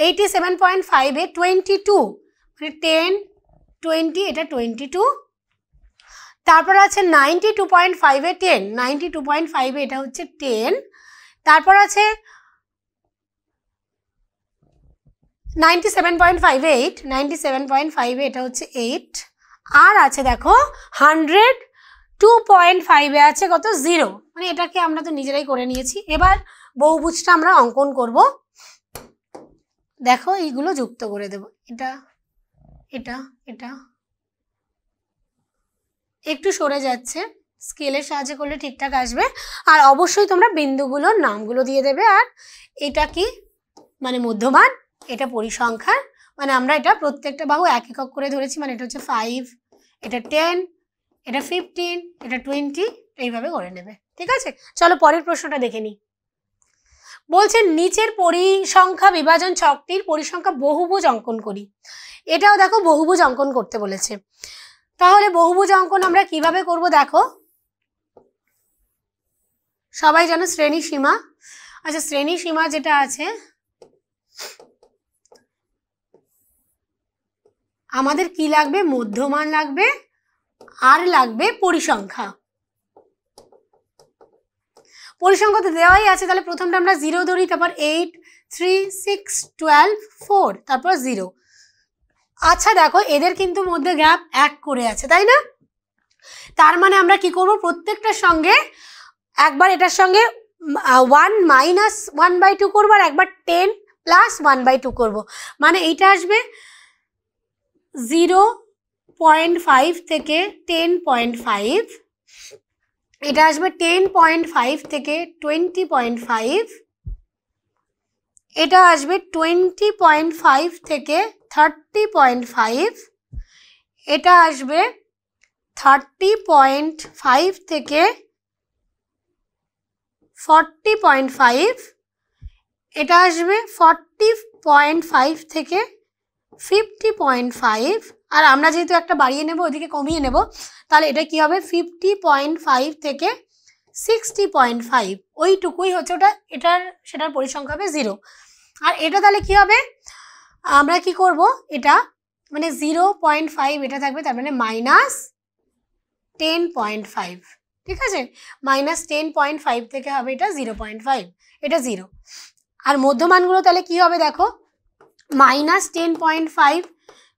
এইটি সেভেন পয়েন্ট ফাইভে টোয়েন্টি টু মানে টেন টোয়েন্টি এটা টোয়েন্টি টু তারপর আছে নাইনটি টু পয়েন্ট ফাইভে টেন নাইনটি টু পয়েন্ট ফাইভে এটা হচ্ছে টেন তারপর আছে নাইনটি সেভেন পয়েন্ট ফাইভে এইট নাইনটি সেভেন পয়েন্ট ফাইভে এটা হচ্ছে এইট আর আছে দেখো হান্ড্রেড টু পয়েন্ট ফাইভে আছে কত জিরো মানে এটাকে আমরা তো নিজেরাই করে নিয়েছি এবার বহুভুজটা আমরা অঙ্কন করব দেখো এইগুলো যুক্ত করে দেব এটা এটা এটা একটু সরে যাচ্ছে স্কেলের সাহায্যে করলে ঠিকঠাক আসবে আর অবশ্যই তোমরা বিন্দুগুলোর নামগুলো দিয়ে দেবে আর এটা কি মানে মধ্যমান এটা পরিসংখ্যা মানে আমরা এটা প্রত্যেকটা বাহু এক একক করে ধরেছি মানে এটা হচ্ছে ফাইভ এটা টেন এটা ফিফটিন এটা টোয়েন্টি এইভাবে করে নেবে ঠিক আছে চলো পরের প্রশ্নটা দেখে নিই বলছে নিচের পরিসংখ্যা বিভাজন ছকটির পরিসংখ্যা বহুভুজ অঙ্কন করি এটাও দেখো বহুভুজ অঙ্কন করতে বলেছে তাহলে বহুভুজ অঙ্কন আমরা কিভাবে করব দেখো সবাই জানো শ্রেণী সীমা আচ্ছা শ্রেণী সীমা যেটা আছে আমাদের কি লাগবে মধ্যমান লাগবে আর লাগবে পরিসংখ্যা পরিসংখ্যা তো দেওয়াই আছে তাহলে প্রথমটা আমরা জিরো ধরি তারপর eight three six twelve four তারপর জিরো আচ্ছা দেখো এদের কিন্তু মধ্যে গ্যাপ এক করে আছে তাই না তার মানে আমরা কি করব প্রত্যেকটার সঙ্গে একবার এটার সঙ্গে one minus one by two করবো আর একবার ten plus one by two করবো মানে এইটা আসবে 0.5 থেকে 10.5 এটা আসবে 10.5 থেকে 20.5 এটা আসবে 20.5 থেকে 30.5 এটা আসবে 30.5 থেকে 40.5 এটা আসবে 40.5 থেকে ফিফটি পয়েন্ট ফাইভ আর আমরা যেহেতু একটা বাড়িয়ে নেব ওইদিকে কমিয়ে নেব তাহলে এটা কি হবে ফিফটি পয়েন্ট ফাইভ থেকে সিক্সটি পয়েন্ট ফাইভ ওইটুকুই হচ্ছে ওটা এটার সেটার পরিসংখ্যা হবে জিরো আর এটা তাহলে কি হবে আমরা কি করব এটা মানে জিরো পয়েন্ট ফাইভ এটা থাকবে তার মানে মাইনাস টেন পয়েন্ট ফাইভ ঠিক আছে মাইনাস টেন পয়েন্ট ফাইভ থেকে হবে এটা জিরো পয়েন্ট ফাইভ এটা জিরো আর মধ্যমানগুলো তাহলে কি হবে দেখো minus ten point five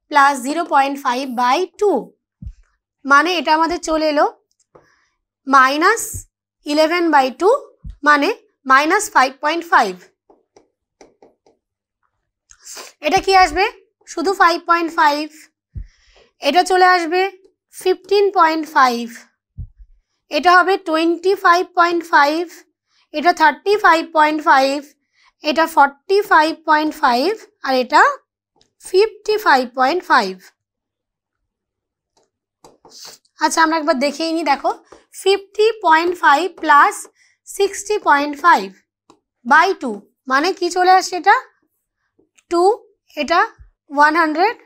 plus zero point five by two মানে এটা আমাদের চলে এলো মাইনাস ইলেভেন বাই টু মানে মাইনাস ফাইভ পয়েন্ট ফাইভ এটা কি আসবে শুধু ফাইভ পয়েন্ট ফাইভ এটা চলে আসবে ফিফটিন পয়েন্ট ফাইভ এটা হবে টোয়েন্টি ফাইভ পয়েন্ট ফাইভ এটা থার্টি ফাইভ পয়েন্ট ফাইভ এটা ফর্টি ফাইভ পয়েন্ট ফাইভ আর এটা ফিফটি ফাইভ পয়েন্ট ফাইভ আচ্ছা আমরা একবার দেখেই নিই দেখো fifty point five plus sixty point five by two মানে কি চলে আসছে এটা টু এটা one hundred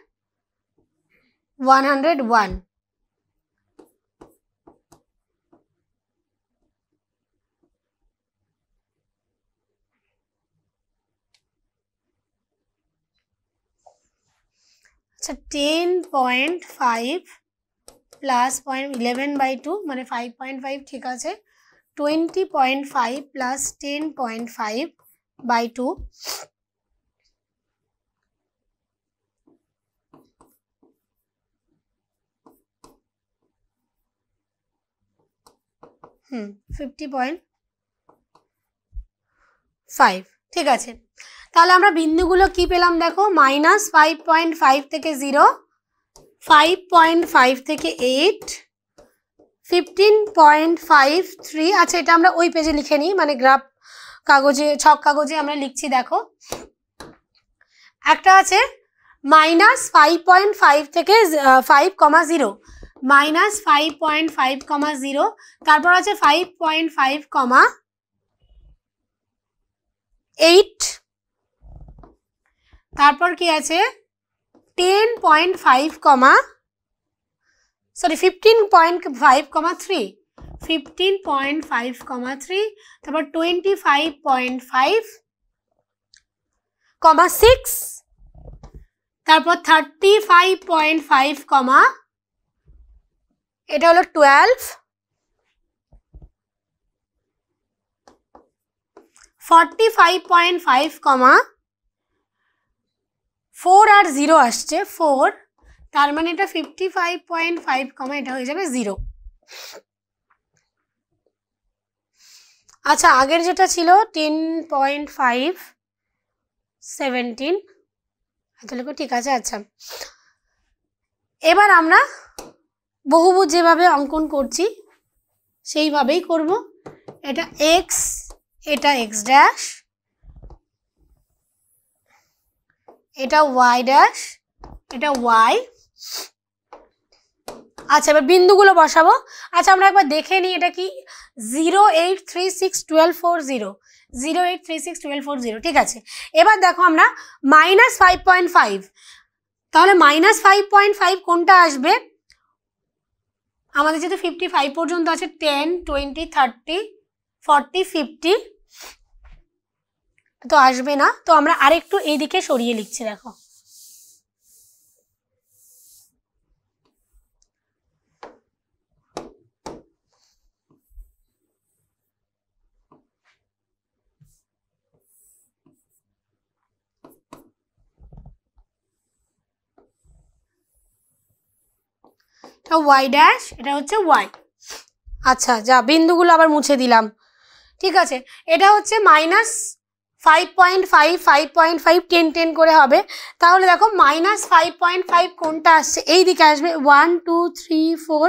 one hundred one thirteen point five plus point eleven बू मैं फाइव पॉइंट फाइव ठीक है twenty point five plus ten point five बू फिफ्टी पॉइंट फाइव ঠিক আছে তাহলে আমরা বিন্দুগুলো কি পেলাম দেখো মাইনাস ফাইভ পয়েন্ট ফাইভ থেকে জিরো ফাইভ পয়েন্ট ফাইভ থেকে eight fifteen point five three আচ্ছা এটা আমরা ওই পেজে লিখে নিই মানে গ্রাফ কাগজে ছক কাগজে আমরা লিখছি দেখো একটা আছে মাইনাস ফাইভ পয়েন্ট ফাইভ থেকে five comma zero minus five point five comma zero তারপর আছে five point five comma eight তারপর কি আছে ten point five comma sorry fifteen point five comma three fifteen point five comma three তারপর twenty five point five comma six তারপর thirty five point five comma এটা হলো twelve 45.5 comma 4 আর zero আসছে four তার মানে এটা কমা এটা হয়ে যাবে জিরো আচ্ছা আগের যেটা ছিল 10.5 17 এতটুকু ঠিক আছে আচ্ছা এবার আমরা বহুভুজ যেভাবে অঙ্কন করছি সেইভাবেই করব এটা এক্স এটা এক্স ড্যাশ এটা ওয়াই ড্যাশ এটা ওয়াই আচ্ছা এবার বিন্দুগুলো বসাবো আচ্ছা আমরা একবার দেখে নিই এটা কি zero eight three six twelve four zero zero eight three six twelve four zero ঠিক আছে এবার দেখো আমরা মাইনাস ফাইভ পয়েন্ট ফাইভ তাহলে মাইনাস ফাইভ পয়েন্ট ফাইভ কোনটা আসবে আমাদের যেহেতু ফিফটি ফাইভ পর্যন্ত আছে ten twenty thirty forty fifty তো আসবে না তো আমরা আরেকটু এইদিকে সরিয়ে লিখছি দেখো ওয়াই ড্যাশ এটা হচ্ছে ওয়াই আচ্ছা যা বিন্দুগুলো আবার মুছে দিলাম ঠিক আছে এটা হচ্ছে minus five point five five point five ten ten করে হবে তাহলে দেখো মাইনাস ফাইভ পয়েন্ট ফাইভ কোনটা আসছে এই দিকে আসবে one two three four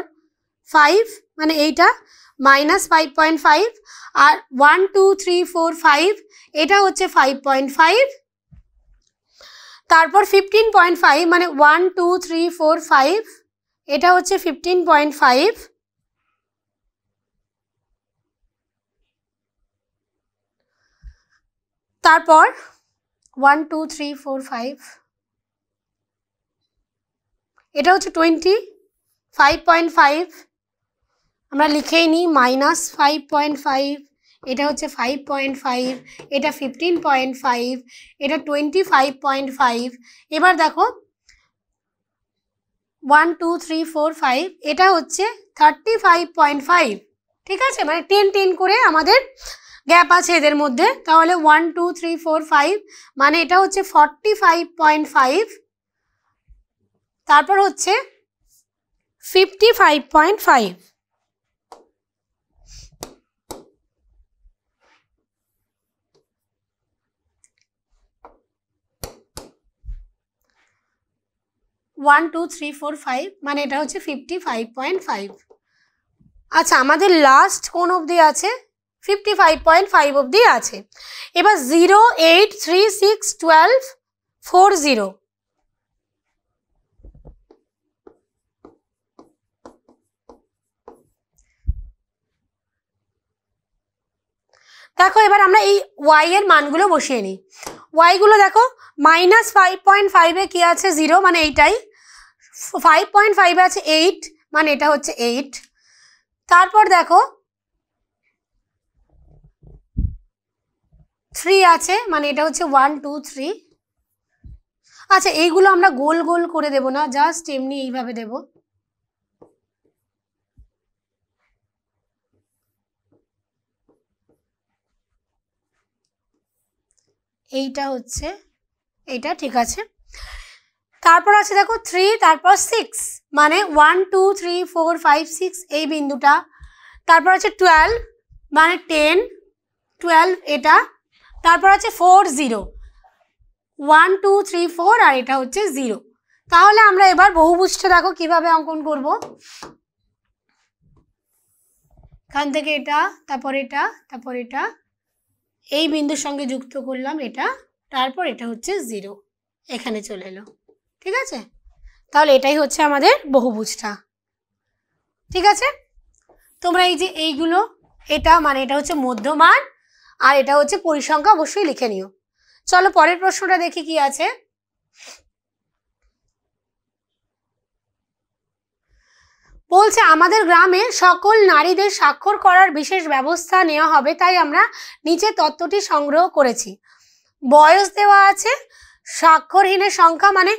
five মানে এইটা মাইনাস ফাইভ পয়েন্ট ফাইভ আর one two three four five এটা হচ্ছে ফাইভ পয়েন্ট ফাইভ তারপর ফিফটিন পয়েন্ট ফাইভ মানে one two three four five এটা হচ্ছে ফিফটিন পয়েন্ট ফাইভ তারপর one two three four five এটা হচ্ছে টোয়েন্টি ফাইভ পয়েন্ট ফাইভ আমরা লিখেই নিই মাইনাস ফাইভ পয়েন্ট ফাইভ এটা হচ্ছে ফাইভ পয়েন্ট ফাইভ এটা ফিফটিন পয়েন্ট ফাইভ এটা টোয়েন্টি ফাইভ পয়েন্ট ফাইভ এবার দেখো one two three four five এটা হচ্ছে থার্টি ফাইভ পয়েন্ট ফাইভ ঠিক আছে মানে টেন টেন করে আমাদের গ্যাপ আছে এদের মধ্যে তাহলে one two three four five মানে এটা হচ্ছে ফর্টি ফাইভ পয়েন্ট ফাইভ তারপর হচ্ছে fifty five point five one two three four five মানে এটা হচ্ছে ফিফটি ফাইভ পয়েন্ট ফাইভ আচ্ছা আমাদের লাস্ট কোন অবধি আছে ফিফটি ফাইভ পয়েন্ট ফাইভ অবধি আছে এবার zero eight three six twelve four zero দেখো এবার আমরা এই ওয়াই এর মানগুলো বসিয়ে নিই ওয়াইগুলো দেখো মাইনাস ফাইভ পয়েন্ট ফাইভে কী আছে জিরো মানে এইটাই ফাইভ পয়েন্ট ফাইভে আছে এইট মানে এটা হচ্ছে এইট তারপর দেখো থ্রি আছে মানে এটা হচ্ছে ওয়ান টু থ্রি আচ্ছা এইগুলো আমরা গোল গোল করে দেব না জাস্ট এমনি এইভাবে দেব এইটা হচ্ছে এইটা ঠিক আছে তারপর আছে দেখো থ্রি তারপর সিক্স মানে one two three four five six এই বিন্দুটা তারপর আছে টুয়েলভ মানে টেন টুয়েলভ এটা তারপর আছে four zero one two three four আর এটা হচ্ছে জিরো তাহলে আমরা এবার বহুভুজটা দেখো কিভাবে অঙ্কন করব এখান থেকে এটা তারপর এটা তারপর এটা এই বিন্দুর সঙ্গে যুক্ত করলাম এটা তারপর এটা হচ্ছে জিরো এখানে চলে এলো ঠিক আছে তাহলে এটাই হচ্ছে আমাদের বহুভুজটা ঠিক আছে তোমরা এই যে এইগুলো এটা মানে এটা হচ্ছে মধ্যমান আর এটা হচ্ছে পরিসংখ্যা অবশ্যই লিখে নিও চলো পরের প্রশ্নটা দেখি কি আছে বলছে আমাদের গ্রামে সকল নারীদের স্বাক্ষর করার বিশেষ ব্যবস্থা নেওয়া হবে তাই আমরা নিচে তত্ত্বটি সংগ্রহ করেছি বয়স দেওয়া আছে স্বাক্ষরহীনের সংখ্যা মানে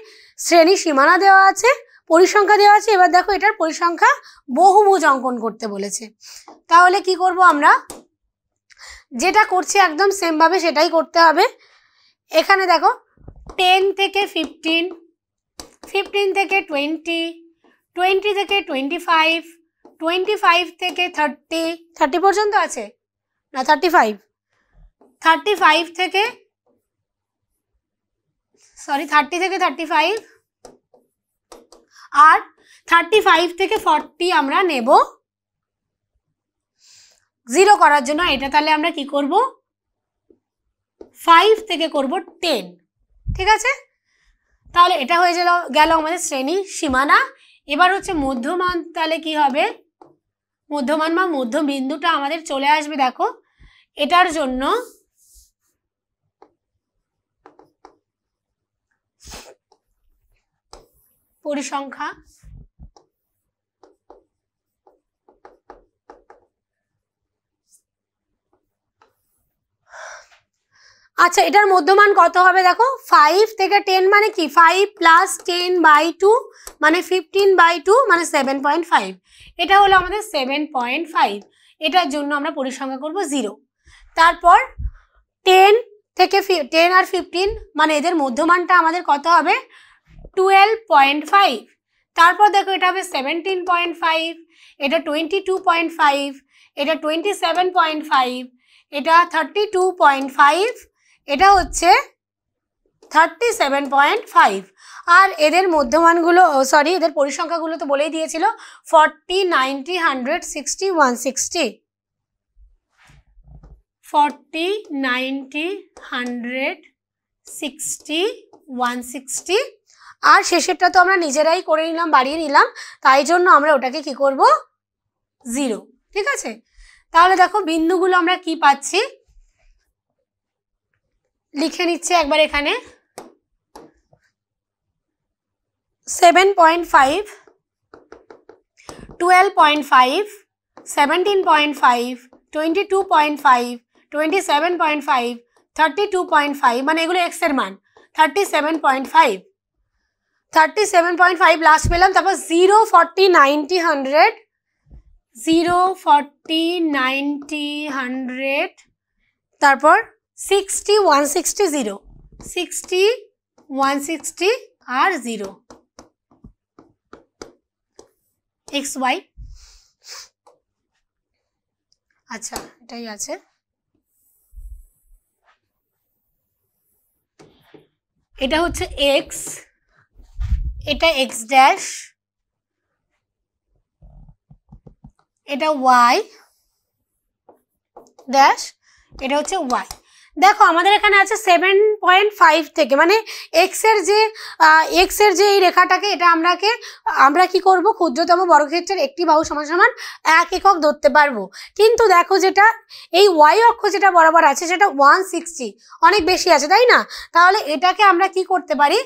শ্রেণী সীমানা দেওয়া আছে পরিসংখ্যা দেওয়া আছে এবার দেখো এটার পরিসংখ্যা বহুভুজ অঙ্কন করতে বলেছে তাহলে কি করব আমরা যেটা করছি একদম সেমভাবে সেটাই করতে হবে এখানে দেখো টেন থেকে ফিফটিন ফিফটিন থেকে টোয়েন্টি টোয়েন্টি থেকে টোয়েন্টি ফাইভ টোয়েন্টি ফাইভ থেকে থার্টি থার্টি পর্যন্ত আছে না থার্টি ফাইভ থার্টি ফাইভ থেকে সরি থার্টি থেকে থার্টি ফাইভ আর থার্টি ফাইভ থেকে ফর্টি আমরা নেব জিরো করার জন্য এটা তাহলে আমরা কি করব ফাইভ থেকে করব টেন ঠিক আছে তাহলে এটা হয়ে গেল গেল আমাদের শ্রেণী সীমানা এবার হচ্ছে মধ্যমান তাহলে কি হবে মধ্যমান বা মধ্যবিন্দুটা আমাদের চলে আসবে দেখো এটার জন্য পরিসংখ্যা আচ্ছা এটার মধ্যমান কত হবে দেখো ফাইভ থেকে টেন মানে কি five plus ten by two মানে ফিফটিন বাই টু মানে সেভেন পয়েন্ট ফাইভ এটা হলো আমাদের সেভেন পয়েন্ট ফাইভ এটার জন্য আমরা পরিসংখ্যা করব জিরো তারপর টেন থেকে টেন আর ফিফটিন মানে এদের মধ্যমানটা আমাদের কত হবে টুয়েলভ পয়েন্ট ফাইভ তারপর দেখো এটা হবে সেভেন্টিন পয়েন্ট ফাইভ এটা টোয়েন্টি টু পয়েন্ট ফাইভ এটা টোয়েন্টি সেভেন পয়েন্ট ফাইভ এটা থার্টি টু পয়েন্ট ফাইভ এটা হচ্ছে থার্টি সেভেন পয়েন্ট ফাইভ আর এদের মধ্যমানগুলো সরি এদের পরিসংখ্যাগুলো তো বলেই দিয়েছিল forty ninety hundred sixty one sixty forty ninety hundred sixty one sixty আর শেষেরটা তো আমরা নিজেরাই করে নিলাম বাড়িয়ে নিলাম তাই জন্য আমরা ওটাকে কি করব জিরো ঠিক আছে তাহলে দেখো বিন্দুগুলো আমরা কি পাচ্ছি লিখে নিচ্ছে একবার এখানে seven point five twelve point five seventeen point five twenty two point five twenty seven point five thirty two point five মানে এগুলো এক্সের মান thirty seven point five thirty seven point five last পেলাম তারপর zero forty ninety hundred zero forty ninety hundred তারপর sixty one sixty zero sixty one sixty আর zero X Y আচ্ছা এটাই আছে এটা হচ্ছে এক্স এটা এক্স ড্যাশ এটা ওয়াই ড্যাশ এটা হচ্ছে ওয়াই দেখো আমাদের এখানে আছে সেভেন পয়েন্ট ফাইভ থেকে মানে এক্সের যে এক্সের যে এই রেখাটাকে এটা আমরাকে আমরা কি করব ক্ষুদ্রতম বর্গক্ষেত্রের একটি বাহু সমান সমান এক একক ধরতে পারবো কিন্তু দেখো যেটা এই ওয়াই অক্ষ যেটা বরাবর আছে সেটা ওয়ান সিক্সটি অনেক বেশি আছে তাই না তাহলে এটাকে আমরা কি করতে পারি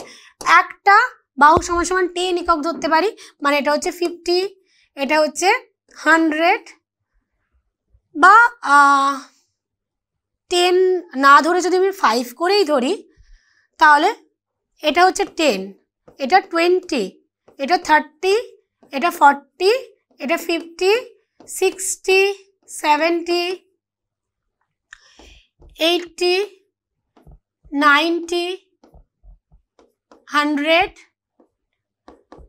একটা বাহু সমান সমান টেন একক ধরতে পারি মানে এটা হচ্ছে ফিফটি এটা হচ্ছে হান্ড্রেড বা টেন না ধরে যদি আমি ফাইভ করেই ধরি তাহলে এটা হচ্ছে টেন এটা টোয়েন্টি এটা থার্টি এটা ফর্টি এটা fifty sixty seventy eighty ninety hundred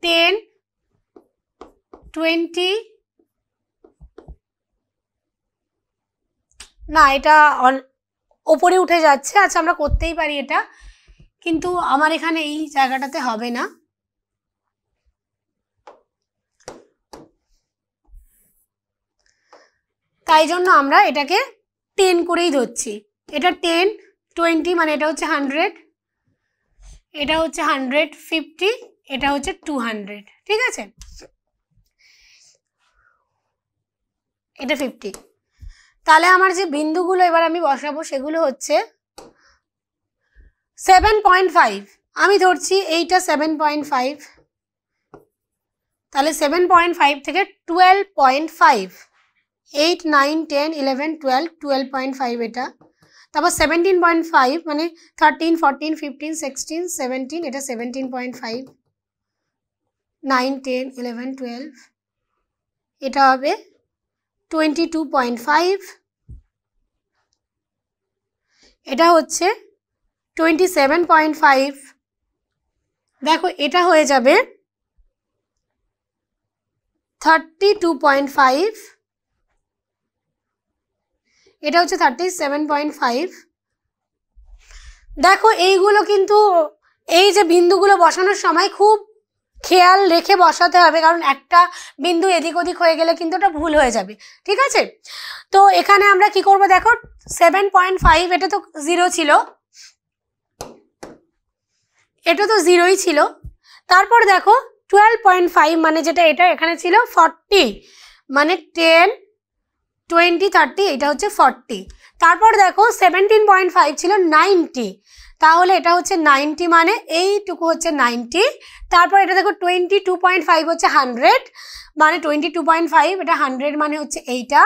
ten twenty না এটা ওপরে উঠে যাচ্ছে আচ্ছা আমরা করতেই পারি এটা কিন্তু আমার এখানে এই জায়গাটাতে হবে না তাই জন্য আমরা এটাকে টেন করেই ধরছি এটা টেন টোয়েন্টি মানে এটা হচ্ছে হান্ড্রেড এটা হচ্ছে হান্ড্রেড ফিফটি এটা হচ্ছে টু হান্ড্রেড ঠিক আছে এটা ফিফটি তাহলে আমার যে বিন্দুগুলো এবার আমি বসাবো সেগুলো হচ্ছে সেভেন পয়েন্ট ফাইভ আমি ধরছি এইটা সেভেন পয়েন্ট ফাইভ তাহলে সেভেন পয়েন্ট ফাইভ থেকে twelve point five eight nine ten eleven twelve twelve point five এটা তারপর সেভেন্টিন পয়েন্ট ফাইভ মানে thirteen fourteen fifteen sixteen seventeen এটা seventeen point five nine ten eleven twelve এটা হবে twenty two point five এটা হচ্ছে twenty seven point five দেখো এটা হয়ে যাবে থার্টি টু পয়েন্ট ফাইভ এটা হচ্ছে থার্টি সেভেন পয়েন্ট ফাইভ দেখো এইগুলো কিন্তু এই যে বিন্দুগুলো বসানোর সময় খুব খেয়াল রেখে বসাতে হবে কারণ একটা বিন্দু এদিক ওদিক হয়ে গেলে কিন্তু ওটা ভুল হয়ে যাবে ঠিক আছে তো এখানে আমরা কি করব দেখো সেভেন পয়েন্ট ফাইভ এটা তো জিরো ছিল এটা তো জিরোই ছিল তারপর দেখো টুয়েলভ পয়েন্ট ফাইভ মানে যেটা এটা এখানে ছিল ফর্টি মানে টেন টোয়েন্টি থার্টি এটা হচ্ছে ফর্টি তারপর দেখো সেভেন্টিন পয়েন্ট ফাইভ ছিল নাইনটি তাহলে এটা হচ্ছে নাইনটি মানে এইটুকু হচ্ছে নাইনটি তারপর এটা দেখো টোয়েন্টি টু পয়েন্ট ফাইভ হচ্ছে হান্ড্রেড মানে টোয়েন্টি টু পয়েন্ট ফাইভ এটা হান্ড্রেড মানে হচ্ছে এইটা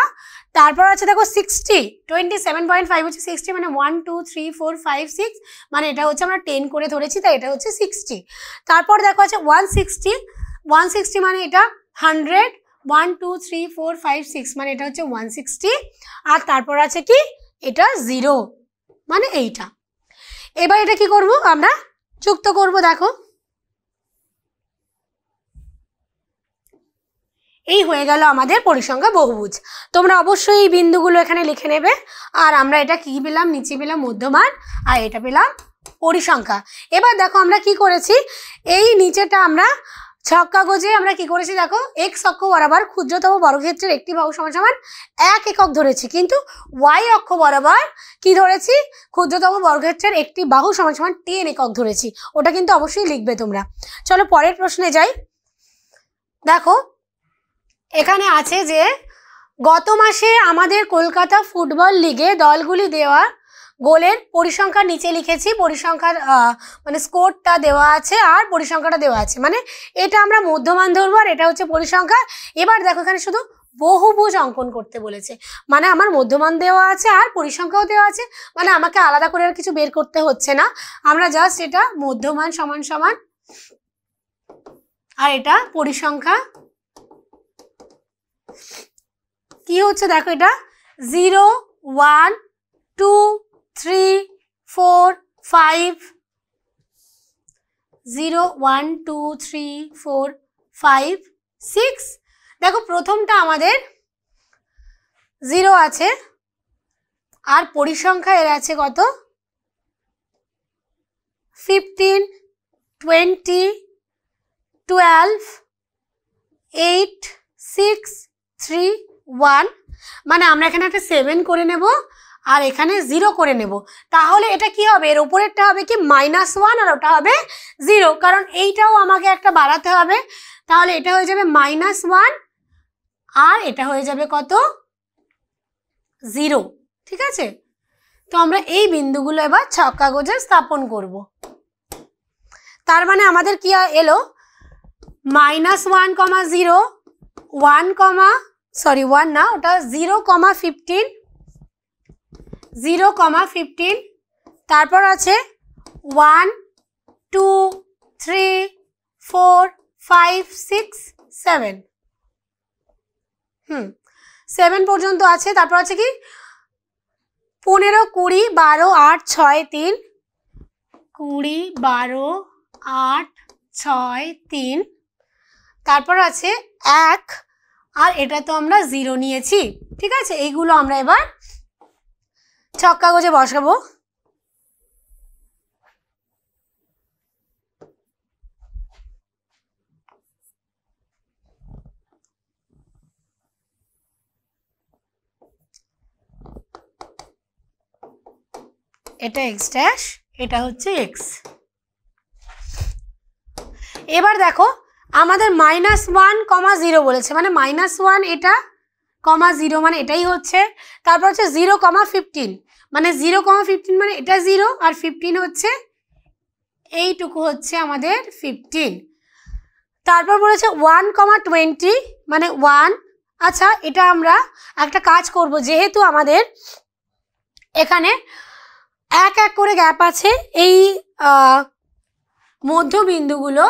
তারপর আছে দেখো sixty twenty seven point five হচ্ছে সিক্সটি মানে one two three four five six মানে এটা হচ্ছে আমরা টেন করে ধরেছি তাই এটা হচ্ছে সিক্সটি তারপর দেখো আছে ওয়ান সিক্সটি ওয়ান সিক্সটি মানে এটা hundred one two three four five six মানে এটা হচ্ছে ওয়ান সিক্সটি আর তারপর আছে কি এটা জিরো মানে এইটা এবার এটা কি করব আমরা যুক্ত করব দেখো এই হয়ে গেল আমাদের পরিসংখ্যা বহুভুজ তোমরা অবশ্যই এই বিন্দুগুলো এখানে লিখে নেবে আর আমরা এটা কি পেলাম নিচে পেলাম মধ্যমান আর এটা পেলাম পরিসংখ্যা এবার দেখো আমরা কি করেছি এই নিচেটা আমরা ছক্কা গজে আমরা কি করেছি দেখো এক্স অক্ষ বরাবর ক্ষুদ্রতম বর্গক্ষেত্রের একটি বাহু সমান সমান এক একক ধরেছি কিন্তু ওয়াই অক্ষ বরাবর কি ধরেছি ক্ষুদ্রতম বর্গক্ষেত্রের একটি বাহু সমান সমান টেন একক ধরেছি ওটা কিন্তু অবশ্যই লিখবে তোমরা চলো পরের প্রশ্নে যাই দেখো এখানে আছে যে গত মাসে আমাদের কলকাতা ফুটবল লিগে দলগুলি দেওয়া গোলের পরিসংখ্যার নিচে লিখেছি পরিসংখ্যার মানে স্কোরটা দেওয়া আছে আর পরিসংখ্যাটা দেওয়া আছে মানে এটা আমরা মধ্যমান ধরবো আর এটা হচ্ছে পরিসংখ্যা এবার দেখো এখানে শুধু বহুভুজ অঙ্কন করতে বলেছে মানে আমার মধ্যমান দেওয়া আছে আর পরিসংখ্যাও দেওয়া আছে মানে আমাকে আলাদা করে আর কিছু বের করতে হচ্ছে না আমরা জাস্ট এটা মধ্যমান সমান সমান আর এটা পরিসংখ্যা কি হচ্ছে দেখো এটা zero one two three four five zero one two three four five six দেখো প্রথমটা আমাদের জিরো আছে আর পরিসংখ্যা এর আছে কত fifteen twenty twelve eight six three one মানে আমরা এখানে একটা সেভেন করে নেব আর এখানে জিরো করে নেব তাহলে এটা কি হবে এর ওপরেরটা হবে কি মাইনাস ওয়ান আর ওটা হবে জিরো কারণ এইটাও আমাকে একটা বাড়াতে হবে তাহলে এটা হয়ে যাবে মাইনাস ওয়ান আর এটা হয়ে যাবে কত জিরো ঠিক আছে তো আমরা এই বিন্দুগুলো এবার ছক কাগজে স্থাপন করব। তার মানে আমাদের কি এলো minus one comma zero one comma sorry one না ওটা zero comma fifteen zero comma fifteen তারপর আছে one two three four five six seven hmm seven পর্যন্ত আছে তারপর আছে কি পনেরো কুড়ি বারো আট ছয় তিন কুড়ি বারো আট ছয় তিন তারপর আছে এক আর এটা তো আমরা জিরো নিয়েছি ঠিক আছে এইগুলো আমরা এবার ছক কাগজে বসাবো এটা এক্স ড্যাশ এটা হচ্ছে এক্স এবার দেখো আমাদের মাইনাস ওয়ান কমা জিরো বলেছে মানে মাইনাস ওয়ান এটা কমা জিরো মানে এটাই হচ্ছে তারপর হচ্ছে জিরো কমা ফিফটিন মানে জিরো কমা ফিফটিন মানে এটা জিরো আর ফিফটিন হচ্ছে এইটুকু হচ্ছে আমাদের ফিফটিন তারপর বলেছে ওয়ান কমা টোয়েন্টি মানে ওয়ান আচ্ছা এটা আমরা একটা কাজ করব যেহেতু আমাদের এখানে এক এক করে গ্যাপ আছে এই মধ্যবিন্দুগুলো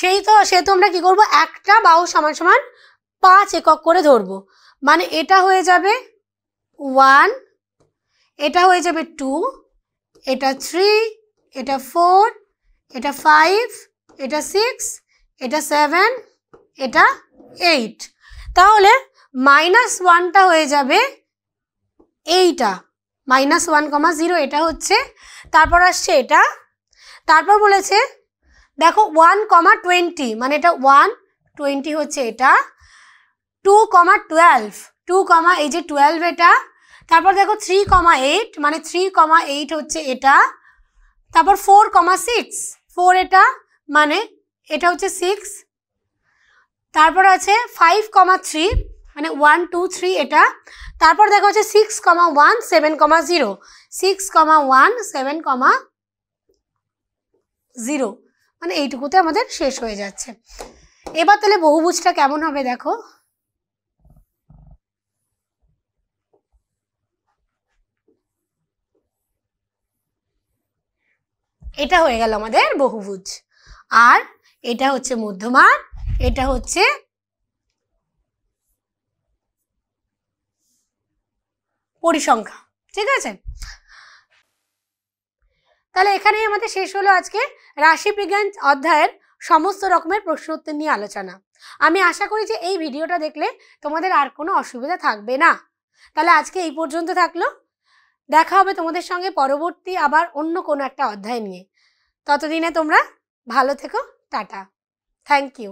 সেই তো সেহেতু আমরা কি করব একটা বাহু সমান সমান পাঁচ একক করে ধরব মানে এটা হয়ে যাবে ওয়ান এটা হয়ে যাবে টু এটা থ্রি এটা ফোর এটা ফাইভ এটা সিক্স এটা সেভেন এটা এইট তাহলে মাইনাস ওয়ানটা হয়ে যাবে এইটা মাইনাস ওয়ান কমা জিরো এটা হচ্ছে তারপর আসছে এটা তারপর বলেছে দেখো ওয়ান কমা টোয়েন্টি মানে এটা ওয়ান টোয়েন্টি হচ্ছে এটা two comma twelve two comma এই যে টুয়েলভ এটা তারপর দেখো থ্রি কমা এইট মানে থ্রি কমা এইট হচ্ছে এটা তারপর ফোর কমা সিক্স ফোর এটা মানে এটা হচ্ছে সিক্স তারপর আছে ফাইভ কমা থ্রি মানে ওয়ান টু থ্রি এটা তারপর দেখা হচ্ছে six comma one seven comma zero six comma one seven comma zero মানে এইটুকুতে আমাদের শেষ হয়ে যাচ্ছে এবার তাহলে বহুভুজটা কেমন হবে দেখো এটা হয়ে গেল আমাদের বহুভুজ আর এটা হচ্ছে মধ্যমান এটা হচ্ছে পরিসংখ্যা ঠিক আছে তাহলে এখানেই আমাদের শেষ হলো আজকে রাশিবিজ্ঞান অধ্যায়ের সমস্ত রকমের উত্তর নিয়ে আলোচনা আমি আশা করি যে এই ভিডিওটা দেখলে তোমাদের আর কোনো অসুবিধা থাকবে না তাহলে আজকে এই পর্যন্ত থাকলো দেখা হবে তোমাদের সঙ্গে পরবর্তী আবার অন্য কোনো একটা অধ্যায় নিয়ে ততদিনে তোমরা ভালো থেকো টাটা থ্যাংক ইউ